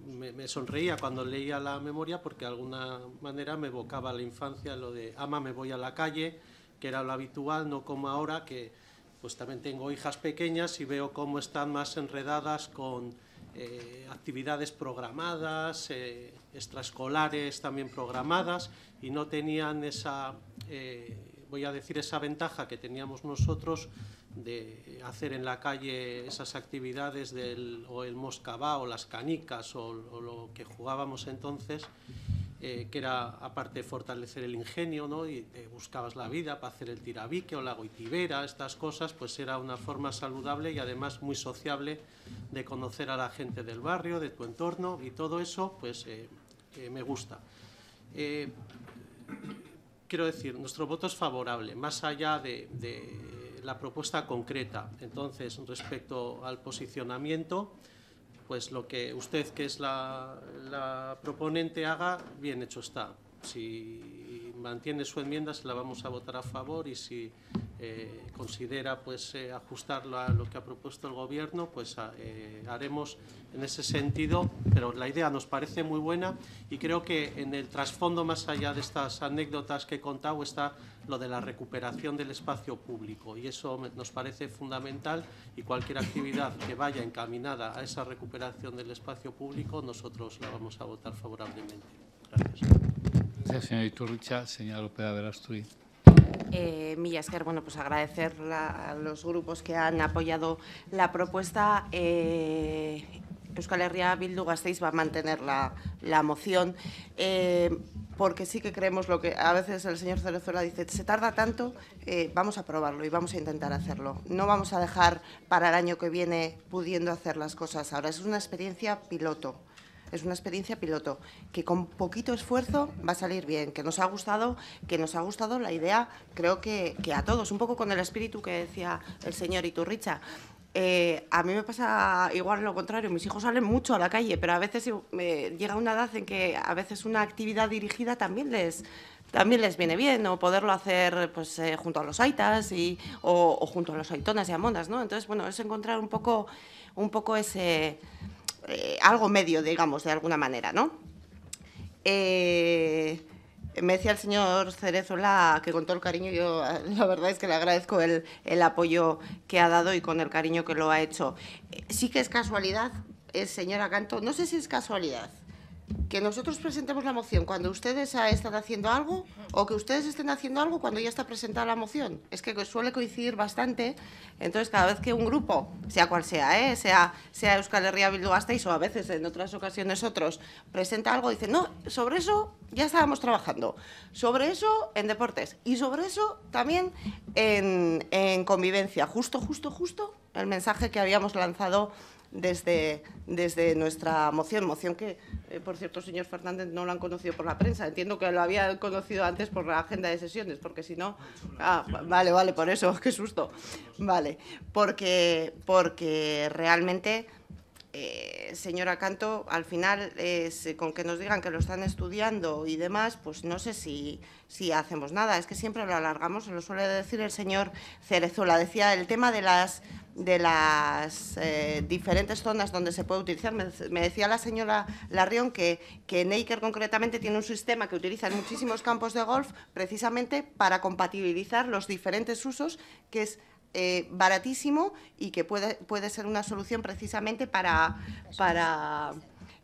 me, sonreía cuando leía la memoria porque de alguna manera me evocaba la infancia, lo de ama, me voy a la calle, que era lo habitual, no como ahora que pues también tengo hijas pequeñas y veo cómo están más enredadas con eh, actividades programadas, eh, extraescolares también programadas y no tenían esa, eh, voy a decir, esa ventaja que teníamos nosotros de hacer en la calle esas actividades del, o el moscabá o las canicas o lo que jugábamos entonces eh, que era aparte de fortalecer el ingenio, ¿no? y te buscabas la vida para hacer el tirabique o la goitibera, estas cosas, pues era una forma saludable y además muy sociable de conocer a la gente del barrio, de tu entorno y todo eso, pues eh, eh, me gusta. quiero decir, nuestro voto es favorable, más allá de la propuesta concreta. Entonces, respecto al posicionamiento, pues lo que usted, que es la, proponente, haga, bien hecho está. Si mantiene su enmienda se la vamos a votar a favor y si eh, considera pues eh, a lo que ha propuesto el Gobierno, pues eh, haremos en ese sentido. Pero la idea nos parece muy buena y creo que en el trasfondo, más allá de estas anécdotas que he contado, está lo de la recuperación del espacio público y eso nos parece fundamental y cualquier actividad que vaya encaminada a esa recuperación del espacio público nosotros la vamos a votar favorablemente. Gracias. Gracias, señor Iturricha. Señora López de Verasturi. Eh, bueno, pues agradecer a los grupos que han apoyado la propuesta. Eh, Euskal Herria Bildu Gasteiz va a mantener la, moción, eh, porque sí que creemos lo que a veces el señor Cerezuela dice, se tarda tanto, eh, vamos a probarlo y vamos a intentar hacerlo. No vamos a dejar para el año que viene pudiendo hacer las cosas. Ahora es una experiencia piloto es una experiencia piloto, que con poquito esfuerzo va a salir bien, que nos ha gustado, que nos ha gustado la idea, creo que, a todos, un poco con el espíritu que decía el señor Iturricha. Eh, a mí me pasa igual lo contrario, mis hijos salen mucho a la calle, pero a veces eh, llega una edad en que a veces una actividad dirigida también les, también les viene bien, o poderlo hacer pues, eh, junto a los aitas y, o, junto a los aitonas y amondas, ¿no? Entonces, bueno, es encontrar un poco, un poco ese eh, algo medio, digamos, de alguna manera, ¿no? Eh, me decía el señor Cerezola que con todo el cariño, yo la verdad es que le agradezco el, el apoyo que ha dado y con el cariño que lo ha hecho. Eh, sí que es casualidad, señora Canto, no sé si es casualidad, que nosotros presentemos la moción cuando ustedes están haciendo algo o que ustedes estén haciendo algo cuando ya está presentada la moción. Es que suele coincidir bastante. Entonces, cada vez que un grupo, sea cual sea, ¿eh? sea, sea Euskal Herria Bildu o a veces en otras ocasiones otros, presenta algo, dice no, sobre eso ya estábamos trabajando. Sobre eso en deportes y sobre eso también en, en convivencia. Justo, justo, justo el mensaje que habíamos lanzado desde, desde nuestra moción, moción que, eh, por cierto, señor Fernández, no lo han conocido por la prensa. Entiendo que lo había conocido antes por la agenda de sesiones, porque si no... Ah, vale, vale, por eso, qué susto. Vale, porque, porque realmente... Eh, señora Canto, al final, eh, con que nos digan que lo están estudiando y demás, pues no sé si, si hacemos nada. Es que siempre lo alargamos, se lo suele decir el señor la Decía el tema de las de las eh, diferentes zonas donde se puede utilizar. Me, decía la señora Larrión que, que Naker concretamente tiene un sistema que utiliza en muchísimos campos de golf precisamente para compatibilizar los diferentes usos, que es eh, baratísimo y que puede, puede ser una solución precisamente para, para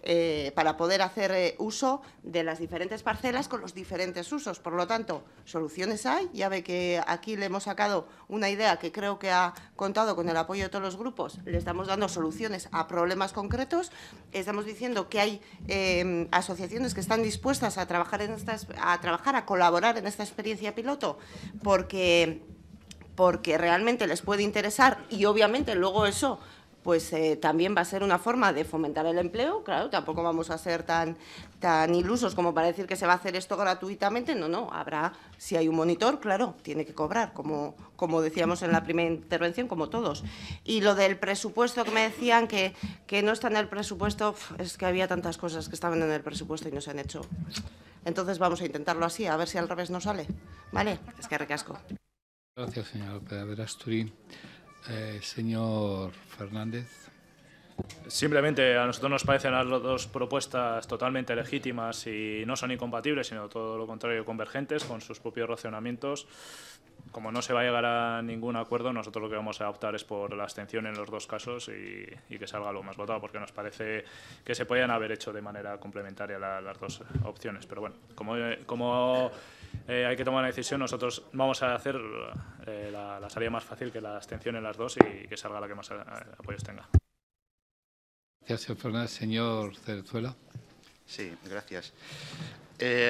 eh, para poder hacer eh, uso de las diferentes parcelas con los diferentes usos. Por lo tanto, soluciones hay. Ya ve que aquí le hemos sacado una idea que creo que ha contado con el apoyo de todos los grupos. Le estamos dando soluciones a problemas concretos. Estamos diciendo que hay em, asociaciones que están dispuestas a trabajar, en a trabajar, a colaborar en esta experiencia piloto, porque porque realmente les puede interesar y obviamente luego eso pues eh, también va a ser una forma de fomentar el empleo. Claro, tampoco vamos a ser tan, tan ilusos como para decir que se va a hacer esto gratuitamente. No, no, habrá, si hay un monitor, claro, tiene que cobrar, como, como decíamos en la primera intervención, como todos. Y lo del presupuesto que me decían que, que no está en el presupuesto, es que había tantas cosas que estaban en el presupuesto y no se han hecho. Entonces vamos a intentarlo así, a ver si al revés no sale. ¿Vale? Es que recasco. Gracias, señora López eh, señor Fernández. Simplemente a nosotros nos parecen las dos propuestas totalmente legítimas y no son incompatibles, sino todo lo contrario, convergentes con sus propios racionamientos. Como no se va a llegar a ningún acuerdo, nosotros lo que vamos a optar es por la abstención en los dos casos y, que salga lo más votado, porque nos parece que se podían haber hecho de manera complementaria las dos opciones. Pero bueno, como, eh, como eh, hay que tomar una decisión. Nosotros vamos a hacer eh, la, la, salida más fácil, que la abstención en las dos y que salga la que más eh, apoyos tenga. Gracias, señor Fernández. Señor Cerzuela. Sí, gracias.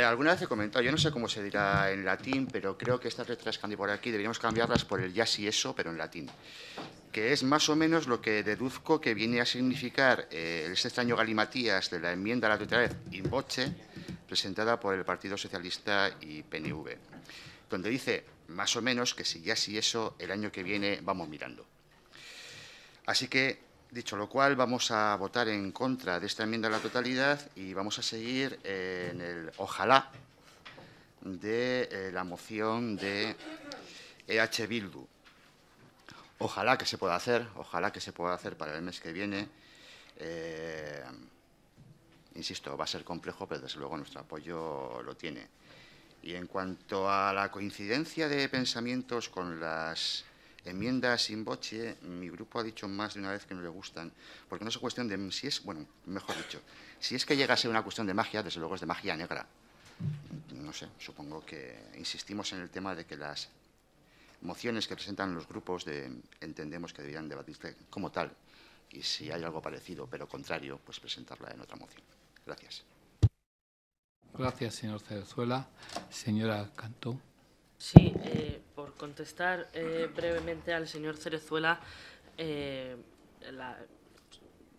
alguna vez he comentado, yo no sé cómo se dirá en latín, pero creo que estas letras que han por aquí deberíamos cambiarlas por el ya sí eso, pero en latín que es más o menos lo que deduzco que viene a significar eh, ese extraño galimatías de la enmienda a la totalidad in presentada por el Partido Socialista y PNV, donde dice más o menos que si ya si eso el año que viene vamos mirando. Así que, dicho lo cual, vamos a votar en contra de esta enmienda a la totalidad y vamos a seguir eh, en el ojalá de eh, la moción de EH Bildu Ojalá que se pueda hacer, ojalá que se pueda hacer para el mes que viene. Eh, insisto, va a ser complejo, pero desde luego nuestro apoyo lo tiene. Y en cuanto a la coincidencia de pensamientos con las enmiendas sin boche, mi grupo ha dicho más de una vez que no le gustan, porque no es cuestión de si es, bueno, mejor dicho, si es que llega a ser una cuestión de magia, desde luego es de magia negra. No sé, supongo que insistimos en el tema de que las mociones que presentan los grupos de, entendemos que deberían debatirse como tal y si hay algo parecido pero contrario, pues presentarla en otra moción. Gracias. Gracias, señor Cerezuela. Señora Cantó. Sí, eh, por contestar eh, brevemente al señor Cerezuela, eh, la,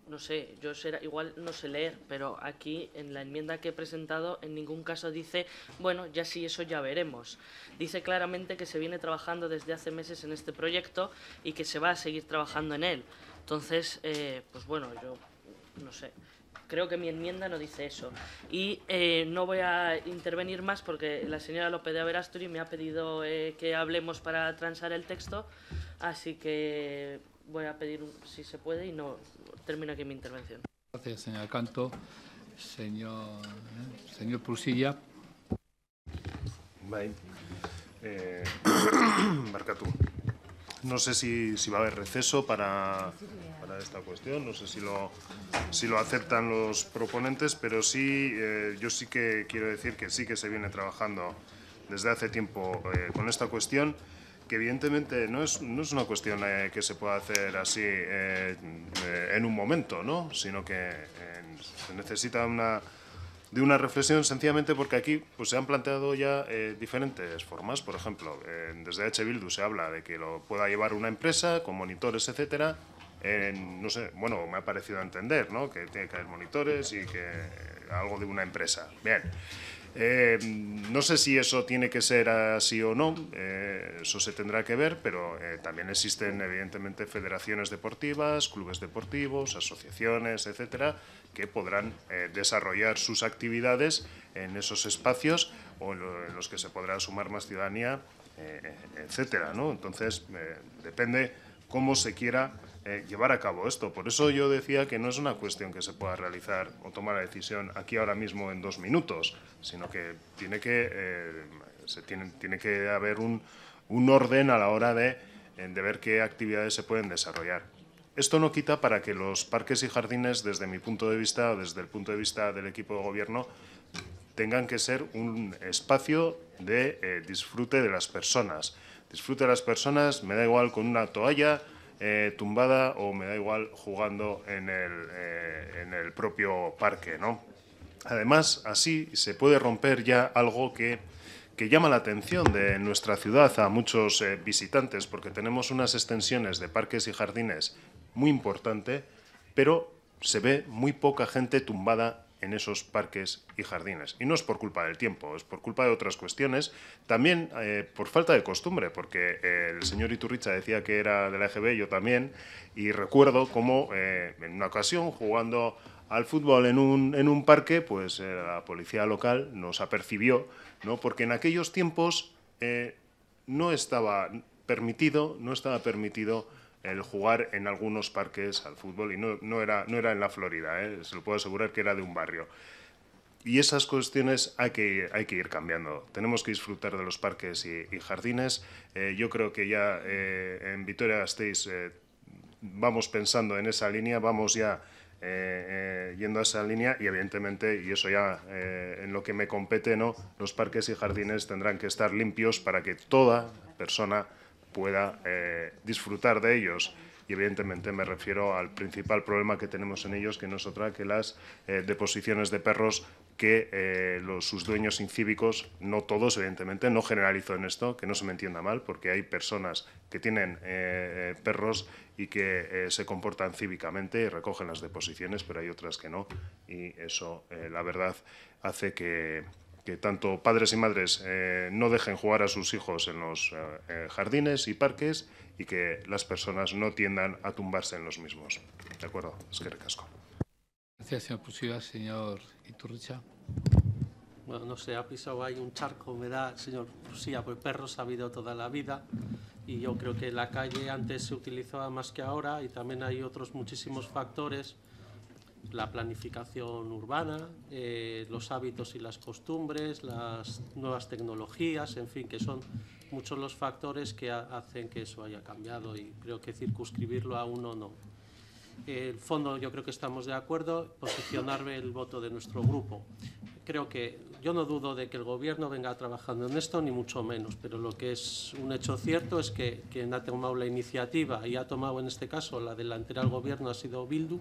no sé, yo será, igual no sé leer, pero aquí en la enmienda que he presentado en ningún caso dice, bueno, ya sí, eso ya veremos. Dice claramente que se viene trabajando desde hace meses en este proyecto y que se va a seguir trabajando en él. Entonces, eh, pues bueno, yo no sé. Creo que mi enmienda no dice eso. Y eh, no voy a intervenir más porque la señora López de Averasturi me ha pedido eh, que hablemos para transar el texto. Así que voy a pedir si se puede y no termino aquí mi intervención. Gracias, señor Canto. Señor, eh, señor Prusilla. Bye. Eh, no sé si, si, va a haber receso para, para, esta cuestión, no sé si lo, si lo aceptan los proponentes, pero sí, eh, yo sí que quiero decir que sí que se viene trabajando desde hace tiempo con esta cuestión que evidentemente no es, no es una cuestión eh, que se pueda hacer así eh, eh, en un momento, ¿no? sino que se necesita una, de una reflexión sencillamente porque aquí pues, se han planteado ya diferentes formas. Por ejemplo, desde H. Bildu se habla de que lo pueda llevar una empresa con monitores, etcétera. no sé, bueno, me ha parecido entender, ¿no? Que tiene que haber monitores y que algo de una empresa. Bien. Eh, no sé si eso tiene que ser así o no, eh, eso se tendrá que ver, pero eh, también existen evidentemente federaciones deportivas, clubes deportivos, asociaciones, etcétera, que podrán desarrollar sus actividades en esos espacios o en, los que se podrá sumar más ciudadanía, etcétera. ¿no? Entonces, depende cómo se quiera eh, llevar a cabo esto. Por eso yo decía que no es una cuestión que se pueda realizar o tomar la decisión aquí ahora mismo en dos minutos, sino que tiene que, eh, tiene, que haber un, un, orden a la hora de, de ver qué actividades se pueden desarrollar. Esto no quita para que los parques y jardines, desde mi punto de vista o desde el punto de vista del equipo de gobierno, tengan que ser un espacio de eh, disfrute de las personas. Disfrute de las personas, me da igual con una toalla, eh, tumbada o me da igual jugando eh, en el, propio parque, ¿no? Además, así se puede romper ya algo que llama la atención de nuestra ciudad a muchos eh, visitantes porque tenemos unas extensiones de parques y jardines muy importante, pero se ve muy poca gente tumbada en esos parques y jardines. Y no es por culpa del tiempo, es por culpa de otras cuestiones, también eh, por falta de costumbre, porque eh, el señor Iturricha decía que era de la EGB, yo también, y recuerdo cómo eh, en una ocasión jugando al fútbol en un, en un parque, pues la policía local nos apercibió, ¿no? porque en aquellos tiempos no estaba permitido, no estaba permitido el jugar en algunos parques al fútbol, y no, no era, no era en la Florida, ¿eh? se lo puedo asegurar que era de un barrio. Y esas cuestiones hay que, hay que ir cambiando. Tenemos que disfrutar de los parques y, y jardines. Eh, yo creo que ya eh, en Vitoria Gasteiz eh, vamos pensando en esa línea, vamos ya eh, eh, yendo a esa línea y evidentemente, y eso ya eh, en lo que me compete, ¿no? los parques y jardines tendrán que estar limpios para que toda persona pueda eh, disfrutar de ellos. Y evidentemente me refiero al principal problema que tenemos en ellos, que no es otra que las eh, deposiciones de perros que eh, los, sus dueños incívicos, no todos evidentemente, no generalizo en esto, que no se me entienda mal, porque hay personas que tienen perros y que se comportan cívicamente y recogen las deposiciones, pero hay otras que no, y eso, la verdad, hace que, que tanto padres y madres eh, no dejen jugar a sus hijos en los eh, eh, jardines y parques y que las personas no tiendan a tumbarse en los mismos. ¿De acuerdo? Es que recasco. Gracias, señor pusilla Señor Iturricha. Bueno, no sé, ha pisado ahí un charco, me da, señor Pusilla, pues perros ha habido toda la vida y yo creo que la calle antes se utilizaba más que ahora y también hay otros muchísimos factores la planificación urbana, eh, los hábitos y las costumbres, las nuevas tecnologías, en fin, que son muchos los factores que hacen que eso haya cambiado y creo que circunscribirlo a uno no. El fondo yo creo que estamos de acuerdo, posicionar el voto de nuestro grupo. Creo que yo no dudo de que el Gobierno venga trabajando en esto, ni mucho menos, pero lo que es un hecho cierto es que quien ha tomado la iniciativa y ha tomado en este caso la delantera al Gobierno ha sido Bildu,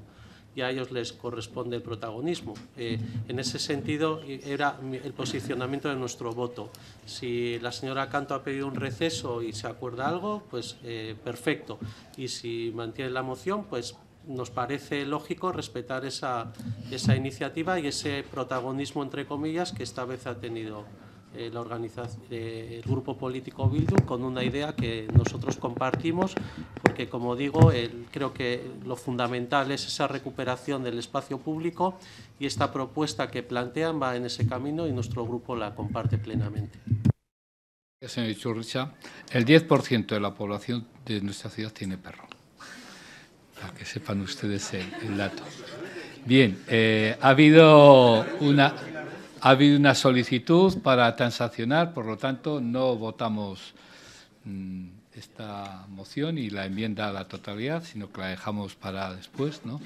y a ellos les corresponde el protagonismo. Eh, en ese sentido era el posicionamiento de nuestro voto. Si la señora Canto ha pedido un receso y se acuerda algo, pues eh, perfecto. Y si mantiene la moción, pues nos parece lógico respetar esa, esa iniciativa y ese protagonismo, entre comillas, que esta vez ha tenido eh, eh, el grupo político Bildu con una idea que nosotros compartimos, porque como digo, creo que lo fundamental es esa recuperación del espacio público y esta propuesta que plantean va en ese camino y nuestro grupo la comparte plenamente. Señor Churricha, el 10% de la población de nuestra ciudad tiene perro, para que sepan ustedes el, dato. Bien, eh, ha habido una... Ha habido una solicitud para transaccionar, por lo tanto, no votamos mm, esta moción y la enmienda a la totalidad, sino que la dejamos para después, ¿no?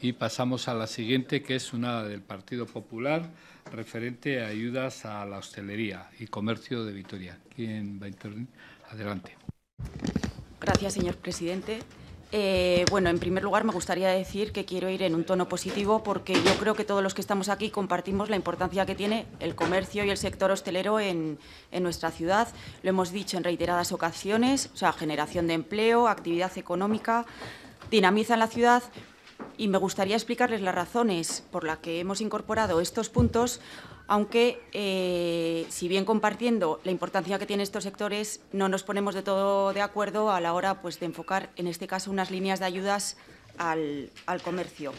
Y pasamos a la siguiente, que es una del Partido Popular, referente a ayudas a la hostelería y comercio de Vitoria. ¿Quién va a intervenir? Adelante. Gracias, señor presidente. Eh, bueno, en primer lugar me gustaría decir que quiero ir en un tono positivo porque yo creo que todos los que estamos aquí compartimos la importancia que tiene el comercio y el sector hostelero en, nuestra ciudad. Lo hemos dicho en reiteradas ocasiones, o sea, generación de empleo, actividad económica, dinamiza la ciudad y me gustaría explicarles las razones por las que hemos incorporado estos puntos aunque eh, si bien compartiendo la importancia que tienen estos sectores, no nos ponemos de todo de acuerdo a la hora pues, de enfocar, en este caso, unas líneas de ayudas al, comercio.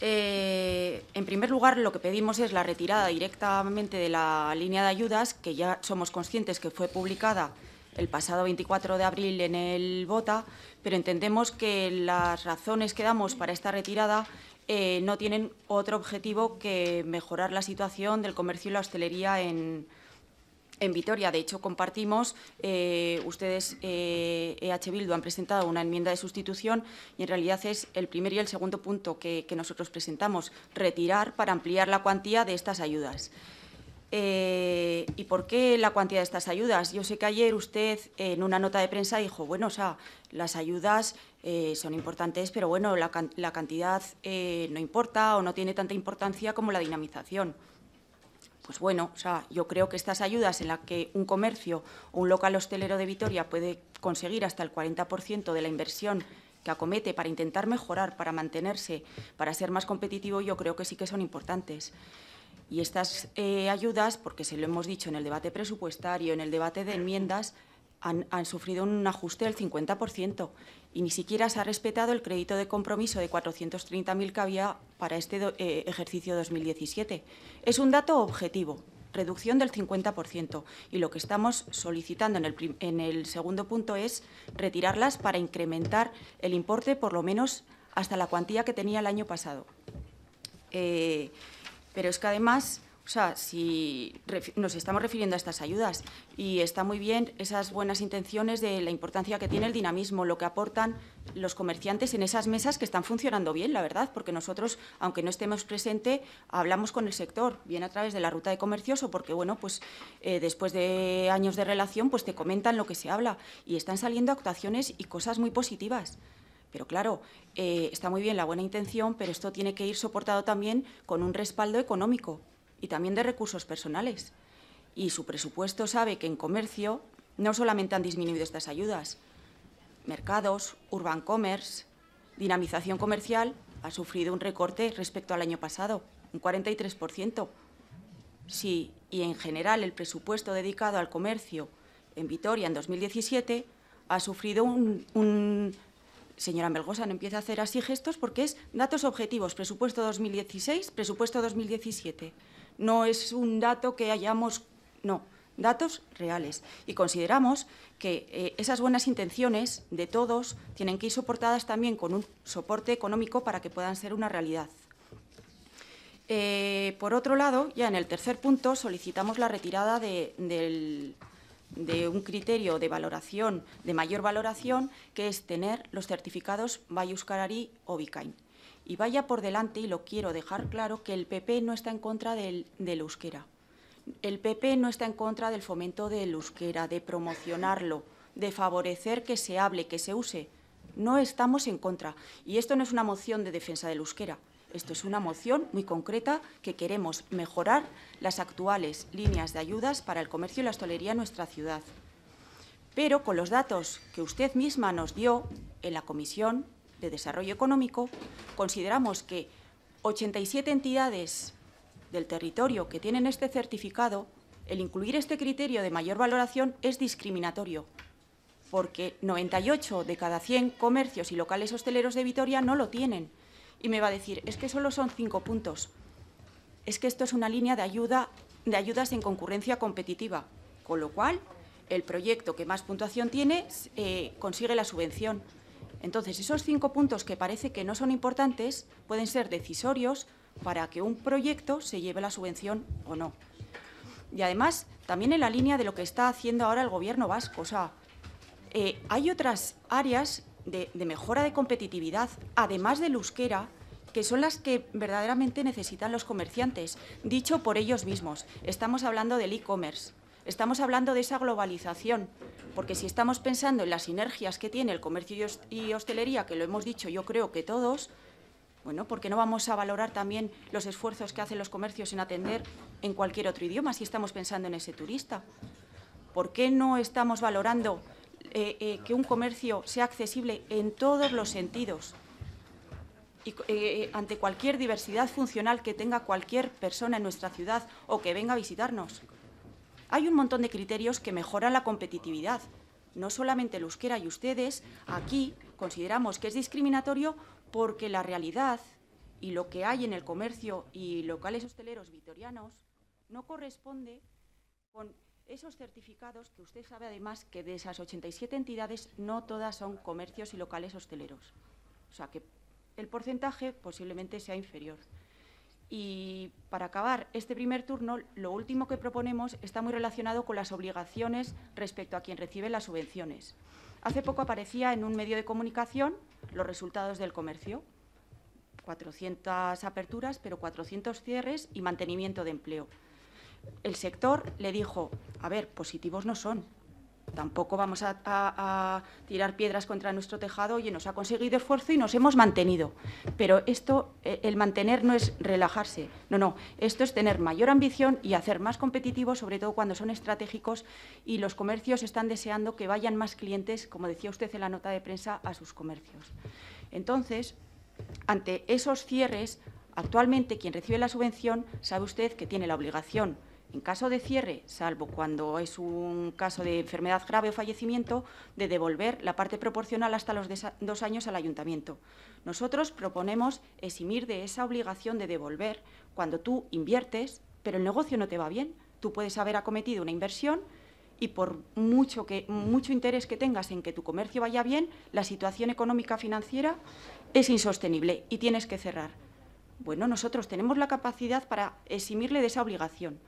Eh, en primer lugar, lo que pedimos es la retirada directamente de la línea de ayudas, que ya somos conscientes que fue publicada el pasado 24 de abril en el BOTA, pero entendemos que las razones que damos para esta retirada eh, no tienen otro objetivo que mejorar la situación del comercio y la hostelería en, Vitoria. De hecho, compartimos, eh, ustedes, eh, e Bildu, han presentado una enmienda de sustitución y en realidad es el primer y el segundo punto que nosotros presentamos, retirar para ampliar la cuantía de estas ayudas. Eh, y por qué la cantidad de estas ayudas. Yo sé que ayer usted en una nota de prensa dijo, bueno, o sea, las ayudas eh, son importantes, pero bueno, la, cantidad eh, no importa o no tiene tanta importancia como la dinamización. Pues bueno, o sea, yo creo que estas ayudas en las que un comercio o un local hostelero de Vitoria puede conseguir hasta el 40% de la inversión que acomete para intentar mejorar, para mantenerse, para ser más competitivo, yo creo que sí que son importantes. Y estas eh, ayudas, porque se lo hemos dicho en el debate presupuestario, en el debate de enmiendas, han, sufrido un ajuste del 50% y ni siquiera se ha respetado el crédito de compromiso de 430.000 que había para este eh, ejercicio 2017. Es un dato objetivo, reducción del 50%. Y lo que estamos solicitando en el, segundo punto es retirarlas para incrementar el importe, por lo menos hasta la cuantía que tenía el año pasado. Eh, pero es que además, o sea, si nos estamos refiriendo a estas ayudas y está muy bien esas buenas intenciones de la importancia que tiene el dinamismo, lo que aportan los comerciantes en esas mesas que están funcionando bien, la verdad, porque nosotros, aunque no estemos presentes, hablamos con el sector, bien a través de la ruta de comercio o porque, bueno, pues eh, después de años de relación, pues te comentan lo que se habla y están saliendo actuaciones y cosas muy positivas. Pero claro, eh, está muy bien la buena intención, pero esto tiene que ir soportado también con un respaldo económico y también de recursos personales. Y su presupuesto sabe que en comercio no solamente han disminuido estas ayudas, mercados, urban commerce, dinamización comercial ha sufrido un recorte respecto al año pasado, un 43%. Sí, y en general el presupuesto dedicado al comercio en Vitoria en 2017 ha sufrido un señora Melgosa, no empiece a hacer así gestos porque es datos objetivos, presupuesto 2016, presupuesto 2017. No es un dato que hayamos... No, datos reales. Y consideramos que eh, esas buenas intenciones de todos tienen que ir soportadas también con un soporte económico para que puedan ser una realidad. Eh, por otro lado, ya en el tercer punto solicitamos la retirada del de un criterio de valoración, de mayor valoración, que es tener los certificados Bayuscarari o Bicain. Y vaya por delante, y lo quiero dejar claro, que el PP no está en contra del, del euskera. El PP no está en contra del fomento del euskera, de promocionarlo, de favorecer que se hable, que se use. No estamos en contra. Y esto no es una moción de defensa del euskera. Esto es una moción muy concreta que queremos mejorar las actuales líneas de ayudas para el comercio y la hostelería en nuestra ciudad. Pero con los datos que usted misma nos dio en la Comisión de Desarrollo Económico, consideramos que 87 entidades del territorio que tienen este certificado, el incluir este criterio de mayor valoración es discriminatorio, porque 98 de cada 100 comercios y locales hosteleros de Vitoria no lo tienen y me va a decir, es que solo son cinco puntos, es que esto es una línea de, ayuda, de ayudas en concurrencia competitiva, con lo cual el proyecto que más puntuación tiene eh, consigue la subvención. Entonces, esos cinco puntos que parece que no son importantes pueden ser decisorios para que un proyecto se lleve la subvención o no. Y además, también en la línea de lo que está haciendo ahora el Gobierno vasco. O sea, eh, hay otras áreas de, mejora de competitividad, además del euskera, que son las que verdaderamente necesitan los comerciantes, dicho por ellos mismos. Estamos hablando del e-commerce, estamos hablando de esa globalización, porque si estamos pensando en las sinergias que tiene el comercio y hostelería, que lo hemos dicho yo creo que todos, bueno, qué no vamos a valorar también los esfuerzos que hacen los comercios en atender en cualquier otro idioma si estamos pensando en ese turista? ¿Por qué no estamos valorando eh, eh, que un comercio sea accesible en todos los sentidos eh, ante cualquier diversidad funcional que tenga cualquier persona en nuestra ciudad o que venga a visitarnos. Hay un montón de criterios que mejoran la competitividad, no solamente que que y ustedes aquí consideramos que es discriminatorio porque la realidad y lo que hay en el comercio y locales hosteleros vitorianos no corresponde con esos certificados que usted sabe además que de esas 87 entidades no todas son comercios y locales hosteleros. O sea que el porcentaje posiblemente sea inferior. Y para acabar este primer turno, lo último que proponemos está muy relacionado con las obligaciones respecto a quien recibe las subvenciones. Hace poco aparecía en un medio de comunicación los resultados del comercio. 400 aperturas, pero 400 cierres y mantenimiento de empleo el sector le dijo, a ver, positivos no son. Tampoco vamos a, tirar piedras contra nuestro tejado y nos ha conseguido esfuerzo y nos hemos mantenido. Pero esto, eh, el mantener no es relajarse, no, no, esto es tener mayor ambición y hacer más competitivos, sobre todo cuando son estratégicos y los comercios están deseando que vayan más clientes, como decía usted en la nota de prensa, a sus comercios. Entonces, ante esos cierres, actualmente quien recibe la subvención sabe usted que tiene la obligación en caso de cierre, salvo cuando es un caso de enfermedad grave o fallecimiento, de devolver la parte proporcional hasta los dos años al ayuntamiento. Nosotros proponemos eximir de esa obligación de devolver cuando tú inviertes, pero el negocio no te va bien. Tú puedes haber acometido una inversión y por mucho, que, mucho interés que tengas en que tu comercio vaya bien, la situación económica financiera es insostenible y tienes que cerrar. Bueno, nosotros tenemos la capacidad para eximirle de esa obligación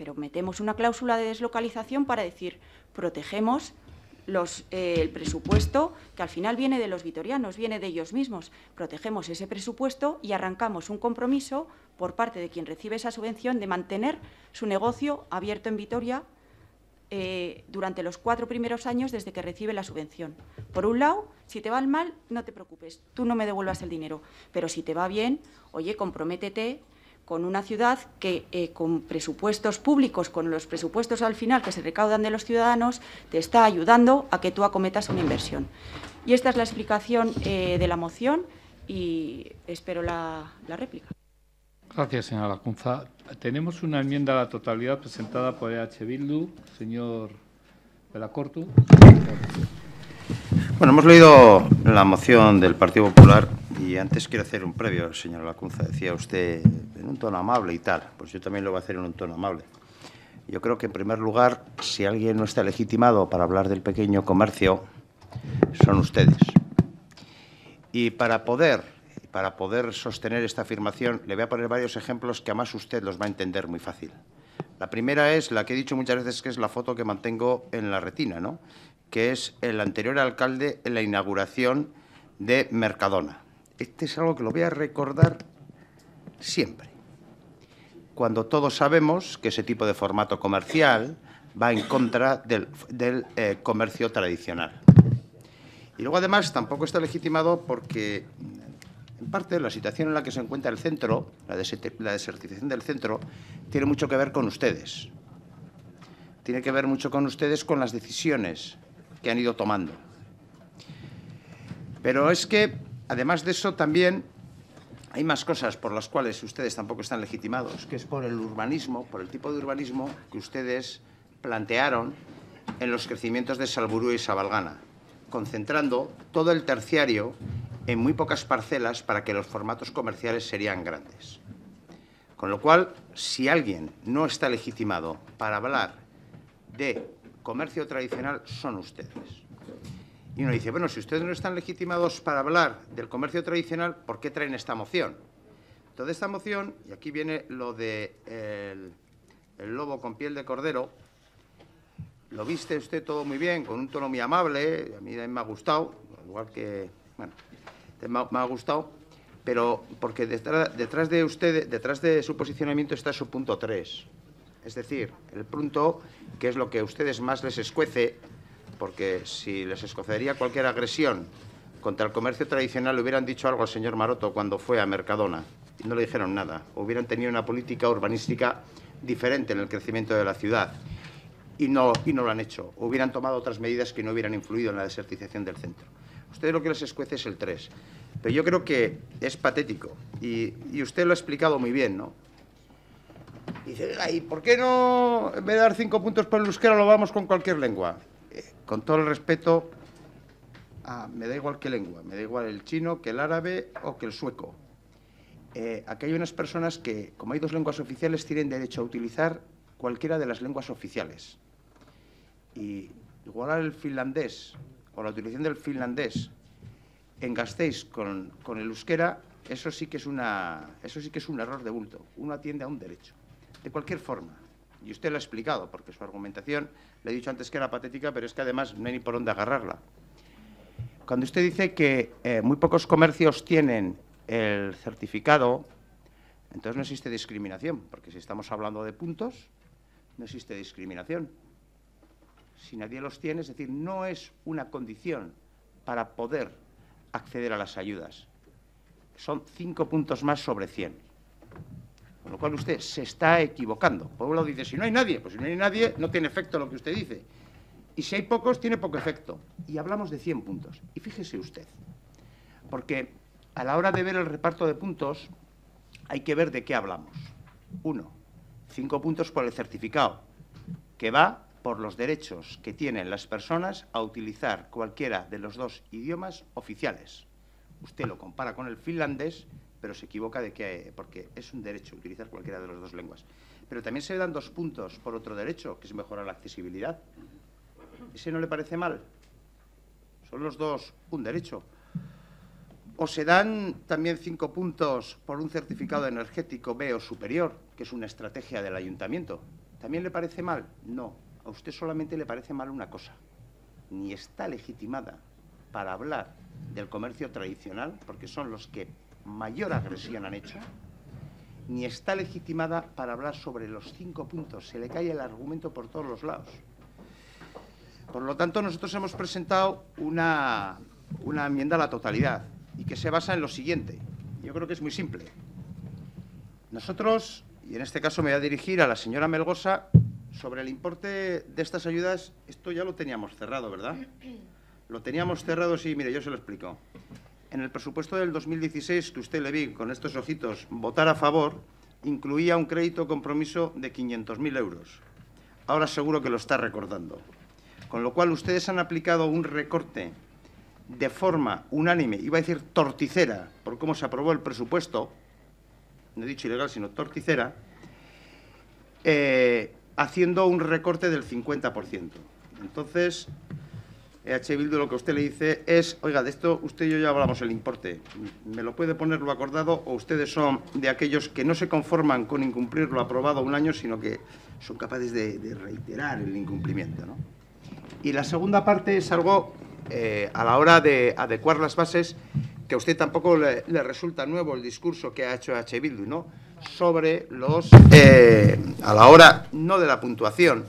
pero metemos una cláusula de deslocalización para decir, protegemos eh, el presupuesto que al final viene de los vitorianos, viene de ellos mismos. Protegemos ese presupuesto y arrancamos un compromiso por parte de quien recibe esa subvención de mantener su negocio abierto en Vitoria eh, durante los cuatro primeros años desde que recibe la subvención. Por un lado, si te va mal, no te preocupes, tú no me devuelvas el dinero, pero si te va bien, oye, comprométete con una ciudad que eh, con presupuestos públicos, con los presupuestos al final que se recaudan de los ciudadanos, te está ayudando a que tú acometas una inversión. Y esta es la explicación eh, de la moción y espero la, réplica. Gracias, señora Lacunza. Tenemos una enmienda a la totalidad presentada por EH Bildu. Señor Belacortu. Bueno, hemos leído la moción del Partido Popular y antes quiero hacer un previo, señor Lacunza. Decía usted en un tono amable y tal. Pues yo también lo voy a hacer en un tono amable. Yo creo que, en primer lugar, si alguien no está legitimado para hablar del pequeño comercio, son ustedes. Y para poder, para poder sostener esta afirmación, le voy a poner varios ejemplos que además usted los va a entender muy fácil. La primera es la que he dicho muchas veces, que es la foto que mantengo en la retina, ¿no? que es el anterior alcalde en la inauguración de Mercadona. Este es algo que lo voy a recordar siempre, cuando todos sabemos que ese tipo de formato comercial va en contra del, eh, comercio tradicional. Y luego, además, tampoco está legitimado porque, en parte, la situación en la que se encuentra el centro, la, la desertización del centro, tiene mucho que ver con ustedes. Tiene que ver mucho con ustedes, con las decisiones que han ido tomando. Pero es que, además de eso, también hay más cosas por las cuales ustedes tampoco están legitimados, que es por el urbanismo, por el tipo de urbanismo que ustedes plantearon en los crecimientos de Salburú y Sabalgana, concentrando todo el terciario en muy pocas parcelas para que los formatos comerciales serían grandes. Con lo cual, si alguien no está legitimado para hablar de comercio tradicional son ustedes. Y uno dice, bueno, si ustedes no están legitimados para hablar del comercio tradicional, ¿por qué traen esta moción? Toda esta moción, y aquí viene lo de el, lobo con piel de cordero, lo viste usted todo muy bien, con un tono muy amable, a mí me ha gustado, igual que, bueno, me ha gustado, pero porque detrás, detrás de usted, detrás de su posicionamiento está su punto 3 es decir, el punto que es lo que a ustedes más les escuece, porque si les escocería cualquier agresión contra el comercio tradicional, le hubieran dicho algo al señor Maroto cuando fue a Mercadona. Y no le dijeron nada. Hubieran tenido una política urbanística diferente en el crecimiento de la ciudad. Y no, y no lo han hecho. Hubieran tomado otras medidas que no hubieran influido en la desertización del centro. ustedes lo que les escuece es el 3. Pero yo creo que es patético. Y, y usted lo ha explicado muy bien, ¿no? Dice, ¿y por qué no, en vez de dar cinco puntos por el euskera, lo vamos con cualquier lengua? Eh, con todo el respeto, me da igual qué lengua, me da igual el chino, que el árabe o que el sueco. Eh, aquí hay unas personas que, como hay dos lenguas oficiales, tienen derecho a utilizar cualquiera de las lenguas oficiales. Y igualar el finlandés o la utilización del finlandés en gastéis con, con el euskera, eso sí, que es una, eso sí que es un error de bulto. Uno atiende a un derecho. De cualquier forma, y usted lo ha explicado, porque su argumentación, le he dicho antes que era patética, pero es que además no hay ni por dónde agarrarla. Cuando usted dice que eh, muy pocos comercios tienen el certificado, entonces no existe discriminación, porque si estamos hablando de puntos, no existe discriminación. Si nadie los tiene, es decir, no es una condición para poder acceder a las ayudas. Son cinco puntos más sobre 100. Con lo cual usted se está equivocando. Por un lado dice, si no hay nadie, pues si no hay nadie, no tiene efecto lo que usted dice. Y si hay pocos, tiene poco efecto. Y hablamos de 100 puntos. Y fíjese usted, porque a la hora de ver el reparto de puntos, hay que ver de qué hablamos. Uno, cinco puntos por el certificado, que va por los derechos que tienen las personas a utilizar cualquiera de los dos idiomas oficiales. Usted lo compara con el finlandés, pero se equivoca de que, eh, porque es un derecho utilizar cualquiera de las dos lenguas. Pero también se dan dos puntos por otro derecho, que es mejorar la accesibilidad. ¿Ese no le parece mal? Son los dos un derecho. O se dan también cinco puntos por un certificado energético B o superior, que es una estrategia del ayuntamiento. ¿También le parece mal? No. A usted solamente le parece mal una cosa. Ni está legitimada para hablar del comercio tradicional, porque son los que mayor agresión han hecho, ni está legitimada para hablar sobre los cinco puntos. Se le cae el argumento por todos los lados. Por lo tanto, nosotros hemos presentado una, una enmienda a la totalidad y que se basa en lo siguiente. Yo creo que es muy simple. Nosotros, y en este caso me voy a dirigir a la señora Melgosa, sobre el importe de estas ayudas, esto ya lo teníamos cerrado, ¿verdad? Lo teníamos cerrado, sí, mire, yo se lo explico en el presupuesto del 2016, que usted le vi con estos ojitos votar a favor, incluía un crédito compromiso de 500.000 euros. Ahora seguro que lo está recordando. Con lo cual, ustedes han aplicado un recorte de forma unánime, iba a decir torticera, por cómo se aprobó el presupuesto, no he dicho ilegal, sino torticera, eh, haciendo un recorte del 50%. Entonces, e H Bildu lo que usted le dice es, oiga, de esto usted y yo ya hablamos el importe. ¿Me lo puede poner lo acordado o ustedes son de aquellos que no se conforman con incumplir lo aprobado un año, sino que son capaces de, reiterar el incumplimiento? Y la segunda parte es algo eh, a la hora de adecuar las bases que a usted tampoco le, resulta nuevo el discurso que ha hecho H. Bildu, ¿no? Sobre los, eh, a la hora no de la puntuación,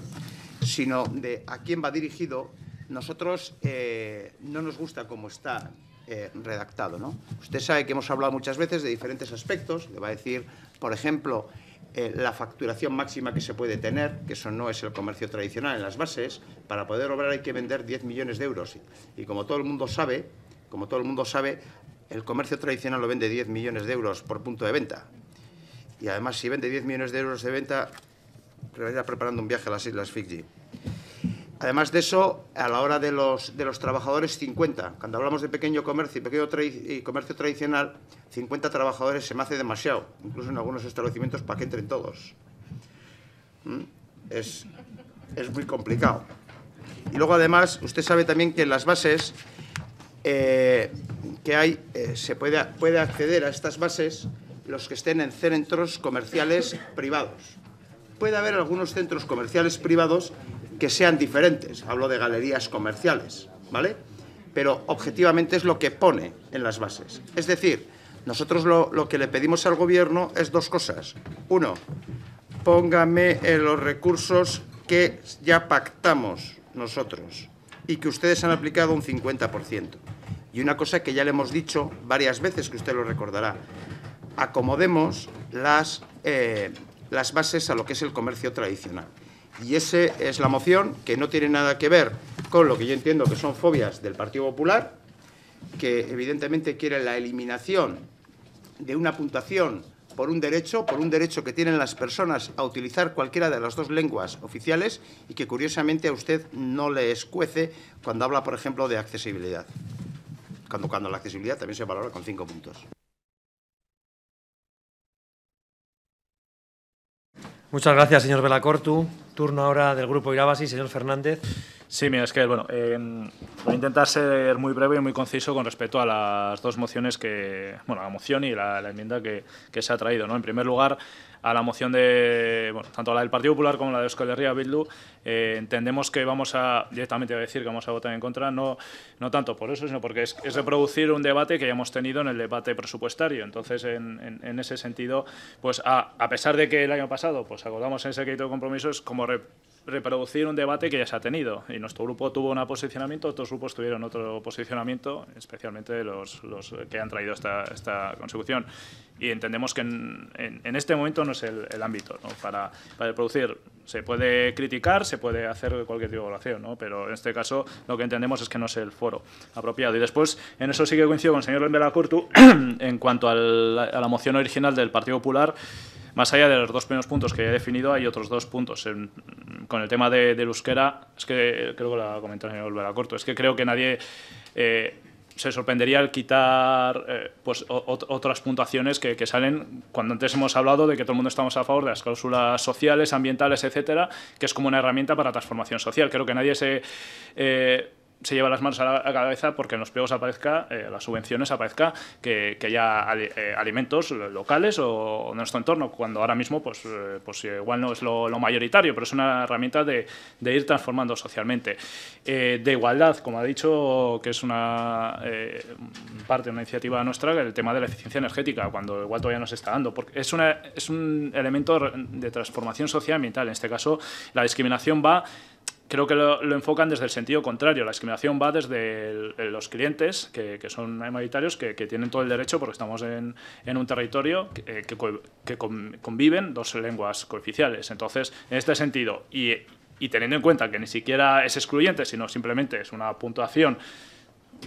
sino de a quién va dirigido nosotros eh, no nos gusta cómo está eh, redactado. ¿no? Usted sabe que hemos hablado muchas veces de diferentes aspectos. Le va a decir, por ejemplo, eh, la facturación máxima que se puede tener, que eso no es el comercio tradicional en las bases. Para poder obrar hay que vender 10 millones de euros. Y como todo el mundo sabe, como todo el mundo sabe, el comercio tradicional lo vende 10 millones de euros por punto de venta. Y además, si vende 10 millones de euros de venta, está preparando un viaje a las Islas Fiji. Además de eso, a la hora de los, trabajadores, 50. Cuando hablamos de pequeño comercio y pequeño comercio tradicional, 50 trabajadores se me hace demasiado. Incluso en algunos establecimientos para que entren todos. ¿Mm? Es, muy complicado. Y luego, además, usted sabe también que en las bases eh, que hay, eh, se puede, puede acceder a estas bases los que estén en centros comerciales privados. Puede haber algunos centros comerciales privados que sean diferentes, hablo de galerías comerciales, ¿vale? Pero objetivamente es lo que pone en las bases. Es decir, nosotros lo, que le pedimos al gobierno es dos cosas. Uno, póngame los recursos que ya pactamos nosotros y que ustedes han aplicado un 50%. Y una cosa que ya le hemos dicho varias veces, que usted lo recordará, acomodemos las, eh, las bases a lo que es el comercio tradicional. Y esa es la moción que no tiene nada que ver con lo que yo entiendo que son fobias del Partido Popular, que evidentemente quiere la eliminación de una puntuación por un derecho, por un derecho que tienen las personas a utilizar cualquiera de las dos lenguas oficiales y que curiosamente a usted no le escuece cuando habla, por ejemplo, de accesibilidad. Cuando, cuando la accesibilidad también se valora con cinco puntos. Muchas gracias, señor Velacortu. Turno ahora del Grupo Irabasi, señor Fernández. Sí, mira, es que, bueno, em, voy a intentar ser muy breve y muy conciso con respecto a las dos mociones que, bueno, la moción y la, la enmienda que, que, se ha traído, ¿no? En primer lugar, a la moción de, bueno, tanto la del Partido Popular como la de Escolería Bildu, eh, entendemos que vamos a, directamente voy a decir que vamos a votar en contra, no, no tanto por eso, sino porque es, reproducir un debate que ya hemos tenido en el debate presupuestario. Entonces, en, ese sentido, pues a, pesar de que el año pasado, pues acordamos en ese crédito de compromisos, como reproducir un debate que ya se ha tenido. Y nuestro grupo tuvo un posicionamiento, otros grupos tuvieron otro posicionamiento, especialmente los, los que han traído esta, esta, consecución. Y entendemos que en, este momento no es el, ámbito para, para producir. Se puede criticar, se puede hacer cualquier tipo de evaluación ¿no? pero en este caso lo que entendemos es que no es el foro apropiado. Y después, en eso sí que coincido con el señor Lembela Curtu en cuanto a la moción original del Partido Popular. Más allá de los dos primeros puntos que he definido, hay otros dos puntos. con el tema de, del euskera, es que creo que la comentaré volverá Corto, es que creo que nadie eh, se sorprendería al quitar eh, pues, otras puntuaciones que, salen cuando antes hemos hablado de que todo el mundo estamos a favor de las cláusulas sociales, ambientales, etcétera, que es como una herramienta para transformación social. Creo que nadie se. Eh, se lleva las manos a la cabeza porque en los pliegos aparezca, eh, las subvenciones aparezca que, que haya eh, alimentos locales o en nuestro entorno, cuando ahora mismo pues, eh, pues igual no es lo, mayoritario, pero es una herramienta de, de ir transformando socialmente. Eh, de igualdad, como ha dicho, que es una parte de una iniciativa nuestra, el tema de la eficiencia energética, cuando igual todavía no se está dando, porque es, una, es un elemento de transformación social ambiental. En este caso, la discriminación va creo que lo, enfocan desde el sentido contrario. La discriminación va desde eh, los clientes, que, son mayoritarios, que, tienen todo el derecho, porque estamos en, un territorio que, eh, conviven dos lenguas cooficiales. Entonces, en este sentido, y, teniendo en cuenta que ni siquiera es excluyente, sino simplemente es una puntuación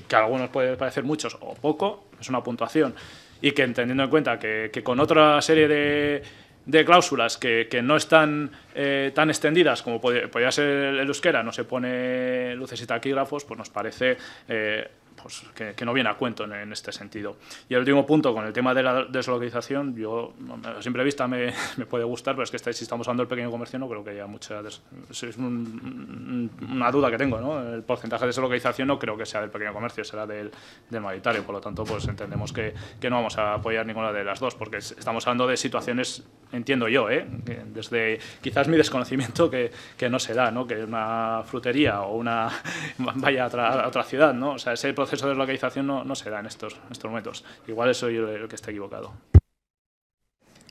que a algunos puede parecer muchos o poco, es una puntuación, y que teniendo en cuenta que con otra serie de de cláusulas que, que no están eh, tan extendidas como podría ser el euskera, no se pone luces y taquígrafos, pues nos parece... Eh, pues, que, no viene a cuento en, este sentido. Y el último punto, con el tema de la deslocalización, yo a simple vista me, puede gustar, pero es que si estamos hablando del pequeño comercio no creo que haya mucha... es una duda que tengo, ¿no? El porcentaje de deslocalización no creo que sea del pequeño comercio, será del, mayoritario, por lo tanto pues entendemos que, no vamos a apoyar ninguna de las dos, porque estamos hablando de situaciones, entiendo yo, ¿eh? desde quizás mi desconocimiento que, no se da, ¿no? que una frutería o una vaya a otra, ciudad, ¿no? o sea, ese proceso de localización no, no se da en estos, estos momentos. Igual soy yo lo que está equivocado.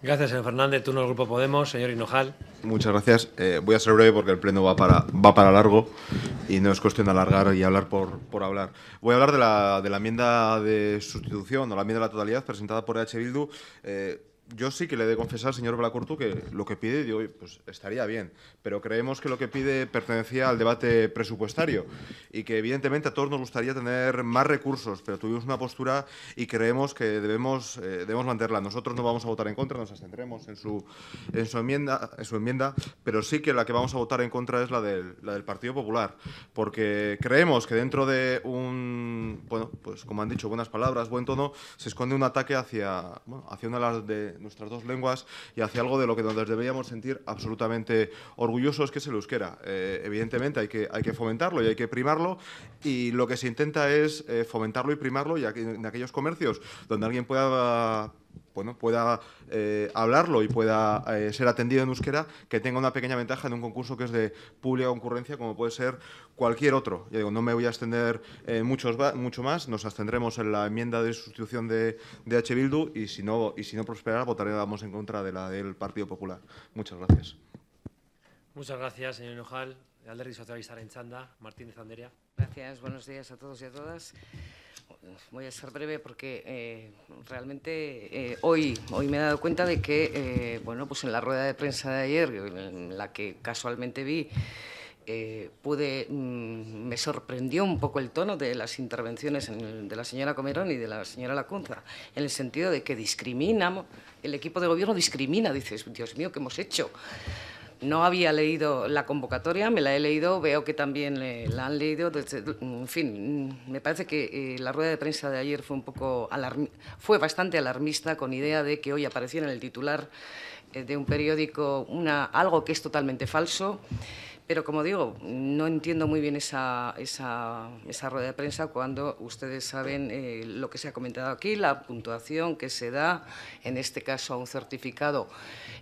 Gracias, señor Fernández. Turno el Grupo Podemos, señor Hinojal. Muchas gracias. Eh, voy a ser breve porque el pleno va para, va para largo y no es cuestión de alargar y hablar por, por hablar. Voy a hablar de la, de la enmienda de sustitución o la enmienda de la totalidad presentada por H. Bildu. Eh, yo sí que le he de confesar, señor Blacortu, que lo que pide, pues estaría bien, pero creemos que lo que pide pertenecía al debate presupuestario y que evidentemente a todos nos gustaría tener más recursos, pero tuvimos una postura y creemos que debemos, eh, debemos mantenerla. Nosotros no vamos a votar en contra, nos abstendremos en su, en su, enmienda, en su enmienda, pero sí que la que vamos a votar en contra es la del, la del Partido Popular, porque creemos que dentro de un, bueno, pues como han dicho, buenas palabras, buen tono, se esconde un ataque hacia, una las... De, nuestras dos lenguas y hacia algo de lo que donde deberíamos sentir absolutamente orgullosos, que es el euskera. Eh, evidentemente hay que, hay que fomentarlo y hay que primarlo y lo que se intenta es eh, fomentarlo y primarlo y en aquellos comercios donde alguien pueda pueda eh, hablarlo y pueda eh, ser atendido en euskera, que tenga una pequeña ventaja en un concurso que es de pública concurrencia, como puede ser cualquier otro. Ya digo, no me voy a extender eh, mucho más, nos abstendremos en la enmienda de sustitución de, H. Bildu y si no, y si no prosperará, votaremos en contra de la del Partido Popular. Muchas gracias. Muchas gracias, señor Alderri, Socialista Martín Martínez Zanderia. Gracias, buenos días a todos y a todas voy a ser breve porque eh, realmente eh, hoy, hoy me he dado cuenta de que, eh, bueno, pues en la rueda de prensa de ayer, en la que casualmente vi, pude, mm, me sorprendió un poco el tono de las intervenciones de la señora Comerón y de la señora Lacunza, en el sentido de que discriminamos, el equipo de gobierno discrimina, dices, Dios mío, ¿qué hemos hecho? No había leído la convocatoria, me la he leído, veo que también la han leído. en fin, me parece que eh, la rueda de prensa de ayer fue un poco fue bastante alarmista con idea de que hoy apareciera en el titular eh, de un periódico una, algo que es totalmente falso. Pero como digo, no entiendo muy bien esa, esa, esa rueda de prensa cuando ustedes saben eh, lo que se ha comentado aquí, la puntuación que se da, en este caso a un certificado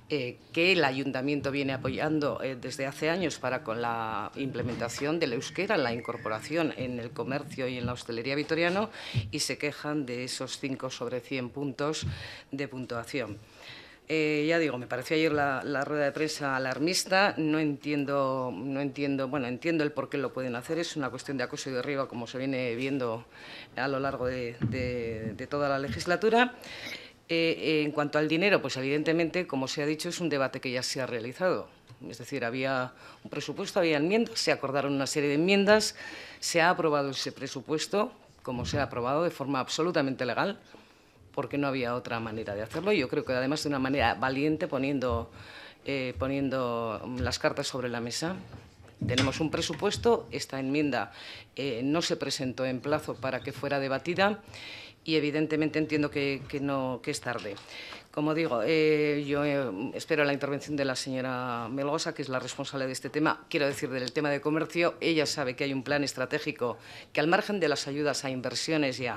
eh, que el ayuntamiento viene apoyando eh, desde hace años para con la implementación del euskera, la incorporación en el comercio y en la hostelería vitoriano y se quejan de esos 5 sobre 100 puntos de puntuación. Eh, ya digo, me pareció ayer la, rueda de prensa alarmista. No entiendo, no entiendo, bueno, entiendo el por qué lo pueden hacer. Es una cuestión de acoso y derriba, como se viene viendo a lo largo de, toda la legislatura. Eh, eh, en cuanto al dinero, pues evidentemente, como se ha dicho, es un debate que ya se ha realizado. Es decir, había un presupuesto, había enmiendas, se acordaron una serie de enmiendas, se ha aprobado ese presupuesto, como se ha aprobado, de forma absolutamente legal porque no había otra manera de hacerlo. y Yo creo que además de una manera valiente poniendo, eh, poniendo las cartas sobre la mesa. Tenemos un presupuesto, esta enmienda eh, no se presentó en plazo para que fuera debatida y evidentemente entiendo que, no, que es tarde. Como digo, eh, yo eh, espero la intervención de la señora Melgosa, que es la responsable de este tema. Quiero decir, del tema de comercio, ella sabe que hay un plan estratégico que al margen de las ayudas a inversiones y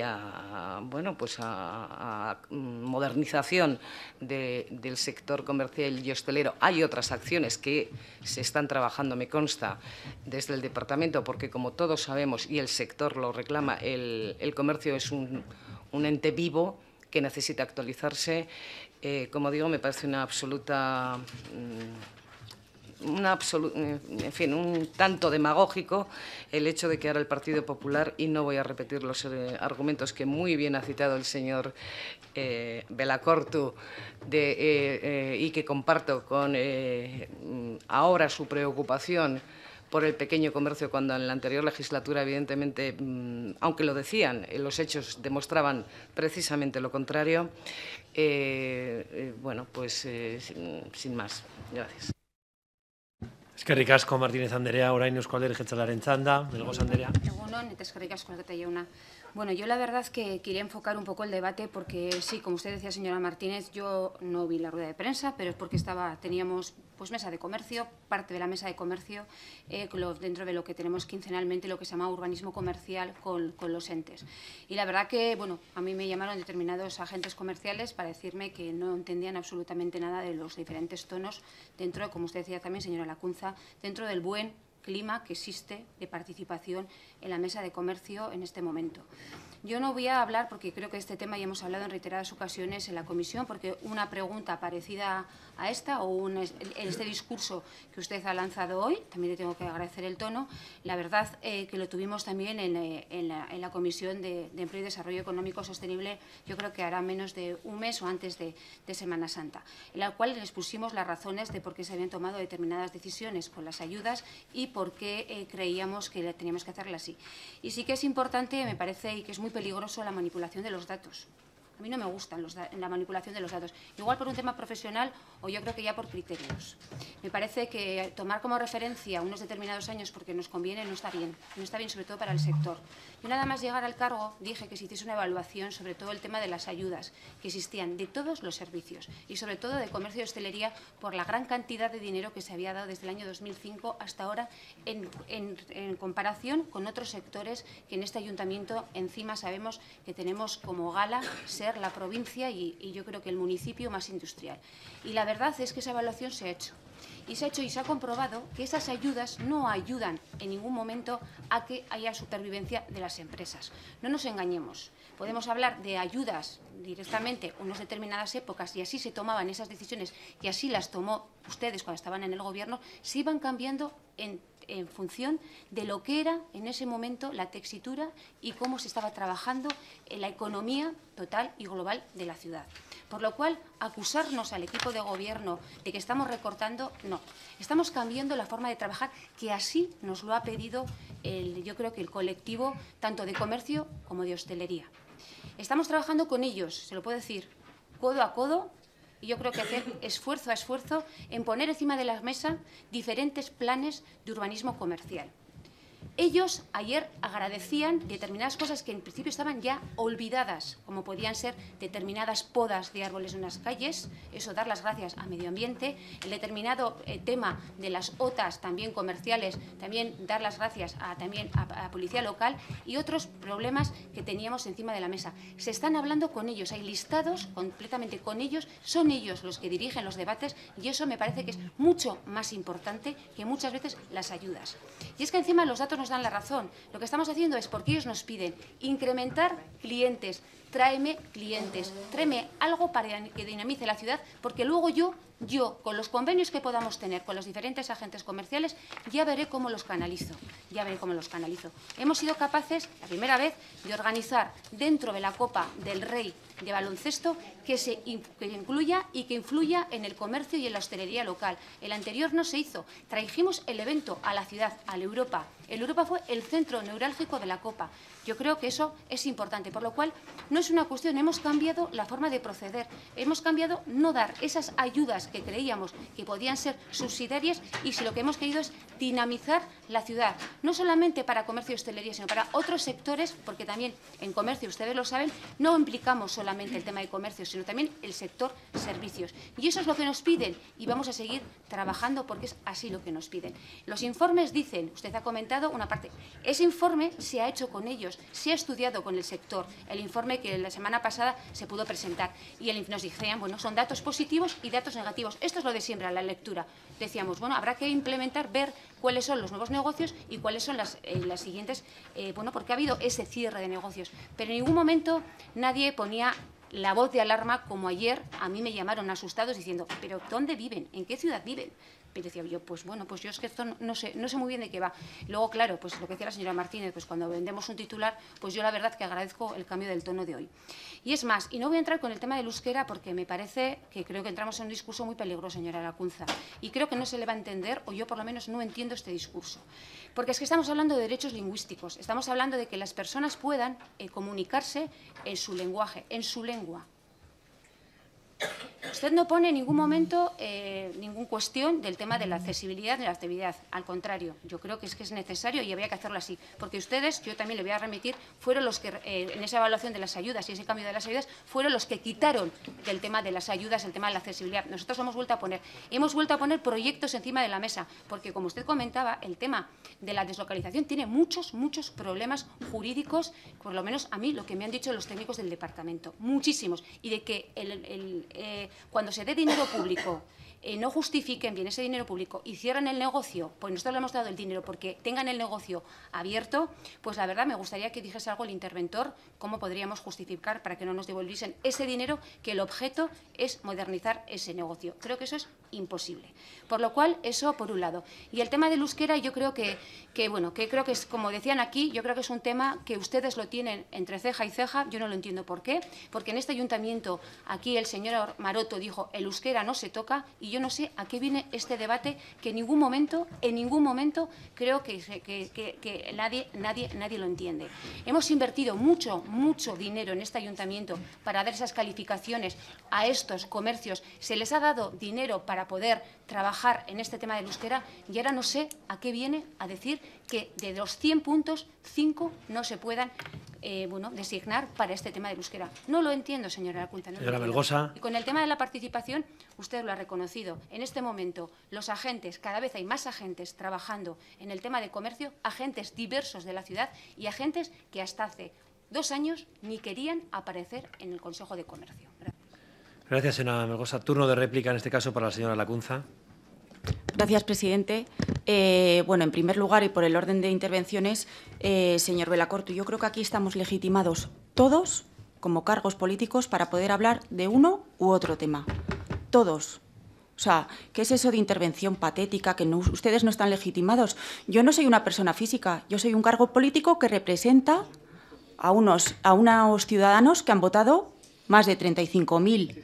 a, bueno, pues a, modernización del sector comercial y hostelero, hay otras acciones que se están trabajando, me consta, desde el departamento, porque como todos sabemos y el sector lo reclama, el, comercio es un ente vivo que necesita actualizarse. Eh, como digo, me parece una absoluta... Mm, una mm, en fin, un tanto demagógico el hecho de que ahora el Partido Popular, y no voy a repetir los eh, argumentos que muy bien ha citado el señor eh, Belacortu eh, y que comparto con mm, ahora su preocupación por el pequeño comercio, cuando en la anterior legislatura, evidentemente, mm, aunque lo decían, eh, los hechos demostraban precisamente lo contrario. Eh, eh bueno, pues eh, sin, más. Gracias. Eskerrik asko Martínez andrea orain Eusko Alderri Jeltzalaren txanda, Belgoz Egunon, bueno, yo la verdad es que quería enfocar un poco el debate porque sí, como usted decía, señora Martínez, yo no vi la rueda de prensa, pero es porque estaba, teníamos pues mesa de comercio, parte de la mesa de comercio, eh, dentro de lo que tenemos quincenalmente, lo que se llama urbanismo comercial con, con, los entes. Y la verdad que, bueno, a mí me llamaron determinados agentes comerciales para decirme que no entendían absolutamente nada de los diferentes tonos dentro, como usted decía también, señora Lacunza, dentro del buen clima que existe de participación en la mesa de comercio en este momento. Yo no voy a hablar, porque creo que este tema ya hemos hablado en reiteradas ocasiones en la comisión, porque una pregunta parecida a esta o en este discurso que usted ha lanzado hoy, también le tengo que agradecer el tono, la verdad eh, que lo tuvimos también en, eh, en, la, Comisión de, Empleo y Desarrollo Económico Sostenible, yo creo que hará menos de un mes o antes de, Semana Santa, en la cual expusimos las razones de por qué se habían tomado determinadas decisiones con las ayudas y por qué eh, creíamos que teníamos que hacerla así. Y sí que es importante, me parece, y que es muy peligroso la manipulación de los datos. A mí no me gustan la manipulación de los datos, igual por un tema profesional o yo creo que ya por criterios. Me parece que tomar como referencia unos determinados años porque nos conviene no está bien, no está bien sobre todo para el sector. Yo nada más llegar al cargo dije que se hiciese una evaluación sobre todo el tema de las ayudas que existían de todos los servicios y sobre todo de comercio y hostelería por la gran cantidad de dinero que se había dado desde el año 2005 hasta ahora en, comparación con otros sectores que en este ayuntamiento encima sabemos que tenemos como gala la provincia y, yo creo que el municipio más industrial. Y la verdad es que esa evaluación se ha hecho. Y se ha hecho y se ha comprobado que esas ayudas no ayudan en ningún momento a que haya supervivencia de las empresas. No nos engañemos. Podemos hablar de ayudas directamente unas determinadas épocas y así se tomaban esas decisiones y así las tomó ustedes cuando estaban en el gobierno, se iban cambiando en, función de lo que era en ese momento la textura y cómo se estaba trabajando en la economía total y global de la ciudad. Por lo cual, acusarnos al equipo de gobierno de que estamos recortando, no. Estamos cambiando la forma de trabajar, que así nos lo ha pedido, el, yo creo que el colectivo, tanto de comercio como de hostelería. Estamos trabajando con ellos, se lo puedo decir, codo a codo, y yo creo que hacer esfuerzo a esfuerzo en poner encima de la mesa diferentes planes de urbanismo comercial. Ellos ayer agradecían determinadas cosas que en principio estaban ya olvidadas, como podían ser determinadas podas de árboles en las calles, eso dar las gracias a medio ambiente, el determinado eh, tema de las OTAs también comerciales, también dar las gracias a, también a policía local y otros problemas que teníamos encima de la mesa. Se están hablando con ellos, hay listados completamente con ellos, son ellos los que dirigen los debates y eso me parece que es mucho más importante que muchas veces las ayudas. Y es que encima los datos dan la razón. Lo que estamos haciendo es porque ellos nos piden incrementar clientes, tráeme clientes, tráeme algo para que dinamice la ciudad, porque luego yo, yo, con los convenios que podamos tener con los diferentes agentes comerciales, ya veré cómo los canalizo, ya veré cómo los canalizo. Hemos sido capaces, la primera vez, de organizar dentro de la Copa del Rey de baloncesto que se incluya y que influya en el comercio y en la hostelería local. El anterior no se hizo. Trajimos el evento a la ciudad, a la Europa, el Europa fue el centro neurálgico de la Copa. Yo creo que eso es importante, por lo cual no es una cuestión, hemos cambiado la forma de proceder, hemos cambiado no dar esas ayudas que creíamos que podían ser subsidiarias y si lo que hemos querido es dinamizar la ciudad, no solamente para comercio y hostelería, sino para otros sectores, porque también en comercio, ustedes lo saben, no implicamos solamente el tema de comercio, sino también el sector servicios. Y eso es lo que nos piden y vamos a seguir trabajando porque es así lo que nos piden. Los informes dicen, usted ha comentado una parte, ese informe se ha hecho con ellos, se ha estudiado con el sector el informe que la semana pasada se pudo presentar y el, nos dijeron bueno, son datos positivos y datos negativos. Esto es lo de siempre, a la lectura. Decíamos, bueno, habrá que implementar, ver cuáles son los nuevos negocios y cuáles son las, eh, siguientes, eh, bueno, porque ha habido ese cierre de negocios. Pero en ningún momento nadie ponía la voz de alarma como ayer a mí me llamaron asustados diciendo, pero ¿dónde viven? ¿En qué ciudad viven? Y decía yo, pues bueno, pues yo es que esto no, sé, no sé muy bien de qué va. Luego, claro, pues lo que decía la señora Martínez, pues cuando vendemos un titular, pues yo la verdad que agradezco el cambio del tono de hoy. Y es más, y no voy a entrar con el tema de euskera porque me parece que creo que entramos en un discurso muy peligroso, señora Lacunza, y creo que no se le va a entender, o yo por lo menos no entiendo este discurso. Porque es que estamos hablando de derechos lingüísticos, estamos hablando de que las personas puedan eh, comunicarse en su lenguaje, en su lengua, Usted no pone en ningún momento eh, ninguna cuestión del tema de la accesibilidad de la actividad. Al contrario, yo creo que es que es necesario y había que hacerlo así. Porque ustedes, yo también le voy a remitir, fueron los que eh, en esa evaluación de las ayudas y ese cambio de las ayudas, fueron los que quitaron del tema de las ayudas el tema de la accesibilidad. Nosotros hemos vuelto a poner. Hemos vuelto a poner proyectos encima de la mesa. Porque, como usted comentaba, el tema de la deslocalización tiene muchos, muchos problemas jurídicos, por lo menos a mí, lo que me han dicho los técnicos del departamento. Muchísimos. Y de que el eh, cuando se dé dinero público eh, no justifiquen bien ese dinero público y cierran el negocio, pues nosotros le hemos dado el dinero porque tengan el negocio abierto, pues la verdad me gustaría que dijese algo el interventor, cómo podríamos justificar para que no nos devolviesen ese dinero que el objeto es modernizar ese negocio. Creo que eso es imposible. Por lo cual, eso por un lado. Y el tema de euskera yo creo que, que bueno, que creo que es, como decían aquí, yo creo que es un tema que ustedes lo tienen entre ceja y ceja, yo no lo entiendo por qué, porque en este ayuntamiento aquí el señor Maroto dijo el euskera no se toca y yo no sé a qué viene este debate que en ningún momento, en ningún momento creo que, nadie, nadie, nadie lo entiende. Hemos invertido mucho, mucho dinero en este ayuntamiento para dar esas calificaciones a estos comercios. Se les ha dado dinero para poder trabajar en este tema de euskera y ahora no sé a qué viene a decir que de los 100 puntos, 5 no se puedan eh, bueno, designar para este tema de búsqueda. No lo entiendo, señora Lacunza. Y con el tema de la participación, usted lo ha reconocido. En este momento, los agentes, cada vez hay más agentes trabajando en el tema de comercio, agentes diversos de la ciudad y agentes que hasta hace dos años ni querían aparecer en el Consejo de Comercio. Gracias, Gracias señora Melgosa. Turno de réplica, en este caso, para la señora Lacunza. Gracias, presidente. Eh, bueno, en primer lugar y por el orden de intervenciones, eh, señor Belacorto, yo creo que aquí estamos legitimados todos como cargos políticos para poder hablar de uno u otro tema. Todos. O sea, ¿qué es eso de intervención patética? Que ustedes no están legitimados. Yo no soy una persona física, yo soy un cargo político que representa a unos, a unos ciudadanos que han votado más de 35.000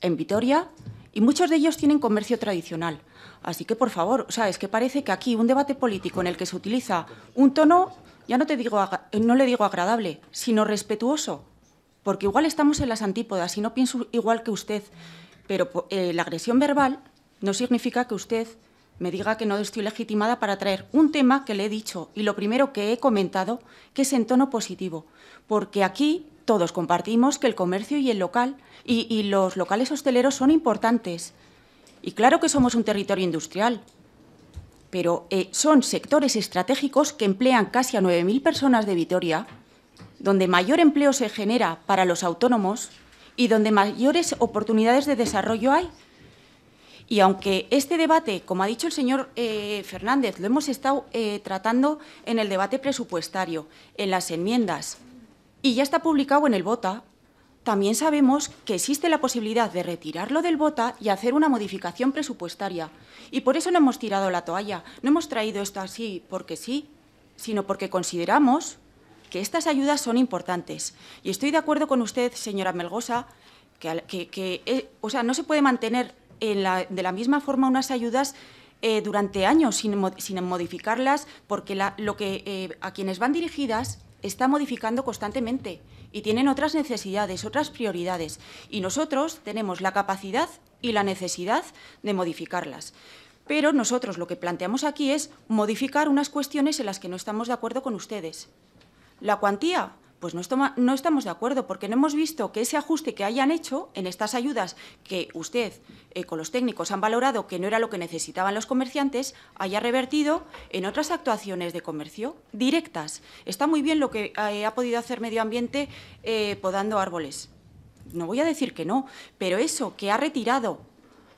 en Vitoria y muchos de ellos tienen comercio tradicional. Así que, por favor, o sea, es que parece que aquí un debate político en el que se utiliza un tono, ya no, te digo, no le digo agradable, sino respetuoso, porque igual estamos en las antípodas y no pienso igual que usted, pero eh, la agresión verbal no significa que usted me diga que no estoy legitimada para traer un tema que le he dicho y lo primero que he comentado, que es en tono positivo, porque aquí todos compartimos que el comercio y el local y los locales hosteleros son importantes y claro que somos un territorio industrial, pero eh, son sectores estratégicos que emplean casi a 9.000 personas de Vitoria, donde mayor empleo se genera para los autónomos y donde mayores oportunidades de desarrollo hay. Y aunque este debate, como ha dicho el señor eh, Fernández, lo hemos estado eh, tratando en el debate presupuestario, en las enmiendas, y ya está publicado en el BOTA, también sabemos que existe la posibilidad de retirarlo del bota y hacer una modificación presupuestaria. Y por eso no hemos tirado la toalla, no hemos traído esto así porque sí, sino porque consideramos que estas ayudas son importantes. Y estoy de acuerdo con usted, señora Melgosa, que, eh, o sea, no se puede mantener de la misma forma unas ayudas eh, durante años sin, modificarlas, porque lo que eh, a quienes van dirigidas está modificando constantemente y tienen otras necesidades, otras prioridades, y nosotros tenemos la capacidad y la necesidad de modificarlas. Pero nosotros lo que planteamos aquí es modificar unas cuestiones en las que no estamos de acuerdo con ustedes. La cuantía, pues no, estamos de acuerdo porque no hemos visto que ese ajuste que hayan hecho en estas ayudas que usted eh, con los técnicos han valorado que no era lo que necesitaban los comerciantes haya revertido en otras actuaciones de comercio directas. Está muy bien lo que eh, ha podido hacer Medio Ambiente eh, podando árboles. No voy a decir que no, pero eso que ha retirado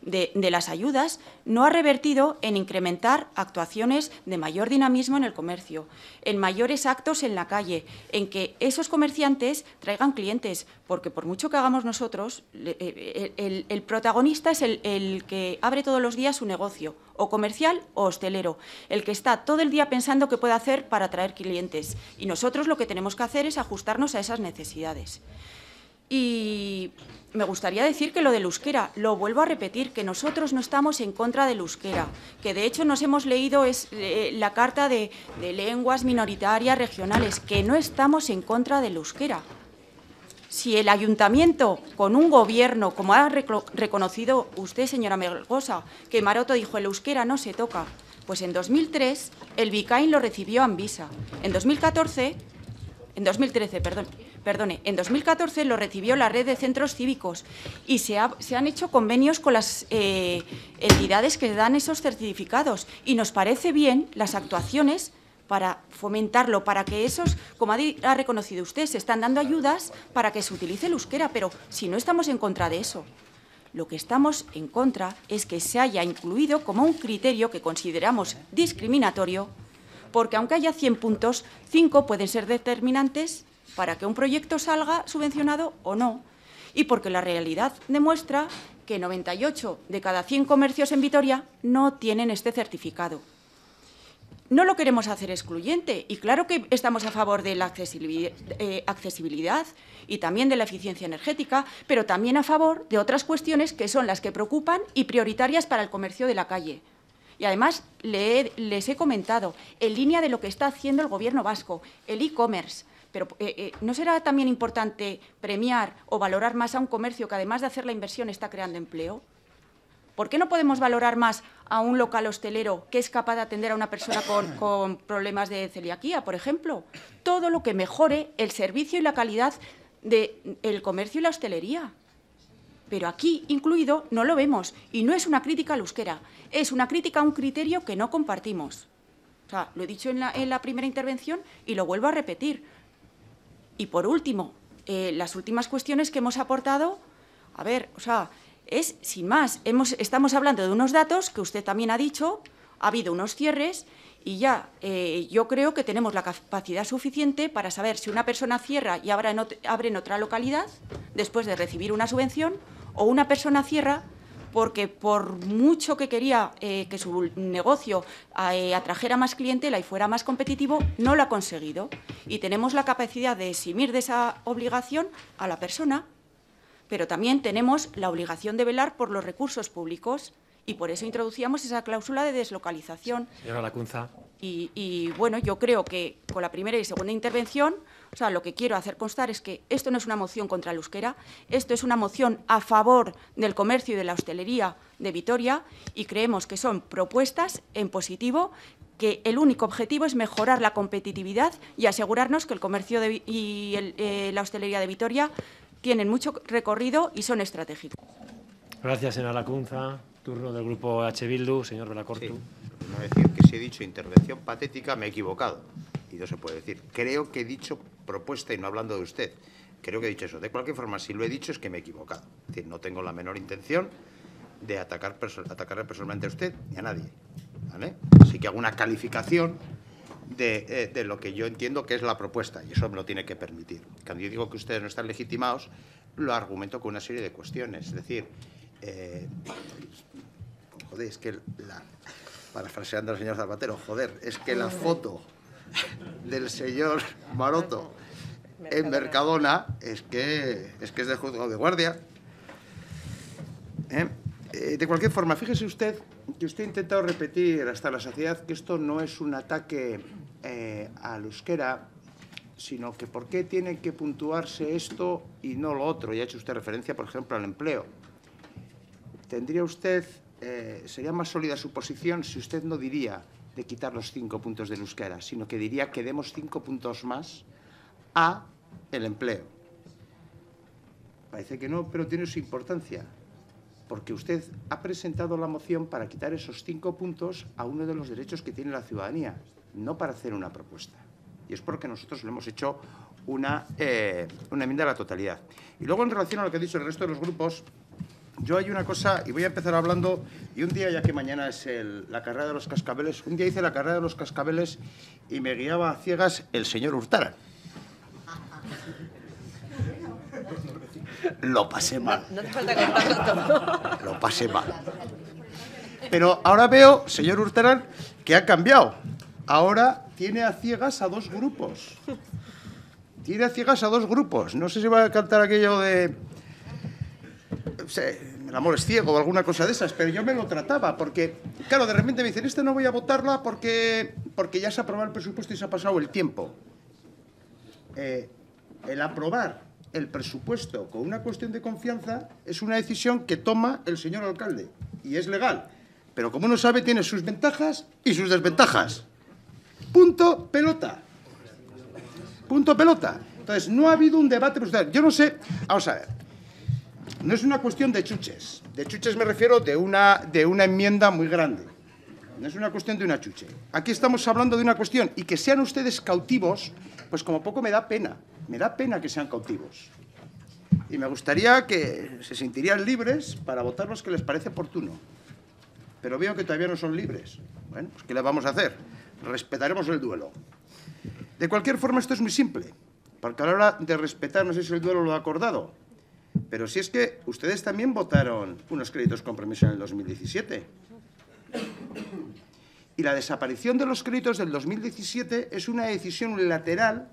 de, las ayudas no ha revertido en incrementar actuaciones de mayor dinamismo en el comercio, en mayores actos en la calle, en que esos comerciantes traigan clientes, porque por mucho que hagamos nosotros, eh, el, protagonista es el, el que abre todos los días su negocio, o comercial o hostelero, el que está todo el día pensando qué puede hacer para atraer clientes. Y nosotros lo que tenemos que hacer es ajustarnos a esas necesidades. Y me gustaría decir que lo del euskera, lo vuelvo a repetir, que nosotros no estamos en contra del euskera, que de hecho nos hemos leído es, eh, la Carta de, Lenguas Minoritarias Regionales, que no estamos en contra del euskera. Si el ayuntamiento, con un gobierno, como ha reconocido usted, señora Melgosa, que Maroto dijo el euskera no se toca, pues en 2003 el Vicain lo recibió a Anvisa. En 2014 en 2013, perdón, perdone, en 2014 lo recibió la red de centros cívicos y se, han hecho convenios con las eh, entidades que dan esos certificados y nos parece bien las actuaciones para fomentarlo, para que esos, como ha reconocido usted, se están dando ayudas para que se utilice el euskera, pero si no estamos en contra de eso. Lo que estamos en contra es que se haya incluido como un criterio que consideramos discriminatorio porque aunque haya 100 puntos, 5 pueden ser determinantes para que un proyecto salga subvencionado o no. Y porque la realidad demuestra que 98 de cada 100 comercios en Vitoria no tienen este certificado. No lo queremos hacer excluyente y claro que estamos a favor de la eh, accesibilidad, y también de la eficiencia energética, pero también a favor de otras cuestiones que son las que preocupan y prioritarias para el comercio de la calle. Y además les he comentado, en línea de lo que está haciendo el Gobierno vasco, el e-commerce. Pero eh, eh, ¿no será también importante premiar o valorar más a un comercio que además de hacer la inversión está creando empleo? ¿Por qué no podemos valorar más a un local hostelero que es capaz de atender a una persona con, problemas de celiaquía, por ejemplo? Todo lo que mejore el servicio y la calidad del comercio y la hostelería pero aquí incluido no lo vemos y no es una crítica al euskera, es una crítica a un criterio que no compartimos. lo he dicho en la, primera intervención y lo vuelvo a repetir. Y por último, eh, las últimas cuestiones que hemos aportado, a ver, o sea, es sin más, estamos hablando de unos datos que usted también ha dicho, ha habido unos cierres y ya, eh, yo creo que tenemos la capacidad suficiente para saber si una persona cierra y abre en, abre en otra localidad después de recibir una subvención o una persona cierra porque por mucho que quería eh, que su negocio eh, atrajera más clientela y fuera más competitivo, no lo ha conseguido. Y tenemos la capacidad de eximir de esa obligación a la persona, pero también tenemos la obligación de velar por los recursos públicos y por eso introducíamos esa cláusula de deslocalización. Señora Lacunza. Y, bueno, yo creo que con la primera y segunda intervención, o sea, lo que quiero hacer constar es que esto no es una moción contra el euskera, esto es una moción a favor del comercio y de la hostelería de Vitoria y creemos que son propuestas en positivo que el único objetivo es mejorar la competitividad y asegurarnos que el comercio y eh, la hostelería de Vitoria tienen mucho recorrido y son estratégicos. Gracias, señora Lacunza. Turno del Grupo H. Bildu, señor Belacortu. No decir que si he dicho intervención patética me he equivocado. Y no se puede decir. Creo que he dicho propuesta y no hablando de usted. Creo que he dicho eso. De cualquier forma, si lo he dicho es que me he equivocado. no tengo la menor intención de atacar atacarle personalmente a usted ni a nadie. Así que hago una calificación de, eh, de, lo que yo entiendo que es la propuesta y eso me lo tiene que permitir. Cuando yo digo que ustedes no están legitimados, lo argumento con una serie de cuestiones. Es decir, eh, joder, es que la, parafraseando al señor Zapatero, joder, es que la foto del señor Maroto en Mercadona es que es, que es de juzgado de guardia. Eh, eh, de cualquier forma, fíjese usted que usted ha intentado repetir hasta la saciedad que esto no es un ataque al euskera, sino que por qué tiene que puntuarse esto y no lo otro. Y ha hecho usted referencia, por ejemplo, al empleo tendría usted, eh, sería más sólida su posición si usted no diría de quitar los cinco puntos de euskera, sino que diría que demos cinco puntos más a el empleo. Parece que no, pero tiene su importancia, porque usted ha presentado la moción para quitar esos cinco puntos a uno de los derechos que tiene la ciudadanía, no para hacer una propuesta. Y es porque nosotros le hemos hecho una, eh, una enmienda a la totalidad. Y luego, en relación a lo que ha dicho el resto de los grupos, yo hay una cosa, y voy a empezar hablando, y un día, ya que mañana es la carrera de los cascabeles, un día hice la carrera de los cascabeles y me guiaba a ciegas el señor Hurtara. Lo pasé mal. No, te falta Lo pasé mal. Pero ahora veo, señor Hurtarán, que ha cambiado. Ahora tiene a ciegas a dos grupos. Tiene a ciegas a dos grupos. No sé si va a cantar aquello de el amor es ciego o alguna cosa de esas, pero yo me lo trataba, porque, claro, de repente me dicen, este no voy a votarla porque, porque ya se ha aprobado el presupuesto y se ha pasado el tiempo. Eh, el aprobar el presupuesto con una cuestión de confianza es una decisión que toma el señor alcalde y es legal. Pero como uno sabe, tiene sus ventajas y sus desventajas. Punto pelota. Punto pelota. Entonces, no ha habido un debate pues, Yo no sé, vamos a ver, no es una cuestión de chuches. De chuches me refiero de una, de una enmienda muy grande. No es una cuestión de una chuche. Aquí estamos hablando de una cuestión. Y que sean ustedes cautivos, pues como poco me da pena. Me da pena que sean cautivos. Y me gustaría que se sentirían libres para votar los que les parece oportuno. Pero veo que todavía no son libres. Bueno, pues ¿qué le vamos a hacer? Respetaremos el duelo. De cualquier forma, esto es muy simple. Porque a la hora de respetar, no sé si el duelo lo ha acordado, pero si es que ustedes también votaron unos créditos compromiso en el 2017. Y la desaparición de los créditos del 2017 es una decisión unilateral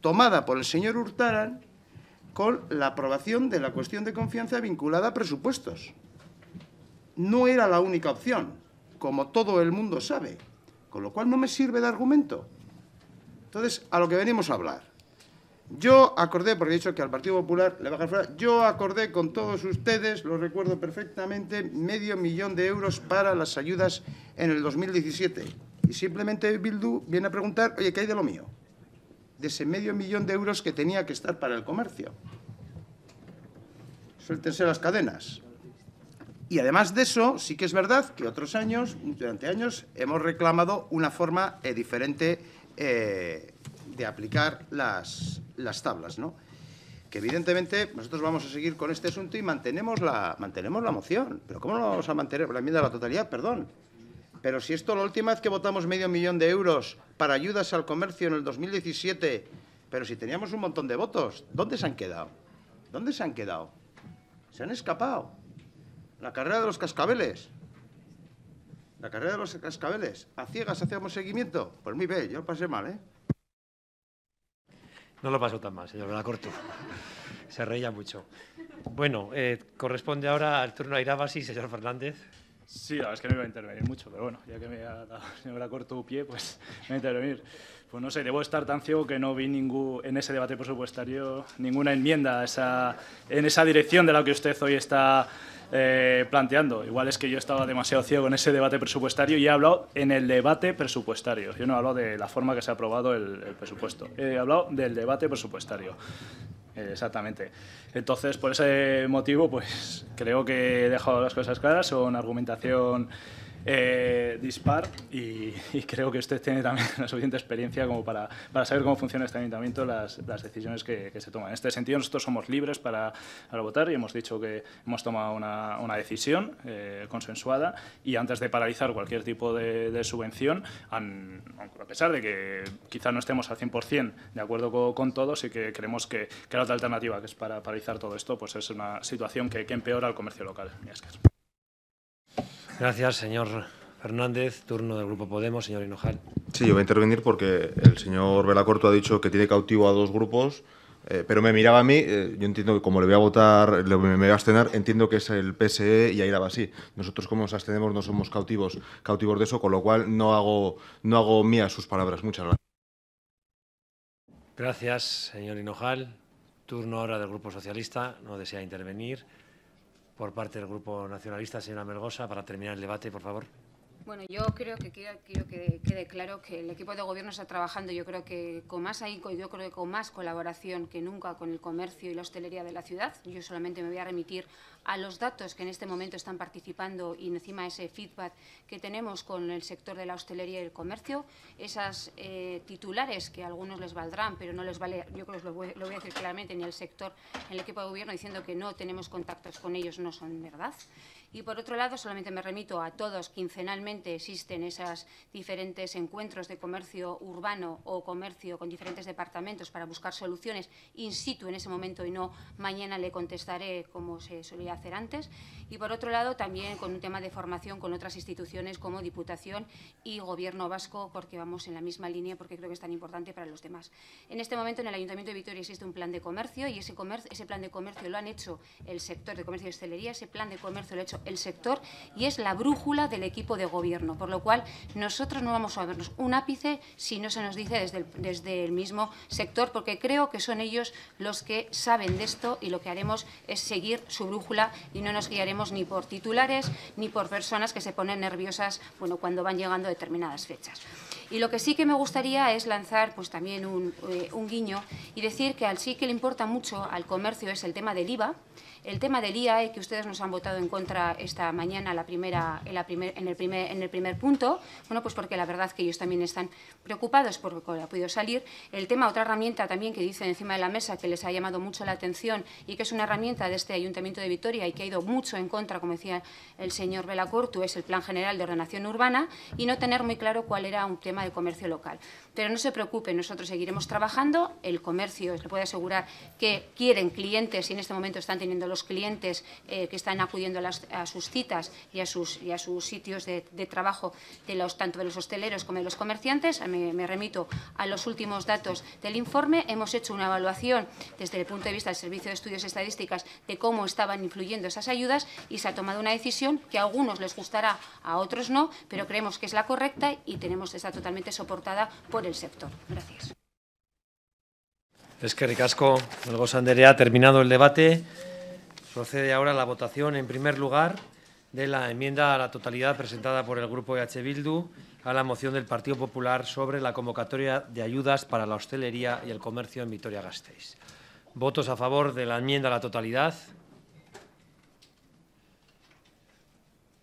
tomada por el señor Hurtaran con la aprobación de la cuestión de confianza vinculada a presupuestos. No era la única opción, como todo el mundo sabe, con lo cual no me sirve de argumento. Entonces, a lo que venimos a hablar. Yo acordé, porque he dicho que al Partido Popular le baja fuera, yo acordé con todos ustedes, lo recuerdo perfectamente, medio millón de euros para las ayudas en el 2017. Y simplemente Bildu viene a preguntar, oye, ¿qué hay de lo mío? De ese medio millón de euros que tenía que estar para el comercio. Suéltense las cadenas. Y además de eso, sí que es verdad que otros años, durante años, hemos reclamado una forma eh, diferente eh, de aplicar las, las tablas, ¿no? Que evidentemente nosotros vamos a seguir con este asunto y mantenemos la, mantenemos la moción. Pero ¿cómo no vamos a mantener? La enmienda a la totalidad, perdón. Pero si esto, la última vez que votamos medio millón de euros para ayudas al comercio en el 2017, pero si teníamos un montón de votos, ¿dónde se han quedado? ¿Dónde se han quedado? Se han escapado. La carrera de los cascabeles. La carrera de los cascabeles. A ciegas hacíamos seguimiento. Pues muy bien, yo pasé mal, ¿eh? No lo pasó tan mal, señor corto, Se reía mucho. Bueno, eh, corresponde ahora al turno a y señor Fernández. Sí, la verdad es que no iba a intervenir mucho, pero bueno, ya que me ha dado el señor Corto pie, pues me voy a intervenir. Pues no sé, debo estar tan ciego que no vi ningún, en ese debate presupuestario ninguna enmienda en esa dirección de la que usted hoy está eh, planteando. Igual es que yo estaba demasiado ciego en ese debate presupuestario y he hablado en el debate presupuestario. Yo no he hablado de la forma que se ha aprobado el, presupuesto. He hablado del debate presupuestario. Eh, exactamente. Entonces, por ese motivo, pues creo que he dejado las cosas claras. Son argumentación eh, dispar y, creo que usted tiene también la suficiente experiencia como para, para saber cómo funciona este ayuntamiento, las, las decisiones que, se toman. En este sentido, nosotros somos libres para, votar y hemos dicho que hemos tomado una, una decisión eh, consensuada y antes de paralizar cualquier tipo de, subvención, a pesar de que quizá no estemos al 100% de acuerdo con, todos y que creemos que, la otra alternativa, que es para paralizar todo esto, pues es una situación que, que empeora al comercio local. Gracias, señor Fernández. Turno del Grupo Podemos, señor Hinojal. Sí, yo voy a intervenir porque el señor Velacorto ha dicho que tiene cautivo a dos grupos. Eh, pero me miraba a mí, eh, yo entiendo que como le voy a votar, me voy a abstener, entiendo que es el PSE y ahí la va, así. Nosotros como nos abstenemos no somos cautivos, cautivos de eso, con lo cual no hago, no hago mías sus palabras. Muchas gracias. Gracias, señor Hinojal. Turno ahora del Grupo Socialista. No desea intervenir por parte del Grupo Nacionalista, señora Melgosa, para terminar el debate, por favor. Bueno, yo creo que quiero, que quede claro que el equipo de gobierno está trabajando, yo creo que con más ahínco, yo creo que con más colaboración que nunca con el comercio y la hostelería de la ciudad. Yo solamente me voy a remitir a los datos que en este momento están participando y encima ese feedback que tenemos con el sector de la hostelería y el comercio, esas eh, titulares que a algunos les valdrán, pero no les vale, yo creo que lo voy, a decir claramente, ni el sector, en el equipo de gobierno diciendo que no tenemos contactos con ellos, no son verdad. Y por otro lado, solamente me remito a todos, quincenalmente existen esos diferentes encuentros de comercio urbano o comercio con diferentes departamentos para buscar soluciones in situ en ese momento y no mañana le contestaré como se solía hacer antes y por otro lado, también con un tema de formación con otras instituciones como Diputación y Gobierno Vasco, porque vamos en la misma línea, porque creo que es tan importante para los demás. En este momento, en el Ayuntamiento de Vitoria existe un plan de comercio y ese, plan de comercio lo han hecho el sector de comercio y hostelería, ese plan de comercio lo ha hecho el sector y es la brújula del equipo de gobierno, por lo cual nosotros no vamos a vernos un ápice si no se nos dice desde el mismo sector, porque creo que son ellos los que saben de esto y lo que haremos es seguir su brújula y no nos guiaremos ni por titulares ni por personas que se ponen nerviosas bueno, cuando van llegando determinadas fechas. Y lo que sí que me gustaría es lanzar pues, también un, eh, un guiño y decir que al sí que le importa mucho al comercio es el tema del IVA, el tema del IAE, que ustedes nos han votado en contra esta mañana en, la en, el primer, en el primer punto, bueno, pues porque la verdad que ellos también están preocupados por lo ha podido salir. El tema, otra herramienta también que dicen encima de la mesa, que les ha llamado mucho la atención y que es una herramienta de este Ayuntamiento de Vitoria y que ha ido mucho en contra, como decía el señor Velacortu, es el Plan General de Ordenación Urbana y no tener muy claro cuál era un tema de comercio local. Pero no se preocupe, nosotros seguiremos trabajando. El comercio, le puede asegurar que quieren clientes y en este momento están teniendo los clientes eh, que están acudiendo a, las, a, sus citas y a sus, y a sus sitios de, trabajo, de los, tanto de los hosteleros como de los comerciantes. Me, remito a los últimos datos del informe. Hemos hecho una evaluación desde el punto de vista del Servicio de Estudios Estadísticas de cómo estaban influyendo esas ayudas y se ha tomado una decisión que a algunos les gustará, a otros no, pero creemos que es la correcta y tenemos está totalmente soportada por el sector. Gracias. Es que ricasco, Olgosa ha terminado el debate. Procede ahora la votación, en primer lugar, de la enmienda a la totalidad presentada por el Grupo EH Bildu a la moción del Partido Popular sobre la convocatoria de ayudas para la hostelería y el comercio en Vitoria-Gasteiz. ¿Votos a favor de la enmienda a la totalidad?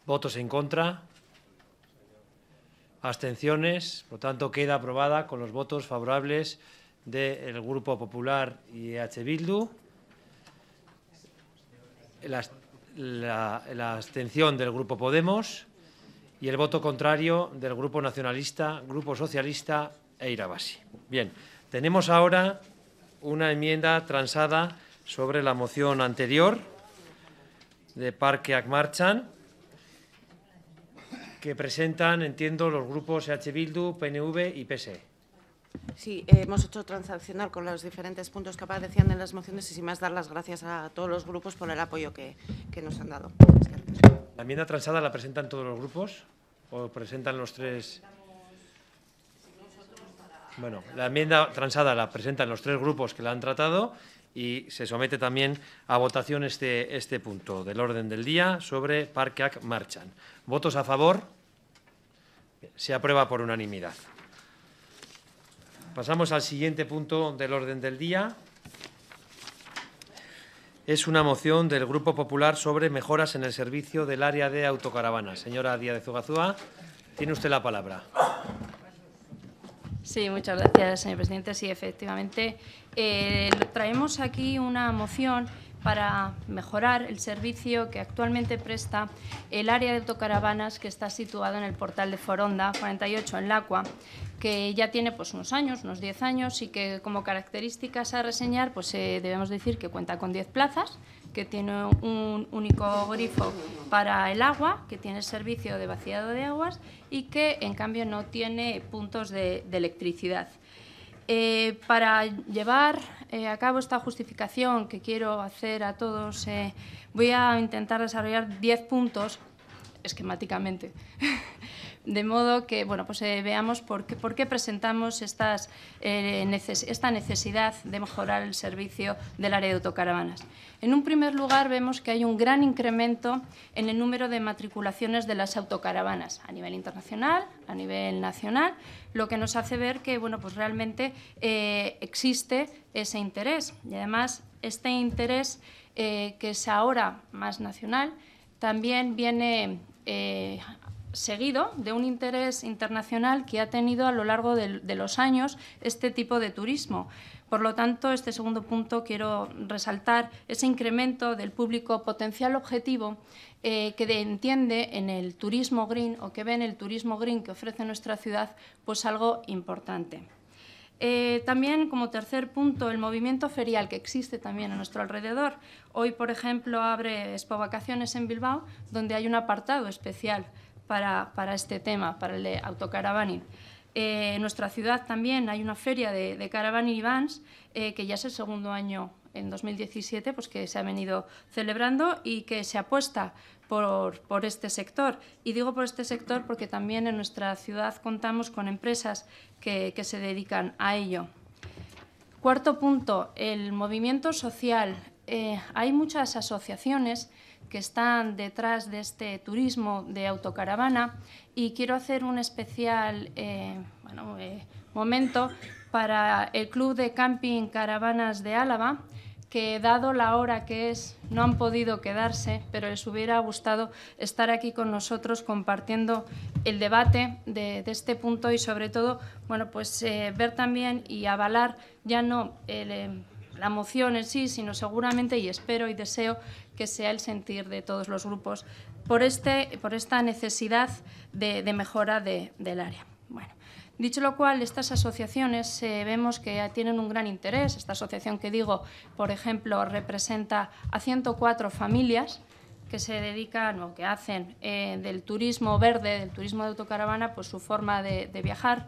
¿Votos en contra? abstenciones, por tanto queda aprobada con los votos favorables del Grupo Popular y EH Bildu, la, abstención del Grupo Podemos y el voto contrario del Grupo Nacionalista, Grupo Socialista e Irabasi. Bien, tenemos ahora una enmienda transada sobre la moción anterior de Parque Akmarchan que presentan, entiendo, los grupos EH Bildu, PNV y PSE. Sí, hemos hecho transaccional con los diferentes puntos que aparecían en las mociones y sin más dar las gracias a todos los grupos por el apoyo que, que nos han dado. ¿La enmienda transada la presentan todos los grupos o presentan los tres? Bueno, la enmienda transada la presentan los tres grupos que la han tratado y se somete también a votación este, este punto del orden del día sobre Parque Ac Marchan. ¿Votos a favor? Se aprueba por unanimidad. Pasamos al siguiente punto del orden del día. Es una moción del Grupo Popular sobre mejoras en el servicio del área de autocaravanas. Señora Díaz de Zugazúa, tiene usted la palabra. Sí, muchas gracias, señor presidente. Sí, efectivamente. Eh, traemos aquí una moción para mejorar el servicio que actualmente presta el área de autocaravanas que está situado en el portal de Foronda 48 en Lacua, que ya tiene pues unos años, unos 10 años y que como características a reseñar pues eh, debemos decir que cuenta con 10 plazas, que tiene un único grifo para el agua, que tiene servicio de vaciado de aguas y que en cambio no tiene puntos de electricidad. Eh, para llevar eh, a cabo esta justificación que quiero hacer a todos, eh, voy a intentar desarrollar 10 puntos esquemáticamente, de modo que bueno, pues, veamos por qué, presentamos esta necesidad de mejorar el servicio del área de autocaravanas. En un primer lugar, vemos que hay un gran incremento en el número de matriculaciones de las autocaravanas a nivel internacional, a nivel nacional, lo que nos hace ver que bueno, pues realmente eh, existe ese interés. Y además, este interés, eh, que es ahora más nacional, también viene eh, seguido de un interés internacional que ha tenido a lo largo de los años este tipo de turismo. Por lo tanto, este segundo punto quiero resaltar ese incremento del público potencial objetivo eh, que entiende en el turismo green o que ve en el turismo green que ofrece nuestra ciudad pues algo importante. Eh, también, como tercer punto, el movimiento ferial que existe también a nuestro alrededor. Hoy, por ejemplo, abre Expo Vacaciones en Bilbao, donde hay un apartado especial para, para este tema, para el de autocaravaning. Eh, en nuestra ciudad también hay una feria de, de caravan y vans eh, que ya es el segundo año en 2017 pues que se ha venido celebrando y que se apuesta por, este sector. Y digo por este sector porque también en nuestra ciudad contamos con empresas que, se dedican a ello. Cuarto punto, el movimiento social. Eh, hay muchas asociaciones que están detrás de este turismo de autocaravana y quiero hacer un especial eh, eh, momento para el Club de Camping Caravanas de Álava, que dado la hora que es, no han podido quedarse, pero les hubiera gustado estar aquí con nosotros compartiendo el debate de, este punto y sobre todo, bueno, pues eh, ver también y avalar ya no el la moción en sí, sino seguramente, y espero y deseo, que sea el sentir de todos los grupos por, este, por esta necesidad de, mejora del área. Dicho lo cual, estas asociaciones eh, vemos que tienen un gran interés. Esta asociación que digo, por ejemplo, representa a 104 familias que se dedican o que hacen eh, del turismo verde, del turismo de autocaravana, pues su forma de, viajar.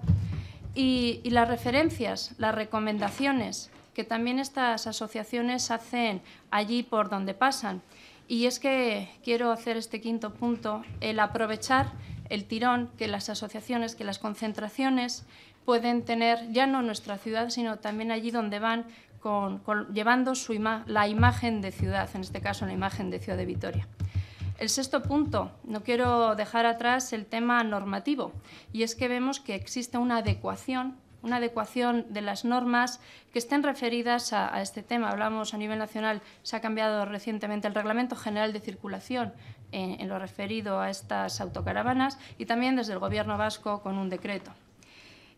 y, las referencias, las recomendaciones que también estas asociaciones hacen allí por donde pasan. Y es que quiero hacer este quinto punto, el aprovechar el tirón que las asociaciones, que las concentraciones pueden tener, ya no en nuestra ciudad, sino también allí donde van, con, llevando su la imagen de ciudad, en este caso la imagen de Ciudad de Vitoria. El sexto punto, no quiero dejar atrás el tema normativo, y es que vemos que existe una adecuación una adecuación de las normas que estén referidas a, este tema. Hablamos a nivel nacional, se ha cambiado recientemente el Reglamento General de Circulación eh, en, lo referido a estas autocaravanas y también desde el Gobierno vasco con un decreto.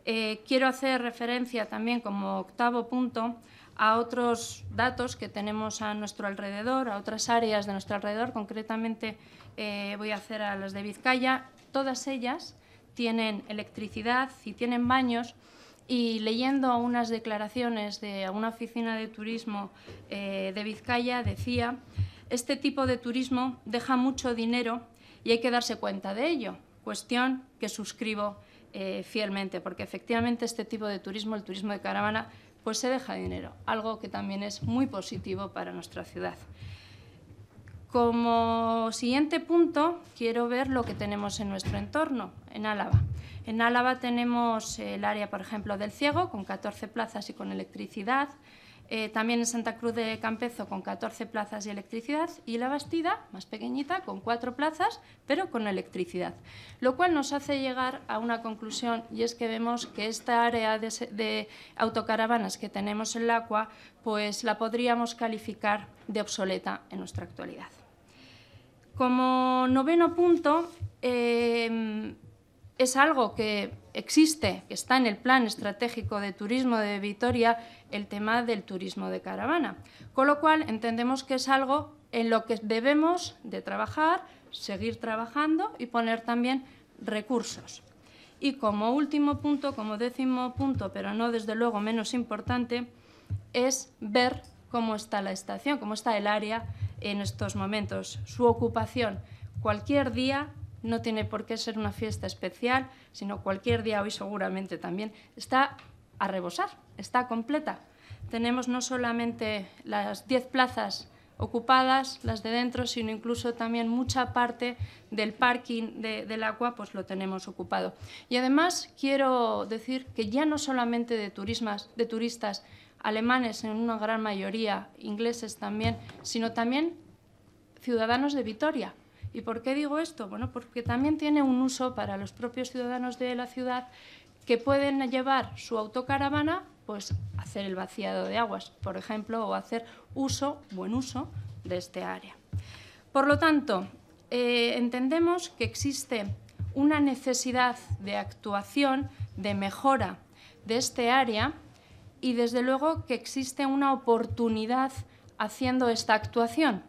Eh, quiero hacer referencia también como octavo punto a otros datos que tenemos a nuestro alrededor, a otras áreas de nuestro alrededor, concretamente eh, voy a hacer a las de Vizcaya, todas ellas tienen electricidad y tienen baños y leyendo unas declaraciones de una oficina de turismo eh, de Vizcaya decía, este tipo de turismo deja mucho dinero y hay que darse cuenta de ello, cuestión que suscribo eh, fielmente, porque efectivamente este tipo de turismo, el turismo de caravana, pues se deja dinero, algo que también es muy positivo para nuestra ciudad. Como siguiente punto, quiero ver lo que tenemos en nuestro entorno, en Álava. En Álava tenemos eh, el área, por ejemplo, del Ciego, con 14 plazas y con electricidad. Eh, también en Santa Cruz de Campezo, con 14 plazas y electricidad. Y La Bastida, más pequeñita, con 4 plazas, pero con electricidad. Lo cual nos hace llegar a una conclusión, y es que vemos que esta área de, autocaravanas que tenemos en ACUA, pues la podríamos calificar de obsoleta en nuestra actualidad. Como noveno punto, eh, es algo que existe, que está en el plan estratégico de turismo de Vitoria, el tema del turismo de caravana. Con lo cual entendemos que es algo en lo que debemos de trabajar, seguir trabajando y poner también recursos. Y como último punto, como décimo punto, pero no desde luego menos importante, es ver cómo está la estación, cómo está el área en estos momentos, su ocupación. Cualquier día no tiene por qué ser una fiesta especial, sino cualquier día hoy seguramente también, está a rebosar, está completa. Tenemos no solamente las 10 plazas ocupadas, las de dentro, sino incluso también mucha parte del parking del agua, pues lo tenemos ocupado. Y además quiero decir que ya no solamente de, de turistas alemanes, en una gran mayoría, ingleses también, sino también ciudadanos de Vitoria, ¿Y por qué digo esto? Bueno, porque también tiene un uso para los propios ciudadanos de la ciudad que pueden llevar su autocaravana, pues hacer el vaciado de aguas, por ejemplo, o hacer uso, buen uso, de este área. Por lo tanto, eh, entendemos que existe una necesidad de actuación, de mejora de este área y desde luego que existe una oportunidad haciendo esta actuación.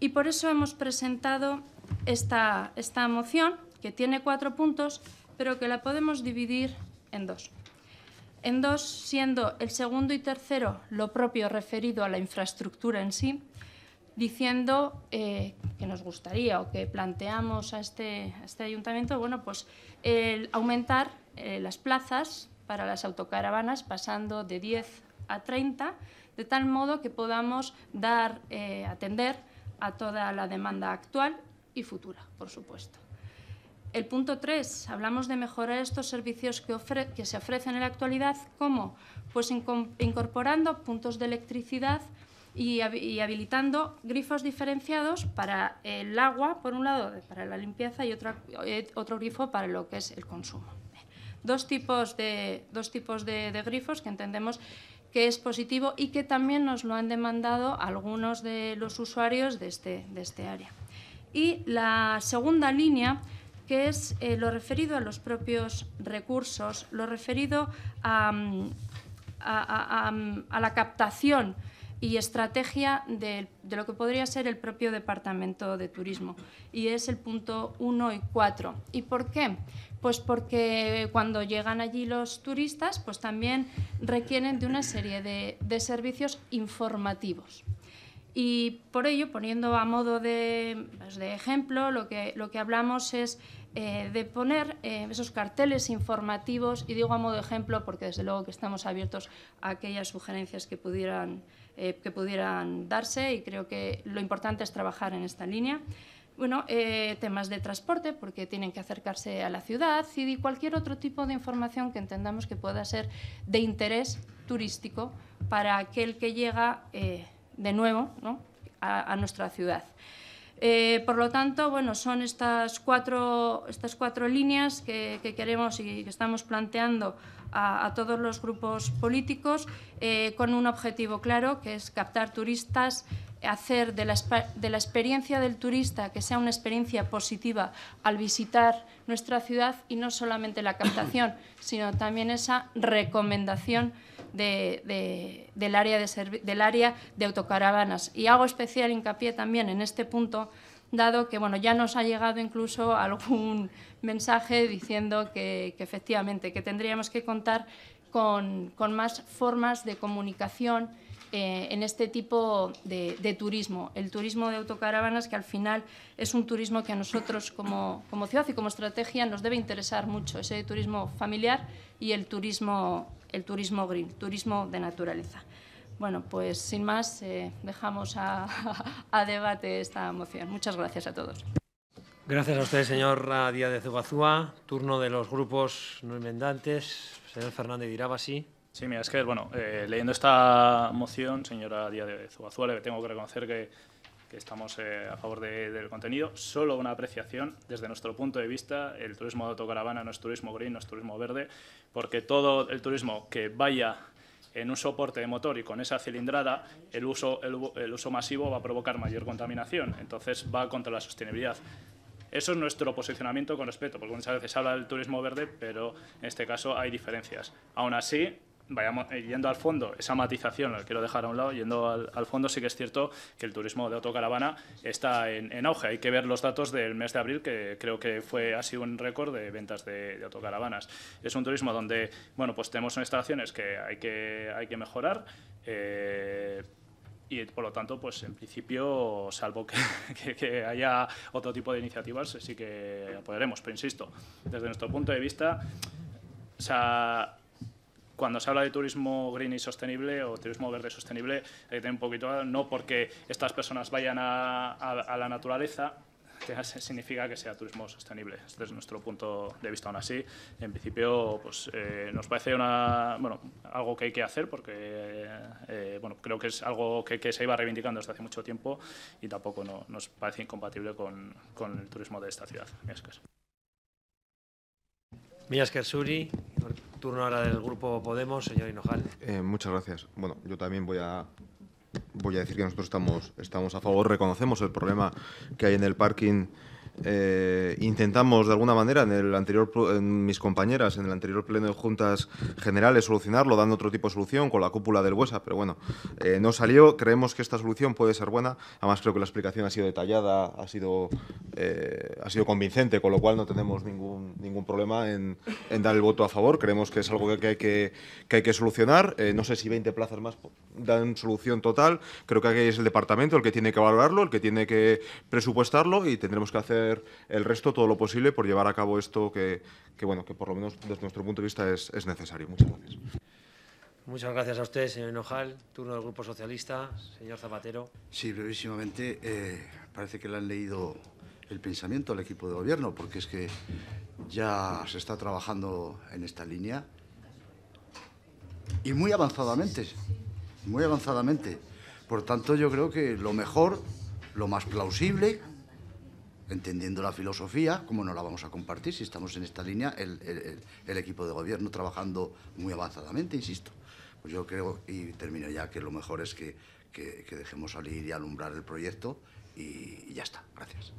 Y por eso hemos presentado esta, moción, que tiene cuatro puntos, pero que la podemos dividir en dos. En dos, siendo el segundo y tercero lo propio referido a la infraestructura en sí, diciendo eh, que nos gustaría o que planteamos a este, este ayuntamiento, bueno, pues el aumentar eh, las plazas para las autocaravanas pasando de 10 a 30, de tal modo que podamos dar, eh, atender a toda la demanda actual y futura, por supuesto. El punto 3, hablamos de mejorar estos servicios que, se ofrecen en la actualidad, ¿cómo? Pues incorporando puntos de electricidad y, habilitando grifos diferenciados para el agua, por un lado, para la limpieza y eh, otro grifo para lo que es el consumo. Dos tipos de, dos tipos de grifos que entendemos que es positivo y que también nos lo han demandado algunos de los usuarios de este, de este área. Y la segunda línea que es eh, lo referido a los propios recursos, lo referido a, la captación y estrategia de, de, lo que podría ser el propio Departamento de Turismo. Y es el punto 1 y 4. ¿Y por qué? Pues porque cuando llegan allí los turistas, pues también requieren de una serie de, servicios informativos. Y por ello, poniendo a modo de, pues ejemplo, lo que, hablamos es eh, de poner eh, esos carteles informativos, y digo a modo de ejemplo porque desde luego que estamos abiertos a aquellas sugerencias que pudieran eh, darse y creo que lo importante es trabajar en esta línea bueno, eh, temas de transporte, porque tienen que acercarse a la ciudad y cualquier otro tipo de información que entendamos que pueda ser de interés turístico para aquel que llega eh, de nuevo a, nuestra ciudad. Eh, por lo tanto, bueno, son estas cuatro, estas cuatro líneas que, queremos y que estamos planteando a todos los grupos políticos con un objetivo claro, que es captar turistas hacer de la, experiencia del turista que sea una experiencia positiva al visitar nuestra ciudad y no solamente la captación, sino también esa recomendación del, área de del área de autocaravanas. Y hago especial hincapié también en este punto dado que bueno, ya nos ha llegado incluso algún mensaje diciendo que, efectivamente que tendríamos que contar con, con más formas de comunicación eh, en este tipo de, turismo, el turismo de autocaravanas, que al final es un turismo que a nosotros como, ciudad y como estrategia nos debe interesar mucho, ese turismo familiar y el turismo, el turismo green, turismo de naturaleza. Bueno, pues sin más, eh, dejamos a, debate esta moción. Muchas gracias a todos. Gracias a usted, señor Díaz de Zugazúa. Turno de los grupos no enmendantes. Señor Fernández Dirabasi. Sí, mira, es que, bueno, eh, leyendo esta moción, señora Díaz de Zubazuela, tengo que reconocer que, estamos eh, a favor del contenido. Solo una apreciación, desde nuestro punto de vista, el turismo de autocaravana no es turismo green, no es turismo verde, porque todo el turismo que vaya en un soporte de motor y con esa cilindrada, el uso, el, uso masivo va a provocar mayor contaminación, entonces va contra la sostenibilidad. Eso es nuestro posicionamiento con respeto, porque muchas veces se habla del turismo verde, pero en este caso hay diferencias. Aún así, vayamos eh, yendo al fondo, esa matización la quiero dejar a un lado, yendo al, al fondo sí que es cierto que el turismo de autocaravana está en, en, auge. Hay que ver los datos del mes de abril, que creo que fue, ha sido un récord de ventas de, autocaravanas. Es un turismo donde, bueno, pues tenemos instalaciones que hay que, hay que mejorar. Eh, y por lo tanto, pues en principio, salvo que, que, haya otro tipo de iniciativas, sí que podremos, Pero insisto, desde nuestro punto de vista, o sea, cuando se habla de turismo green y sostenible o turismo verde sostenible, hay que tener un poquito, no porque estas personas vayan a, la naturaleza, significa que sea turismo sostenible. Este es nuestro punto de vista. Aún así, en principio, pues eh, nos parece una, bueno, algo que hay que hacer porque eh, bueno, creo que es algo que, se iba reivindicando desde hace mucho tiempo y tampoco nos parece incompatible con, el turismo de esta ciudad. Turno ahora del Grupo Podemos, señor Hinojal. Eh, muchas gracias. Bueno, yo también voy a voy a decir que nosotros estamos, estamos a favor, reconocemos el problema que hay en el parking eh, intentamos de alguna manera en el anterior en mis compañeras en el anterior pleno de juntas generales solucionarlo dando otro tipo de solución con la cúpula del huesa pero bueno eh, no salió creemos que esta solución puede ser buena además creo que la explicación ha sido detallada ha sido eh, ha sido convincente con lo cual no tenemos ningún ningún problema en, dar el voto a favor creemos que es algo que, hay que, que hay que solucionar no sé si 20 plazas más dan solución total creo que aquí es el departamento el que tiene que valorarlo el que tiene que presupuestarlo y tendremos que hacer el resto todo lo posible por llevar a cabo esto que, que bueno, que por lo menos desde nuestro punto de vista es, es necesario. Muchas gracias. Muchas gracias a usted, señor Enojal. Turno del Grupo Socialista, señor Zapatero. Sí, brevísimamente, eh, parece que le han leído el pensamiento al equipo de gobierno, porque es que ya se está trabajando en esta línea y muy avanzadamente, muy avanzadamente. Por tanto, yo creo que lo mejor, lo más plausible entendiendo la filosofía, como no la vamos a compartir si estamos en esta línea, el, el, equipo de gobierno trabajando muy avanzadamente, insisto. Pues yo creo, y termino ya, que lo mejor es que, que, dejemos salir y alumbrar el proyecto y, ya está. Gracias.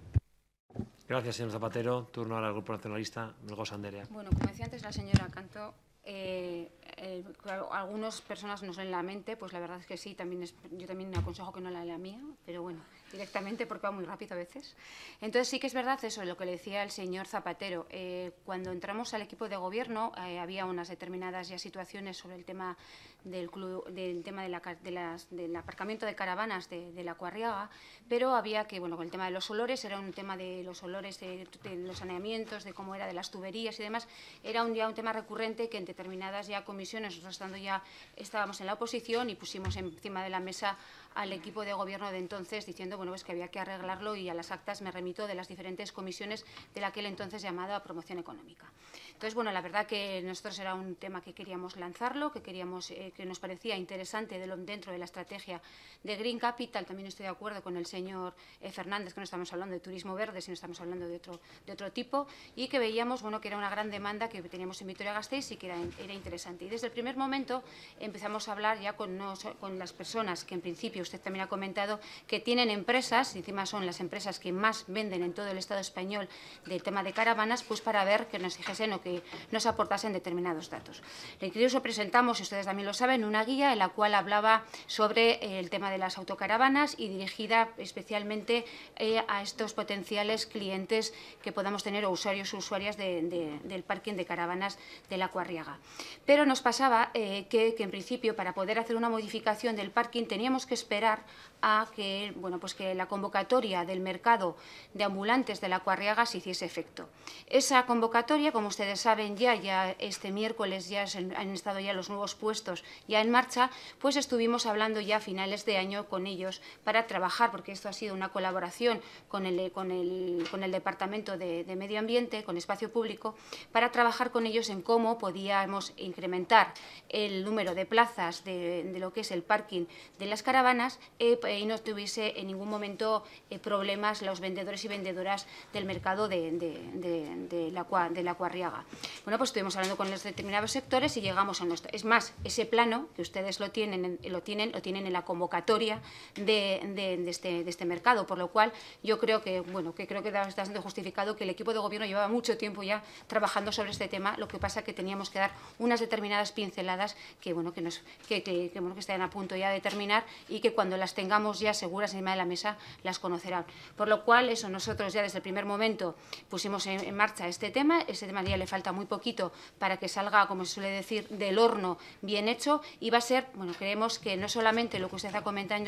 Gracias, señor Zapatero. Turno ahora al Grupo Nacionalista, Luego Sanderea. Bueno, como decía antes la señora Canto, eh, eh algunas personas nos leen la mente, pues la verdad es que sí, también yo también aconsejo que no la la mía, pero bueno, directamente porque va muy rápido a veces. Entonces sí que es verdad eso, lo que le decía el señor Zapatero. Eh, cuando entramos al equipo de gobierno eh, había unas determinadas ya situaciones sobre el tema del, club, del tema de la, las, del aparcamiento de caravanas de, la Cuarriaga, pero había que, bueno, con el tema de los olores, era un tema de los olores, de, los saneamientos, de cómo era, de las tuberías y demás, era un, ya un tema recurrente que en determinadas ya comisiones, nosotros estando ya estábamos en la oposición y pusimos encima de la mesa al equipo de gobierno de entonces diciendo bueno, pues que había que arreglarlo y a las actas me remito de las diferentes comisiones de la aquel entonces llamada promoción económica. Entonces, bueno, la verdad que nosotros era un tema que queríamos lanzarlo, que, queríamos, eh, que nos parecía interesante dentro de la estrategia de Green Capital. También estoy de acuerdo con el señor eh, Fernández, que no estamos hablando de turismo verde, sino estamos hablando de otro, de otro tipo, y que veíamos bueno, que era una gran demanda que teníamos en Vitoria-Gasteiz y que era, interesante. Y desde el primer momento empezamos a hablar ya con, con las personas que en principio usted también ha comentado que tienen empresas, encima son las empresas que más venden en todo el Estado español del tema de caravanas, pues para ver que nos dijesen nos aportasen determinados datos. Incluso presentamos, si ustedes también lo saben, una guía en la cual hablaba sobre el tema de las autocaravanas y dirigida especialmente eh, a estos potenciales clientes que podamos tener o usuarios o usuarias del parking de caravanas de la Cuarriaga. Pero nos pasaba eh, que, en principio para poder hacer una modificación del parking teníamos que esperar a que, bueno, pues que la convocatoria del mercado de ambulantes de la Cuarriaga se hiciese efecto. Esa convocatoria, como ustedes saben ya, ya este miércoles ya han estado ya los nuevos puestos ya en marcha, pues estuvimos hablando ya a finales de año con ellos para trabajar, porque esto ha sido una colaboración con el, con con el Departamento de, Medio Ambiente, con Espacio Público, para trabajar con ellos en cómo podíamos incrementar el número de plazas de, lo que es el parking de las caravanas eh, pues, y no tuviese en ningún momento eh, problemas los vendedores y vendedoras del mercado de, la, de la Cuarriaga. Bueno, pues estuvimos hablando con los determinados sectores y llegamos a nuestro. Es más, ese plano que ustedes lo tienen, lo tienen, lo tienen en la convocatoria este, de, este, mercado, por lo cual yo creo que, bueno, que creo que está siendo justificado que el equipo de gobierno llevaba mucho tiempo ya trabajando sobre este tema, lo que pasa que teníamos que dar unas determinadas pinceladas que, bueno, que, nos, que, que, estén a punto ya de terminar y que cuando las tengamos ya seguras encima de la mesa las conocerán. Por lo cual, eso, nosotros ya desde el primer momento pusimos en, marcha este tema, este tema ya le falta falta muy poquito para que salga, como se suele decir, del horno bien hecho y va a ser, bueno, creemos que no solamente lo que usted ha comentado,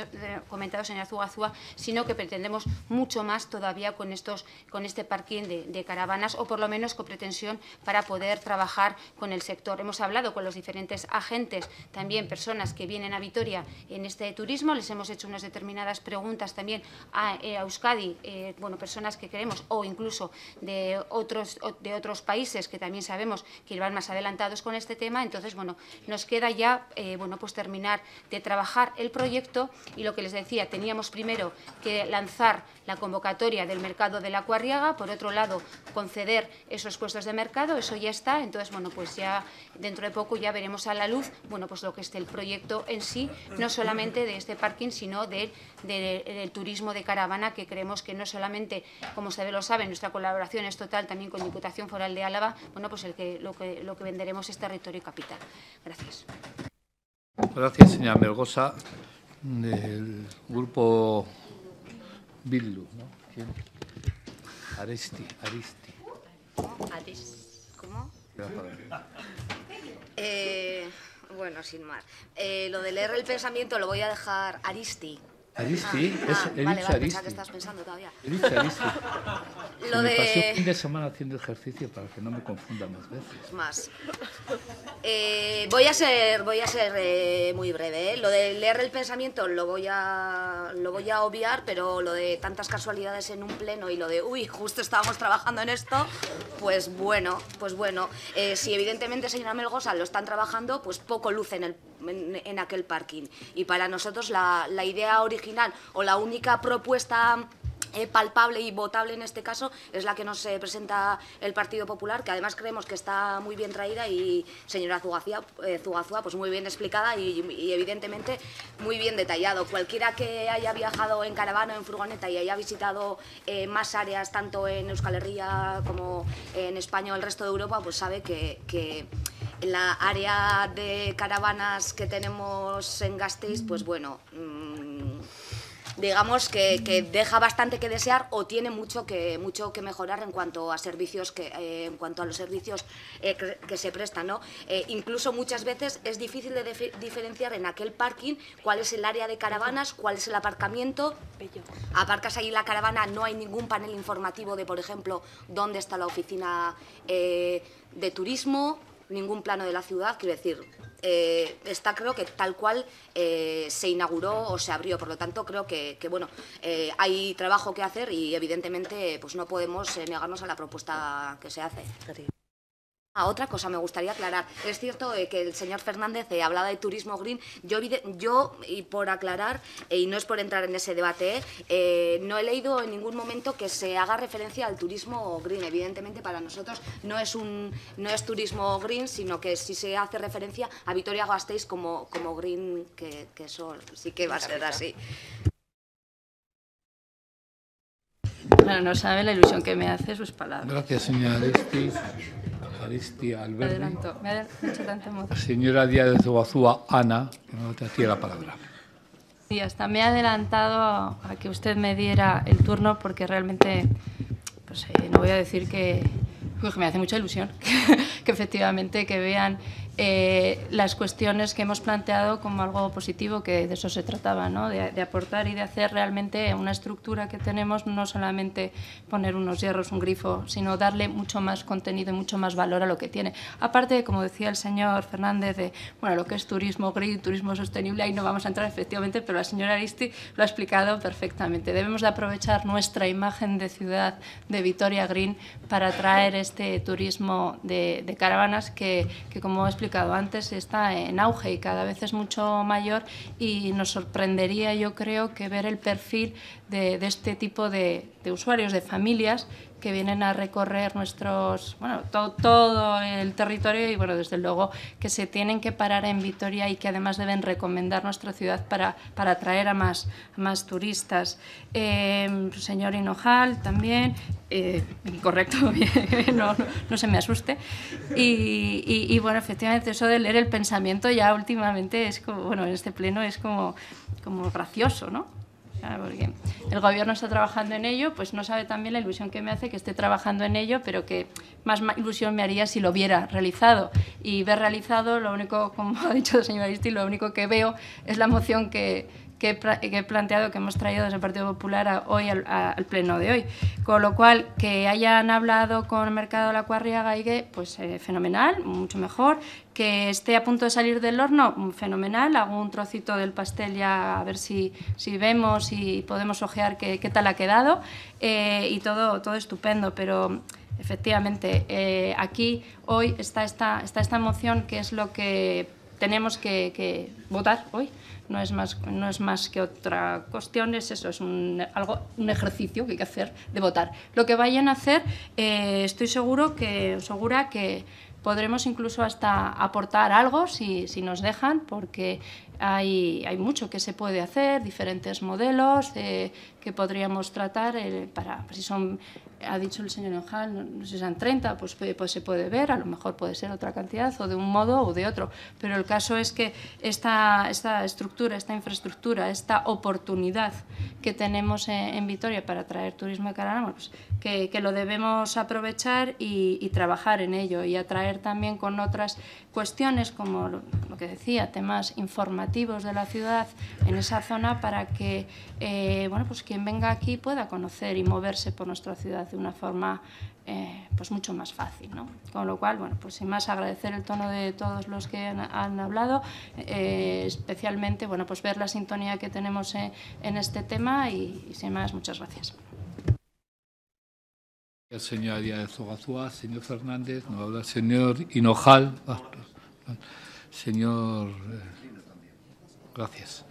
comentado señora Zugazúa, sino que pretendemos mucho más todavía con, estos, con este parking de, caravanas o por lo menos con pretensión para poder trabajar con el sector. Hemos hablado con los diferentes agentes, también personas que vienen a Vitoria en este turismo, les hemos hecho unas determinadas preguntas también a, eh, Euskadi, eh, bueno, personas que queremos o incluso de otros, de otros países que también sabemos que iban más adelantados con este tema. Entonces, bueno, nos queda ya, eh, bueno, pues terminar de trabajar el proyecto y lo que les decía, teníamos primero que lanzar la convocatoria del mercado de la Cuarriaga, por otro lado, conceder esos puestos de mercado, eso ya está, entonces, bueno, pues ya dentro de poco ya veremos a la luz, bueno, pues lo que esté el proyecto en sí, no solamente de este parking, sino de, del turismo de caravana, que creemos que no solamente, como ustedes lo saben, nuestra colaboración es total también con Diputación Foral de Álava, bueno, pues el que, lo, que, lo que venderemos es territorio y capital. Gracias. Gracias, señora Melgosa. Del grupo Bildu, ¿no? Aristi. Aristi. Aristi. ¿Cómo? Eh, bueno, sin más. Eh, lo de leer el pensamiento lo voy a dejar Aristi, Aristi, ah, es, ah, vale, dicho a Aristi. que estás pensando todavía. Lo de... pasé de semana haciendo ejercicio para que no me confunda más veces. Más. Eh, voy a ser, voy a ser eh, muy breve. ¿eh? Lo de leer el pensamiento lo voy, a, lo voy a obviar, pero lo de tantas casualidades en un pleno y lo de, uy, justo estábamos trabajando en esto, pues bueno, pues bueno. Eh, si evidentemente señora Melgosa lo están trabajando, pues poco luce en, el, en, aquel parking. Y para nosotros la, la idea original o la única propuesta eh, palpable y votable en este caso es la que nos eh, presenta el Partido Popular, que además creemos que está muy bien traída y señora eh, Zugazúa, pues muy bien explicada y, evidentemente muy bien detallado. Cualquiera que haya viajado en caravana o en furgoneta y haya visitado más áreas tanto en Euskal Herria como en España o el resto de Europa, pues sabe que, que la área de caravanas que tenemos en Gasteiz, pues bueno... Mm, digamos que, deja bastante que desear o tiene mucho que mucho que mejorar en cuanto a servicios que eh, en cuanto a los servicios eh, que, se prestan eh, incluso muchas veces es difícil de diferenciar en aquel parking cuál es el área de caravanas cuál es el aparcamiento aparcas ahí la caravana no hay ningún panel informativo de por ejemplo dónde está la oficina de turismo ningún plano de la ciudad quiero decir eh, está creo que tal cual eh, se inauguró o se abrió. Por lo tanto, creo que, bueno, eh, hay trabajo que hacer y evidentemente pues no podemos eh, negarnos a la propuesta que se hace. Ah, otra cosa me gustaría aclarar. Es cierto eh, que el señor Fernández eh, hablaba de turismo green. Yo, yo y por aclarar, eh, y no es por entrar en ese debate, no he leído en ningún momento que se haga referencia al turismo green. Evidentemente, para nosotros no es, un, no es turismo green, sino que sí se hace referencia a Vitoria Gasteiz como, como green, que, que eso sí que va a ser así. Bueno, no sabe la ilusión que me hace sus palabras. Gracias, señora señora Díaz de Zobazúa, Ana, que no te hacía la palabra. Sí, hasta me he adelantado a que usted me diera el turno porque realmente, pues, eh, no voy a decir que, me hace mucha ilusión que, que efectivamente que vean eh, las cuestiones que hemos planteado como algo positivo, que de eso se trataba, ¿no? de, aportar y de hacer realmente una estructura que tenemos, no solamente poner unos hierros, un grifo, sino darle mucho más contenido y mucho más valor a lo que tiene. Aparte, como decía el señor Fernández, de bueno, lo que es turismo green, turismo sostenible, ahí no vamos a entrar efectivamente, pero la señora Aristi lo ha explicado perfectamente. Debemos de aprovechar nuestra imagen de ciudad de Vitoria Green para atraer este turismo de, caravanas que, que como ha explicado, antes, está en auge y cada vez es mucho mayor y nos sorprendería yo creo que ver el perfil de, este tipo de usuarios, de familias que vienen a recorrer nuestros, bueno, todo el territorio y bueno, desde luego que se tienen que parar en Vitoria y que además deben recomendar nuestra ciudad para, para atraer a más, más turistas. Em, señor Hinojal también, eh, incorrecto, no, no, se me asuste. Y, y, bueno, efectivamente eso de leer el pensamiento ya últimamente es bueno, en este pleno es como, como gracioso, ¿no? Ah, el gobierno está trabajando en ello, pues no sabe también la ilusión que me hace que esté trabajando en ello, pero que más ilusión me haría si lo hubiera realizado. Y ver realizado, lo único, como ha dicho el señor Aristi, lo único que veo es la moción que, que he, planteado, que hemos traído desde el Partido Popular hoy al, pleno de hoy. Con lo cual, que hayan hablado con el mercado de la Cuarria, y pues eh, fenomenal, mucho mejor. Que esté a punto de salir del horno, fenomenal. Hago un trocito del pastel ya a ver si, si vemos y podemos ojear qué, tal ha quedado. Eh, y todo, todo estupendo, pero efectivamente, eh, aquí hoy está esta, está esta moción que es lo que tenemos que votar hoy no es más, no es más que otra cuestión, es eso, es un, algo, un ejercicio que hay que hacer de votar. Lo que vayan a hacer, eh, estoy seguro que, segura que podremos incluso hasta aportar algo si, nos dejan, porque hay, hay, mucho que se puede hacer, diferentes modelos eh, que podríamos tratar eh, para, si son ha dicho el señor Ojal, no, sé si sean 30, pues, pues, se puede ver, a lo mejor puede ser otra cantidad o de un modo o de otro, pero el caso es que esta, estructura, esta infraestructura, esta oportunidad que tenemos en, Vitoria para atraer turismo de Caralama, pues que, lo debemos aprovechar y, y trabajar en ello y atraer también con otras cuestiones como lo que decía, temas informativos de la ciudad en esa zona para que eh, bueno, pues quien venga aquí pueda conocer y moverse por nuestra ciudad de una forma eh, pues mucho más fácil. ¿no? Con lo cual, bueno, pues sin más agradecer el tono de todos los que han, hablado, eh, especialmente bueno, pues ver la sintonía que tenemos en, este tema y, sin más, muchas gracias. Señora Díaz Ogazúa, señor Fernández, nos habla el señor Hinojal. Señor, eh, gracias.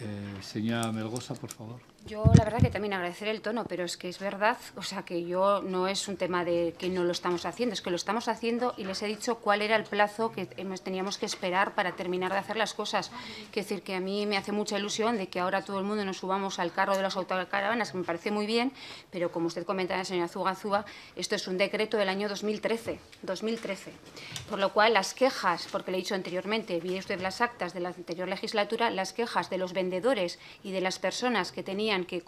Eh, señora Melgosa, por favor. Yo la verdad que también agradecer el tono, pero es que es verdad, o sea que yo no es un tema de que no lo estamos haciendo, es que lo estamos haciendo y les he dicho cuál era el plazo que teníamos que esperar para terminar de hacer las cosas. Quiero decir que a mí me hace mucha ilusión de que ahora todo el mundo nos subamos al carro de las autocaravanas, que me parece muy bien, pero como usted comentaba, señora Zugazúa, esto es un decreto del año 2013, 2013. Por lo cual las quejas, porque le he dicho anteriormente, vi usted las actas de la anterior legislatura, las quejas de los vendedores y de las personas que tenían que,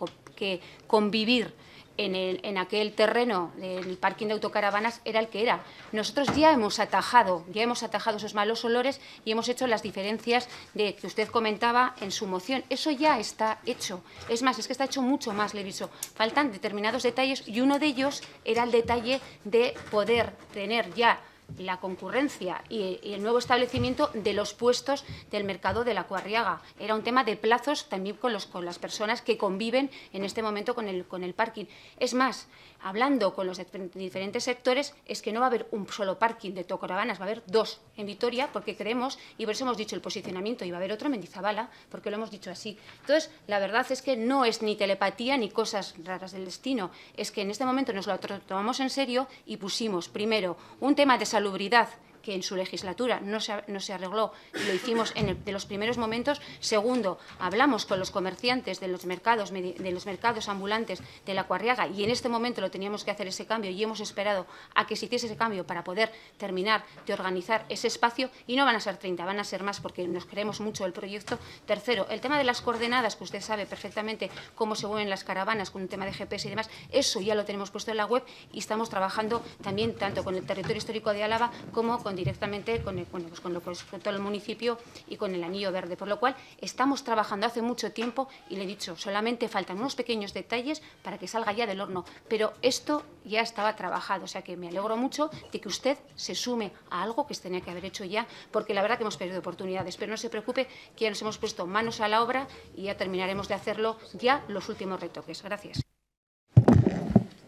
convivir en, el, en, aquel terreno del parking de autocaravanas era el que era. Nosotros ya hemos atajado, ya hemos atajado esos malos olores y hemos hecho las diferencias de que usted comentaba en su moción. Eso ya está hecho. Es más, es que está hecho mucho más, le Faltan determinados detalles y uno de ellos era el detalle de poder tener ya la concurrencia y, el nuevo establecimiento de los puestos del mercado de la Cuarriaga. Era un tema de plazos también con, los, las personas que conviven en este momento con el, con el parking. Es más, hablando con los diferentes sectores, es que no va a haber un solo parking de Tocorabanas, va a haber dos en Vitoria, porque creemos, y por eso hemos dicho el posicionamiento, y va a haber otro en Mendizabala, porque lo hemos dicho así. Entonces, la verdad es que no es ni telepatía ni cosas raras del destino, es que en este momento nos lo tomamos en serio y pusimos, primero, un tema de salud, salubridad que en su legislatura no se, no se arregló y lo hicimos en de los primeros momentos. Segundo, hablamos con los comerciantes de los mercados, de los mercados ambulantes de la Cuarriaga y en este momento lo teníamos que hacer ese cambio y hemos esperado a que se hiciese ese cambio para poder terminar de organizar ese espacio y no van a ser 30, van a ser más porque nos creemos mucho el proyecto. Tercero, el tema de las coordenadas, que usted sabe perfectamente cómo se mueven las caravanas con un tema de GPS y demás, eso ya lo tenemos puesto en la web y estamos trabajando también tanto con el territorio histórico de Álava como con directamente con, el, pues con lo que es todo municipio y con el anillo verde. Por lo cual, estamos trabajando hace mucho tiempo y le he dicho, solamente faltan unos pequeños detalles para que salga ya del horno. Pero esto ya estaba trabajado, o sea que me alegro mucho de que usted se sume a algo que se tenía que haber hecho ya, porque la verdad que hemos perdido oportunidades. Pero no se preocupe, que ya nos hemos puesto manos a la obra y ya terminaremos de hacerlo ya los últimos retoques. Gracias.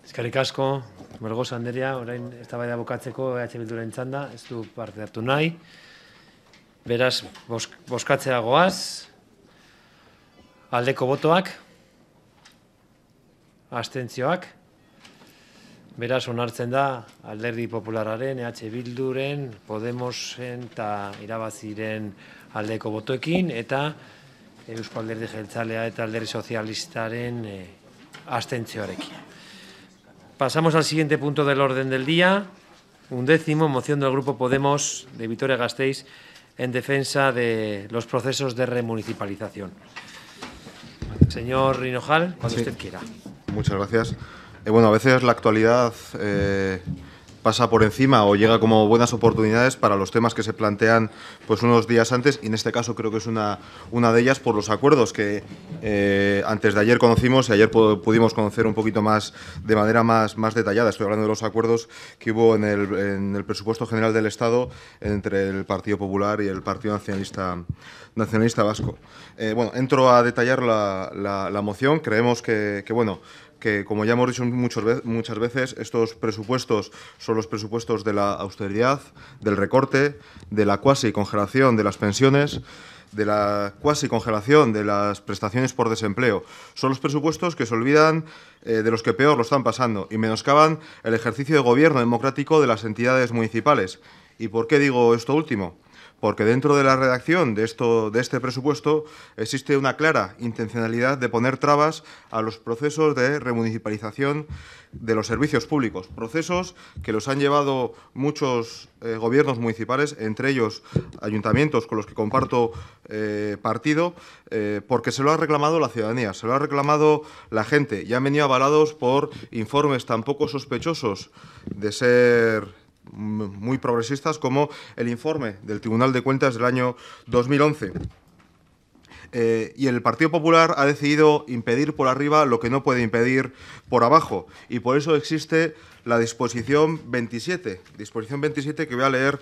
Eskarik asko, Margoza Anderia, orain ez da bukatzeko EH Bilduren txanda, ez du parte hartu nahi. Beraz, boskatzea goaz, aldeko botoak, astentzioak, beraz, onartzen da, alderdi populararen, EH Bilduren, Podemosen eta irabaziren aldeko botoekin, eta Eusko alderdi jeltzalea eta alderdi sozialistaren e, astentzioarekin. Pasamos al siguiente punto del orden del día. un décimo, moción del Grupo Podemos de Vitoria-Gasteiz en defensa de los procesos de remunicipalización. Señor Rinojal, cuando usted quiera. Muchas gracias. Eh, bueno, a veces la actualidad eh, pasa por encima o llega como buenas oportunidades para los temas que se plantean pues unos días antes y en este caso creo que es una, una de ellas por los acuerdos que eh, antes de ayer conocimos y ayer pudimos conocer un poquito más de manera más, más detallada. Estoy hablando de los acuerdos que hubo en el, presupuesto general del Estado entre el Partido Popular y el Partido Nacionalista, Nacionalista Vasco. Eh, bueno, entro a detallar la, moción. Creemos que, que bueno, que, como ya hemos dicho muchas veces, estos presupuestos son los presupuestos de la austeridad, del recorte, de la cuasi congelación de las pensiones de la cuasi congelación de las prestaciones por desempleo. Son los presupuestos que se olvidan eh, de los que peor lo están pasando y menoscaban el ejercicio de gobierno democrático de las entidades municipales. ¿Y por qué digo esto último? porque dentro de la redacción de, esto, de este presupuesto existe una clara intencionalidad de poner trabas a los procesos de remunicipalización de los servicios públicos, procesos que los han llevado muchos eh, gobiernos municipales, entre ellos ayuntamientos con los que comparto eh, partido, eh, porque se lo ha reclamado la ciudadanía, se lo ha reclamado la gente y han venido avalados por informes tan poco sospechosos de ser muy progresistas como el informe del Tribunal de Cuentas del año 2011. Eh, y el Partido Popular ha decidido impedir por arriba lo que no puede impedir por abajo. Y por eso existe la disposición 27, disposición 27 que voy a leer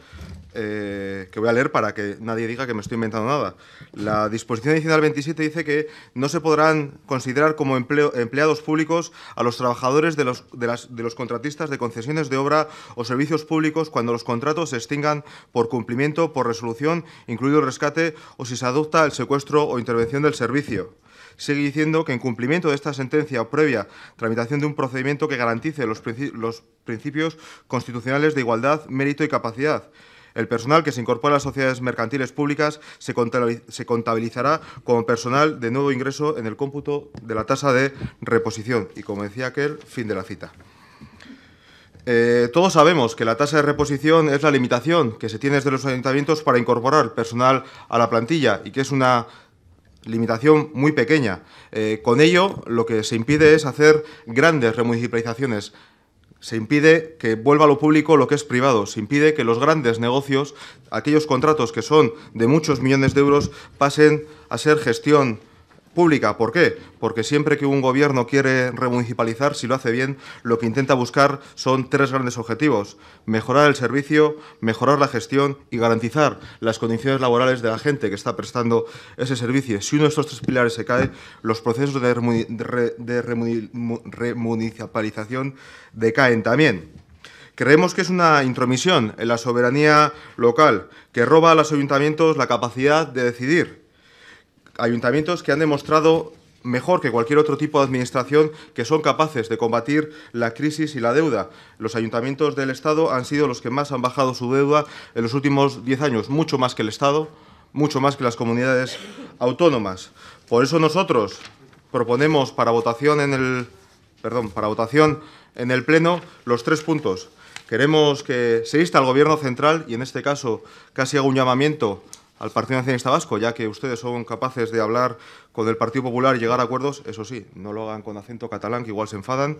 eh, que voy a leer para que nadie diga que me estoy inventando nada. La disposición adicional 27 dice que no se podrán considerar como empleados públicos a los trabajadores de los, de los contratistas de concesiones de obra o servicios públicos cuando los contratos se extingan por cumplimiento, por resolución, incluido el rescate, o si se adopta el secuestro o intervención del servicio. Sigue diciendo que en cumplimiento de esta sentencia o previa tramitación de un procedimiento que garantice los, principios constitucionales de igualdad, mérito y capacidad, el personal que se incorpora a las sociedades mercantiles públicas se contabilizará como personal de nuevo ingreso en el cómputo de la tasa de reposición. Y como decía aquel, fin de la cita. Eh, todos sabemos que la tasa de reposición es la limitación que se tiene desde los ayuntamientos para incorporar personal a la plantilla y que es una limitación muy pequeña. Eh, con ello, lo que se impide es hacer grandes remunicipalizaciones se impide que vuelva a lo público lo que es privado, se impide que los grandes negocios, aquellos contratos que son de muchos millones de euros, pasen a ser gestión ¿Por qué? Porque siempre que un gobierno quiere remunicipalizar, si lo hace bien, lo que intenta buscar son tres grandes objetivos. Mejorar el servicio, mejorar la gestión y garantizar las condiciones laborales de la gente que está prestando ese servicio. Si uno de estos tres pilares se cae, los procesos de, remunicipalización decaen también. Creemos que es una intromisión en la soberanía local, que roba a los ayuntamientos la capacidad de decidir ayuntamientos que han demostrado mejor que cualquier otro tipo de administración que son capaces de combatir la crisis y la deuda. Los ayuntamientos del Estado han sido los que más han bajado su deuda en los últimos diez años, mucho más que el Estado, mucho más que las comunidades autónomas. Por eso nosotros proponemos para votación en el perdón, para votación en el pleno los tres puntos. Queremos que se insta al Gobierno central y en este caso casi hago un llamamiento al Partido Nacionalista Vasco, ya que ustedes son capaces de hablar con el Partido Popular y llegar a acuerdos, eso sí, no lo hagan con acento catalán, que igual se enfadan.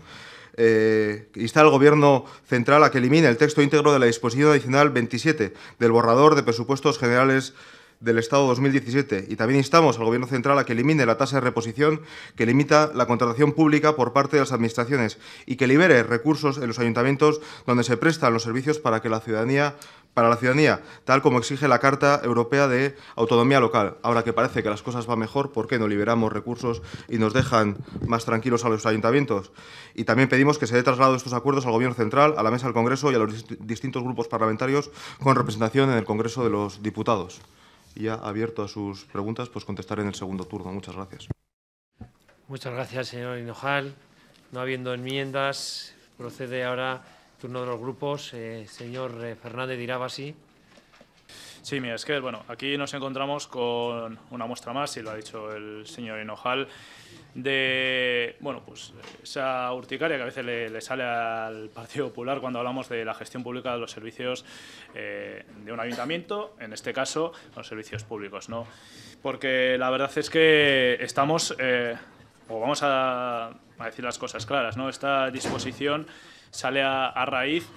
Eh, insta al Gobierno central a que elimine el texto íntegro de la disposición adicional 27 del borrador de presupuestos generales del Estado 2017 y también instamos al Gobierno central a que elimine la tasa de reposición que limita la contratación pública por parte de las administraciones y que libere recursos en los ayuntamientos donde se prestan los servicios para que la ciudadanía para la ciudadanía, tal como exige la Carta Europea de Autonomía Local. Ahora que parece que las cosas van mejor, ¿por qué no liberamos recursos y nos dejan más tranquilos a los ayuntamientos? Y también pedimos que se dé traslado estos acuerdos al Gobierno central, a la Mesa del Congreso y a los distintos grupos parlamentarios con representación en el Congreso de los Diputados. Y ya abierto a sus preguntas, pues contestaré en el segundo turno. Muchas gracias. Muchas gracias, señor Hinojal. No habiendo enmiendas, procede ahora Turno de los grupos, eh, señor eh, Fernández Dirabasi. Sí, mira, es que bueno, aquí nos encontramos con una muestra más, y lo ha dicho el señor Hinojal, de bueno, pues esa urticaria que a veces le, sale al Partido Popular cuando hablamos de la gestión pública de los servicios eh, de un ayuntamiento, en este caso los servicios públicos, ¿no? Porque la verdad es que estamos, o vamos a, a decir las cosas claras, ¿no? Esta disposición sale a, raíz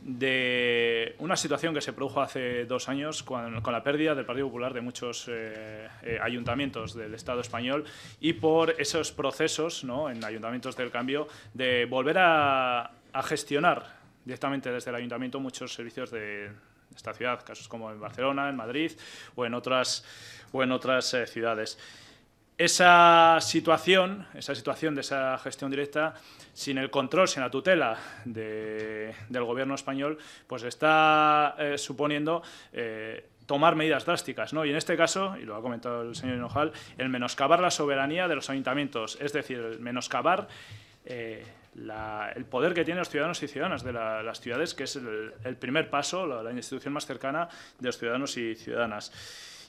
de una situación que se produjo hace dos años con, la pérdida del Partido Popular de muchos eh, eh, ayuntamientos del Estado español y por esos procesos en ayuntamientos del cambio de volver a, gestionar directamente desde el ayuntamiento muchos servicios de, esta ciudad, casos como en Barcelona, en Madrid o en otras, o en otras eh, ciudades. Esa situación, esa situación de esa gestión directa sin el control, sin la tutela del gobierno español, pues está eh, suponiendo eh, tomar medidas drásticas, Y en este caso, y lo ha comentado el señor Hinojal, el menoscabar la soberanía de los ayuntamientos, es decir, el menoscabar eh, el poder que tienen los ciudadanos y ciudadanas de las ciudades, que es el, primer paso, la institución más cercana de los ciudadanos y ciudadanas.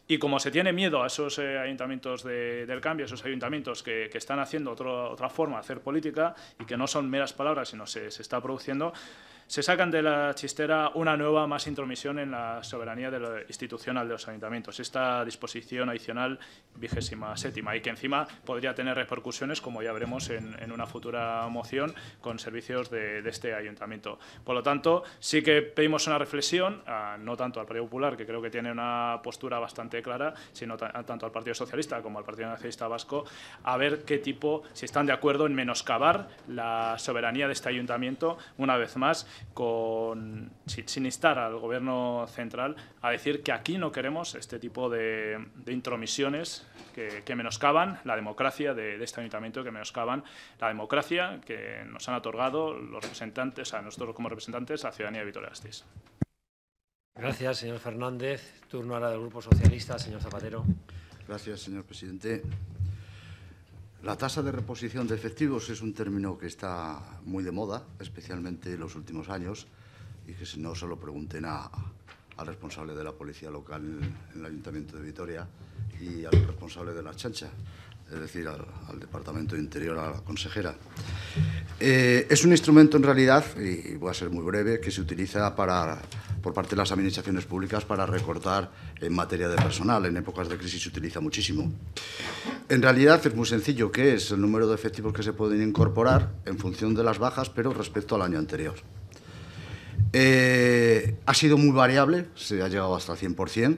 Y como se tiene miedo a esos eh, ayuntamientos del cambio, esos ayuntamientos que, están haciendo otra forma de hacer política y que no son meras palabras, sino se, se está produciendo, se sacan de la chistera una nueva más intromisión en la soberanía de lo institucional de los ayuntamientos. Esta disposición adicional vigésima séptima y que encima podría tener repercusiones, como ya veremos en, una futura moción, con servicios de, este ayuntamiento. Por lo tanto, sí que pedimos una reflexión, no tanto al Partido Popular, que creo que tiene una postura bastante clara, sino tanto al Partido Socialista como al Partido Nacionalista Vasco, a ver qué tipo, si están de acuerdo en menoscabar la soberanía de este ayuntamiento, una vez más, con, sin instar al gobierno central a decir que aquí no queremos este tipo de, intromisiones que, menoscaban la democracia de, este ayuntamiento, que menoscaban la democracia que nos han otorgado los representantes, a nosotros como representantes, a la ciudadanía de Vitoria-Gasteiz. Gracias, señor Fernández. Turno ahora del Grupo Socialista, señor Zapatero. Gracias, señor presidente. La tasa de reposición de efectivos es un término que está muy de moda, especialmente en los últimos años, y que si no se lo pregunten a, al responsable de la policía local en el Ayuntamiento de Vitoria y al responsable de la chancha, es decir, al, Departamento de Interior, a la consejera. Eh, es un instrumento en realidad, y voy a ser muy breve, que se utiliza para por parte de las administraciones públicas para recortar en materia de personal. En épocas de crisis se utiliza muchísimo. En realidad es muy sencillo, que es el número de efectivos que se pueden incorporar en función de las bajas, pero respecto al año anterior. Eh, ha sido muy variable, se ha llegado hasta el 100%,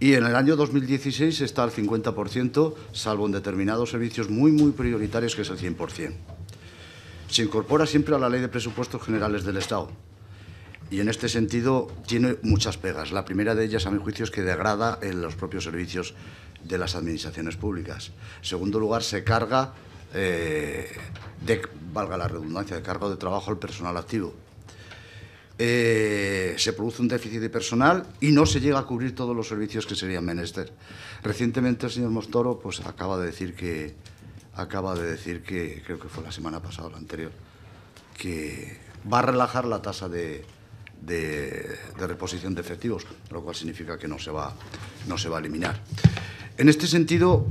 y en el año 2016 está al 50%, salvo en determinados servicios muy, muy prioritarios, que es el 100%. Se incorpora siempre a la Ley de Presupuestos Generales del Estado, y en este sentido tiene muchas pegas. La primera de ellas, a mi juicio, es que degrada en los propios servicios de las administraciones públicas. En segundo lugar, se carga, eh, de, valga la redundancia, de cargo de trabajo al personal activo. Eh, se produce un déficit de personal y no se llega a cubrir todos los servicios que serían menester. Recientemente el señor Mostoro pues, acaba de decir que, acaba de decir que, creo que fue la semana pasada o la anterior, que va a relajar la tasa de, de, reposición de efectivos, lo cual significa que no se, va, no se va a eliminar. En este sentido,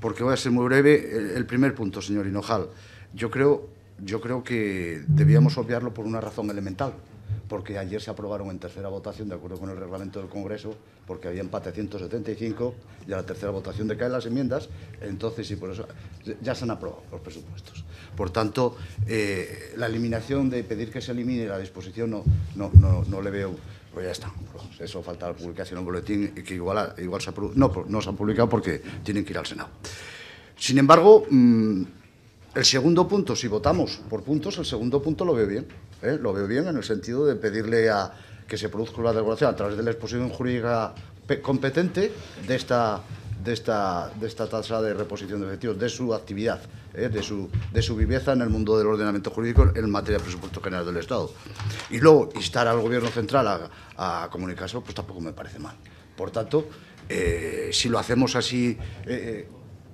porque voy a ser muy breve, el, primer punto, señor Hinojal, yo creo, yo creo que debíamos obviarlo por una razón elemental porque ayer se aprobaron en tercera votación, de acuerdo con el reglamento del Congreso, porque había empate 175 y a la tercera votación decaen las enmiendas, entonces y por eso ya se han aprobado los presupuestos. Por tanto, eh, la eliminación de pedir que se elimine la disposición no, no, le veo pues ya está. Pues eso falta la publicación en un boletín que igual, igual se ha, no, pues no se ha publicado porque tienen que ir al Senado. Sin embargo, mm, el segundo punto, si votamos por puntos, el segundo punto lo veo bien. ¿eh? Lo veo bien en el sentido de pedirle a que se produzca la devolución a través de la exposición jurídica competente de esta de esta, de esta tasa de reposición de efectivos, de su actividad, ¿eh? de, su, de su viveza en el mundo del ordenamiento jurídico en materia de presupuesto general del Estado. Y luego, instar al Gobierno central a, a comunicarse, pues tampoco me parece mal. Por tanto, eh, si lo hacemos así, eh,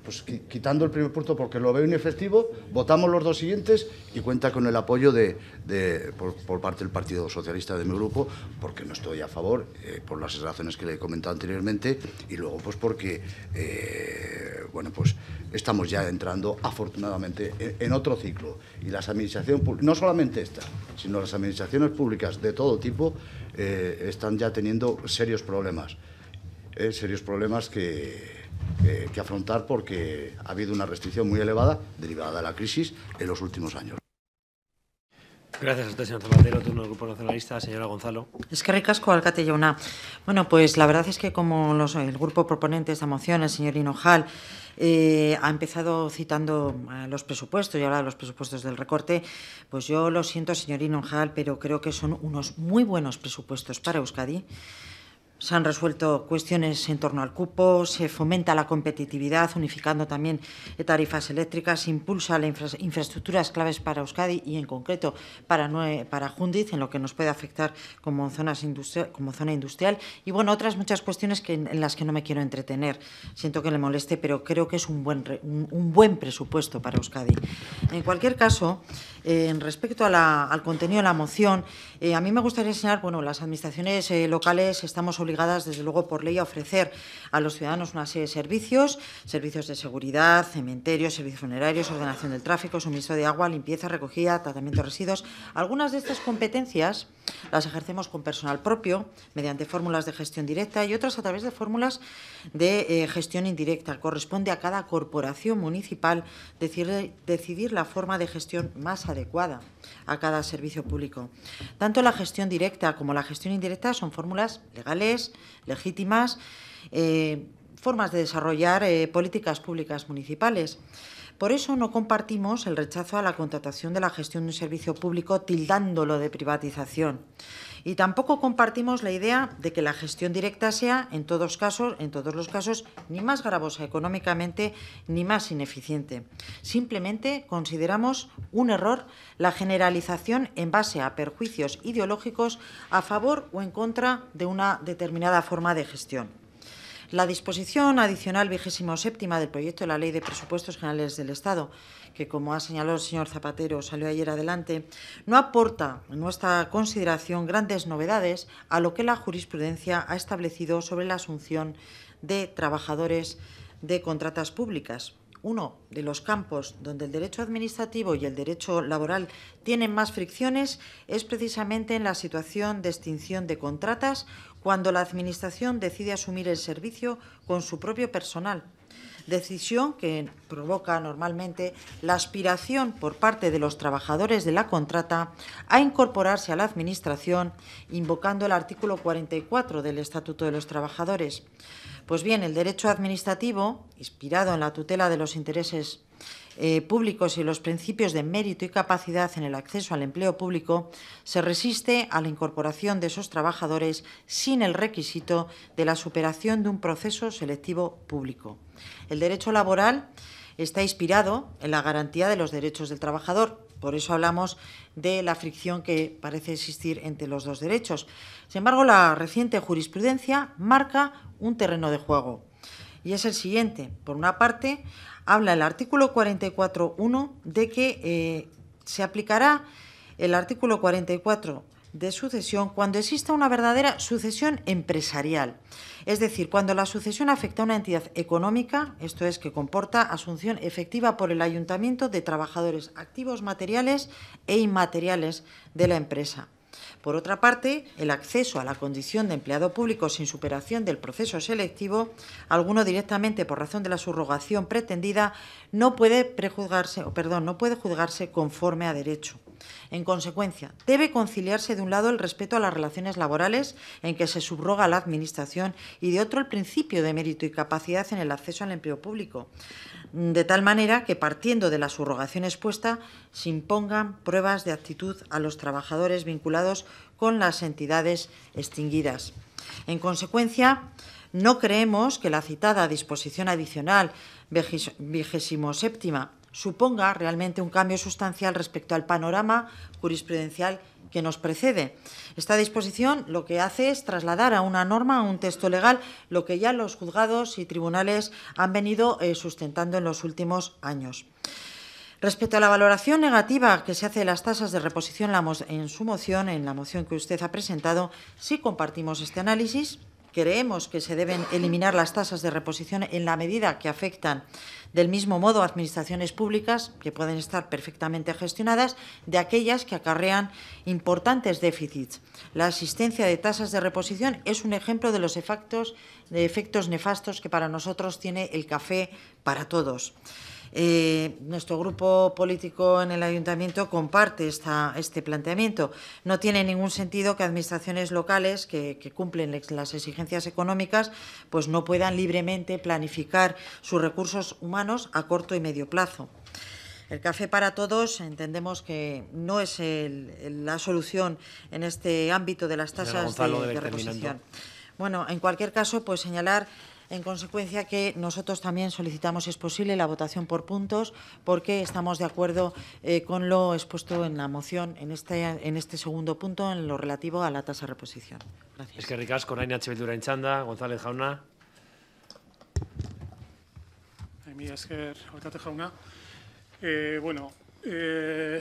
pues quitando el primer punto porque lo veo inefectivo, votamos los dos siguientes y cuenta con el apoyo de, por, parte del Partido Socialista de mi grupo, porque no estoy a favor, eh, por las razones que le he comentado anteriormente, y luego pues porque, eh, bueno, pues estamos ya entrando afortunadamente en, otro ciclo. Y las administraciones, públicas, no solamente esta, sino las administraciones públicas de todo tipo, eh, están ya teniendo serios problemas, serios problemas que que, afrontar porque ha habido una restricción muy elevada derivada de la crisis en los últimos años. Gracias a usted, señor Zapatero. Turno del Grupo Nacionalista, señora Gonzalo. Es que ricasco, Alcate una Bueno, pues la verdad es que como el grupo proponente de esta moción, el señor Hinojal, eh, ha empezado citando eh, los presupuestos y ahora los presupuestos del recorte, pues yo lo siento, señor Hinojal, pero creo que son unos muy buenos presupuestos para Euskadi. Se han resuelto cuestiones en torno al cupo, se fomenta la competitividad, unificando también tarifas eléctricas, se impulsa las infraestructuras claves para Euskadi y, en concreto, para, Jundiz, en lo que nos puede afectar como, zona industrial. Y, bueno, otras muchas cuestiones que, en las que no me quiero entretener. Siento que le moleste, pero creo que es un buen, un buen presupuesto para Euskadi. En cualquier caso, en respecto al contenido de la moción, eh, a mí me gustaría señalar bueno, las administraciones eh, locales estamos obligadas, desde luego, por ley a ofrecer a los ciudadanos una serie de servicios, servicios de seguridad, cementerios, servicios funerarios, ordenación del tráfico, suministro de agua, limpieza, recogida, tratamiento de residuos. Algunas de estas competencias las ejercemos con personal propio, mediante fórmulas de gestión directa y otras a través de fórmulas de eh, gestión indirecta. Corresponde a cada corporación municipal decidir la forma de gestión más adecuada adecuada a cada servicio público. Tanto la gestión directa como la gestión indirecta son fórmulas legales, legítimas, eh, formas de desarrollar eh, políticas públicas municipales. Por eso no compartimos el rechazo a la contratación de la gestión de un servicio público tildándolo de privatización. Y tampoco compartimos la idea de que la gestión directa sea, en todos, casos, en todos los casos, ni más gravosa económicamente ni más ineficiente. Simplemente consideramos un error la generalización en base a perjuicios ideológicos a favor o en contra de una determinada forma de gestión. La disposición adicional vigésimo séptima del proyecto de la Ley de Presupuestos Generales del Estado, que como ha señalado el señor Zapatero salió ayer adelante, no aporta en nuestra consideración grandes novedades a lo que la jurisprudencia ha establecido sobre la asunción de trabajadores de contratas públicas, uno de los campos donde el derecho administrativo y el derecho laboral tienen más fricciones es precisamente en la situación de extinción de contratas cuando la Administración decide asumir el servicio con su propio personal, decisión que provoca normalmente la aspiración por parte de los trabajadores de la contrata a incorporarse a la Administración invocando el artículo 44 del Estatuto de los Trabajadores. Pues bien, el derecho administrativo, inspirado en la tutela de los intereses eh, públicos y los principios de mérito y capacidad en el acceso al empleo público, se resiste a la incorporación de esos trabajadores sin el requisito de la superación de un proceso selectivo público. El derecho laboral está inspirado en la garantía de los derechos del trabajador. Por eso hablamos de la fricción que parece existir entre los dos derechos. Sin embargo, la reciente jurisprudencia marca un terreno de juego. Y es el siguiente. Por una parte, habla el artículo 44.1 de que eh, se aplicará el artículo 44 de sucesión cuando exista una verdadera sucesión empresarial. Es decir, cuando la sucesión afecta a una entidad económica, esto es, que comporta asunción efectiva por el ayuntamiento de trabajadores activos materiales e inmateriales de la empresa. Por otra parte, el acceso a la condición de empleado público sin superación del proceso selectivo, alguno directamente por razón de la subrogación pretendida, no puede prejuzgarse, o perdón, no puede juzgarse conforme a derecho. En consecuencia, debe conciliarse de un lado el respeto a las relaciones laborales en que se subroga la Administración y de otro el principio de mérito y capacidad en el acceso al empleo público de tal manera que partiendo de la subrogación expuesta se impongan pruebas de actitud a los trabajadores vinculados con las entidades extinguidas. En consecuencia, no creemos que la citada disposición adicional vigésima suponga realmente un cambio sustancial respecto al panorama jurisprudencial que nos precede. Esta disposición lo que hace es trasladar a una norma, a un texto legal, lo que ya los juzgados y tribunales han venido eh, sustentando en los últimos años. Respecto a la valoración negativa que se hace de las tasas de reposición en su moción, en la moción que usted ha presentado, sí compartimos este análisis. Creemos que se deben eliminar las tasas de reposición en la medida que afectan del mismo modo, administraciones públicas, que pueden estar perfectamente gestionadas, de aquellas que acarrean importantes déficits. La asistencia de tasas de reposición es un ejemplo de los efectos, efectos nefastos que para nosotros tiene el café para todos. Eh, nuestro grupo político en el ayuntamiento comparte esta, este planteamiento. No tiene ningún sentido que administraciones locales que, cumplen las exigencias económicas pues no puedan libremente planificar sus recursos humanos a corto y medio plazo. El café para todos entendemos que no es la solución en este ámbito de las tasas de, reposición. Bueno, en cualquier caso, pues señalar en consecuencia, que nosotros también solicitamos, si es posible, la votación por puntos, porque estamos de acuerdo eh, con lo expuesto en la moción, este, en este, segundo punto, en lo relativo a la tasa de reposición. Gracias. Es que González Jauna. Eh, bueno, eh,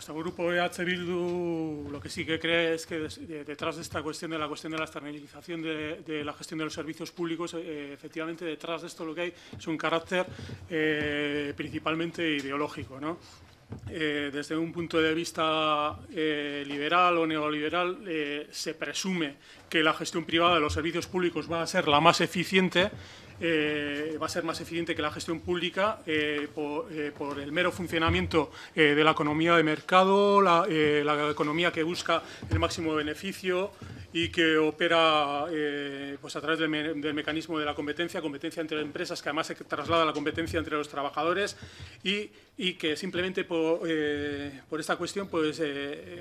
nuestro grupo EH Bildu lo que sí que cree es que detrás de esta cuestión, de la cuestión de la externalización de, la gestión de los servicios públicos, eh, efectivamente detrás de esto lo que hay es un carácter eh, principalmente ideológico, eh, desde un punto de vista liberal o neoliberal, se presume que la gestión privada de los servicios públicos va a ser la más eficiente eh, va a ser más eficiente que la gestión pública eh, eh, por, el mero funcionamiento de la economía de mercado, la, economía que busca el máximo beneficio y que opera pues a través del, mecanismo de la competencia, competencia entre empresas que además se traslada la competencia entre los trabajadores y, que simplemente por, por, esta cuestión pues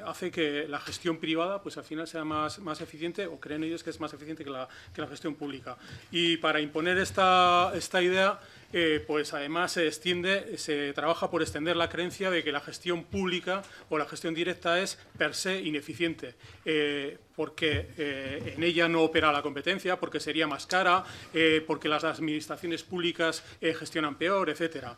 hace que la gestión privada pues al final sea más, más eficiente o creen ellos que es más eficiente que la, que la gestión pública. Y para imponer esta, esta idea, eh, pues además se extiende, se trabaja por extender la creencia de que la gestión pública o la gestión directa es per se ineficiente, eh, porque eh, en ella no opera la competencia, porque sería más cara, porque las administraciones públicas gestionan peor, etcétera.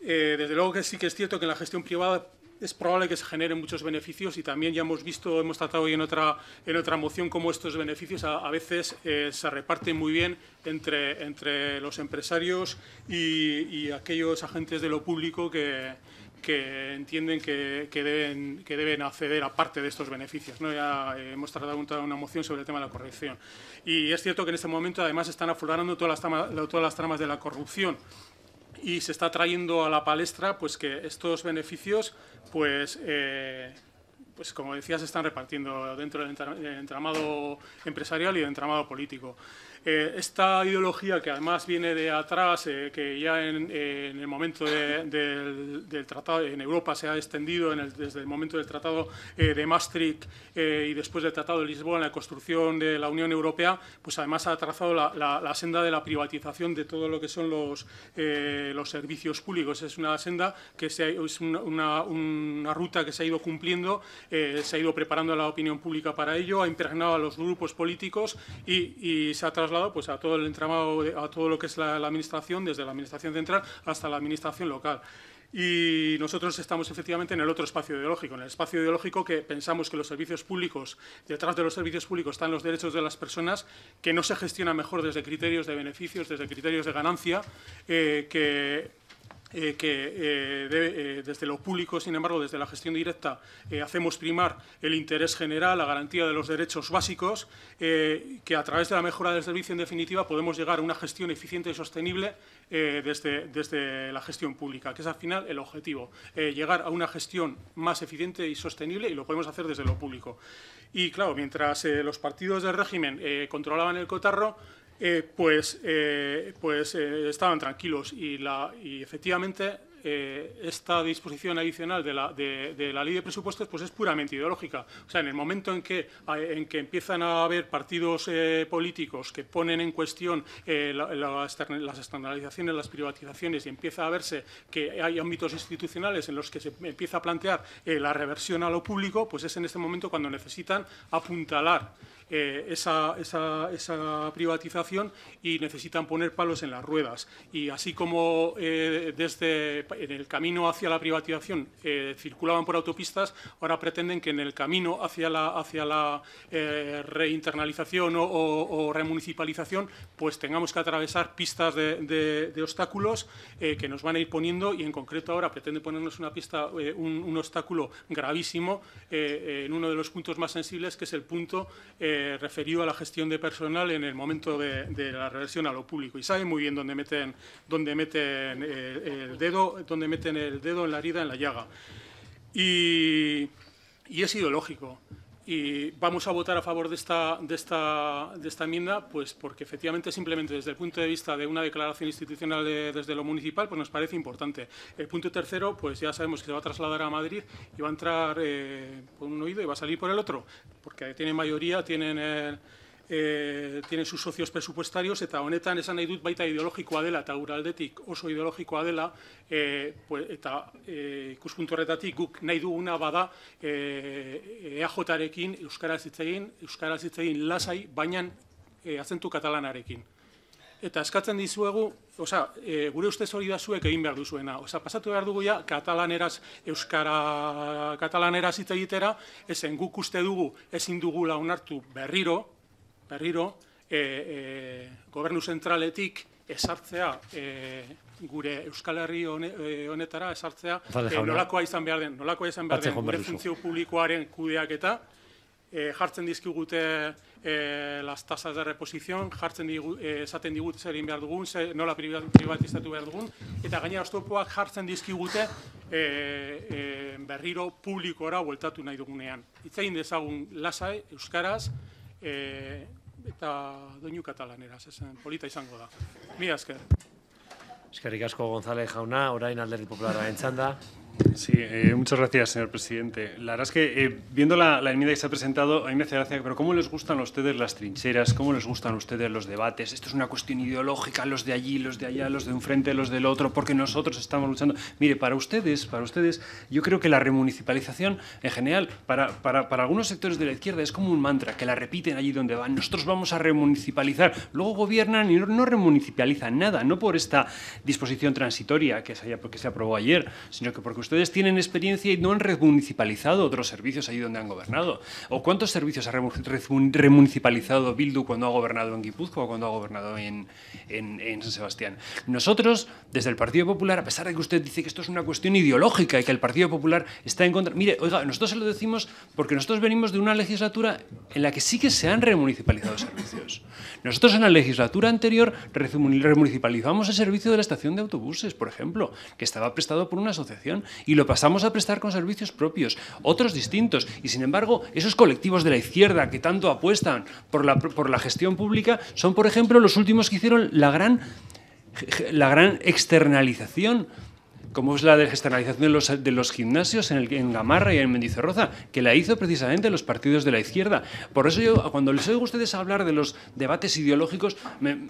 desde luego que sí que es cierto que en la gestión privada es probable que se generen muchos beneficios y también ya hemos visto, hemos tratado hoy en otra, en otra moción cómo estos beneficios a, veces eh, se reparten muy bien entre, entre los empresarios y, aquellos agentes de lo público que, que entienden que, que, deben, acceder a parte de estos beneficios. ¿no? Ya eh, hemos tratado una moción sobre el tema de la corrupción. Y es cierto que en este momento, además, están aflorando todas las, todas las tramas de la corrupción y se está trayendo a la palestra pues que estos beneficios pues eh, pues como decía se están repartiendo dentro del entramado empresarial y del entramado político eh, esta ideología que además viene de atrás, eh, que ya en, el momento del, tratado en Europa se ha extendido desde el momento del tratado eh, de Maastricht y después del tratado de Lisboa en la construcción de la Unión Europea, pues además ha trazado la, senda de la privatización de todo lo que son los, servicios públicos. Es una senda que se es una, ruta que se ha ido cumpliendo, se ha ido preparando la opinión pública para ello, ha impregnado a los grupos políticos y, y se ha trasladado lado, pues, a todo el entramado, a todo lo que es la, administración, desde la administración central hasta la administración local. Y nosotros estamos efectivamente en el otro espacio ideológico, en el espacio ideológico que pensamos que los servicios públicos, detrás de los servicios públicos están los derechos de las personas, que no se gestiona mejor desde criterios de beneficios, desde criterios de ganancia, eh, que eh, que eh, eh, desde lo público, sin embargo, desde la gestión directa, hacemos primar el interés general, la garantía de los derechos básicos, que a través de la mejora del servicio, en definitiva, podemos llegar a una gestión eficiente y sostenible desde, desde, la gestión pública, que es al final el objetivo, llegar a una gestión más eficiente y sostenible, y lo podemos hacer desde lo público. Y claro, mientras los partidos del régimen controlaban el cotarro, eh, pues, eh, pues eh, estaban tranquilos y, la, efectivamente esta disposición adicional de la, de, la, ley de presupuestos pues es puramente ideológica. O sea, en el momento en que, en que empiezan a haber partidos políticos que ponen en cuestión las estandarizaciones, las privatizaciones y empieza a verse que hay ámbitos institucionales en los que se empieza a plantear la reversión a lo público, pues es en este momento cuando necesitan apuntalar eh, esa, esa, esa, privatización y necesitan poner palos en las ruedas. Y así como eh, desde en el camino hacia la privatización eh, circulaban por autopistas, ahora pretenden que en el camino hacia la, hacia la reinternalización o, o, remunicipalización, pues tengamos que atravesar pistas de, obstáculos que nos van a ir poniendo y en concreto ahora pretende ponernos una pista, un, obstáculo gravísimo en uno de los puntos más sensibles, que es el punto eh, referido a la gestión de personal en el momento de, la reversión a lo público y saben muy bien dónde meten, dónde meten eh, el dedo, dónde meten el dedo en la herida, en la llaga. Y, y es ideológico y vamos a votar a favor de esta, de, esta, de esta enmienda, pues porque efectivamente simplemente desde el punto de vista de una declaración institucional desde lo municipal, pues nos parece importante. El punto tercero, pues ya sabemos que se va a trasladar a Madrid y va a entrar eh, por un oído y va a salir por el otro, porque tienen mayoría, tienen... Eh, tiene sus socios presupuestarios, eta honetan esan nahi dut baita ideologikoa dela, eta gure oso ideologikoa dela, e, pues, eta e, ikuspuntu horretatik guk nahi duguna bada e, EAJ-arekin Euskaraz itzegin, Euskaraz lasai, baina azentu katalanarekin. Eta eskatzen dizuegu, oza, gure ustez hori da zuek egin behar duzuena. Oza, pasatu behar dugu ja, katalaneraz, euskara katalaneraz hitz ezen guk uste dugu, ezin dugula onartu berriro, berriro, e, gobernu zentraletik esartzea e, eh, gure Euskal Herri honetara esartzea nolakoa izan behar den, nolakoa izan behar den gure funtzio publikoaren kudeak eta jartzen dizkigute e, las tasas de reposición, jartzen digu, esaten digut zer egin behar dugun, zer, nola privatizatu behar dugun, eta gainera oztopoak jartzen dizkigute e, e, berriro publikoara bueltatu nahi dugunean. Itzain dezagun lasai Euskaraz, e, eta doinu katalanera, zezen polita izango da. Mi asker. Eskerrik asko González Jauna, orain alderdi popularra entzanda. da. Sí, eh, muchas gracias, señor presidente. La verdad es que, eh, viendo la, la, enmienda que se ha presentado, a mí me hace gracia, pero ¿cómo les gustan a ustedes las trincheras? ¿Cómo les gustan a ustedes los debates? Esto es una cuestión ideológica, los de allí, los de allá, los de un frente, los del otro, porque nosotros estamos luchando. Mire, para ustedes, para ustedes, yo creo que la remunicipalización, en general, para, para, para algunos sectores de la izquierda es como un mantra, que la repiten allí donde van. Nosotros vamos a remunicipalizar. Luego gobiernan y no, remunicipalizan nada, no por esta disposición transitoria que se, haya, se aprobó ayer, sino que porque ustedes tienen experiencia y no han remunicipalizado otros servicios ahí donde han gobernado. ¿O cuántos servicios ha remunicipalizado Bildu cuando ha gobernado en Guipúzcoa o cuando ha gobernado en, en San Sebastián? Nosotros, desde el Partido Popular, a pesar de que usted dice que esto es una cuestión ideológica y que el Partido Popular está en contra... Mire, oiga, nosotros se lo decimos porque nosotros venimos de una legislatura en la que sí que se han remunicipalizado servicios. Nosotros en la legislatura anterior remunicipalizamos el servicio de la estación de autobuses, por ejemplo, que estaba prestado por una asociación y lo pasamos a prestar con servicios propios, otros distintos. Y sin embargo, esos colectivos de la izquierda que tanto apuestan por la, por la gestión pública son, por ejemplo, los últimos que hicieron la gran, la gran externalización como es la de externalización de los, de los gimnasios en, el, en, Gamarra y en Mendizorroza, que la hizo precisamente los partidos de la izquierda. Por eso yo, cuando les oigo a ustedes hablar de los debates ideológicos, me,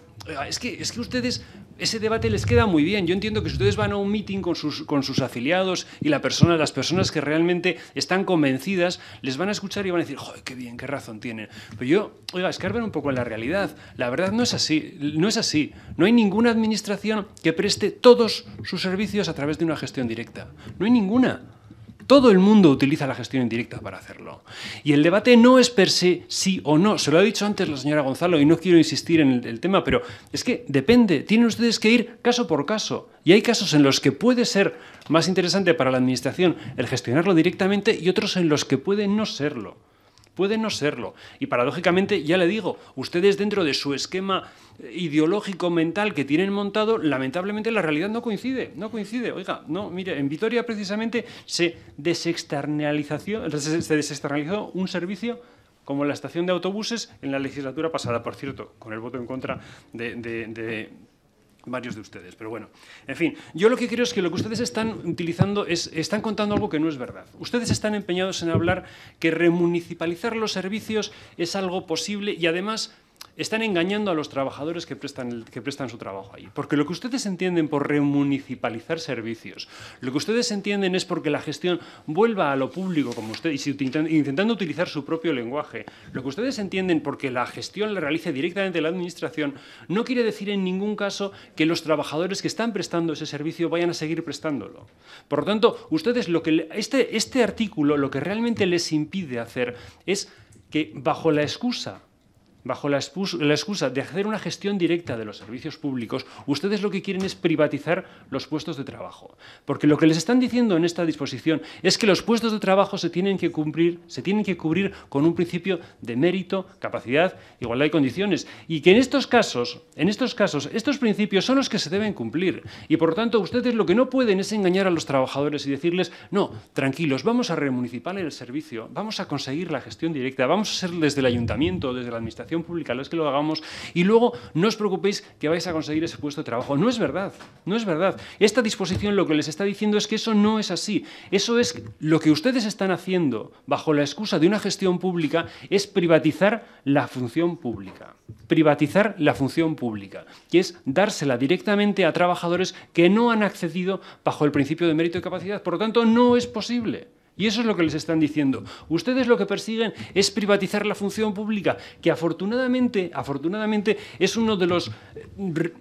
es, que, es que ustedes, ese debate les queda muy bien. Yo entiendo que si ustedes van a un meeting con sus, con sus afiliados y la persona, las personas que realmente están convencidas, les van a escuchar y van a decir, joder, qué bien, qué razón tienen. Pero yo, oiga, escarben un poco en la realidad. La verdad no es así, no es así. No hay ninguna administración que preste todos sus servicios a través de una gestión directa. No hay ninguna. Todo el mundo utiliza la gestión indirecta para hacerlo. Y el debate no es per se sí o no. Se lo ha dicho antes la señora Gonzalo y no quiero insistir en el, tema, pero es que depende. Tienen ustedes que ir caso por caso. Y hay casos en los que puede ser más interesante para la Administración el gestionarlo directamente y otros en los que puede no serlo puede no serlo. Y paradójicamente, ya le digo, ustedes dentro de su esquema eh, ideológico mental que tienen montado, lamentablemente la realidad no coincide, no coincide. Oiga, no, mire, en Vitoria precisamente se se desexternalizó un servicio como la estación de autobuses en la legislatura pasada, por cierto, con el voto en contra de, de varios de ustedes, pero bueno. En fin, yo lo que creo es que lo que ustedes están utilizando es, están contando algo que no es verdad. Ustedes están empeñados en hablar que remunicipalizar los servicios es algo posible y además están engañando a los trabajadores que prestan, que prestan su trabajo ahí. Porque lo que ustedes entienden por remunicipalizar servicios, lo que ustedes entienden es porque la gestión vuelva a lo público, como ustedes, intentando utilizar su propio lenguaje, lo que ustedes entienden porque la gestión la realice directamente la administración, no quiere decir en ningún caso que los trabajadores que están prestando ese servicio vayan a seguir prestándolo. Por lo tanto, ustedes lo que este, este artículo lo que realmente les impide hacer es que bajo la excusa bajo la excusa de hacer una gestión directa de los servicios públicos, ustedes lo que quieren es privatizar los puestos de trabajo. Porque lo que les están diciendo en esta disposición es que los puestos de trabajo se tienen que cumplir, se tienen que cubrir con un principio de mérito, capacidad, igualdad de condiciones. Y que en estos casos, en estos casos, estos principios son los que se deben cumplir. Y por lo tanto, ustedes lo que no pueden es engañar a los trabajadores y decirles, no, tranquilos, vamos a remunicipar el servicio, vamos a conseguir la gestión directa, vamos a ser desde el ayuntamiento, desde la administración Pública, pública, es que lo hagamos, y luego no os preocupéis que vais a conseguir ese puesto de trabajo. No es verdad, no es verdad. Esta disposición lo que les está diciendo es que eso no es así. Eso es lo que ustedes están haciendo bajo la excusa de una gestión pública es privatizar la función pública. Privatizar la función pública, que es dársela directamente a trabajadores que no han accedido bajo el principio de mérito y capacidad. Por lo tanto, no es posible. Y eso es lo que les están diciendo. Ustedes lo que persiguen es privatizar la función pública, que afortunadamente, afortunadamente es uno de los,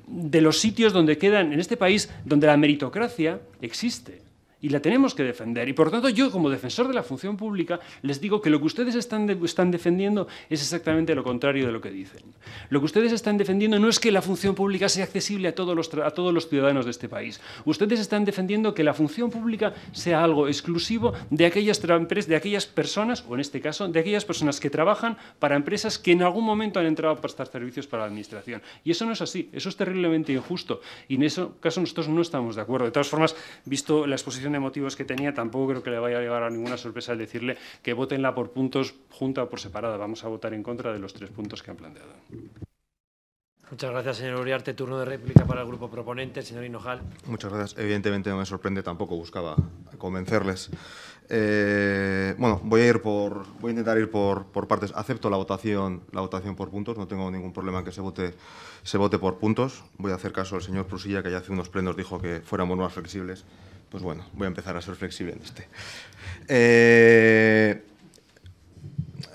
de los sitios donde quedan en este país donde la meritocracia existe y la tenemos que defender. Y por tanto yo, como defensor de la función pública, les digo que lo que ustedes están, están defendiendo es exactamente lo contrario de lo que dicen. Lo que ustedes están defendiendo no es que la función pública sea accesible a todos los, a todos los ciudadanos de este país. Ustedes están defendiendo que la función pública sea algo exclusivo de aquellas, de aquellas personas, o en este caso, de aquellas personas que trabajan para empresas que en algún momento han entrado a prestar servicios para la Administración. Y eso no es así, eso es terriblemente injusto. Y en ese caso nosotros no estamos de acuerdo. De todas formas, visto la exposición de motivos que tenía, tampoco creo que le vaya a llevar a ninguna sorpresa el decirle que votenla por puntos junta o por separada. Vamos a votar en contra de los tres puntos que han planteado. Muchas gracias, señor Uriarte. Turno de réplica para el grupo proponente, señor Hinojal. Muchas gracias. Evidentemente no me sorprende, tampoco buscaba convencerles. Eh, bueno, voy a ir por, voy a intentar ir por, por, partes. Acepto la votación, la votación por puntos. No tengo ningún problema en que se vote, se vote por puntos. Voy a hacer caso al señor Prusilla, que ya hace unos plenos dijo que fuéramos más flexibles. Pues bueno, voy a empezar a ser flexible en este. Eh,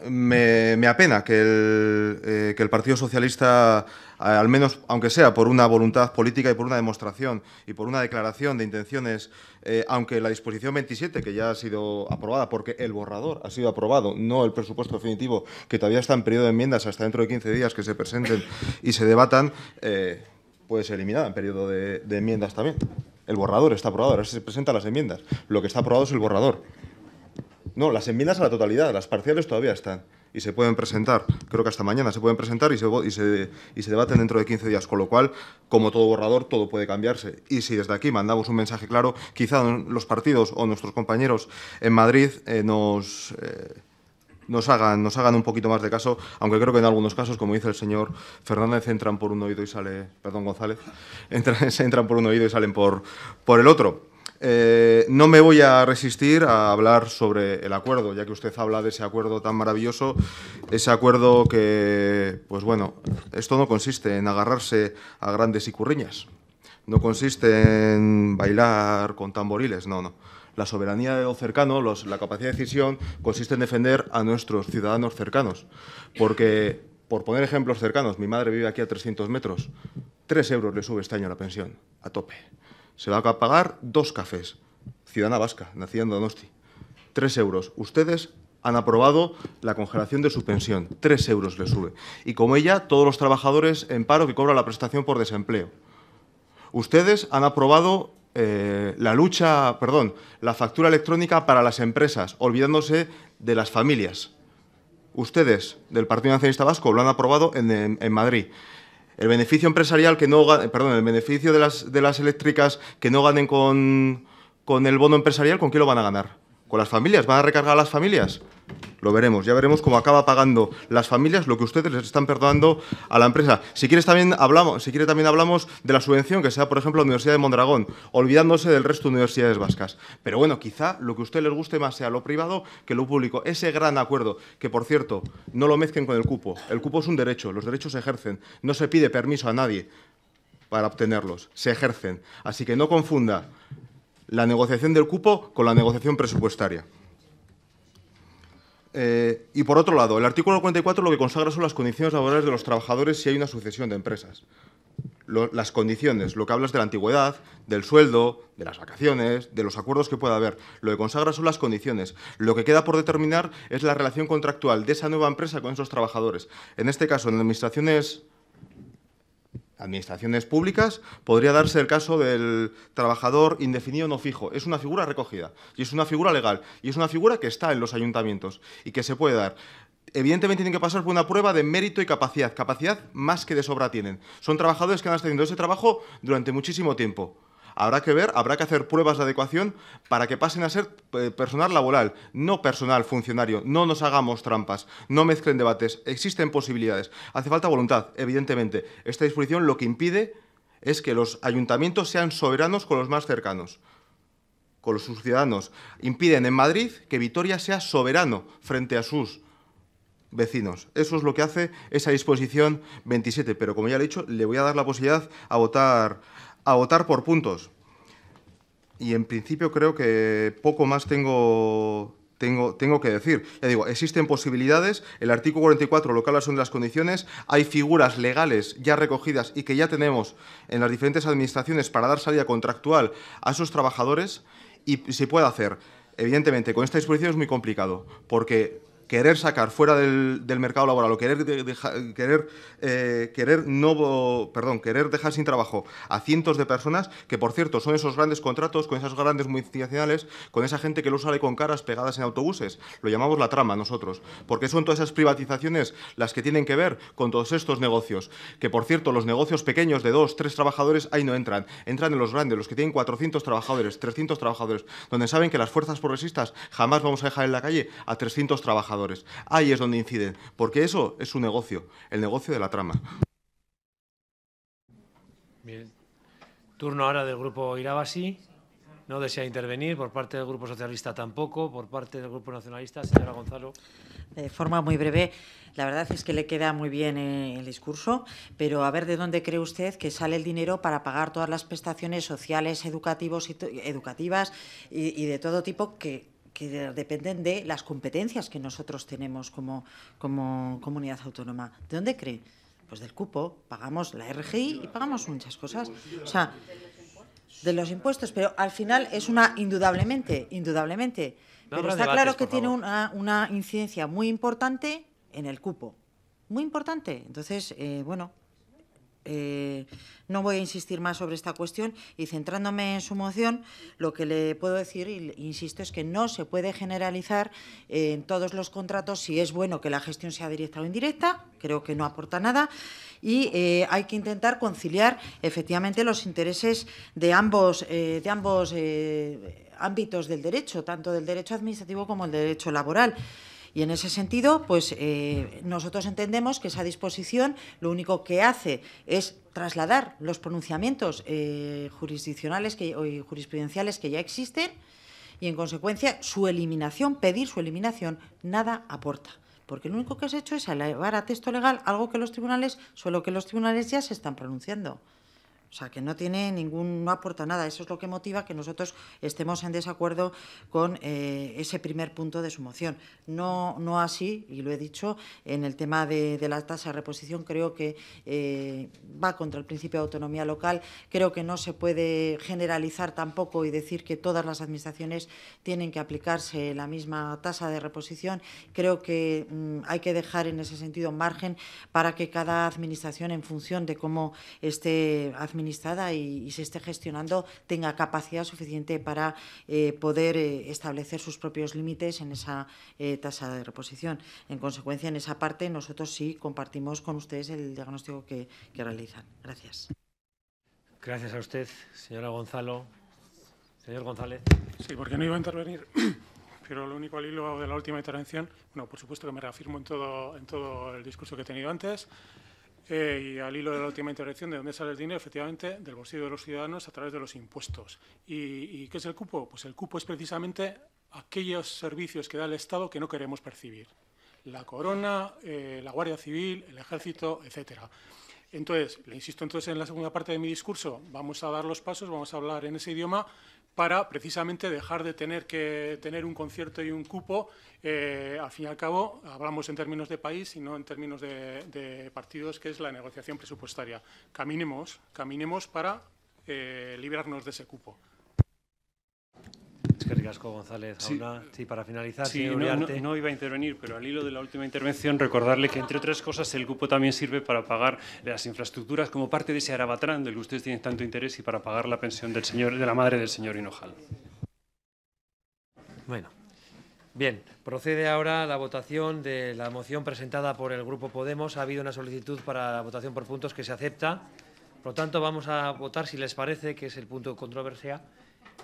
me, apena que el, eh, Partido Socialista, eh, al menos aunque sea por una voluntad política y por una demostración y por una declaración de intenciones, aunque la disposición 27, que ya ha sido aprobada, porque el borrador ha sido aprobado, no el presupuesto definitivo, que todavía está en periodo de enmiendas hasta dentro de 15 días que se presenten y se debatan, puede ser eliminada en periodo de enmiendas también. El borrador está aprobado, ahora se presentan las enmiendas. Lo que está aprobado es el borrador. No, las enmiendas a la totalidad, las parciales todavía están y se pueden presentar, creo que hasta mañana se pueden presentar y se, y debaten dentro de 15 días, con lo cual, como todo borrador, todo puede cambiarse. Y si desde aquí mandamos un mensaje claro, quizá los partidos o nuestros compañeros en Madrid eh, nos... Eh, nos hagan, hagan un poquito más de caso, aunque creo que en algunos casos, como dice el señor Fernández, entran por un oído y sale, perdón González, entran, se entran por un oído y salen por, por el otro. Eh, no me voy a resistir a hablar sobre el acuerdo, ya que usted habla de ese acuerdo tan maravilloso, ese acuerdo que, pues bueno, esto no consiste en agarrarse a grandes y curriñas, no consiste en bailar con tamboriles, no, no. La soberanía de lo cercano, la capacidad de decisión, consiste en defender a nuestros ciudadanos cercanos. Porque, por poner ejemplos cercanos, mi madre vive aquí a 300 metros. 3 euros le sube este año la pensión, a tope. Se va a pagar dos cafés. Ciudadana vasca, nacida en Donosti. 3 euros. Ustedes han aprobado la congelación de su pensión. 3 euros le sube. Y como ella, todos los trabajadores en paro que cobran la prestación por desempleo. Ustedes han aprobado eh, la lucha, perdón, la factura electrónica para las empresas, olvidándose de las familias. Ustedes, del Partido Nacionalista Vasco, lo han aprobado en, Madrid. El beneficio empresarial que no perdón, el beneficio de las, de las eléctricas que no ganen con, con el bono empresarial, ¿con qué lo van a ganar? ¿Con las familias? ¿Van a recargar a las familias? Lo veremos, ya veremos cómo acaba pagando las familias lo que ustedes les están perdonando a la empresa. Si quieres también hablamos, si quiere también hablamos de la subvención que sea, por ejemplo, la Universidad de Mondragón, olvidándose del resto de universidades vascas. Pero bueno, quizá lo que a ustedes les guste más sea lo privado que lo público. Ese gran acuerdo, que por cierto, no lo mezquen con el cupo. El cupo es un derecho, los derechos se ejercen, no se pide permiso a nadie para obtenerlos, se ejercen. Así que no confunda la negociación del cupo con la negociación presupuestaria. Eh, y por otro lado, el artículo 44 lo que consagra son las condiciones laborales de los trabajadores si hay una sucesión de empresas. las condiciones, lo que hablas de la antigüedad, del sueldo, de las vacaciones, de los acuerdos que pueda haber. Lo que consagra son las condiciones. Lo que queda por determinar es la relación contractual de esa nueva empresa con esos trabajadores. En este caso, en administraciones administraciones públicas, podría darse el caso del trabajador indefinido no fijo. Es una figura recogida y es una figura legal y es una figura que está en los ayuntamientos y que se puede dar. Evidentemente tienen que pasar por una prueba de mérito y capacidad. Capacidad más que de sobra tienen. Son trabajadores que han estado haciendo ese trabajo durante muchísimo tiempo. Habrá que ver, habrá que hacer pruebas de adecuación para que pasen a ser eh, personal laboral, no personal funcionario. No nos hagamos trampas, no mezclen debates. Existen posibilidades. Hace falta voluntad, evidentemente. Esta disposición lo que impide es que los ayuntamientos sean soberanos con los más cercanos con los sus ciudadanos. Impiden en Madrid que Vitoria sea soberano frente a sus vecinos. Eso es lo que hace esa disposición 27. Pero como ya le he dicho, le voy a dar la posibilidad a votar a votar por puntos. Y en principio creo que poco más tengo, tengo, tengo que decir. Ya digo, existen posibilidades. El artículo 44 lo que habla son las condiciones. Hay figuras legales ya recogidas y que ya tenemos en las diferentes administraciones para dar salida contractual a esos trabajadores y se puede hacer. Evidentemente, con esta disposición es muy complicado, porque querer sacar fuera del, mercado laboral o querer, querer, eh, querer, no, perdón, querer dejar sin trabajo a cientos de personas, que por cierto son esos grandes contratos con esas grandes multinacionales, con esa gente que lo sale con caras pegadas en autobuses. Lo llamamos la trama nosotros, porque son todas esas privatizaciones las que tienen que ver con todos estos negocios, que por cierto los negocios pequeños de dos, tres trabajadores ahí no entran, entran en los grandes, los que tienen 400 trabajadores, 300 trabajadores, donde saben que las fuerzas progresistas jamás vamos a dejar en la calle a 300 trabajadores. Ahí es donde inciden, porque eso es su negocio, el negocio de la trama. Bien. Turno ahora del grupo Irabasi. No desea intervenir por parte del Grupo Socialista tampoco, por parte del Grupo Nacionalista, señora Gonzalo. De forma muy breve, la verdad es que le queda muy bien eh, el discurso, pero a ver de dónde cree usted que sale el dinero para pagar todas las prestaciones sociales, educativos y educativas y de todo tipo que, que dependen de las competencias que nosotros tenemos como, como comunidad autónoma. ¿De dónde cree? Pues del cupo, pagamos la RGI y pagamos muchas cosas. O sea, de los impuestos, pero al final es una, indudablemente, indudablemente. pero está claro que tiene una, una incidencia muy importante en el cupo. Muy importante. Entonces, eh, bueno, eh, no voy a insistir más sobre esta cuestión y centrándome en su moción, lo que le puedo decir, insisto, es que no se puede generalizar eh, en todos los contratos si es bueno que la gestión sea directa o indirecta, creo que no aporta nada, y eh, hay que intentar conciliar efectivamente los intereses de ambos, de ambos ámbitos del derecho, tanto del derecho administrativo como el derecho laboral. Y en ese sentido, pues eh, nosotros entendemos que esa disposición lo único que hace es trasladar los pronunciamientos eh, jurisdiccionales que, o jurisprudenciales que ya existen y, en consecuencia, su eliminación, pedir su eliminación, nada aporta porque lo único que has hecho es elevar a texto legal algo que los tribunales, solo que los tribunales ya se están pronunciando. O sea, que no tiene ningún, no aporta nada. Eso es lo que motiva que nosotros estemos en desacuerdo con eh, ese primer punto de su moción. No, no así, y lo he dicho, en el tema de, la tasa de reposición creo que eh, va contra el principio de autonomía local. Creo que no se puede generalizar tampoco y decir que todas las administraciones tienen que aplicarse la misma tasa de reposición. Creo que mm, hay que dejar en ese sentido margen para que cada administración, en función de cómo esté administrando, administrada y, se esté gestionando tenga capacidad suficiente para eh, poder eh, establecer sus propios límites en esa eh, tasa de reposición. En consecuencia, en esa parte nosotros sí compartimos con ustedes el diagnóstico que, realizan. Gracias. Gracias a usted, señora Gonzalo. Señor González. Sí, porque no iba a intervenir, pero lo único al hilo de la última intervención, bueno, por supuesto que me reafirmo en todo, en todo el discurso que he tenido antes. Eh, y al hilo de la última intervención, ¿de dónde sale el dinero? Efectivamente, del bolsillo de los ciudadanos a través de los impuestos. ¿Y, qué es el cupo? Pues el cupo es precisamente aquellos servicios que da el Estado que no queremos percibir. La corona, eh, la Guardia Civil, el Ejército, etcétera. Entonces, le insisto entonces en la segunda parte de mi discurso, vamos a dar los pasos, vamos a hablar en ese idioma para precisamente dejar de tener que tener un concierto y un cupo. Eh, al fin y al cabo, hablamos en términos de país y no en términos de, partidos, que es la negociación presupuestaria. Caminemos, caminemos para eh, librarnos de ese cupo. González. sí, para finalizar, sí, no, iba a intervenir, pero al hilo de la última intervención, recordarle que, entre otras cosas, el grupo también sirve para pagar las infraestructuras como parte de ese arabatrán del que ustedes tienen tanto interés y para pagar la pensión del señor, de la madre del señor Hinojal. Bueno. Bien, procede ahora la votación de la moción presentada por el Grupo Podemos. Ha habido una solicitud para la votación por puntos que se acepta. Por lo tanto, vamos a votar, si les parece, que es el punto de controversia,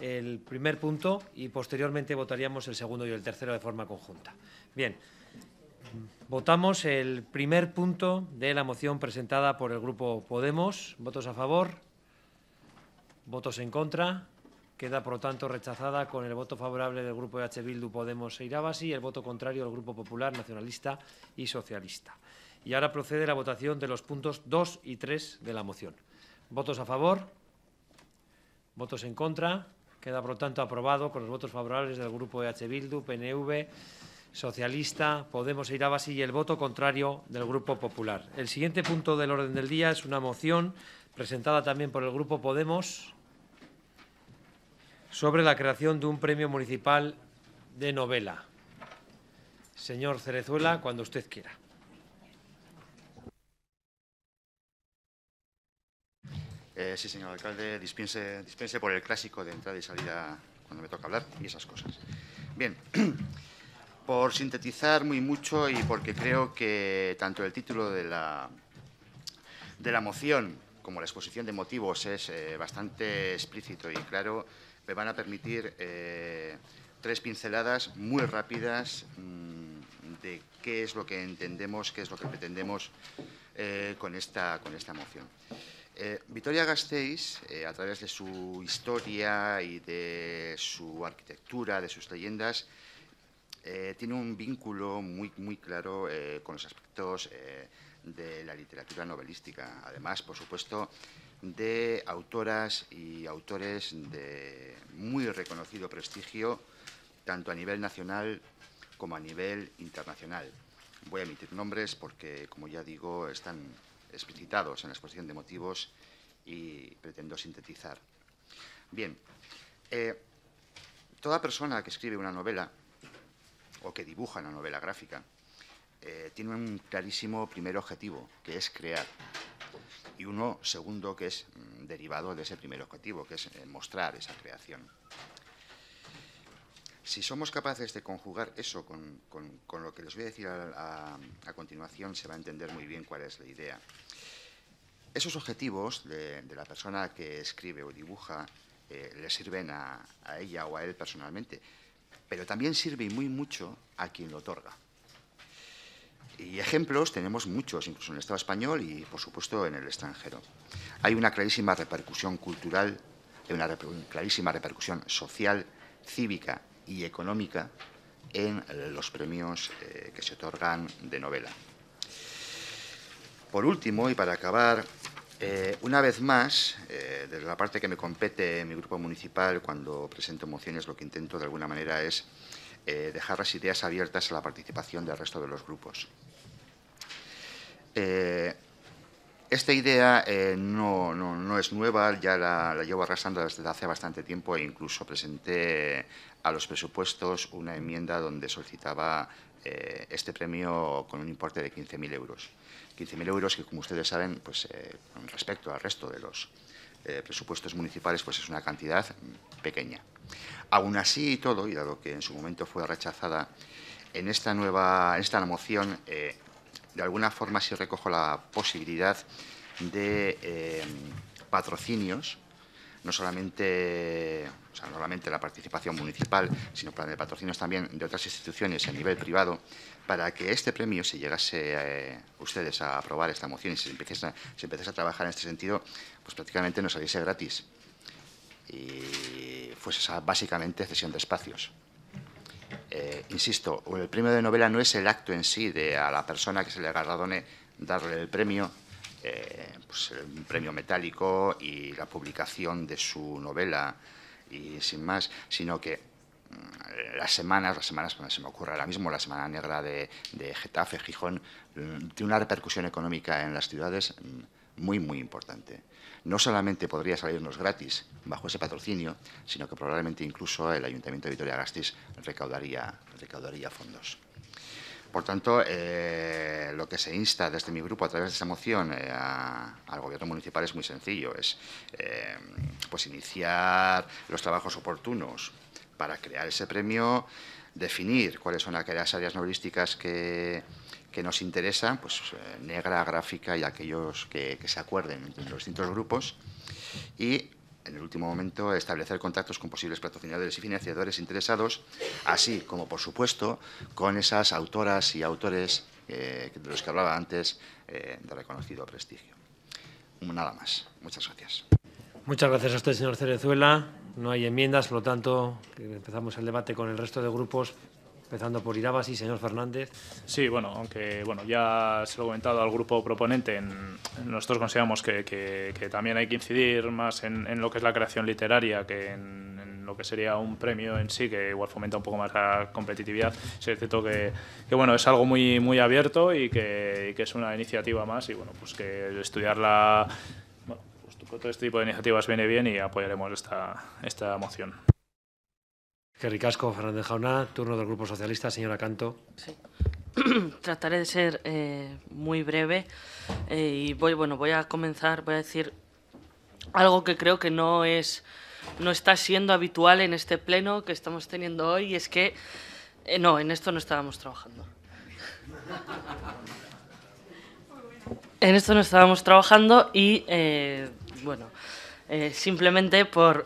el primer punto y posteriormente votaríamos el segundo y el tercero de forma conjunta. Bien, votamos el primer punto de la moción presentada por el Grupo Podemos. ¿Votos a favor? ¿Votos en contra? Queda, por lo tanto, rechazada con el voto favorable del Grupo H. Bildu Podemos e Irabasi y el voto contrario del Grupo Popular, Nacionalista y Socialista. Y ahora procede la votación de los puntos 2 y 3 de la moción. ¿Votos a favor? Votos en contra. Queda, por lo tanto, aprobado con los votos favorables del Grupo EH Bildu, PNV, Socialista, Podemos e Irabasi y el voto contrario del Grupo Popular. El siguiente punto del orden del día es una moción presentada también por el Grupo Podemos sobre la creación de un premio municipal de novela. Señor Cerezuela, cuando usted quiera. Eh, sí, señor alcalde, dispense, por el clásico de entrada y salida cuando me toca hablar y esas cosas. Bien, por sintetizar muy mucho y porque creo que tanto el título de la, moción como la exposición de motivos es eh, bastante explícito y claro, me van a permitir eh, tres pinceladas muy rápidas mm, de qué es lo que entendemos, qué es lo que pretendemos con esta moción. Victoria eh, Vitoria Gasteiz, eh, a través de su historia y de su arquitectura, de sus leyendas, eh, tiene un vínculo muy, muy claro con los aspectos de la literatura novelística. Además, por supuesto, de autoras y autores de muy reconocido prestigio, tanto a nivel nacional como a nivel internacional. Voy a emitir nombres porque, como ya digo, están explicitados en la exposición de motivos y pretendo sintetizar. Bien, eh, toda persona que escribe una novela o que dibuja una novela gráfica eh, tiene un clarísimo primer objetivo, que es crear, y uno segundo que es mm, derivado de ese primer objetivo, que es eh, mostrar esa creación. Si somos capaces de conjugar eso con, lo que les voy a decir a, continuación, se va a entender muy bien cuál es la idea. Esos objetivos de, la persona que escribe o dibuja eh, le sirven a, ella o a él personalmente, pero también sirve muy mucho a quien lo otorga. Y ejemplos tenemos muchos, incluso en el Estado español y, por supuesto, en el extranjero. Hay una clarísima repercusión cultural, hay una clarísima repercusión social, cívica y económica en eh, los premios eh, que se otorgan de novela. Por último, y para acabar, eh, una vez más, desde la parte que me compete en mi grupo municipal, cuando presento mociones, lo que intento de alguna manera es dejar las ideas abiertas a la participación del resto de los grupos. Esta idea eh, no, es nueva, ya la, llevo arrastrando desde hace bastante tiempo e incluso presenté a los presupuestos una enmienda donde solicitaba eh, este premio con un importe de 15.000 euros. 15.000 euros que, como ustedes saben, pues eh, respecto al resto de los presupuestos municipales, pues es una cantidad pequeña. Aún así y todo, y dado que en su momento fue rechazada, en esta nueva en esta moción de alguna forma sí recojo la posibilidad de eh, patrocinios, no solamente, solamente la participación municipal, sino plan de patrocinios también de otras instituciones a nivel privado, para que este premio, si llegase eh, ustedes a aprobar esta moción y se empezase, a, se a trabajar en este sentido, pues prácticamente no saliese gratis y fuese básicamente cesión de espacios eh, insisto, el premio de novela no es el acto en sí de a la persona que se le agarradone darle el premio, eh, pues un premio metálico y la publicación de su novela y sin más, sino que mm, las semanas, las semanas, cuando pues, se me ocurre ahora mismo, la Semana Negra de, Getafe, Gijón, mm, tiene una repercusión económica en las ciudades mm, muy, muy importante no solamente podría salirnos gratis bajo ese patrocinio, sino que probablemente incluso el Ayuntamiento de vitoria gastis recaudaría, fondos. Por tanto, eh, lo que se insta desde mi grupo a través de esa moción eh, al Gobierno municipal es muy sencillo, es eh, pues iniciar los trabajos oportunos para crear ese premio, definir cuáles son aquellas áreas novelísticas que, que nos interesa, pues eh, negra, gráfica y aquellos que, se acuerden entre los distintos grupos. Y en el último momento, establecer contactos con posibles patrocinadores y financiadores interesados, así como, por supuesto, con esas autoras y autores eh, de los que hablaba antes eh, de reconocido prestigio. Nada más. Muchas gracias. Muchas gracias a usted, señor Cerezuela. No hay enmiendas, por lo tanto, empezamos el debate con el resto de grupos empezando por y señor Fernández. Sí, bueno, aunque bueno, ya se lo he comentado al grupo proponente, en, nosotros consideramos que, también hay que incidir más en, lo que es la creación literaria que en, lo que sería un premio en sí, que igual fomenta un poco más la competitividad. es cierto que, que, bueno, es algo muy, muy abierto y que, es una iniciativa más y bueno, pues que estudiarla... Bueno, pues todo este tipo de iniciativas viene bien y apoyaremos esta, esta moción. Ricasco Fernández Jauna, turno del Grupo Socialista, señora Canto. Sí. Trataré de ser eh, muy breve eh, y voy, bueno, voy a comenzar, voy a decir algo que creo que no es, no está siendo habitual en este pleno que estamos teniendo hoy y es que eh, no, en esto no estábamos trabajando. en esto no estábamos trabajando y bueno, simplemente por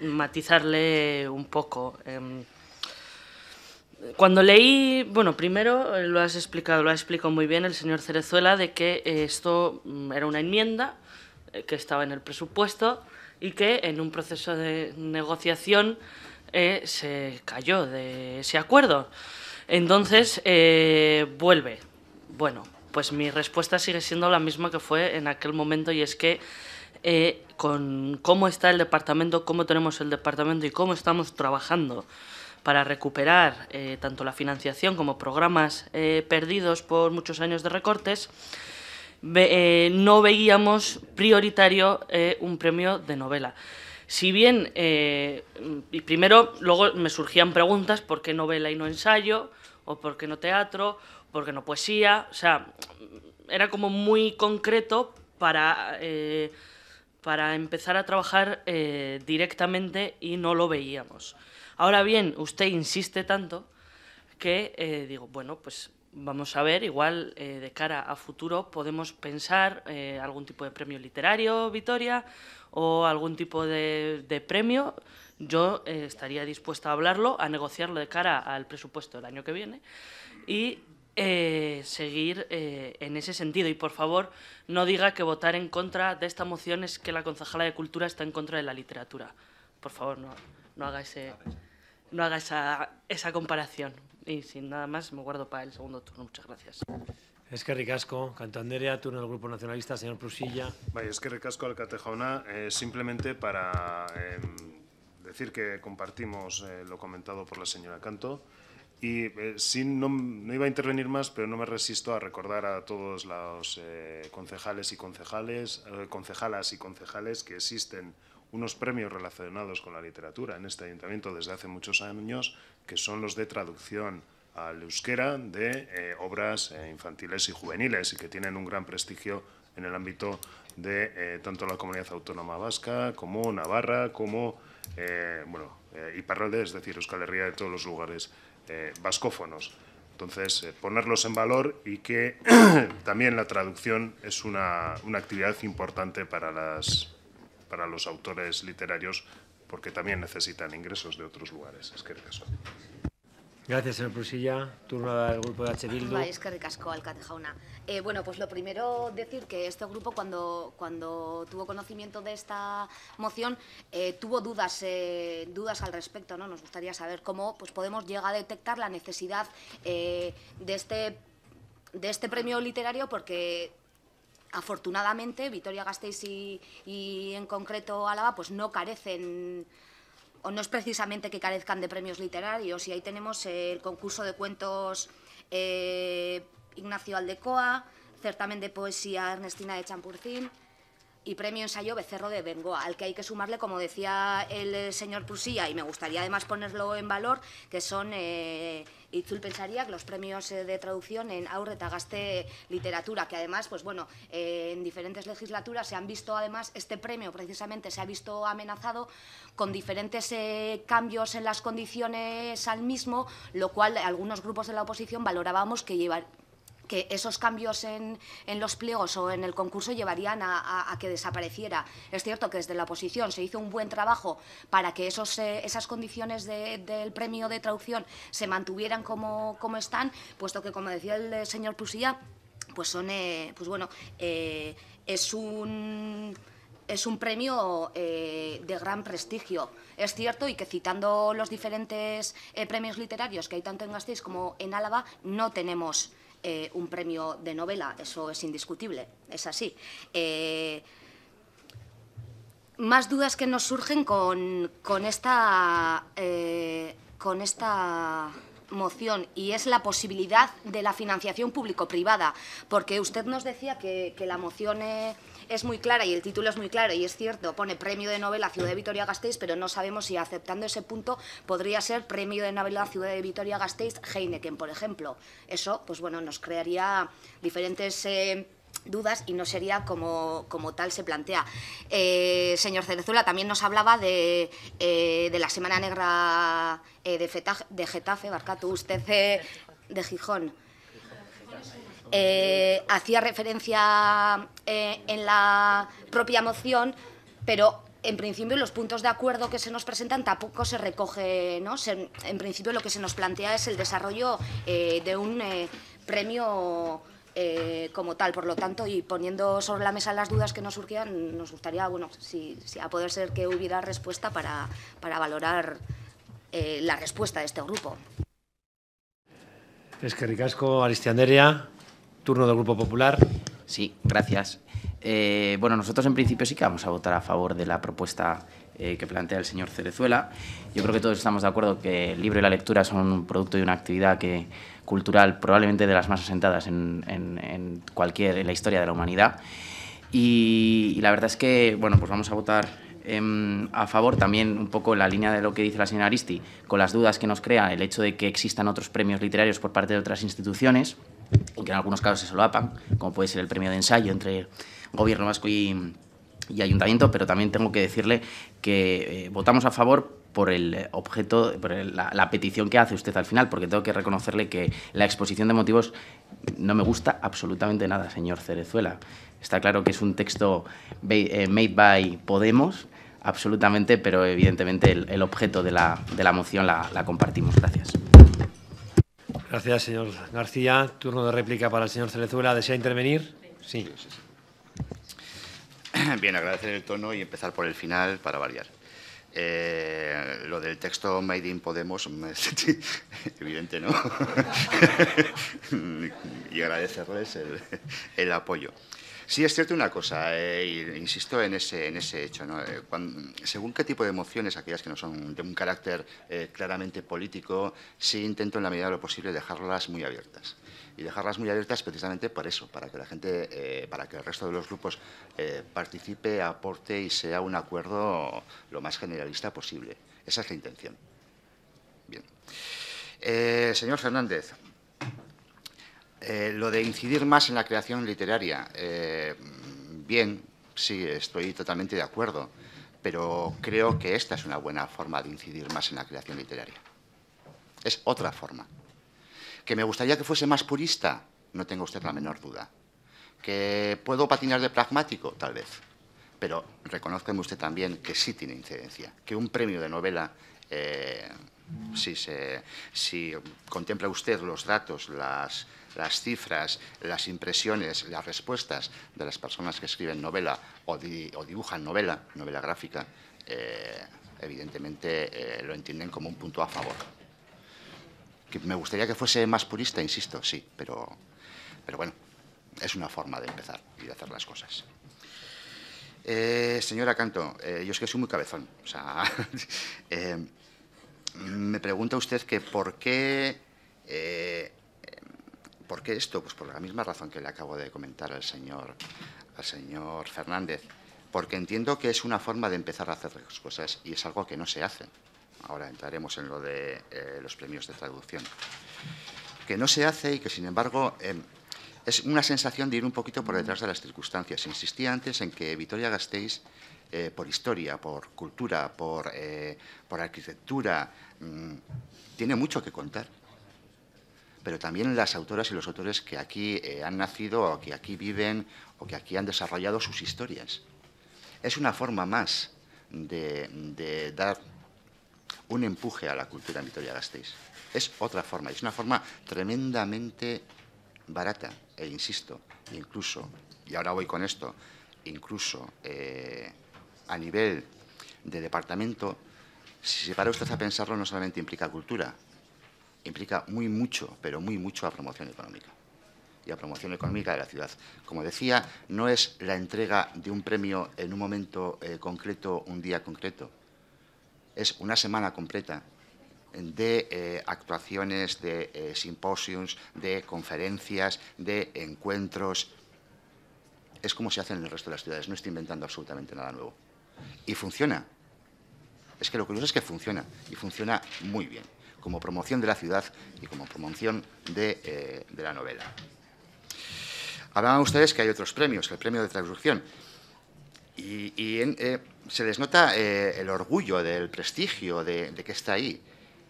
matizarle un poco. Em, cuando leí, bueno, primero eh, lo has explicado, lo ha explicado muy bien el señor Cerezuela de que eh, esto mm, era una enmienda eh, que estaba en el presupuesto y que en un proceso de negociación se cayó de ese acuerdo. Entonces, vuelve. Bueno, pues mi respuesta sigue siendo la misma que fue en aquel momento y es que eh, con cómo está el departamento, cómo tenemos el departamento y cómo estamos trabajando para recuperar eh, tanto la financiación como programas eh, perdidos por muchos años de recortes, no veíamos prioritario un premio de novela. Si bien, y primero, luego me surgían preguntas, ¿por qué novela y no ensayo? ¿O por qué no teatro? ¿Por qué no poesía? O sea, era como muy concreto para para empezar a trabajar eh, directamente y no lo veíamos. Ahora bien, usted insiste tanto que eh, digo, bueno, pues vamos a ver, igual eh, de cara a futuro podemos pensar algún tipo de premio literario, Vitoria, o algún tipo de, premio. Yo estaría dispuesta a hablarlo, a negociarlo de cara al presupuesto del año que viene y eh, seguir eh, en ese sentido. Y por favor, no diga que votar en contra de esta moción es que la concejala de Cultura está en contra de la literatura. Por favor, no, no haga, no haga esa, esa comparación. Y sin nada más, me guardo para el segundo turno. Muchas gracias. Es que ricasco, Cantanderea, turno del Grupo Nacionalista, señor Prusilla. Vaya, es que ricasco al eh, simplemente para em, decir que compartimos lo comentado por la señora Canto. Y eh, no, no, iba a intervenir más, pero no me resisto a recordar a todos los eh, concejales y concejales, eh, concejalas y concejales que existen unos premios relacionados con la literatura en este ayuntamiento desde hace muchos años, que son los de traducción al euskera de obras infantiles y juveniles y que tienen un gran prestigio en el ámbito de tanto la comunidad autónoma vasca como Navarra, como bueno, Iparralde, es decir, Euskal Herria de todos los lugares eh, vascófonos. Entonces, eh, ponerlos en valor y que también la traducción es una, actividad importante para, las, para los autores literarios porque también necesitan ingresos de otros lugares. Es que eso. Gracias, señor Prusilla. Turno del grupo de H. Bildu. es que ricasco, Alcatejauna. Eh, bueno, pues lo primero decir que este grupo, cuando, cuando tuvo conocimiento de esta moción, eh, tuvo dudas, eh, dudas al respecto, ¿no? Nos gustaría saber cómo pues, podemos llegar a detectar la necesidad de, este, de este premio literario, porque afortunadamente Vitoria-Gasteiz y, en concreto Álava pues no carecen no es precisamente que carezcan de premios literarios. Y ahí tenemos eh, el concurso de cuentos eh, Ignacio Aldecoa, certamen de poesía Ernestina de Champurcín y premio ensayo Becerro de Bengoa, al que hay que sumarle, como decía el eh, señor Pusilla y me gustaría además ponerlo en valor, que son y pensarías que los premios eh, de traducción en Aurreta Gaste Literatura, que además, pues bueno, eh, en diferentes legislaturas se han visto, además, este premio precisamente se ha visto amenazado con diferentes eh, cambios en las condiciones al mismo, lo cual algunos grupos de la oposición valorábamos que llevar, que esos cambios en, en, los pliegos o en el concurso llevarían a, que desapareciera. Es cierto que desde la oposición se hizo un buen trabajo para que esos, eh, esas condiciones del premio de traducción se mantuvieran como, como están, puesto que, como decía el eh, señor Pusilla pues son, eh, pues bueno, es un es un premio de gran prestigio. Es cierto y que citando los diferentes premios literarios que hay tanto en Gasteiz como en Álava, no tenemos eh, un premio de novela, eso es indiscutible, es así. Eh, más dudas que nos surgen con, con esta, eh, con esta moción y es la posibilidad de la financiación público-privada, porque usted nos decía que, que la moción es muy clara y el título es muy claro y es cierto, pone premio de novela Ciudad de Vitoria-Gasteiz, pero no sabemos si aceptando ese punto podría ser premio de novela Ciudad de Vitoria-Gasteiz Heineken, por ejemplo. Eso, pues bueno, nos crearía diferentes... Eh, dudas y no sería como, tal se plantea. Eh, señor Cerezuela también nos hablaba de, eh, la Semana Negra de, de Getafe, Barcatu, usted de Gijón. Eh, hacía referencia eh, en la propia moción, pero en principio los puntos de acuerdo que se nos presentan tampoco se recoge, ¿no? en principio lo que se nos plantea es el desarrollo eh, de un premio como tal, por lo tanto, y poniendo sobre la mesa las dudas que nos surgían, nos gustaría, bueno, si, si a poder ser que hubiera respuesta para, valorar la respuesta de este grupo. Es que ricasco, Turno del Grupo Popular. Sí, gracias. Eh, bueno, nosotros en principio sí que vamos a votar a favor de la propuesta eh, que plantea el señor Cerezuela. Yo creo que todos estamos de acuerdo que el libro y la lectura son un producto de una actividad que, cultural probablemente de las más asentadas en, cualquier en la historia de la humanidad. Y, la verdad es que, bueno, pues vamos a votar em, a favor también un poco en la línea de lo que dice la señora Aristi, con las dudas que nos crea el hecho de que existan otros premios literarios por parte de otras instituciones o que en algunos casos se solapan, como puede ser el premio de ensayo entre gobierno vasco y, ayuntamiento, pero también tengo que decirle que eh, votamos a favor por el objeto, por la, petición que hace usted al final, porque tengo que reconocerle que la exposición de motivos no me gusta absolutamente nada, señor Cerezuela. Está claro que es un texto eh, made by Podemos, absolutamente, pero evidentemente el, objeto de la, de la moción la compartimos. Gracias. Gracias, señor García. Turno de réplica para el señor Cerezuela. ¿Desea intervenir? Sí. Bien, agradecer el tono y empezar por el final para variar. Eh, lo del texto Made in Podemos evidente, ¿no? y agradecerles el apoyo. Sí, es cierto una cosa, eh, insisto en ese, en ese hecho. Eh, según qué tipo de emociones, aquellas que no son de un carácter eh, claramente político, sí intento en la medida de lo posible dejarlas muy abiertas y dejarlas muy abiertas precisamente por eso, para que la gente, eh, para que el resto de los grupos participe, aporte y sea un acuerdo lo más generalista posible. Esa es la intención. Bien. señor Fernández, eh, lo de incidir más en la creación literaria, eh, bien, sí, estoy totalmente de acuerdo, pero creo que esta es una buena forma de incidir más en la creación literaria. Es otra forma. Que me gustaría que fuese más purista, no tengo usted la menor duda. Que puedo patinar de pragmático, tal vez, pero reconozca usted también que sí tiene incidencia, que un premio de novela... Eh, si, si contempla usted los datos, las, las cifras, las impresiones, las respuestas de las personas que escriben novela o, dibujan novela, novela gráfica, eh, evidentemente eh, lo entienden como un punto a favor. Que me gustaría que fuese más purista, insisto, sí, pero, pero bueno, es una forma de empezar y de hacer las cosas. Eh, señora Canto, yo es que soy muy cabezón. me pregunta usted que por qué ¿Por qué esto? Pues por la misma razón que le acabo de comentar al señor, al señor Fernández, porque entiendo que es una forma de empezar a hacer las cosas y es algo que no se hace. Ahora entraremos en lo de eh, los premios de traducción. Que no se hace y que, sin embargo, em, es una sensación de ir un poquito por detrás de las circunstancias. Insistía antes en que Vitoria Gasteiz, eh, por historia, por cultura, por, eh, arquitectura, mm, tiene mucho que contar pero también las autoras y los autores que aquí eh, han nacido o que aquí viven o que aquí han desarrollado sus historias. Es una forma más de, dar un empuje a la cultura en Vitoria-Gasteiz. Es otra forma, es una forma tremendamente barata, e insisto, incluso, y ahora voy con esto, incluso eh, a nivel de departamento, si se para usted a pensarlo, no solamente implica cultura, implica muy mucho, pero muy mucho a promoción económica y a promoción económica de la ciudad. Como decía, no es la entrega de un premio en un momento eh, concreto, un día concreto. Es una semana completa de eh, actuaciones, de eh, simposios, de conferencias, de encuentros. Es como se hace en el resto de las ciudades, no estoy inventando absolutamente nada nuevo. Y funciona. Es que lo curioso es que funciona, y funciona muy bien como promoción de la ciudad y como promoción eh, de, la novela. Hablaban ustedes que hay otros premios, el premio de traducción. Y, eh, se les nota eh, el orgullo del prestigio de, de que está ahí.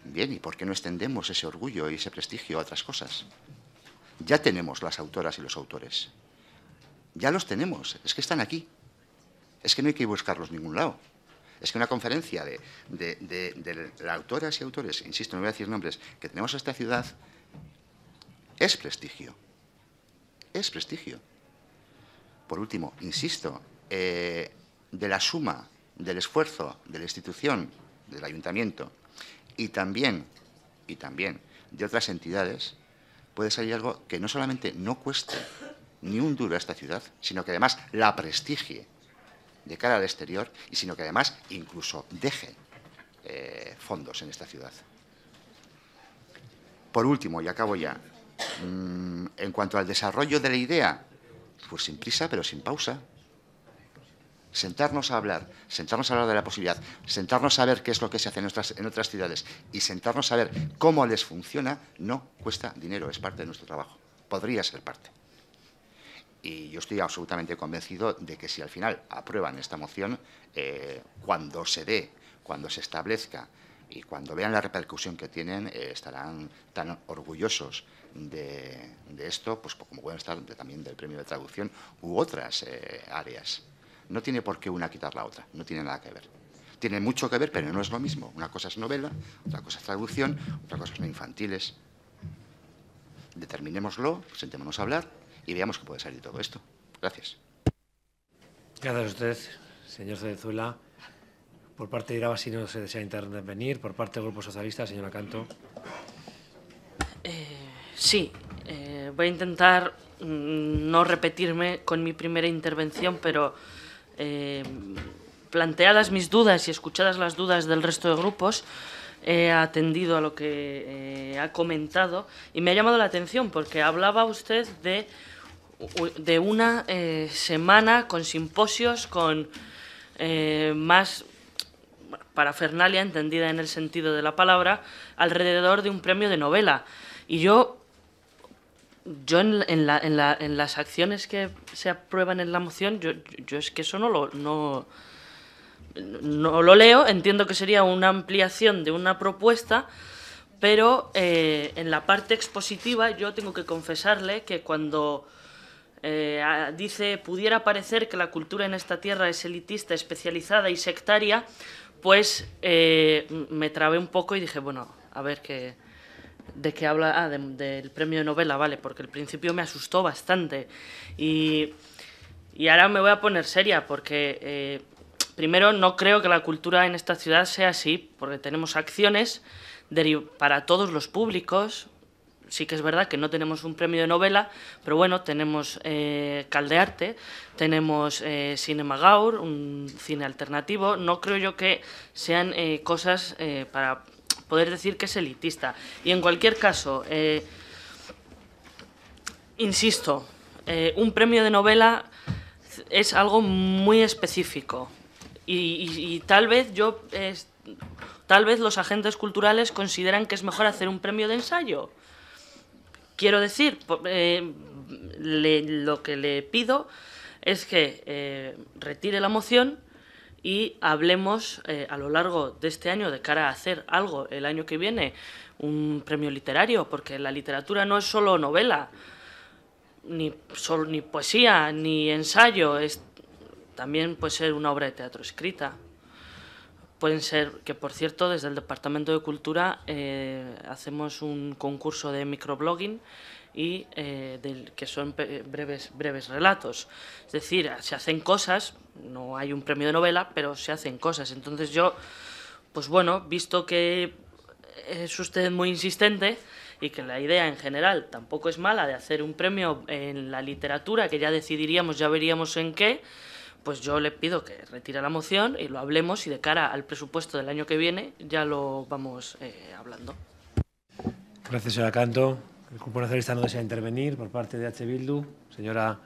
Bien, ¿y por qué no extendemos ese orgullo y ese prestigio a otras cosas? Ya tenemos las autoras y los autores. Ya los tenemos, es que están aquí. Es que no hay que buscarlos en ningún lado. Es que una conferencia de, de, autoras y autores, insisto, no voy a decir nombres, que tenemos en esta ciudad, es prestigio. Es prestigio. Por último, insisto, eh, de la suma del esfuerzo de la institución, del ayuntamiento, y también, y también de otras entidades, puede salir algo que no solamente no cueste ni un duro a esta ciudad, sino que además la prestigie de cara al exterior, y sino que además incluso deje eh, fondos en esta ciudad. Por último, y acabo ya, mm, en cuanto al desarrollo de la idea, pues sin prisa, pero sin pausa. Sentarnos a hablar, sentarnos a hablar de la posibilidad, sentarnos a ver qué es lo que se hace en otras ciudades y sentarnos a ver cómo les funciona, no cuesta dinero, es parte de nuestro trabajo. Podría ser parte. Y yo estoy absolutamente convencido de que si al final aprueban esta moción, eh, cuando se dé, cuando se establezca y cuando vean la repercusión que tienen, eh, estarán tan orgullosos de, esto, pues, pues como pueden estar también del premio de traducción u otras eh, áreas. No tiene por qué una quitar la otra, no tiene nada que ver. Tiene mucho que ver, pero no es lo mismo. Una cosa es novela, otra cosa es traducción, otra cosa son infantiles. Determinémoslo, sentémonos a hablar y veamos qué puede salir de todo esto. Gracias. Gracias a usted, señor Cedezuela. Por parte de Iraba, si no se desea intervenir, por parte del Grupo Socialista, señora Canto. Eh, sí, eh, voy a intentar mm, no repetirme con mi primera intervención, pero eh, planteadas mis dudas y escuchadas las dudas del resto de grupos, he atendido a lo que eh, ha comentado y me ha llamado la atención porque hablaba usted de, de una eh, semana con simposios, con eh, más parafernalia, entendida en el sentido de la palabra, alrededor de un premio de novela. Y yo, yo en, las acciones que se aprueban en la moción, yo, yo es que eso no lo... No, no lo leo, entiendo que sería una ampliación de una propuesta, pero eh, en la parte expositiva yo tengo que confesarle que cuando eh, dice pudiera parecer que la cultura en esta tierra es elitista, especializada y sectaria, pues eh, me trabé un poco y dije, bueno, a ver qué... ¿De qué habla? Ah, del premio de novela, ah, vale, porque el principio me asustó bastante. Y, y ahora me voy a poner seria, porque Primero, no creo que la cultura en esta ciudad sea así, porque tenemos acciones para todos los públicos. Sí que es verdad que no tenemos un premio de novela, pero bueno, tenemos eh, Caldearte, tenemos eh, Cinema Gaur, un cine alternativo. No creo yo que sean eh, cosas para poder decir que es elitista. Y en cualquier caso, insisto, un premio de novela es algo muy específico y, tal vez yo... tal vez los agentes culturales consideran que es mejor hacer un premio de ensayo. Quiero decir, eh, lo que le pido es que eh, retire la moción y hablemos eh, a lo largo de este año de cara a hacer algo el año que viene, un premio literario, porque la literatura no es solo novela, ni, solo, ni poesía, ni ensayo, también puede ser una obra de teatro escrita. Pueden ser, que por cierto, desde el Departamento de Cultura eh, hacemos un concurso de microblogging y eh, del, que son breves, breves relatos. Es decir, se hacen cosas, no hay un premio de novela, pero se hacen cosas. Entonces yo, pues bueno, visto que es usted muy insistente y que la idea en general tampoco es mala de hacer un premio en la literatura, que ya decidiríamos, ya veríamos en qué, pues yo le pido que retire la moción y lo hablemos y de cara al presupuesto del año que viene ya lo vamos eh, hablando. Gracias, señora Canto. El Grupo Nacionalista no desea intervenir por parte de H. Bildu. Señora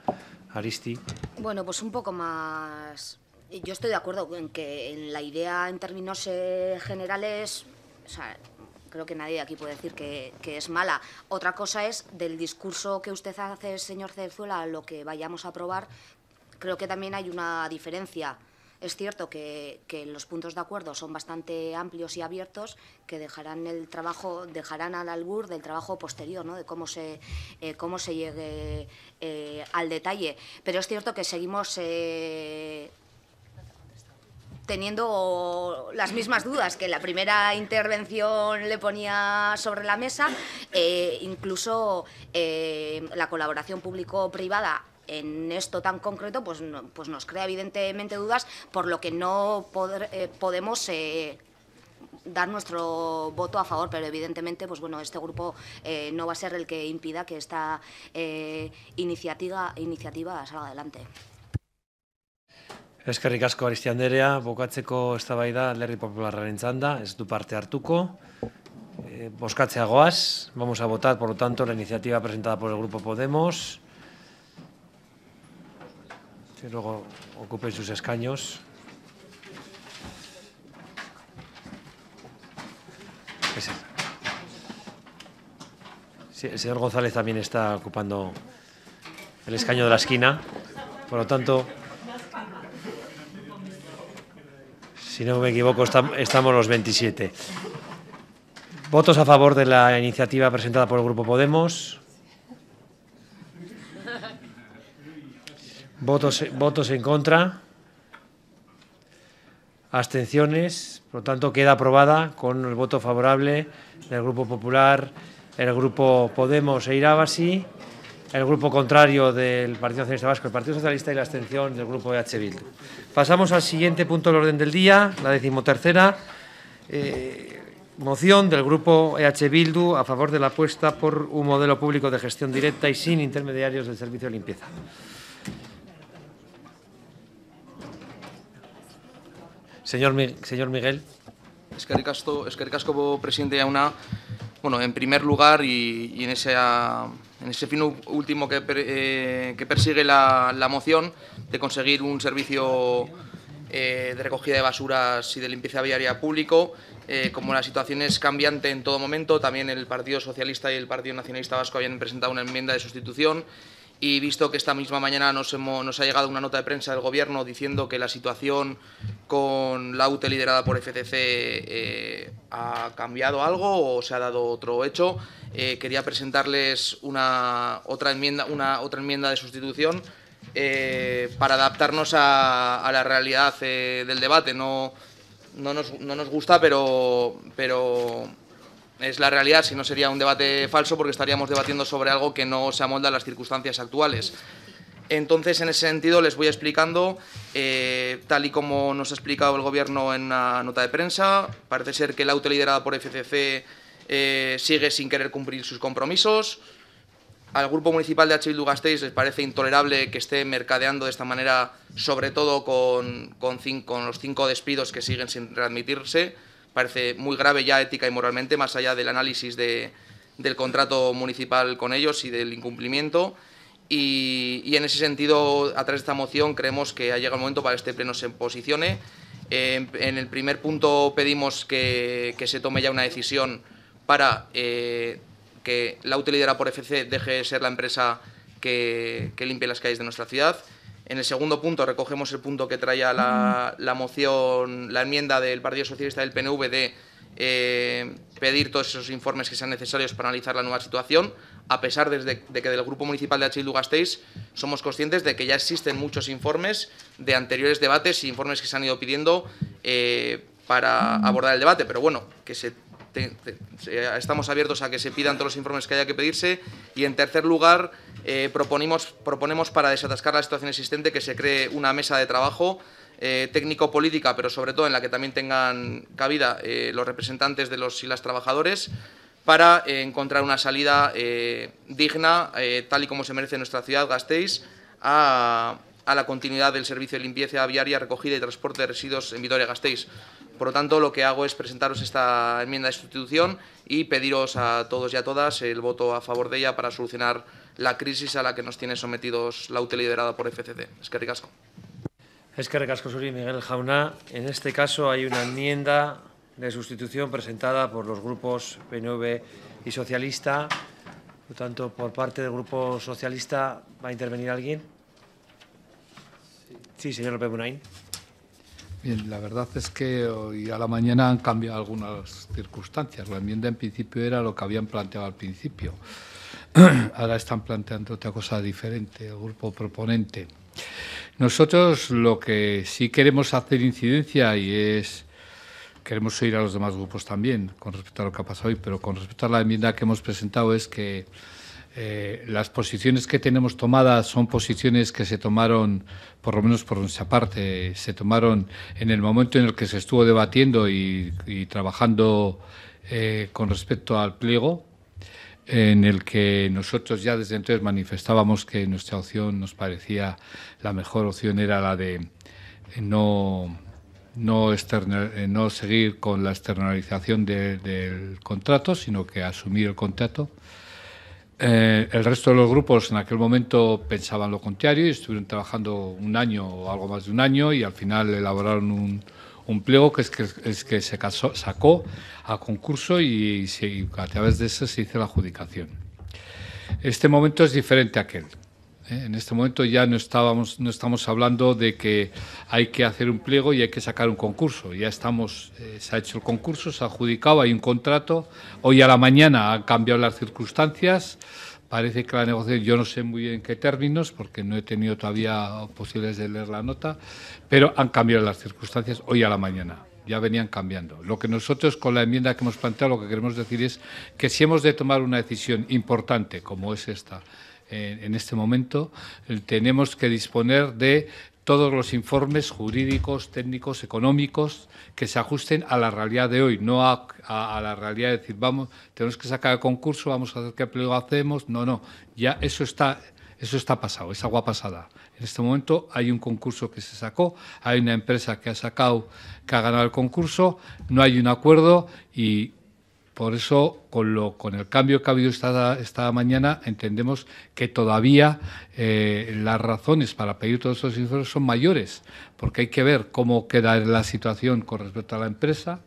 Aristi. Bueno, pues un poco más... Yo estoy de acuerdo en que en la idea en términos eh, generales... creo que nadie aquí puede decir que, es mala. Otra cosa es del discurso que usted hace, señor a lo que vayamos a aprobar, Creo que también hay una diferencia. Es cierto que, los puntos de acuerdo son bastante amplios y abiertos, que dejarán el trabajo, dejarán al albur del trabajo posterior, de cómo se, eh, cómo se llegue eh, al detalle. Pero es cierto que seguimos eh, teniendo las mismas dudas que la primera intervención le ponía sobre la mesa, incluso la colaboración público-privada en esto tan concreto pues, pues nos crea evidentemente dudas, por lo que no eh, podemos eh, dar nuestro voto a favor, pero evidentemente pues bueno, este grupo eh, no va a ser el que impida que esta eh, iniciativa, iniciativa salga adelante. Eskerrik asko Aristianderea, bokatzeko eztabaida Lerri Popularraren txanda, ez du parte hartuko. Eh, vamos a votar, por lo tanto, la iniciativa presentada por el grupo Podemos. que luego ocupen sus escaños. el señor González también está ocupando el escaño de la esquina. Por lo tanto, si no me equivoco, estamos los 27. Votos a favor de la iniciativa presentada por el Grupo Podemos. Votos, en contra. Abstenciones. Por lo tanto, queda aprobada con el voto favorable del Grupo Popular, el Grupo Podemos e Irabasi, el grupo contrario del Partido Nacionalista Vasco, el Partido Socialista y la abstención del Grupo EH Bildu. Pasamos al siguiente punto del orden del día, la decimotercera. Eh, moción del Grupo EH Bildu a favor de la apuesta por un modelo público de gestión directa y sin intermediarios del servicio de limpieza. Señor, señor Miguel. Es que que presidente una, Bueno, en primer lugar y, en, ese, fin último que, eh, persigue la, moción de conseguir un servicio eh, de recogida de basuras y de limpieza viaria público, eh, como la situación es cambiante en todo momento, también el Partido Socialista y el Partido Nacionalista Vasco habían presentado una enmienda de sustitución y visto que esta misma mañana nos, nos ha llegado una nota de prensa del Gobierno diciendo que la situación con la UTE liderada por FTC eh, ha cambiado algo o se ha dado otro hecho, eh, quería presentarles una otra enmienda, una, otra enmienda de sustitución eh, para adaptarnos a, la realidad del debate. No, no, nos, gusta, pero, pero es la realidad, si no sería un debate falso porque estaríamos debatiendo sobre algo que no se amolda a las circunstancias actuales. Entonces, en ese sentido, les voy explicando, eh, tal y como nos ha explicado el Gobierno en una nota de prensa, parece ser que la auto liderada por FCC eh, sigue sin querer cumplir sus compromisos. Al Grupo Municipal de H.I. gasteiz les parece intolerable que esté mercadeando de esta manera, sobre todo con, con los cinco despidos que siguen sin readmitirse parece muy grave ya ética y moralmente, más allá del análisis de, del contrato municipal con ellos y del incumplimiento. Y, en ese sentido, a través de esta moción, creemos que ha llegado el momento para que este pleno se posicione. en el primer punto pedimos que, se tome ya una decisión para eh, que la utilidad por FC deje de ser la empresa que, que limpie las calles de nuestra ciudad. En el segundo punto recogemos el punto que traía la, mm. moción, la enmienda del Partido Socialista del PNV de eh, pedir todos esos informes que sean necesarios para analizar la nueva situación, a pesar de que del Grupo Municipal de Achildu-Gasteiz somos conscientes de que ya existen muchos informes de anteriores debates y informes que se han ido pidiendo eh, para abordar el debate. Pero bueno, que se estamos abiertos a que se pidan todos los informes que haya que pedirse. Y en tercer lugar, eh, proponemos, para desatascar la situación existente que se cree una mesa de trabajo eh, técnico-política, pero sobre todo en la que también tengan cabida eh, los representantes de los y las trabajadores, para encontrar una salida digna, tal y como se merece nuestra ciudad, Gasteiz, a, la continuidad del servicio de limpieza aviaria, recogida y transporte de residuos en Vitoria-Gasteiz. Por lo tanto, lo que hago es presentaros esta enmienda de sustitución y pediros a todos y a todas el voto a favor de ella para solucionar la crisis a la que nos tiene sometidos la UTE liderada por FCC. Es que ricasco. Es que ricasco, Suri Miguel Jauna. En este caso hay una enmienda de sustitución presentada por los grupos PNV y Socialista. Por tanto, por parte del Grupo Socialista, ¿va a intervenir alguien? Sí, señor López Bien, la verdad es que hoy a la mañana han cambiado algunas circunstancias. La enmienda en principio era lo que habían planteado al principio. Ahora están planteando otra cosa diferente, el grupo proponente. Nosotros lo que sí queremos hacer incidencia y es queremos oír a los demás grupos también con respecto a lo que ha pasado hoy, pero con respecto a la enmienda que hemos presentado es que eh, las posiciones que tenemos tomadas son posiciones que se tomaron, por lo menos por nuestra parte, se tomaron en el momento en el que se estuvo debatiendo y, trabajando eh, con respecto al pliego, en el que nosotros ya desde entonces manifestábamos que nuestra opción nos parecía la mejor opción era la de no, no, eh, no seguir con la externalización del contrato, sino que asumir el contrato eh, el resto de los grupos en aquel momento pensaban lo contrario y estuvieron trabajando un año o algo más de un año y al final elaboraron un, pliego que es que, se sacó a concurso y, a través de eso se hizo la adjudicación. Este momento es diferente a aquel. ¿eh? En este momento ya no, estábamos, no estamos hablando de que hay que hacer un pliego y hay que sacar un concurso. Ya estamos, eh, se ha hecho el concurso, se ha adjudicado, hay un contrato. Hoy a la mañana han cambiado las circunstancias. Parece que la negociación, yo no sé muy bien en qué términos, porque no he tenido todavía posibilidades de leer la nota, pero han cambiado las circunstancias hoy a la mañana ya venían cambiando. Lo que nosotros con la enmienda que hemos planteado lo que queremos decir es que si hemos de tomar una decisión importante como es esta, en este momento, eh, tenemos que disponer de todos los informes jurídicos, técnicos, económicos que se ajusten a la realidad de hoy, no a, la realidad de decir, vamos, tenemos que sacar el concurso, vamos a hacer qué pliego hacemos. No, no, ya eso está, eso está pasado, es agua pasada. En este momento hay un concurso que se sacó, hay una empresa que ha sacado, que ha ganado el concurso, no hay un acuerdo y por eso, con, lo, con el cambio que ha habido esta, mañana, entendemos que todavía eh, las razones para pedir todos esos informes son mayores, porque hay que ver cómo queda la situación con respecto a la empresa.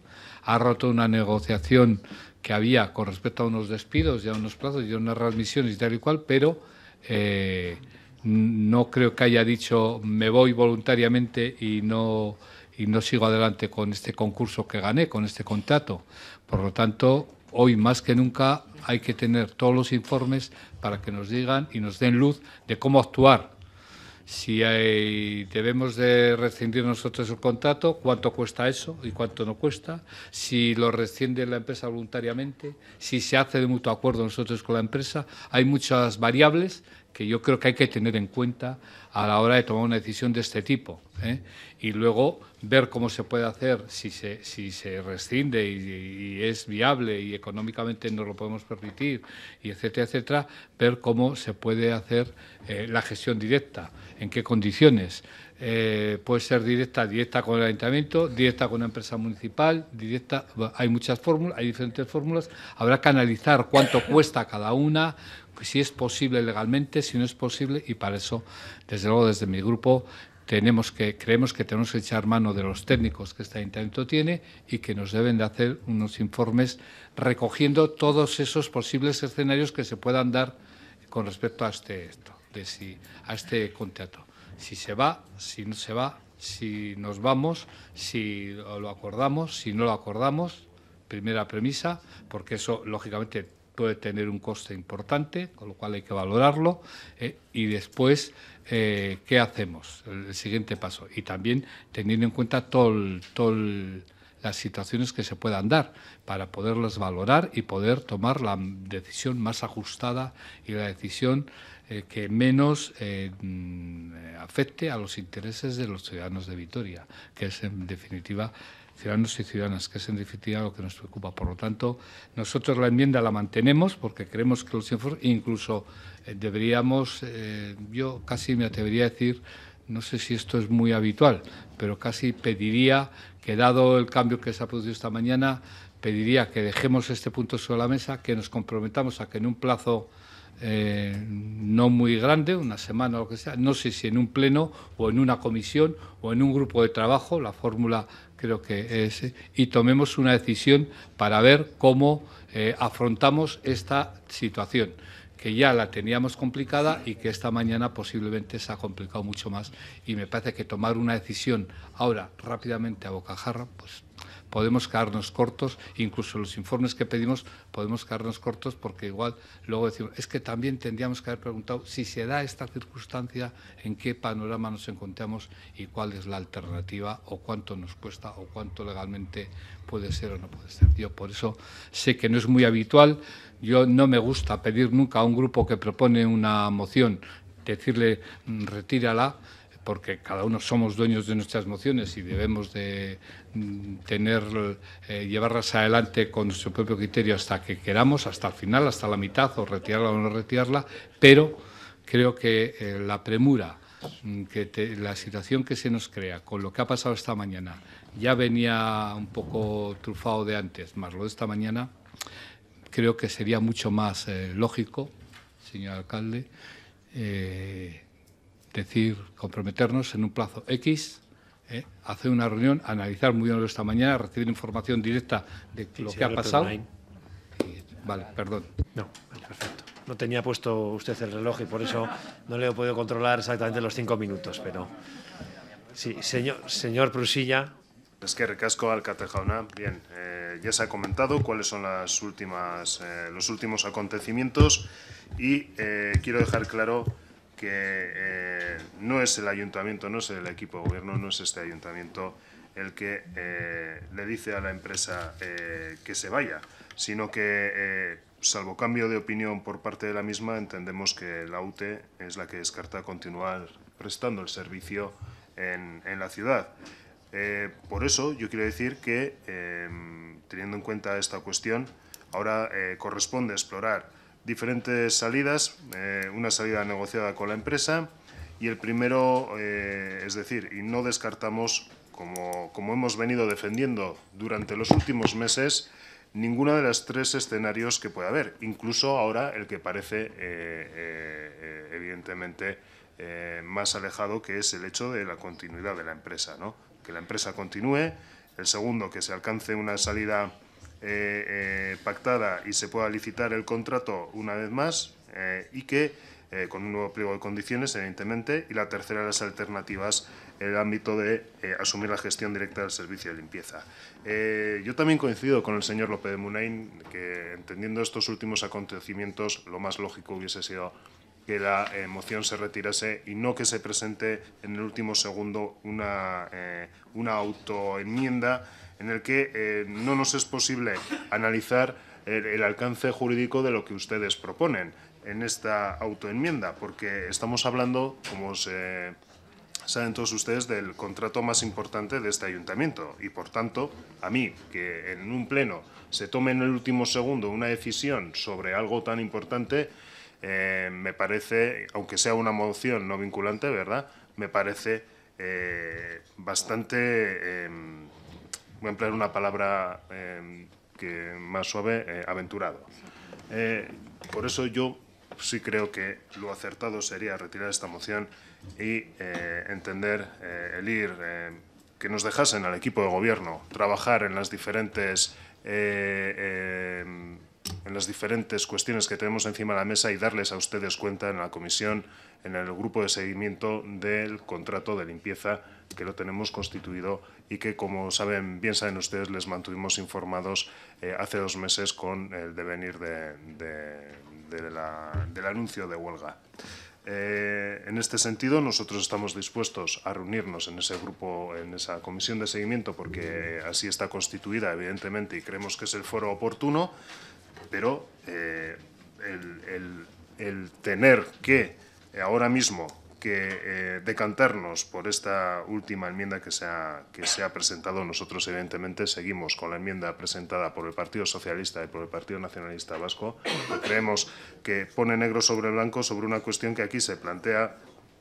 Ha roto una negociación que había con respecto a unos despidos y a unos plazos y a unas remisiones y tal y cual, pero eh, no creo que haya dicho me voy voluntariamente y no, y no sigo adelante con este concurso que gané, con este contrato. Por lo tanto, hoy más que nunca hay que tener todos los informes para que nos digan y nos den luz de cómo actuar. Si debemos de rescindir nosotros el contrato, cuánto cuesta eso y cuánto no cuesta, si lo rescinde la empresa voluntariamente, si se hace de mutuo acuerdo nosotros con la empresa. Hay muchas variables que yo creo que hay que tener en cuenta a la hora de tomar una decisión de este tipo. ¿eh? Y luego ver cómo se puede hacer, si se, si se rescinde y, es viable y económicamente no lo podemos permitir, y etcétera, etcétera, ver cómo se puede hacer eh, la gestión directa, en qué condiciones. Eh, puede ser directa, directa con el ayuntamiento, directa con la empresa municipal, directa, hay muchas fórmulas, hay diferentes fórmulas, habrá que analizar cuánto cuesta cada una, si pues es posible legalmente, si no es posible, y para eso, desde luego, desde mi grupo tenemos que, creemos que tenemos que echar mano de los técnicos que este intento tiene y que nos deben de hacer unos informes recogiendo todos esos posibles escenarios que se puedan dar con respecto a este, esto, de si, a este contrato. Si se va, si no se va, si nos vamos, si lo acordamos, si no lo acordamos, primera premisa, porque eso, lógicamente, puede tener un coste importante, con lo cual hay que valorarlo, eh, y después, eh, ¿qué hacemos? El, siguiente paso. Y también teniendo en cuenta todas las situaciones que se puedan dar para poderlas valorar y poder tomar la decisión más ajustada y la decisión eh, que menos mm, afecte a los intereses de los ciudadanos de Vitoria, que es en definitiva ciudadanos y ciudadanas, que es en definitiva lo que nos preocupa. Por lo tanto, nosotros la enmienda la mantenemos porque creemos que los informes, incluso eh, deberíamos, eh, yo casi me atrevería a decir, no sé si esto es muy habitual, pero casi pediría que dado el cambio que se ha producido esta mañana, pediría que dejemos este punto sobre la mesa, que nos comprometamos a que en un plazo eh, no muy grande, una semana o lo que sea, no sé si en un pleno o en una comisión o en un grupo de trabajo, la fórmula creo que es, ¿eh? y tomemos una decisión para ver cómo eh, afrontamos esta situación que ya la teníamos complicada y que esta mañana posiblemente se ha complicado mucho más. Y me parece que tomar una decisión ahora rápidamente a bocajarra, pues podemos quedarnos cortos, incluso los informes que pedimos podemos quedarnos cortos porque igual luego decimos, es que también tendríamos que haber preguntado si se da esta circunstancia, en qué panorama nos encontramos y cuál es la alternativa o cuánto nos cuesta o cuánto legalmente puede ser o no puede ser. Yo por eso sé que no es muy habitual, yo no me gusta pedir nunca a un grupo que propone una moción, decirle mm, retírala, porque cada uno somos dueños de nuestras mociones y debemos de mm, tener, eh, llevarlas adelante con nuestro propio criterio hasta que queramos, hasta el final, hasta la mitad, o retirarla o no retirarla, pero creo que eh, la premura, mm, que la situación que se nos crea con lo que ha pasado esta mañana, ya venía un poco trufado de antes, más lo de esta mañana, creo que sería mucho más eh, lógico, señor alcalde, decir, comprometernos en un plazo X, ¿eh? hacer una reunión, analizar muy bien lo de esta mañana, recibir información directa de lo que ha pasado. Vale, perdón. No, perfecto. No tenía puesto usted el reloj y por eso no le he podido controlar exactamente los cinco minutos, pero... Sí, señor, señor Prusilla. Es que recasco al Catejauna. Bien, eh, ya se ha comentado cuáles son las últimas, eh, los últimos acontecimientos y quiero dejar claro que eh, no es el ayuntamiento, no es el equipo de gobierno, no es este ayuntamiento el que eh, le dice a la empresa eh, que se vaya, sino que, salvo cambio de opinión por parte de la misma, entendemos que la UTE es la que descarta continuar prestando el servicio en la ciudad. por eso yo quiero decir que, teniendo en cuenta esta cuestión, ahora corresponde explorar diferentes salidas, eh, una salida negociada con la empresa y el primero, eh, es decir, y no descartamos, como, hemos venido defendiendo durante los últimos meses, ninguno de las tres escenarios que puede haber, incluso ahora el que parece eh, evidentemente más alejado, que es el hecho de la continuidad de la empresa, ¿no? que la empresa continúe, el segundo, que se alcance una salida eh, eh, pactada y se pueda licitar el contrato una vez más eh, y que con un nuevo pliego de condiciones, evidentemente, y la tercera de las alternativas en el ámbito de asumir la gestión directa del servicio de limpieza. yo también coincido con el señor López de Munain que, entendiendo estos últimos acontecimientos, lo más lógico hubiese sido que la moción se retirase y no que se presente en el último segundo una, una autoenmienda en el que eh, no nos es posible analizar el, alcance jurídico de lo que ustedes proponen en esta autoenmienda, porque estamos hablando, como saben todos ustedes, del contrato más importante de este ayuntamiento. Y por tanto, a mí, que en un pleno se tome en el último segundo una decisión sobre algo tan importante, eh, me parece, aunque sea una moción no vinculante, ¿verdad? Me parece eh, bastante... Em, voy a emplear una palabra em, que más suave, eh, aventurado. Eh, por eso yo sí creo que lo acertado sería retirar esta moción y eh, entender, el ir, em, que nos dejasen al equipo de gobierno trabajar en las diferentes... Em, en las diferentes cuestiones que tenemos encima de la mesa y darles a ustedes cuenta en la comisión, en el grupo de seguimiento del contrato de limpieza que lo tenemos constituido y que, como saben, bien saben ustedes, les mantuvimos informados eh, hace dos meses con el devenir del anuncio de huelga. Eh, en este sentido, nosotros estamos dispuestos a reunirnos en ese grupo, en esa comisión de seguimiento, porque así está constituida, evidentemente, y creemos que es el foro oportuno. Pero eh, el, tener que eh, ahora mismo que eh, decantarnos por esta última enmienda que se, ha, que se ha presentado, nosotros evidentemente seguimos con la enmienda presentada por el Partido Socialista y por el Partido Nacionalista Vasco, creemos que pone negro sobre blanco sobre una cuestión que aquí se plantea,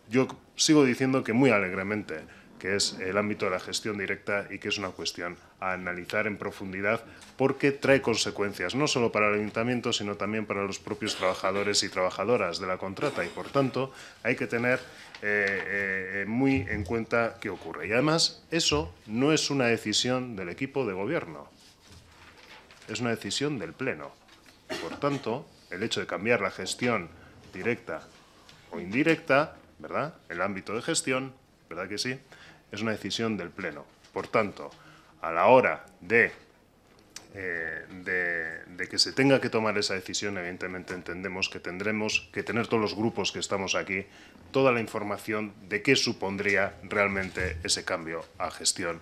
yo sigo diciendo que muy alegremente, que es el ámbito de la gestión directa y que es una cuestión a analizar en profundidad porque trae consecuencias no solo para el ayuntamiento, sino también para los propios trabajadores y trabajadoras de la contrata y, por tanto, hay que tener eh, eh, eh, muy en cuenta qué ocurre. Y además, eso no es una decisión del equipo de gobierno, es una decisión del Pleno. Por tanto, el hecho de cambiar la gestión directa o indirecta, ¿verdad? El ámbito de gestión, ¿verdad que sí? es una decisión del Pleno. Por tanto, a la hora eh, de, de, que se tenga que tomar esa decisión, evidentemente entendemos que tendremos que tener todos los grupos que estamos aquí toda la información de qué supondría realmente ese cambio a gestión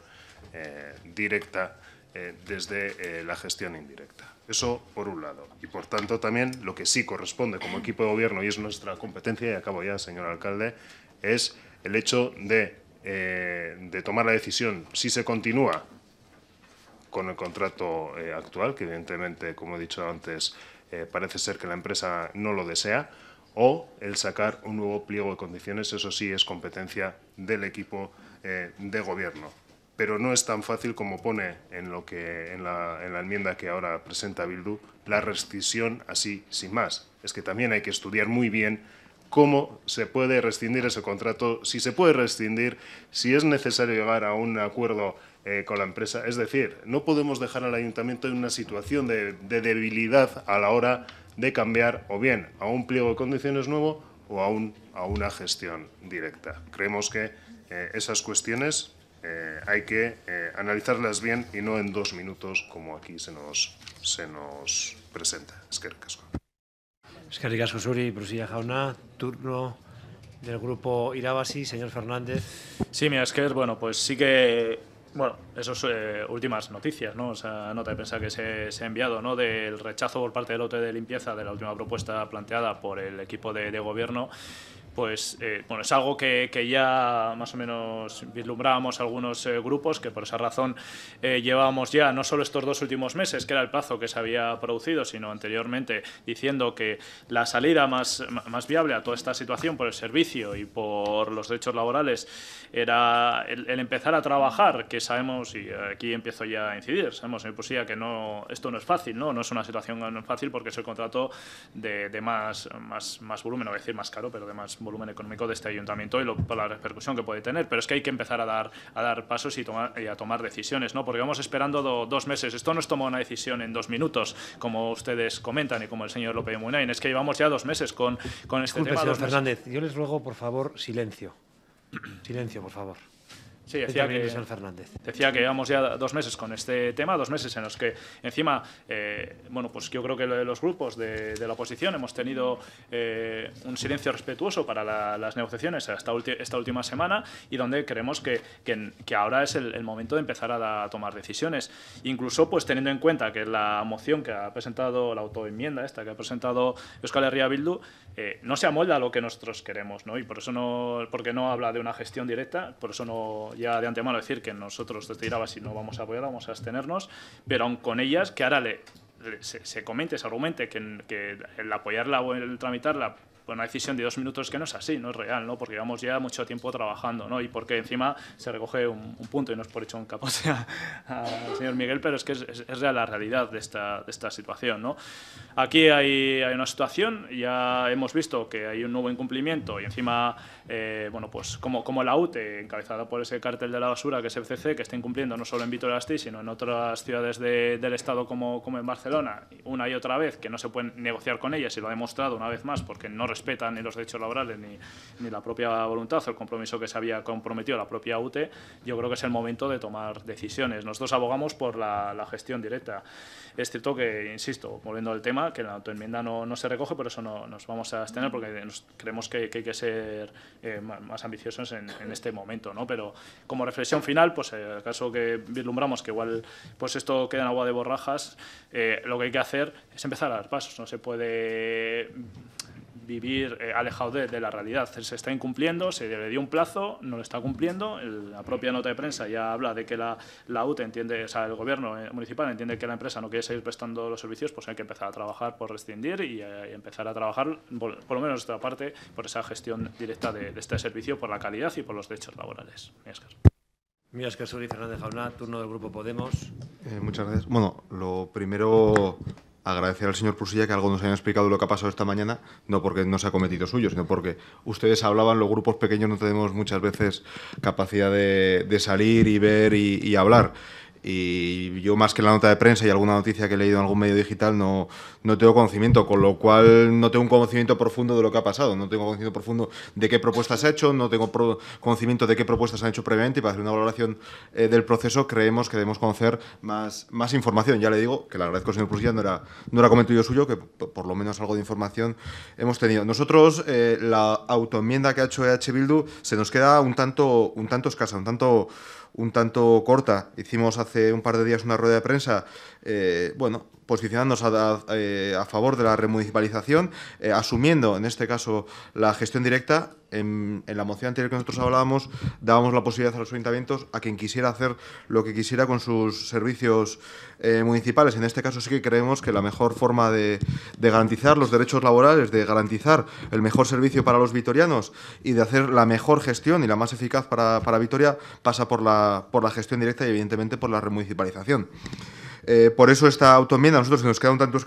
eh, directa eh, desde la gestión indirecta. Eso por un lado. Y por tanto también lo que sí corresponde como equipo de gobierno y es nuestra competencia, y acabo ya, señor alcalde, es el hecho de eh, de tomar la decisión si se continúa con el contrato eh, actual, que evidentemente, como he dicho antes, eh, parece ser que la empresa no lo desea, o el sacar un nuevo pliego de condiciones, eso sí es competencia del equipo de gobierno. Pero no es tan fácil como pone en, lo que, en, la, en la enmienda que ahora presenta Bildu la rescisión así sin más. Es que también hay que estudiar muy bien cómo se puede rescindir ese contrato, si se puede rescindir, si es necesario llegar a un acuerdo eh, con la empresa. Es decir, no podemos dejar al ayuntamiento en una situación de, debilidad a la hora de cambiar o bien a un pliego de condiciones nuevo o a, a una gestión directa. Creemos que eh, esas cuestiones eh, hay que analizarlas bien y no en dos minutos como aquí se nos, se nos presenta. Es que Eskerrik Josuri, Prusilla Brusilla jauna, turno del grupo Irabasi, señor Fernández. Sí, mira, bueno, pues sí que bueno, esas eh, últimas noticias, ¿no? O sea, nota de pensar que se, se, ha enviado, ¿no? Del rechazo por parte del lote de limpieza de la última propuesta planteada por el equipo de, de gobierno pues eh, bueno, es algo que, ya más o menos vislumbrábamos algunos eh, grupos, que por esa razón eh, llevábamos ya no solo estos dos últimos meses, que era el plazo que se había producido, sino anteriormente diciendo que la salida más, más viable a toda esta situación por el servicio y por los derechos laborales era el, empezar a trabajar, que sabemos, y aquí empiezo ya a incidir, sabemos en mi que no, esto no es fácil, ¿no? no es una situación fácil porque es el contrato de, de más, más, más volumen, no voy a decir más caro, pero de más volumen económico de este ayuntamiento y la repercusión que puede tener. Pero es que hay que empezar a dar, a dar pasos y, a tomar decisiones, ¿no? Porque vamos esperando dos meses. Esto no es tomar una decisión en dos minutos, como ustedes comentan y como el señor López Munain. Es que llevamos ya dos meses con, este tema. Señor Fernández, yo les ruego, por favor, silencio. silencio, por favor. Sí, decía que, Fernández. decía que llevamos ya dos meses con este tema, dos meses en los que encima, eh, bueno, pues yo creo que los grupos de, la oposición hemos tenido eh, un silencio respetuoso para las negociaciones esta última semana y donde creemos que, ahora es el, momento de empezar a, tomar decisiones. Incluso pues teniendo en cuenta que la moción que ha presentado, la autoenmienda esta que ha presentado Euskal Herria Bildu, eh, no se amolda a lo que nosotros queremos, ¿no? Y por eso no, porque no habla de una gestión directa, por eso no, ya de antemano decir que nosotros desde Iraba si no vamos a apoyar, vamos a abstenernos, pero aún con ellas, que ahora le, se, comente, se argumente que, que, el apoyarla o el tramitarla una decisión de dos minutos que no es así, no es real, ¿no? Porque llevamos ya mucho tiempo trabajando, ¿no? Y porque encima se recoge un, punto y no es por hecho un capote al señor Miguel, pero es que es, real la realidad de esta, de esta situación, ¿no? Aquí hay, hay, una situación, ya hemos visto que hay un nuevo incumplimiento y encima, eh, bueno, pues como, como la UTE, encabezada por ese cartel de la basura que es FCC, que está incumpliendo no solo en Vitoria-Gasteiz, sino en otras ciudades del Estado como, como en Barcelona, una y otra vez, que no se pueden negociar con ellas y lo ha demostrado una vez más porque no respetan ni los derechos laborales ni, la propia voluntad o el compromiso que se había comprometido la propia UTE, yo creo que es el momento de tomar decisiones. Nosotros abogamos por la, gestión directa. Es cierto que, insisto, volviendo al tema, que la autoenmienda no, no se recoge, por eso no, nos vamos a abstener, porque creemos que, hay que ser eh, más ambiciosos en, este momento. ¿no? Pero como reflexión final, pues en eh, el caso que vislumbramos que igual pues esto queda en agua de borrajas, eh, lo que hay que hacer es empezar a dar pasos. No se puede vivir eh, alejado de, la realidad. Se está incumpliendo, se le dio un plazo, no lo está cumpliendo. la propia nota de prensa ya habla de que la, la UTE entiende, o sea, el gobierno eh, municipal entiende que la empresa no quiere seguir prestando los servicios, pues hay que empezar a trabajar por rescindir y, eh, empezar a trabajar, por, lo menos nuestra parte, por esa gestión directa de, este servicio, por la calidad y por los derechos laborales. Fernández Jauna, turno del Grupo Podemos. muchas gracias. Bueno, lo primero agradecer al señor Prusilla que algo nos haya explicado lo que ha pasado esta mañana, no porque no se ha cometido suyo, sino porque ustedes hablaban, los grupos pequeños no tenemos muchas veces capacidad de, salir y ver y hablar y yo más que la nota de prensa y alguna noticia que he leído en algún medio digital no, no tengo conocimiento, con lo cual no tengo un conocimiento profundo de lo que ha pasado, no tengo conocimiento profundo de qué propuestas ha hecho, no tengo conocimiento de qué propuestas han hecho previamente y para hacer una valoración eh, del proceso creemos que debemos conocer más, más información. Ya le digo que le agradezco al señor Prusilla, no era, no era comentario suyo, que por lo menos algo de información hemos tenido. Nosotros eh, la autoenmienda que ha hecho EH Bildu se nos queda un tanto, un tanto escasa, un tanto un tanto corta. Hicimos hace un par de días una rueda de prensa eh, bueno, posicionándonos eh, a, favor de la remunicipalización, eh, asumiendo en este caso la gestión directa. En, la moción anterior que nosotros hablábamos, dábamos la posibilidad a los ayuntamientos a quien quisiera hacer lo que quisiera con sus servicios municipales. En este caso sí que creemos que la mejor forma de, garantizar los derechos laborales, de garantizar el mejor servicio para los vitorianos y de hacer la mejor gestión y la más eficaz para, para Vitoria pasa por la, por la gestión directa y evidentemente por la remunicipalización. Eh, por eso esta autoenmienda, a nosotros que nos queda un tanto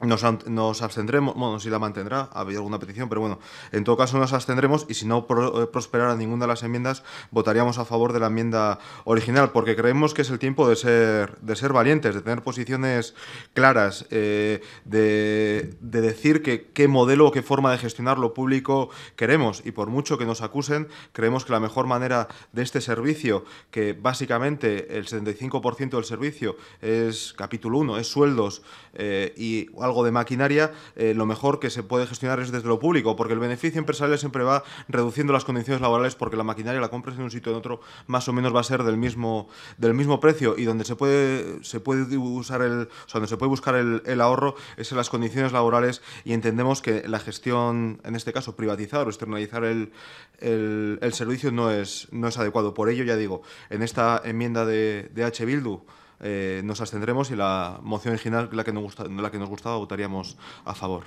nos, nos, abstendremos, bueno, si la mantendrá, había alguna petición, pero bueno, en todo caso nos abstendremos y si no pro, eh, prosperara ninguna de las enmiendas, votaríamos a favor de la enmienda original, porque creemos que es el tiempo de ser, de ser valientes, de tener posiciones claras, eh, de, de, decir que, qué modelo o qué forma de gestionar lo público queremos. Y por mucho que nos acusen, creemos que la mejor manera de este servicio, que básicamente el 75% del servicio es capítulo 1, es sueldos, eh, y algo de maquinaria, eh, lo mejor que se puede gestionar es desde lo público, porque el beneficio empresarial siempre va reduciendo las condiciones laborales porque la maquinaria la compras en un sitio o en otro más o menos va a ser del mismo, del mismo precio y donde se puede, se puede usar se puede buscar el, ahorro es en las condiciones laborales y entendemos que la gestión, en este caso, privatizar o externalizar el, servicio no es, adecuado. Por ello, ya digo, en esta enmienda de H. Bildu, eh, nos abstendremos y la moción original, la que nos, gustaba, votaríamos a favor.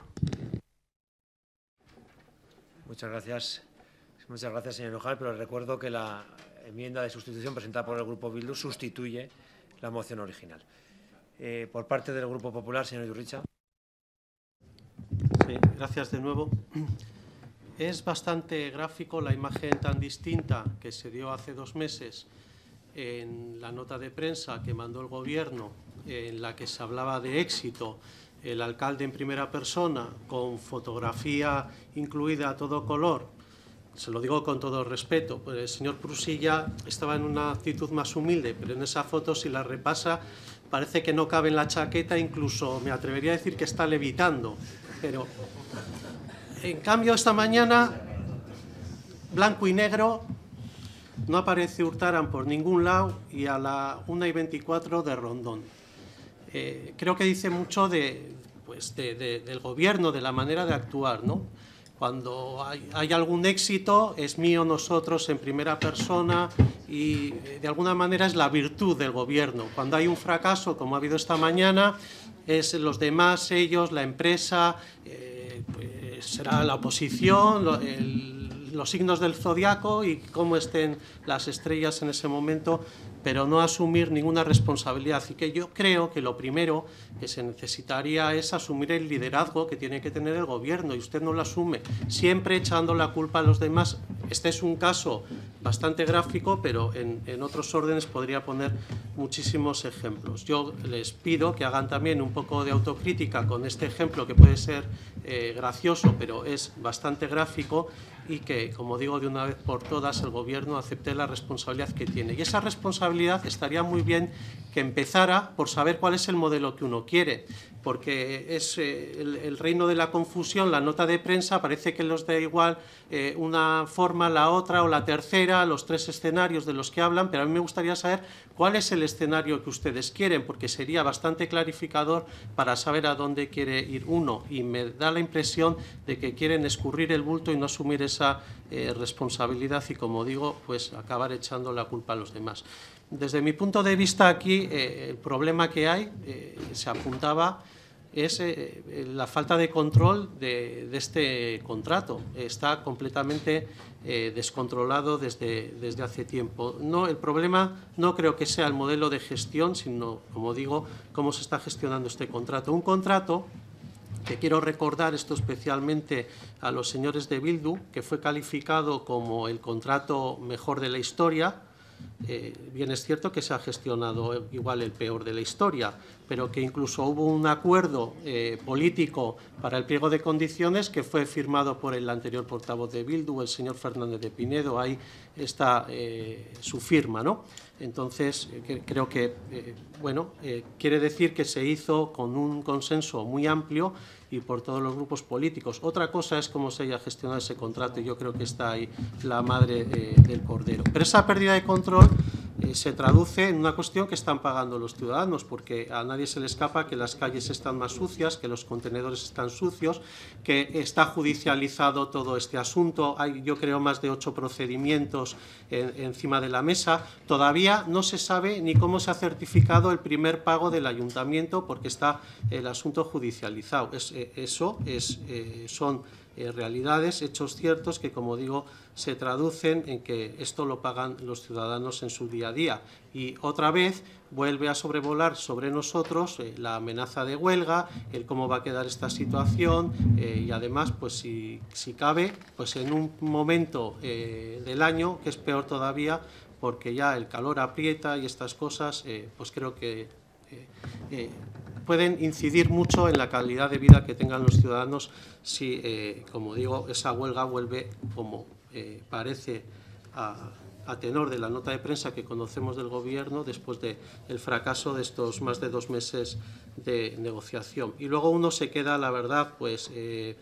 Muchas gracias. Muchas gracias, señor Ojal, pero recuerdo que la enmienda de sustitución presentada por el Grupo Bildu sustituye la moción original. Eh, por parte del Grupo Popular, señor Yurricha. Sí, gracias de nuevo. Es bastante gráfico la imagen tan distinta que se dio hace dos meses en la nota de prensa que mandó el Gobierno, en la que se hablaba de éxito, el alcalde en primera persona, con fotografía incluida a todo color, se lo digo con todo respeto, pues el señor Prusilla estaba en una actitud más humilde, pero en esa foto si la repasa parece que no cabe en la chaqueta, incluso me atrevería a decir que está levitando. Pero en cambio esta mañana, blanco y negro, no aparece Hurtaran por ningún lado y a la 1 y 24 de Rondón. Eh, creo que dice mucho pues, de, del gobierno, de la manera de actuar. ¿no? Cuando hay, algún éxito, es mío nosotros en primera persona y eh, de alguna manera es la virtud del gobierno. Cuando hay un fracaso, como ha habido esta mañana, es los demás, ellos, la empresa, eh, pues, será la oposición, el los signos del zodiaco y cómo estén las estrellas en ese momento, pero no asumir ninguna responsabilidad. Así que yo creo que lo primero que se necesitaría es asumir el liderazgo que tiene que tener el gobierno y usted no lo asume, siempre echando la culpa a los demás. Este es un caso bastante gráfico, pero en, otros órdenes podría poner muchísimos ejemplos. Yo les pido que hagan también un poco de autocrítica con este ejemplo que puede ser eh, gracioso, pero es bastante gráfico y que, como digo de una vez por todas, el Gobierno acepte la responsabilidad que tiene. Y esa responsabilidad estaría muy bien que empezara por saber cuál es el modelo que uno quiere porque es eh, el, reino de la confusión, la nota de prensa parece que los da igual eh, una forma, la otra o la tercera, los tres escenarios de los que hablan, pero a mí me gustaría saber cuál es el escenario que ustedes quieren, porque sería bastante clarificador para saber a dónde quiere ir uno y me da la impresión de que quieren escurrir el bulto y no asumir esa eh, responsabilidad y, como digo, pues acabar echando la culpa a los demás. Desde mi punto de vista aquí, el problema que hay, se apuntaba es eh, eh, la falta de control de, este contrato. Está completamente eh, descontrolado desde, desde, hace tiempo. No, el problema no creo que sea el modelo de gestión, sino, como digo, cómo se está gestionando este contrato. Un contrato que quiero recordar esto especialmente a los señores de Bildu, que fue calificado como el contrato mejor de la historia, eh, bien es cierto que se ha gestionado igual el peor de la historia, pero que incluso hubo un acuerdo eh, político para el pliego de condiciones que fue firmado por el anterior portavoz de Bildu, el señor Fernández de Pinedo. Hay está eh, su firma, ¿no? Entonces, eh, creo que, eh, bueno, quiere decir que se hizo con un consenso muy amplio y por todos los grupos políticos. Otra cosa es cómo se haya gestionado ese contrato y yo creo que está ahí la madre del cordero. Pero esa pérdida de control eh, se traduce en una cuestión que están pagando los ciudadanos, porque a nadie se le escapa que las calles están más sucias, que los contenedores están sucios, que está judicializado todo este asunto. Hay, yo creo, más de ocho procedimientos encima de la mesa. Todavía no se sabe ni cómo se ha certificado el primer pago del ayuntamiento, porque está el asunto judicializado. Eh, eso es, eh, son eh, realidades, hechos ciertos que, como digo, se traducen en que esto lo pagan los ciudadanos en su día a día. Y otra vez vuelve a sobrevolar sobre nosotros eh, la amenaza de huelga, el cómo va a quedar esta situación eh, y además, pues si, si, cabe, pues en un momento del año que es peor todavía porque ya el calor aprieta y estas cosas, pues creo que pueden incidir mucho en la calidad de vida que tengan los ciudadanos si, eh, como digo, esa huelga vuelve, como eh, parece a, tenor de la nota de prensa que conocemos del Gobierno, después del fracaso de estos más de dos meses de negociación. Y luego uno se queda, la verdad, pues... Eh,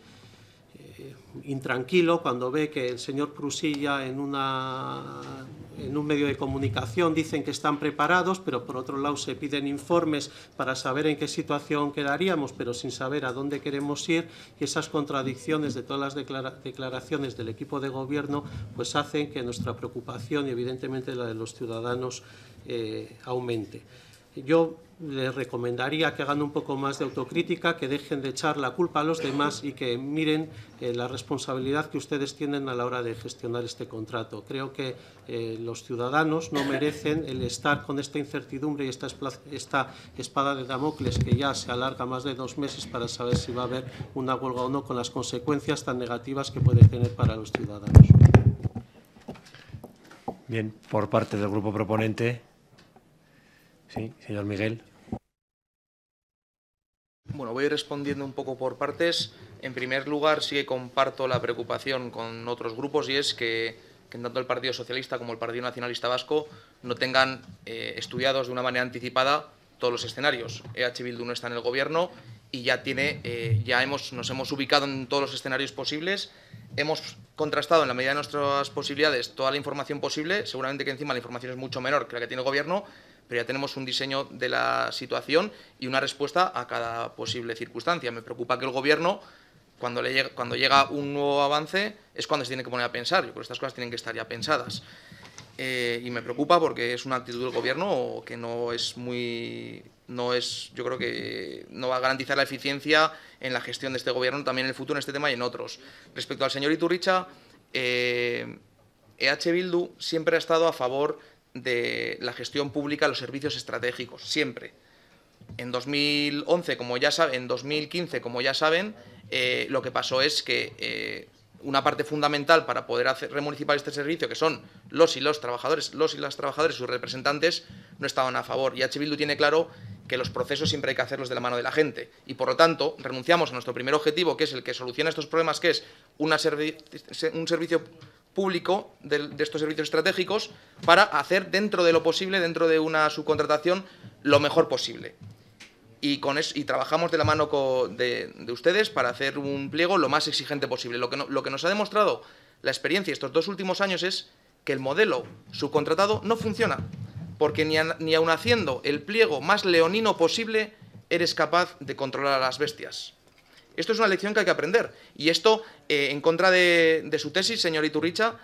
eh, intranquilo cuando ve que el señor Prusilla en, una, en un medio de comunicación dicen que están preparados, pero por otro lado se piden informes para saber en qué situación quedaríamos, pero sin saber a dónde queremos ir, y esas contradicciones de todas las declaraciones del equipo de gobierno pues hacen que nuestra preocupación y evidentemente la de los ciudadanos eh, aumente. Yo les recomendaría que hagan un poco más de autocrítica, que dejen de echar la culpa a los demás y que miren eh, la responsabilidad que ustedes tienen a la hora de gestionar este contrato. Creo que eh, los ciudadanos no merecen el estar con esta incertidumbre y esta, esta espada de Damocles que ya se alarga más de dos meses para saber si va a haber una huelga o no con las consecuencias tan negativas que puede tener para los ciudadanos. Bien, por parte del grupo proponente. Sí, señor Miguel. Bueno, voy respondiendo un poco por partes. En primer lugar, sí que comparto la preocupación con otros grupos y es que, tanto el Partido Socialista como el Partido Nacionalista Vasco no tengan eh, estudiados de una manera anticipada todos los escenarios. EH Bildu no está en el Gobierno y ya tiene, eh, ya hemos, nos hemos ubicado en todos los escenarios posibles, hemos contrastado en la medida de nuestras posibilidades toda la información posible, seguramente que encima la información es mucho menor que la que tiene el Gobierno pero ya tenemos un diseño de la situación y una respuesta a cada posible circunstancia. Me preocupa que el Gobierno, cuando, llega, un nuevo avance, es cuando se tiene que poner a pensar. Yo creo que estas cosas tienen que estar ya pensadas. Eh, y me preocupa porque es una actitud del gobierno que no es muy no es yo creo que no va a garantizar la eficiencia en la gestión de este gobierno también en el futuro en este tema y en otros respecto al señor Iturricha eh, EH Bildu siempre ha estado a favor de la gestión pública a los servicios estratégicos, siempre. En 2011, como ya saben, en 2015, como ya saben, eh, lo que pasó es que eh, una parte fundamental para poder hacer, remunicipar este servicio, que son los y los trabajadores, los y las sus representantes, no estaban a favor. Y H. tiene claro que los procesos siempre hay que hacerlos de la mano de la gente. Y por lo tanto, renunciamos a nuestro primer objetivo, que es el que soluciona estos problemas, que es un servicio público de, estos servicios estratégicos para hacer dentro de lo posible, dentro de una subcontratación, lo mejor posible. Y, con y trabajamos de la mano de, ustedes para hacer un pliego lo más exigente posible. Lo que, nos ha demostrado la experiencia estos dos últimos años es que el modelo subcontratado no funciona, porque ni, ni aun haciendo el pliego más leonino posible, eres capaz de controlar a las bestias. Esto es una lección que hay que aprender. Y esto, eh, en contra de, su tesis, señor Iturricha,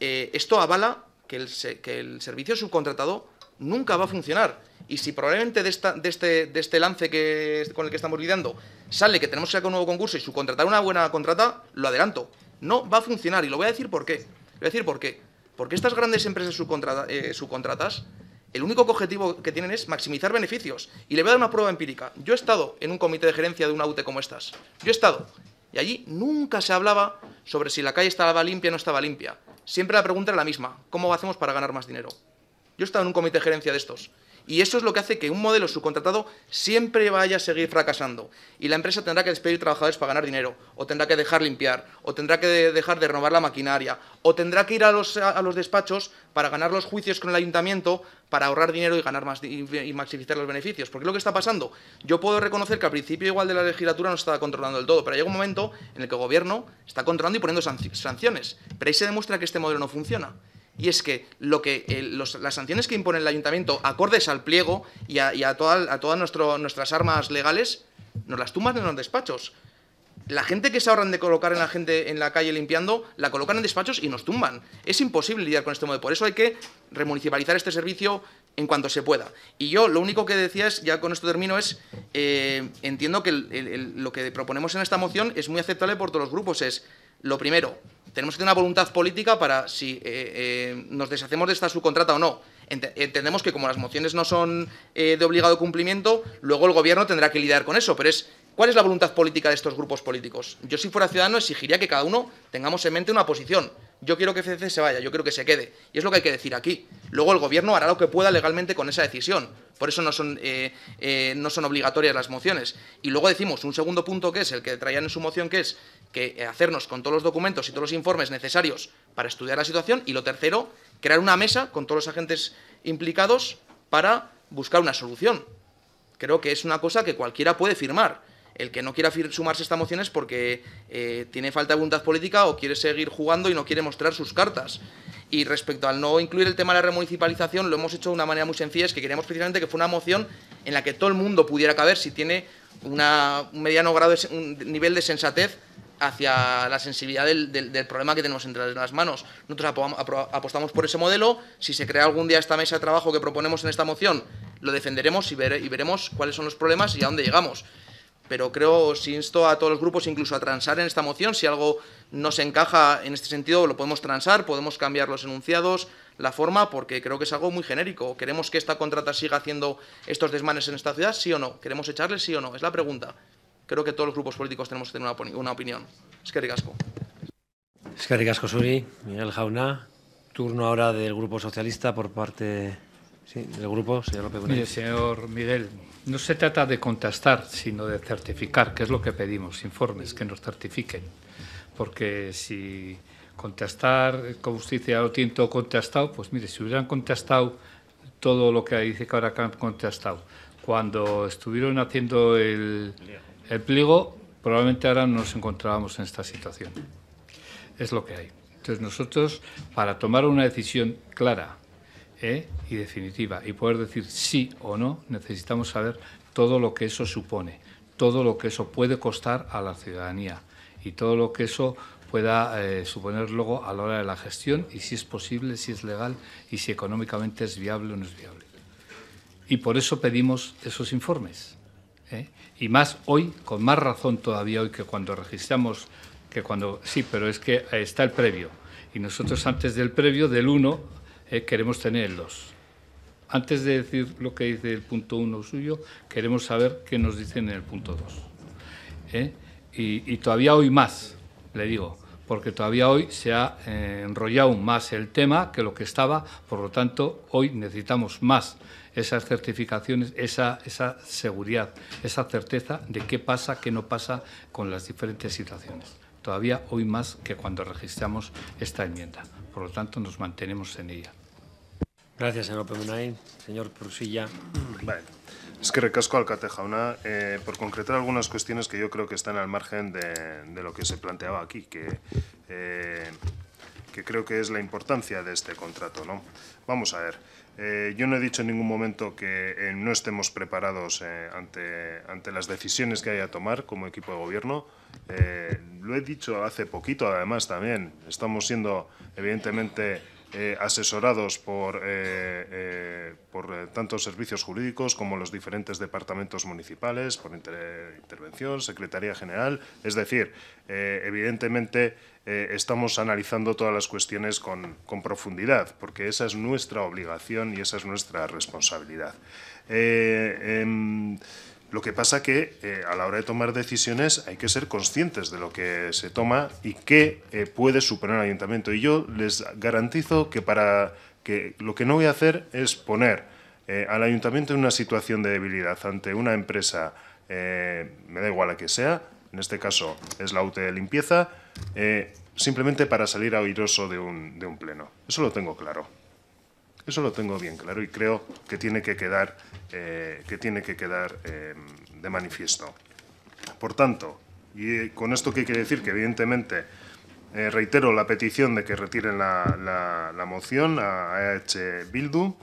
eh, esto avala que el, servicio subcontratado nunca va a funcionar. Y si probablemente de, este, de este, lance con el que estamos lidiando sale que tenemos que sacar un nuevo concurso y subcontratar una buena contrata, lo adelanto. No va a funcionar. Y lo voy a decir por qué. voy a decir por qué. Porque estas grandes empresas eh, subcontratas el único objetivo que tienen es maximizar beneficios. Y le voy a dar una prueba empírica. Yo he estado en un comité de gerencia de una aute como estas. Yo he estado. Y allí nunca se hablaba sobre si la calle estaba limpia o no estaba limpia. Siempre la pregunta era la misma. ¿Cómo hacemos para ganar más dinero? Yo he estado en un comité de gerencia de estos. Y eso es lo que hace que un modelo subcontratado siempre vaya a seguir fracasando. Y la empresa tendrá que despedir trabajadores para ganar dinero, o tendrá que dejar limpiar, o tendrá que dejar de renovar la maquinaria, o tendrá que ir a los, despachos para ganar los juicios con el ayuntamiento, para ahorrar dinero y, ganar más, y, maximizar los beneficios. Porque es lo que está pasando. Yo puedo reconocer que al principio igual de la legislatura no estaba controlando del todo, pero llega un momento en el que el gobierno está controlando y poniendo sanciones. Pero ahí se demuestra que este modelo no funciona y es que, lo que eh, las sanciones que impone el ayuntamiento, acordes al pliego y a, todas nuestras armas legales, nos las tumban en los despachos. La gente que se ahorran de colocar en la gente en la calle limpiando, la colocan en despachos y nos tumban. Es imposible lidiar con este modo. Por eso hay que remunicipalizar este servicio en cuanto se pueda. Y yo lo único que decía ya con esto termino, es eh, entiendo que lo que proponemos en esta moción es muy aceptable por todos los grupos. Es lo primero, tenemos que tener una voluntad política para si eh, eh, nos deshacemos de esta subcontrata o no entendemos que como las mociones no son eh, de obligado cumplimiento, luego el gobierno tendrá que lidiar con eso, pero es ¿cuál es la voluntad política de estos grupos políticos? Yo si fuera ciudadano exigiría que cada uno tengamos en mente una posición. Yo quiero que FCC se vaya, yo quiero que se quede. Y es lo que hay que decir aquí. Luego el gobierno hará lo que pueda legalmente con esa decisión. Por eso no son, no son obligatorias las mociones. Y luego decimos un segundo punto que es el que traían en su moción, que es que eh, hacernos con todos los documentos y todos los informes necesarios para estudiar la situación. Y lo tercero, crear una mesa con todos los agentes implicados para buscar una solución. Creo que es una cosa que cualquiera puede firmar. El que no quiera sumarse a esta moción es porque eh, tiene falta de voluntad política o quiere seguir jugando y no quiere mostrar sus cartas. Y respecto al no incluir el tema de la remunicipalización, lo hemos hecho de una manera muy sencilla, es que queríamos precisamente que fue una moción en la que todo el mundo pudiera caber si tiene un mediano grado, de, nivel de sensatez hacia la sensibilidad del, problema que tenemos entre las manos. Nosotros apostamos por ese modelo. Si se crea algún día esta mesa de trabajo que proponemos en esta moción, lo defenderemos y, veremos cuáles son los problemas y a dónde llegamos. Pero creo, si insto a todos los grupos incluso a transar en esta moción. Si algo no se encaja en este sentido, lo podemos transar, podemos cambiar los enunciados, la forma, porque creo que es algo muy genérico. ¿Queremos que esta contrata siga haciendo estos desmanes en esta ciudad? ¿Sí o no? ¿Queremos echarle? ¿Sí o no? Es la pregunta creo que todos los grupos políticos tenemos que tener una, una opinión. Es que ricasco. Es que Suri. Miguel Jauna. Turno ahora del Grupo Socialista por parte del Grupo, señor López Mire, señor Miguel, no se trata de contestar, sino de certificar, que es lo que pedimos, informes que nos certifiquen. Porque si contestar, como usted dice, a lo tiento contestado, pues mire, si hubieran contestado todo lo que dice que ahora han contestado, cuando estuvieron haciendo el, el pliego, probablemente ahora nos encontrábamos en esta situación. Es lo que hay. Entonces nosotros, para tomar una decisión clara ¿eh? y definitiva y poder decir sí o no, necesitamos saber todo lo que eso supone, todo lo que eso puede costar a la ciudadanía y todo lo que eso pueda eh, suponer luego a la hora de la gestión y si es posible, si es legal y si económicamente es viable o no es viable. Y por eso pedimos esos informes. ¿eh? y más hoy, con más razón todavía hoy que cuando registramos, que cuando sí, pero es que está el previo y nosotros antes del previo, del 1, eh, queremos tener el 2. Antes de decir lo que dice el punto 1 suyo, queremos saber qué nos dicen en el punto 2. ¿eh? Y, todavía hoy más, le digo, porque todavía hoy se ha eh, enrollado más el tema que lo que estaba, por lo tanto, hoy necesitamos más esas certificaciones, esa, esa seguridad, esa certeza de qué pasa, qué no pasa con las diferentes situaciones. Todavía hoy más que cuando registramos esta enmienda. Por lo tanto, nos mantenemos en ella. Gracias, señor Pemunain. Señor Prusilla. Mm, vale. Es que recasco al Catejauna eh, por concretar algunas cuestiones que yo creo que están al margen de, de lo que se planteaba aquí, que, eh, que creo que es la importancia de este contrato. ¿no? Vamos a ver. Eh, yo no he dicho en ningún momento que eh, no estemos preparados eh, ante, ante, las decisiones que hay a tomar como equipo de gobierno. lo he dicho hace poquito, además, también. Estamos siendo, evidentemente, eh, asesorados por, eh, eh, por tantos servicios jurídicos como los diferentes departamentos municipales, por intervención, Secretaría General. Es decir, evidentemente estamos analizando todas las cuestiones con, con, profundidad, porque esa es nuestra obligación y esa es nuestra responsabilidad. Em, lo que pasa que eh, a la hora de tomar decisiones hay que ser conscientes de lo que se toma y qué eh, puede superar el ayuntamiento. Y yo les garantizo que para que lo que no voy a hacer es poner eh, al ayuntamiento en una situación de debilidad ante una empresa, me da igual a que sea, en este caso es la UTE de limpieza, simplemente para salir airoso de un, de un pleno. Eso lo tengo claro. Eso lo tengo bien claro y creo que tiene que quedar, eh, que tiene que quedar em, de manifiesto. Por tanto, y con esto que quiere decir que evidentemente eh, reitero la petición de que retiren la, moción a EH Bildu,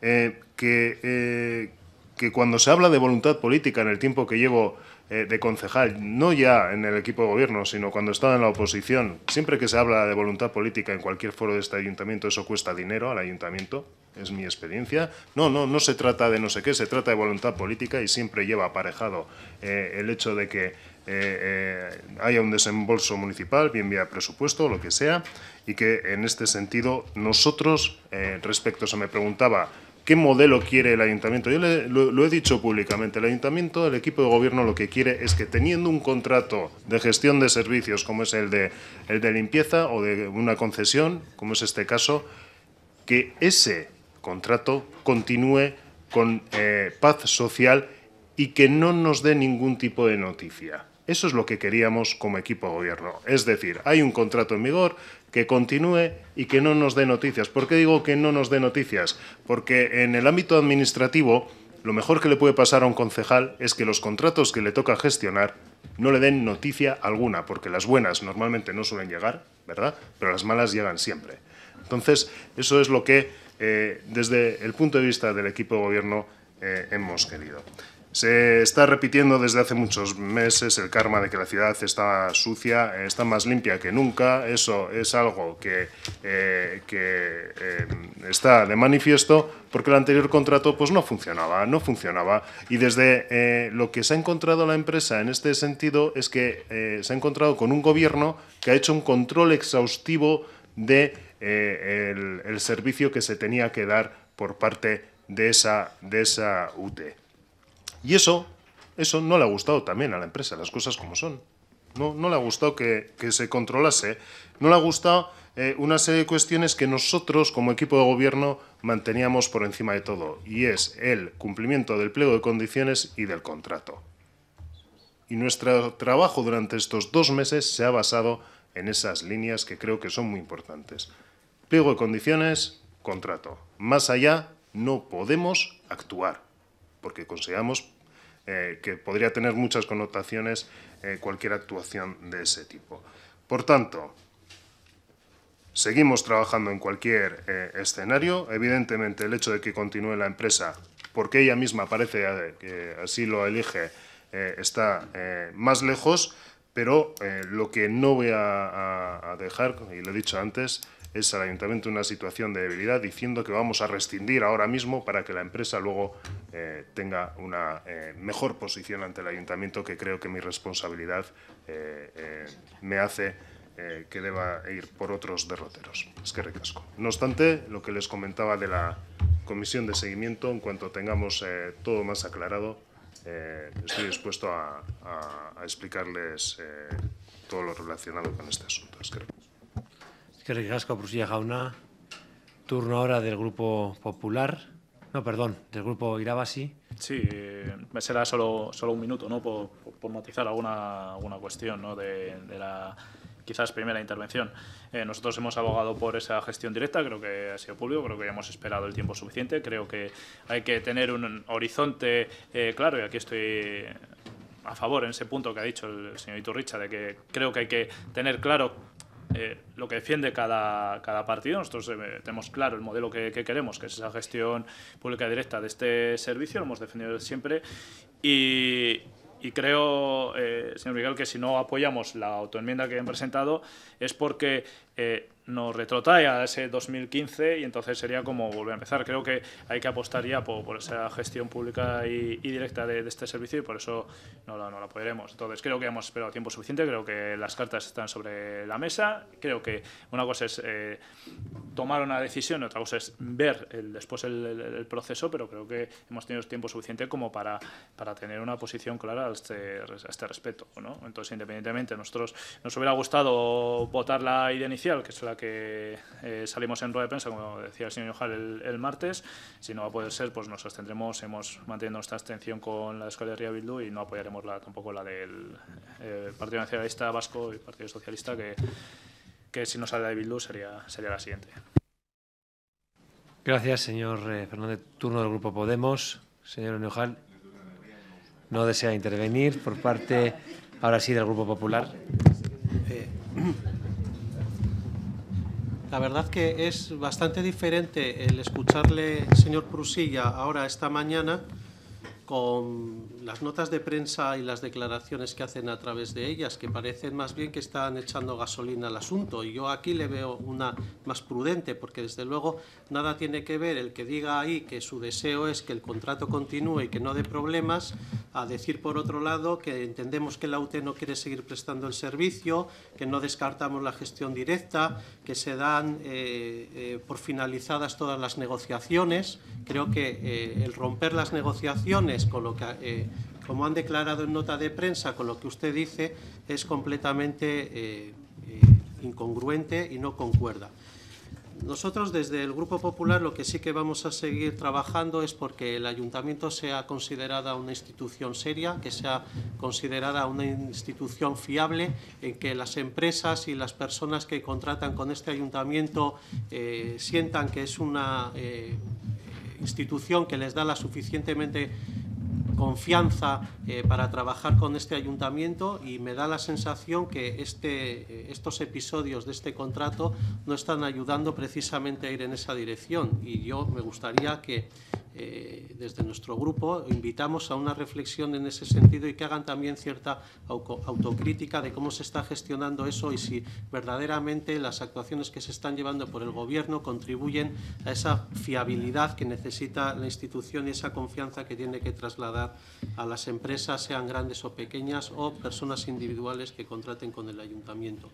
que, eh, que cuando se habla de voluntad política en el tiempo que llevo eh, de concejal, no ya en el equipo de gobierno, sino cuando estaba en la oposición. Siempre que se habla de voluntad política en cualquier foro de este ayuntamiento, eso cuesta dinero al ayuntamiento, es mi experiencia. No, no, no se trata de no sé qué, se trata de voluntad política y siempre lleva aparejado eh, el hecho de que eh, haya un desembolso municipal, bien vía presupuesto, lo que sea, y que en este sentido nosotros, respecto, se me preguntaba qué modelo quiere el ayuntamiento. Yo lo, he dicho públicamente, el ayuntamiento, el equipo de gobierno lo que quiere es que teniendo un contrato de gestión de servicios como es el de, el de limpieza o de una concesión, como es este caso, que ese contrato continúe con eh, paz social y que no nos dé ningún tipo de noticia. Eso es lo que queríamos como equipo de gobierno. Es decir, hay un contrato en vigor, que continúe y que no nos dé noticias. ¿Por qué digo que no nos dé noticias? Porque en el ámbito administrativo lo mejor que le puede pasar a un concejal es que los contratos que le toca gestionar no le den noticia alguna, porque las buenas normalmente no suelen llegar, ¿verdad? Pero las malas llegan siempre. Entonces, eso es lo que eh, desde el punto de vista del equipo de gobierno eh, hemos querido. Se está repitiendo desde hace muchos meses el karma de que la ciudad está sucia, está más limpia que nunca. Eso es algo que, eh, eh, está de manifiesto porque el anterior contrato pues, no funcionaba, no funcionaba. Y desde eh, lo que se ha encontrado la empresa en este sentido es que se ha encontrado con un gobierno que ha hecho un control exhaustivo de el, servicio que se tenía que dar por parte de esa, de esa UT. Y eso, eso no le ha gustado también a la empresa, las cosas como son. No, no le ha gustado que, se controlase, no le ha gustado eh, una serie de cuestiones que nosotros como equipo de gobierno manteníamos por encima de todo, y es el cumplimiento del pliego de condiciones y del contrato. Y nuestro trabajo durante estos dos meses se ha basado en esas líneas que creo que son muy importantes. Pliego de condiciones, contrato. Más allá no podemos actuar porque consideramos eh, que podría tener muchas connotaciones eh, cualquier actuación de ese tipo. Por tanto, seguimos trabajando en cualquier eh, escenario. Evidentemente, el hecho de que continúe la empresa, porque ella misma parece que así lo elige, está más lejos, pero lo que no voy a dejar, y lo he dicho antes, es al ayuntamiento una situación de debilidad diciendo que vamos a rescindir ahora mismo para que la empresa luego eh, tenga una eh, mejor posición ante el ayuntamiento que creo que mi responsabilidad eh, me hace que deba ir por otros derroteros. Es que recasco. No obstante, lo que les comentaba de la comisión de seguimiento, en cuanto tengamos todo más aclarado, estoy dispuesto a, explicarles todo lo relacionado con este asunto. Es que Eskerrik Ricasco Prusilla jauna. Turno ahora del Grupo Popular. No, perdón, del Grupo Irabasi. Sí, me eh, será solo, solo un minuto ¿no? por, por matizar alguna, cuestión ¿no? de, la quizás primera intervención. Eh, nosotros hemos abogado por esa gestión directa, creo que ha sido público, creo que ya hemos esperado el tiempo suficiente, creo que hay que tener un horizonte eh, claro y aquí estoy a favor en ese punto que ha dicho el señor Iturricha, de que creo que hay que tener claro eh, lo que defiende cada, partido. Nosotros eh, tenemos claro el modelo que, queremos, que es esa gestión pública directa de este servicio, lo hemos defendido siempre. Y, creo, eh, señor Miguel, que si no apoyamos la autoenmienda que han presentado es porque eh, nos retrotrae a ese 2015 y entonces sería como volver a empezar. Creo que hay que apostar ya por, esa gestión pública y, directa de, este servicio y por eso no la, no la apoyaremos. Entonces creo que hemos esperado tiempo suficiente, creo que las cartas están sobre la mesa, creo que una cosa es eh, tomar una decisión, otra cosa es ver después el, proceso, pero creo que hemos tenido tiempo suficiente como para, para tener una posición clara a este, a este respecto. Entonces, independientemente, nosotros nos hubiera gustado votar la idea inicial, que es la que eh, salimos en rueda de prensa, como decía el señor Ojal el, martes. Si no va a poder ser, pues nos abstendremos, hemos mantenido nuestra abstención con la Escuela de Bildu y no apoyaremos tampoco la del eh, Partido Nacionalista Vasco y Partido Socialista, que, si no sale de Bildu sería, sería la siguiente. Gracias, señor eh, Fernández. Turno del Grupo Podemos. Señor Neujal, no desea intervenir por parte, ahora sí, del Grupo Popular. La verdad que es bastante diferente el escucharle, señor Prusilla, ahora esta mañana, con las notas de prensa y las declaraciones que hacen a través de ellas, que parecen más bien que están echando gasolina al asunto. Y yo aquí le veo una más prudente, porque desde luego nada tiene que ver el que diga ahí que su deseo es que el contrato continúe y que no dé problemas, a decir por otro lado que entendemos que la UTE no quiere seguir prestando el servicio, que no descartamos la gestión directa, que se dan eh, eh, por finalizadas todas las negociaciones. Creo que eh, el romper las negociaciones con eh, como han declarado en nota de prensa, con lo que usted dice es completamente eh, eh, incongruente y no concuerda. Nosotros desde el Grupo Popular lo que sí que vamos a seguir trabajando es porque el ayuntamiento sea considerada una institución seria, que sea considerada una institución fiable, en que las empresas y las personas que contratan con este ayuntamiento sientan que es una institución que les da la suficientemente confianza eh, para trabajar con este ayuntamiento y me da la sensación que este, eh, estos episodios de este contrato no están ayudando precisamente a ir en esa dirección y yo me gustaría que eh, desde nuestro grupo invitamos a una reflexión en ese sentido y que hagan también cierta autocrítica de cómo se está gestionando eso y si verdaderamente las actuaciones que se están llevando por el Gobierno contribuyen a esa fiabilidad que necesita la institución y esa confianza que tiene que trasladar a las empresas, sean grandes o pequeñas, o personas individuales que contraten con el ayuntamiento.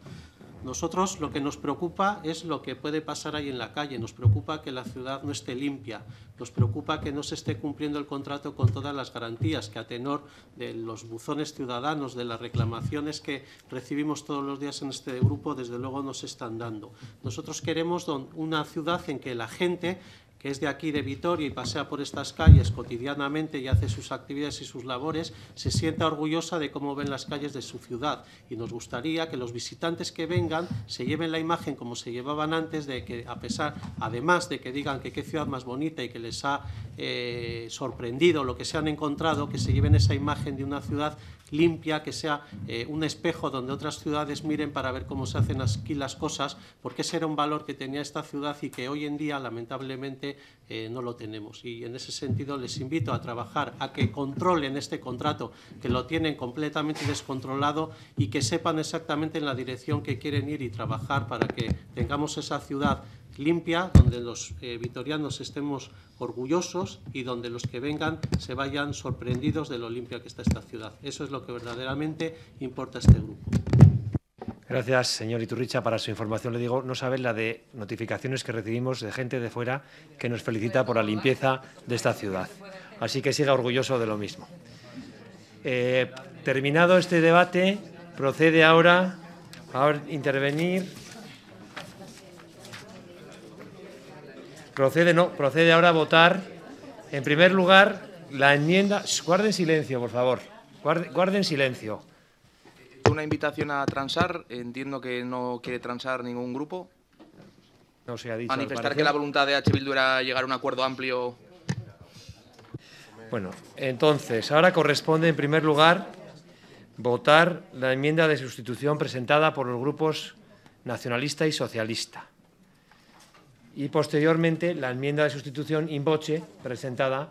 Nosotros lo que nos preocupa es lo que puede pasar ahí en la calle, nos preocupa que la ciudad no esté limpia, nos preocupa que no se esté cumpliendo el contrato con todas las garantías, que a tenor de los buzones ciudadanos, de las reclamaciones que recibimos todos los días en este grupo, desde luego nos están dando. Nosotros queremos una ciudad en que la gente es de aquí de Vitoria y pasea por estas calles cotidianamente y hace sus actividades y sus labores, se sienta orgullosa de cómo ven las calles de su ciudad y nos gustaría que los visitantes que vengan se lleven la imagen como se llevaban antes de que a pesar, además de que digan que qué ciudad más bonita y que les ha eh, sorprendido lo que se han encontrado, que se lleven esa imagen de una ciudad limpia, que sea eh, un espejo donde otras ciudades miren para ver cómo se hacen aquí las cosas, porque ese era un valor que tenía esta ciudad y que hoy en día, lamentablemente, eh, no lo tenemos. Y en ese sentido les invito a trabajar, a que controlen este contrato, que lo tienen completamente descontrolado y que sepan exactamente en la dirección que quieren ir y trabajar para que tengamos esa ciudad limpia, donde los eh, vitorianos estemos orgullosos y donde los que vengan se vayan sorprendidos de lo limpia que está esta ciudad. Eso es lo que verdaderamente importa a este grupo. Gracias, señor Iturricha, para su información. Le digo, no sabe la de notificaciones que recibimos de gente de fuera que nos felicita por la limpieza de esta ciudad. Así que siga orgulloso de lo mismo. Eh, terminado este debate, procede ahora a intervenir Procede, no, procede ahora a votar, en primer lugar, la enmienda. Guarden silencio, por favor. Guarden, silencio. Una invitación a transar. Entiendo que no quiere transar ningún grupo. No se ha dicho. Manifestar que la voluntad de H. Bildu era llegar a un acuerdo amplio. Bueno, entonces, ahora corresponde, en primer lugar, votar la enmienda de sustitución presentada por los grupos nacionalista y socialista y posteriormente la enmienda de sustitución in voce presentada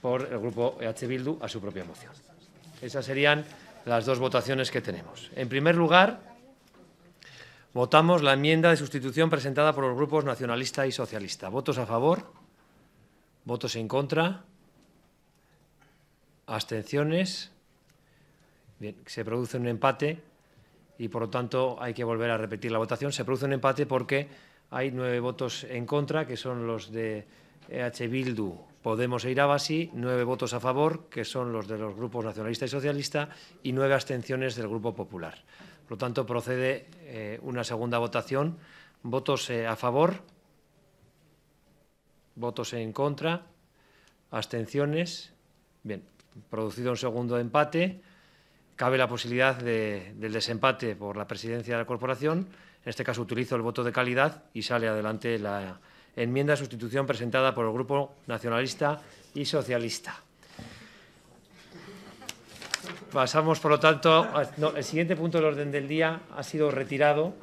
por el Grupo EH Bildu a su propia moción. Esas serían las dos votaciones que tenemos. En primer lugar, votamos la enmienda de sustitución presentada por los grupos nacionalista y socialista. ¿Votos a favor? ¿Votos en contra? ¿Abstenciones? Bien, se produce un empate y, por lo tanto, hay que volver a repetir la votación. Se produce un empate porque hay nueve votos en contra, que son los de EH Bildu, Podemos e Irabasi, nueve votos a favor, que son los de los grupos nacionalista y socialista, y nueve abstenciones del Grupo Popular. Por lo tanto, procede eh, una segunda votación. Votos eh, a favor, votos en contra, abstenciones. Bien, producido un segundo empate. Cabe la posibilidad del desempate por la presidencia de la corporación. En este caso utilizo el voto de calidad y sale adelante la enmienda de sustitución presentada por el Grupo Nacionalista y Socialista. Pasamos, por lo tanto, el siguiente punto del orden del día ha sido retirado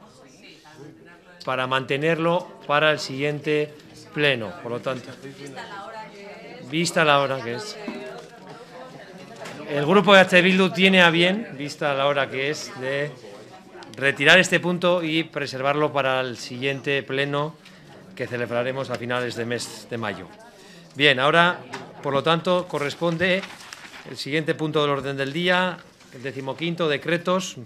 para mantenerlo para el siguiente pleno. Por lo tanto, vista la hora que es. El grupo de H. Bildu tiene a bien, vista la hora que es, de retirar este punto y preservarlo para el siguiente pleno que celebraremos a finales de mes de mayo. Bien, ahora, por lo tanto, corresponde el siguiente punto del orden del día, el decimoquinto, decretos,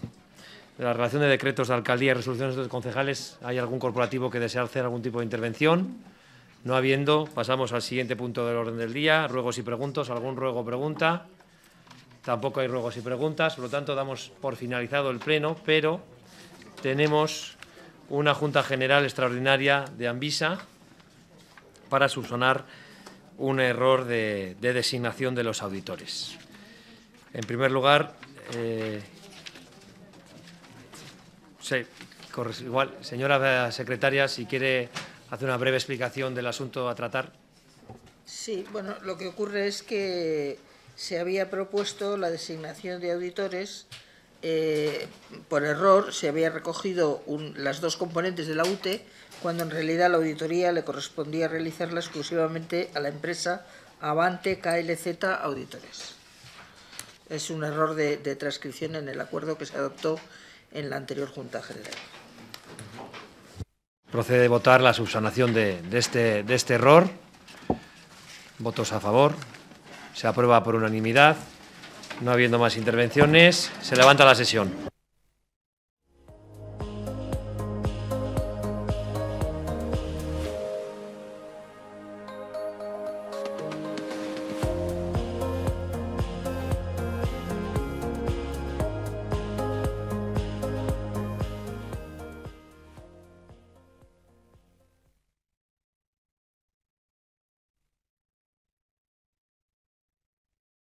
de la relación de decretos de alcaldía y resoluciones de concejales. ¿Hay algún corporativo que desee hacer algún tipo de intervención? No habiendo, pasamos al siguiente punto del orden del día, ruegos y preguntas. ¿Algún ruego o pregunta? Tampoco hay ruegos y preguntas, por lo tanto damos por finalizado el pleno, pero tenemos una Junta General Extraordinaria de Anvisa para subsanar un error de, designación de los auditores. En primer lugar, eh, igual, señora secretaria, si quiere hacer una breve explicación del asunto a tratar. Sí, bueno, lo que ocurre es que se había propuesto la designación de auditores eh, por error se había recogido las dos componentes de la UTE cuando en realidad la auditoría le correspondía realizarla exclusivamente a la empresa Avante KLZ Auditores. Es un error de, transcripción en el acuerdo que se adoptó en la anterior Junta General. Procede votar la subsanación de, este, de este error. Votos a favor. Se aprueba por unanimidad. No habiendo más intervenciones, se levanta la sesión.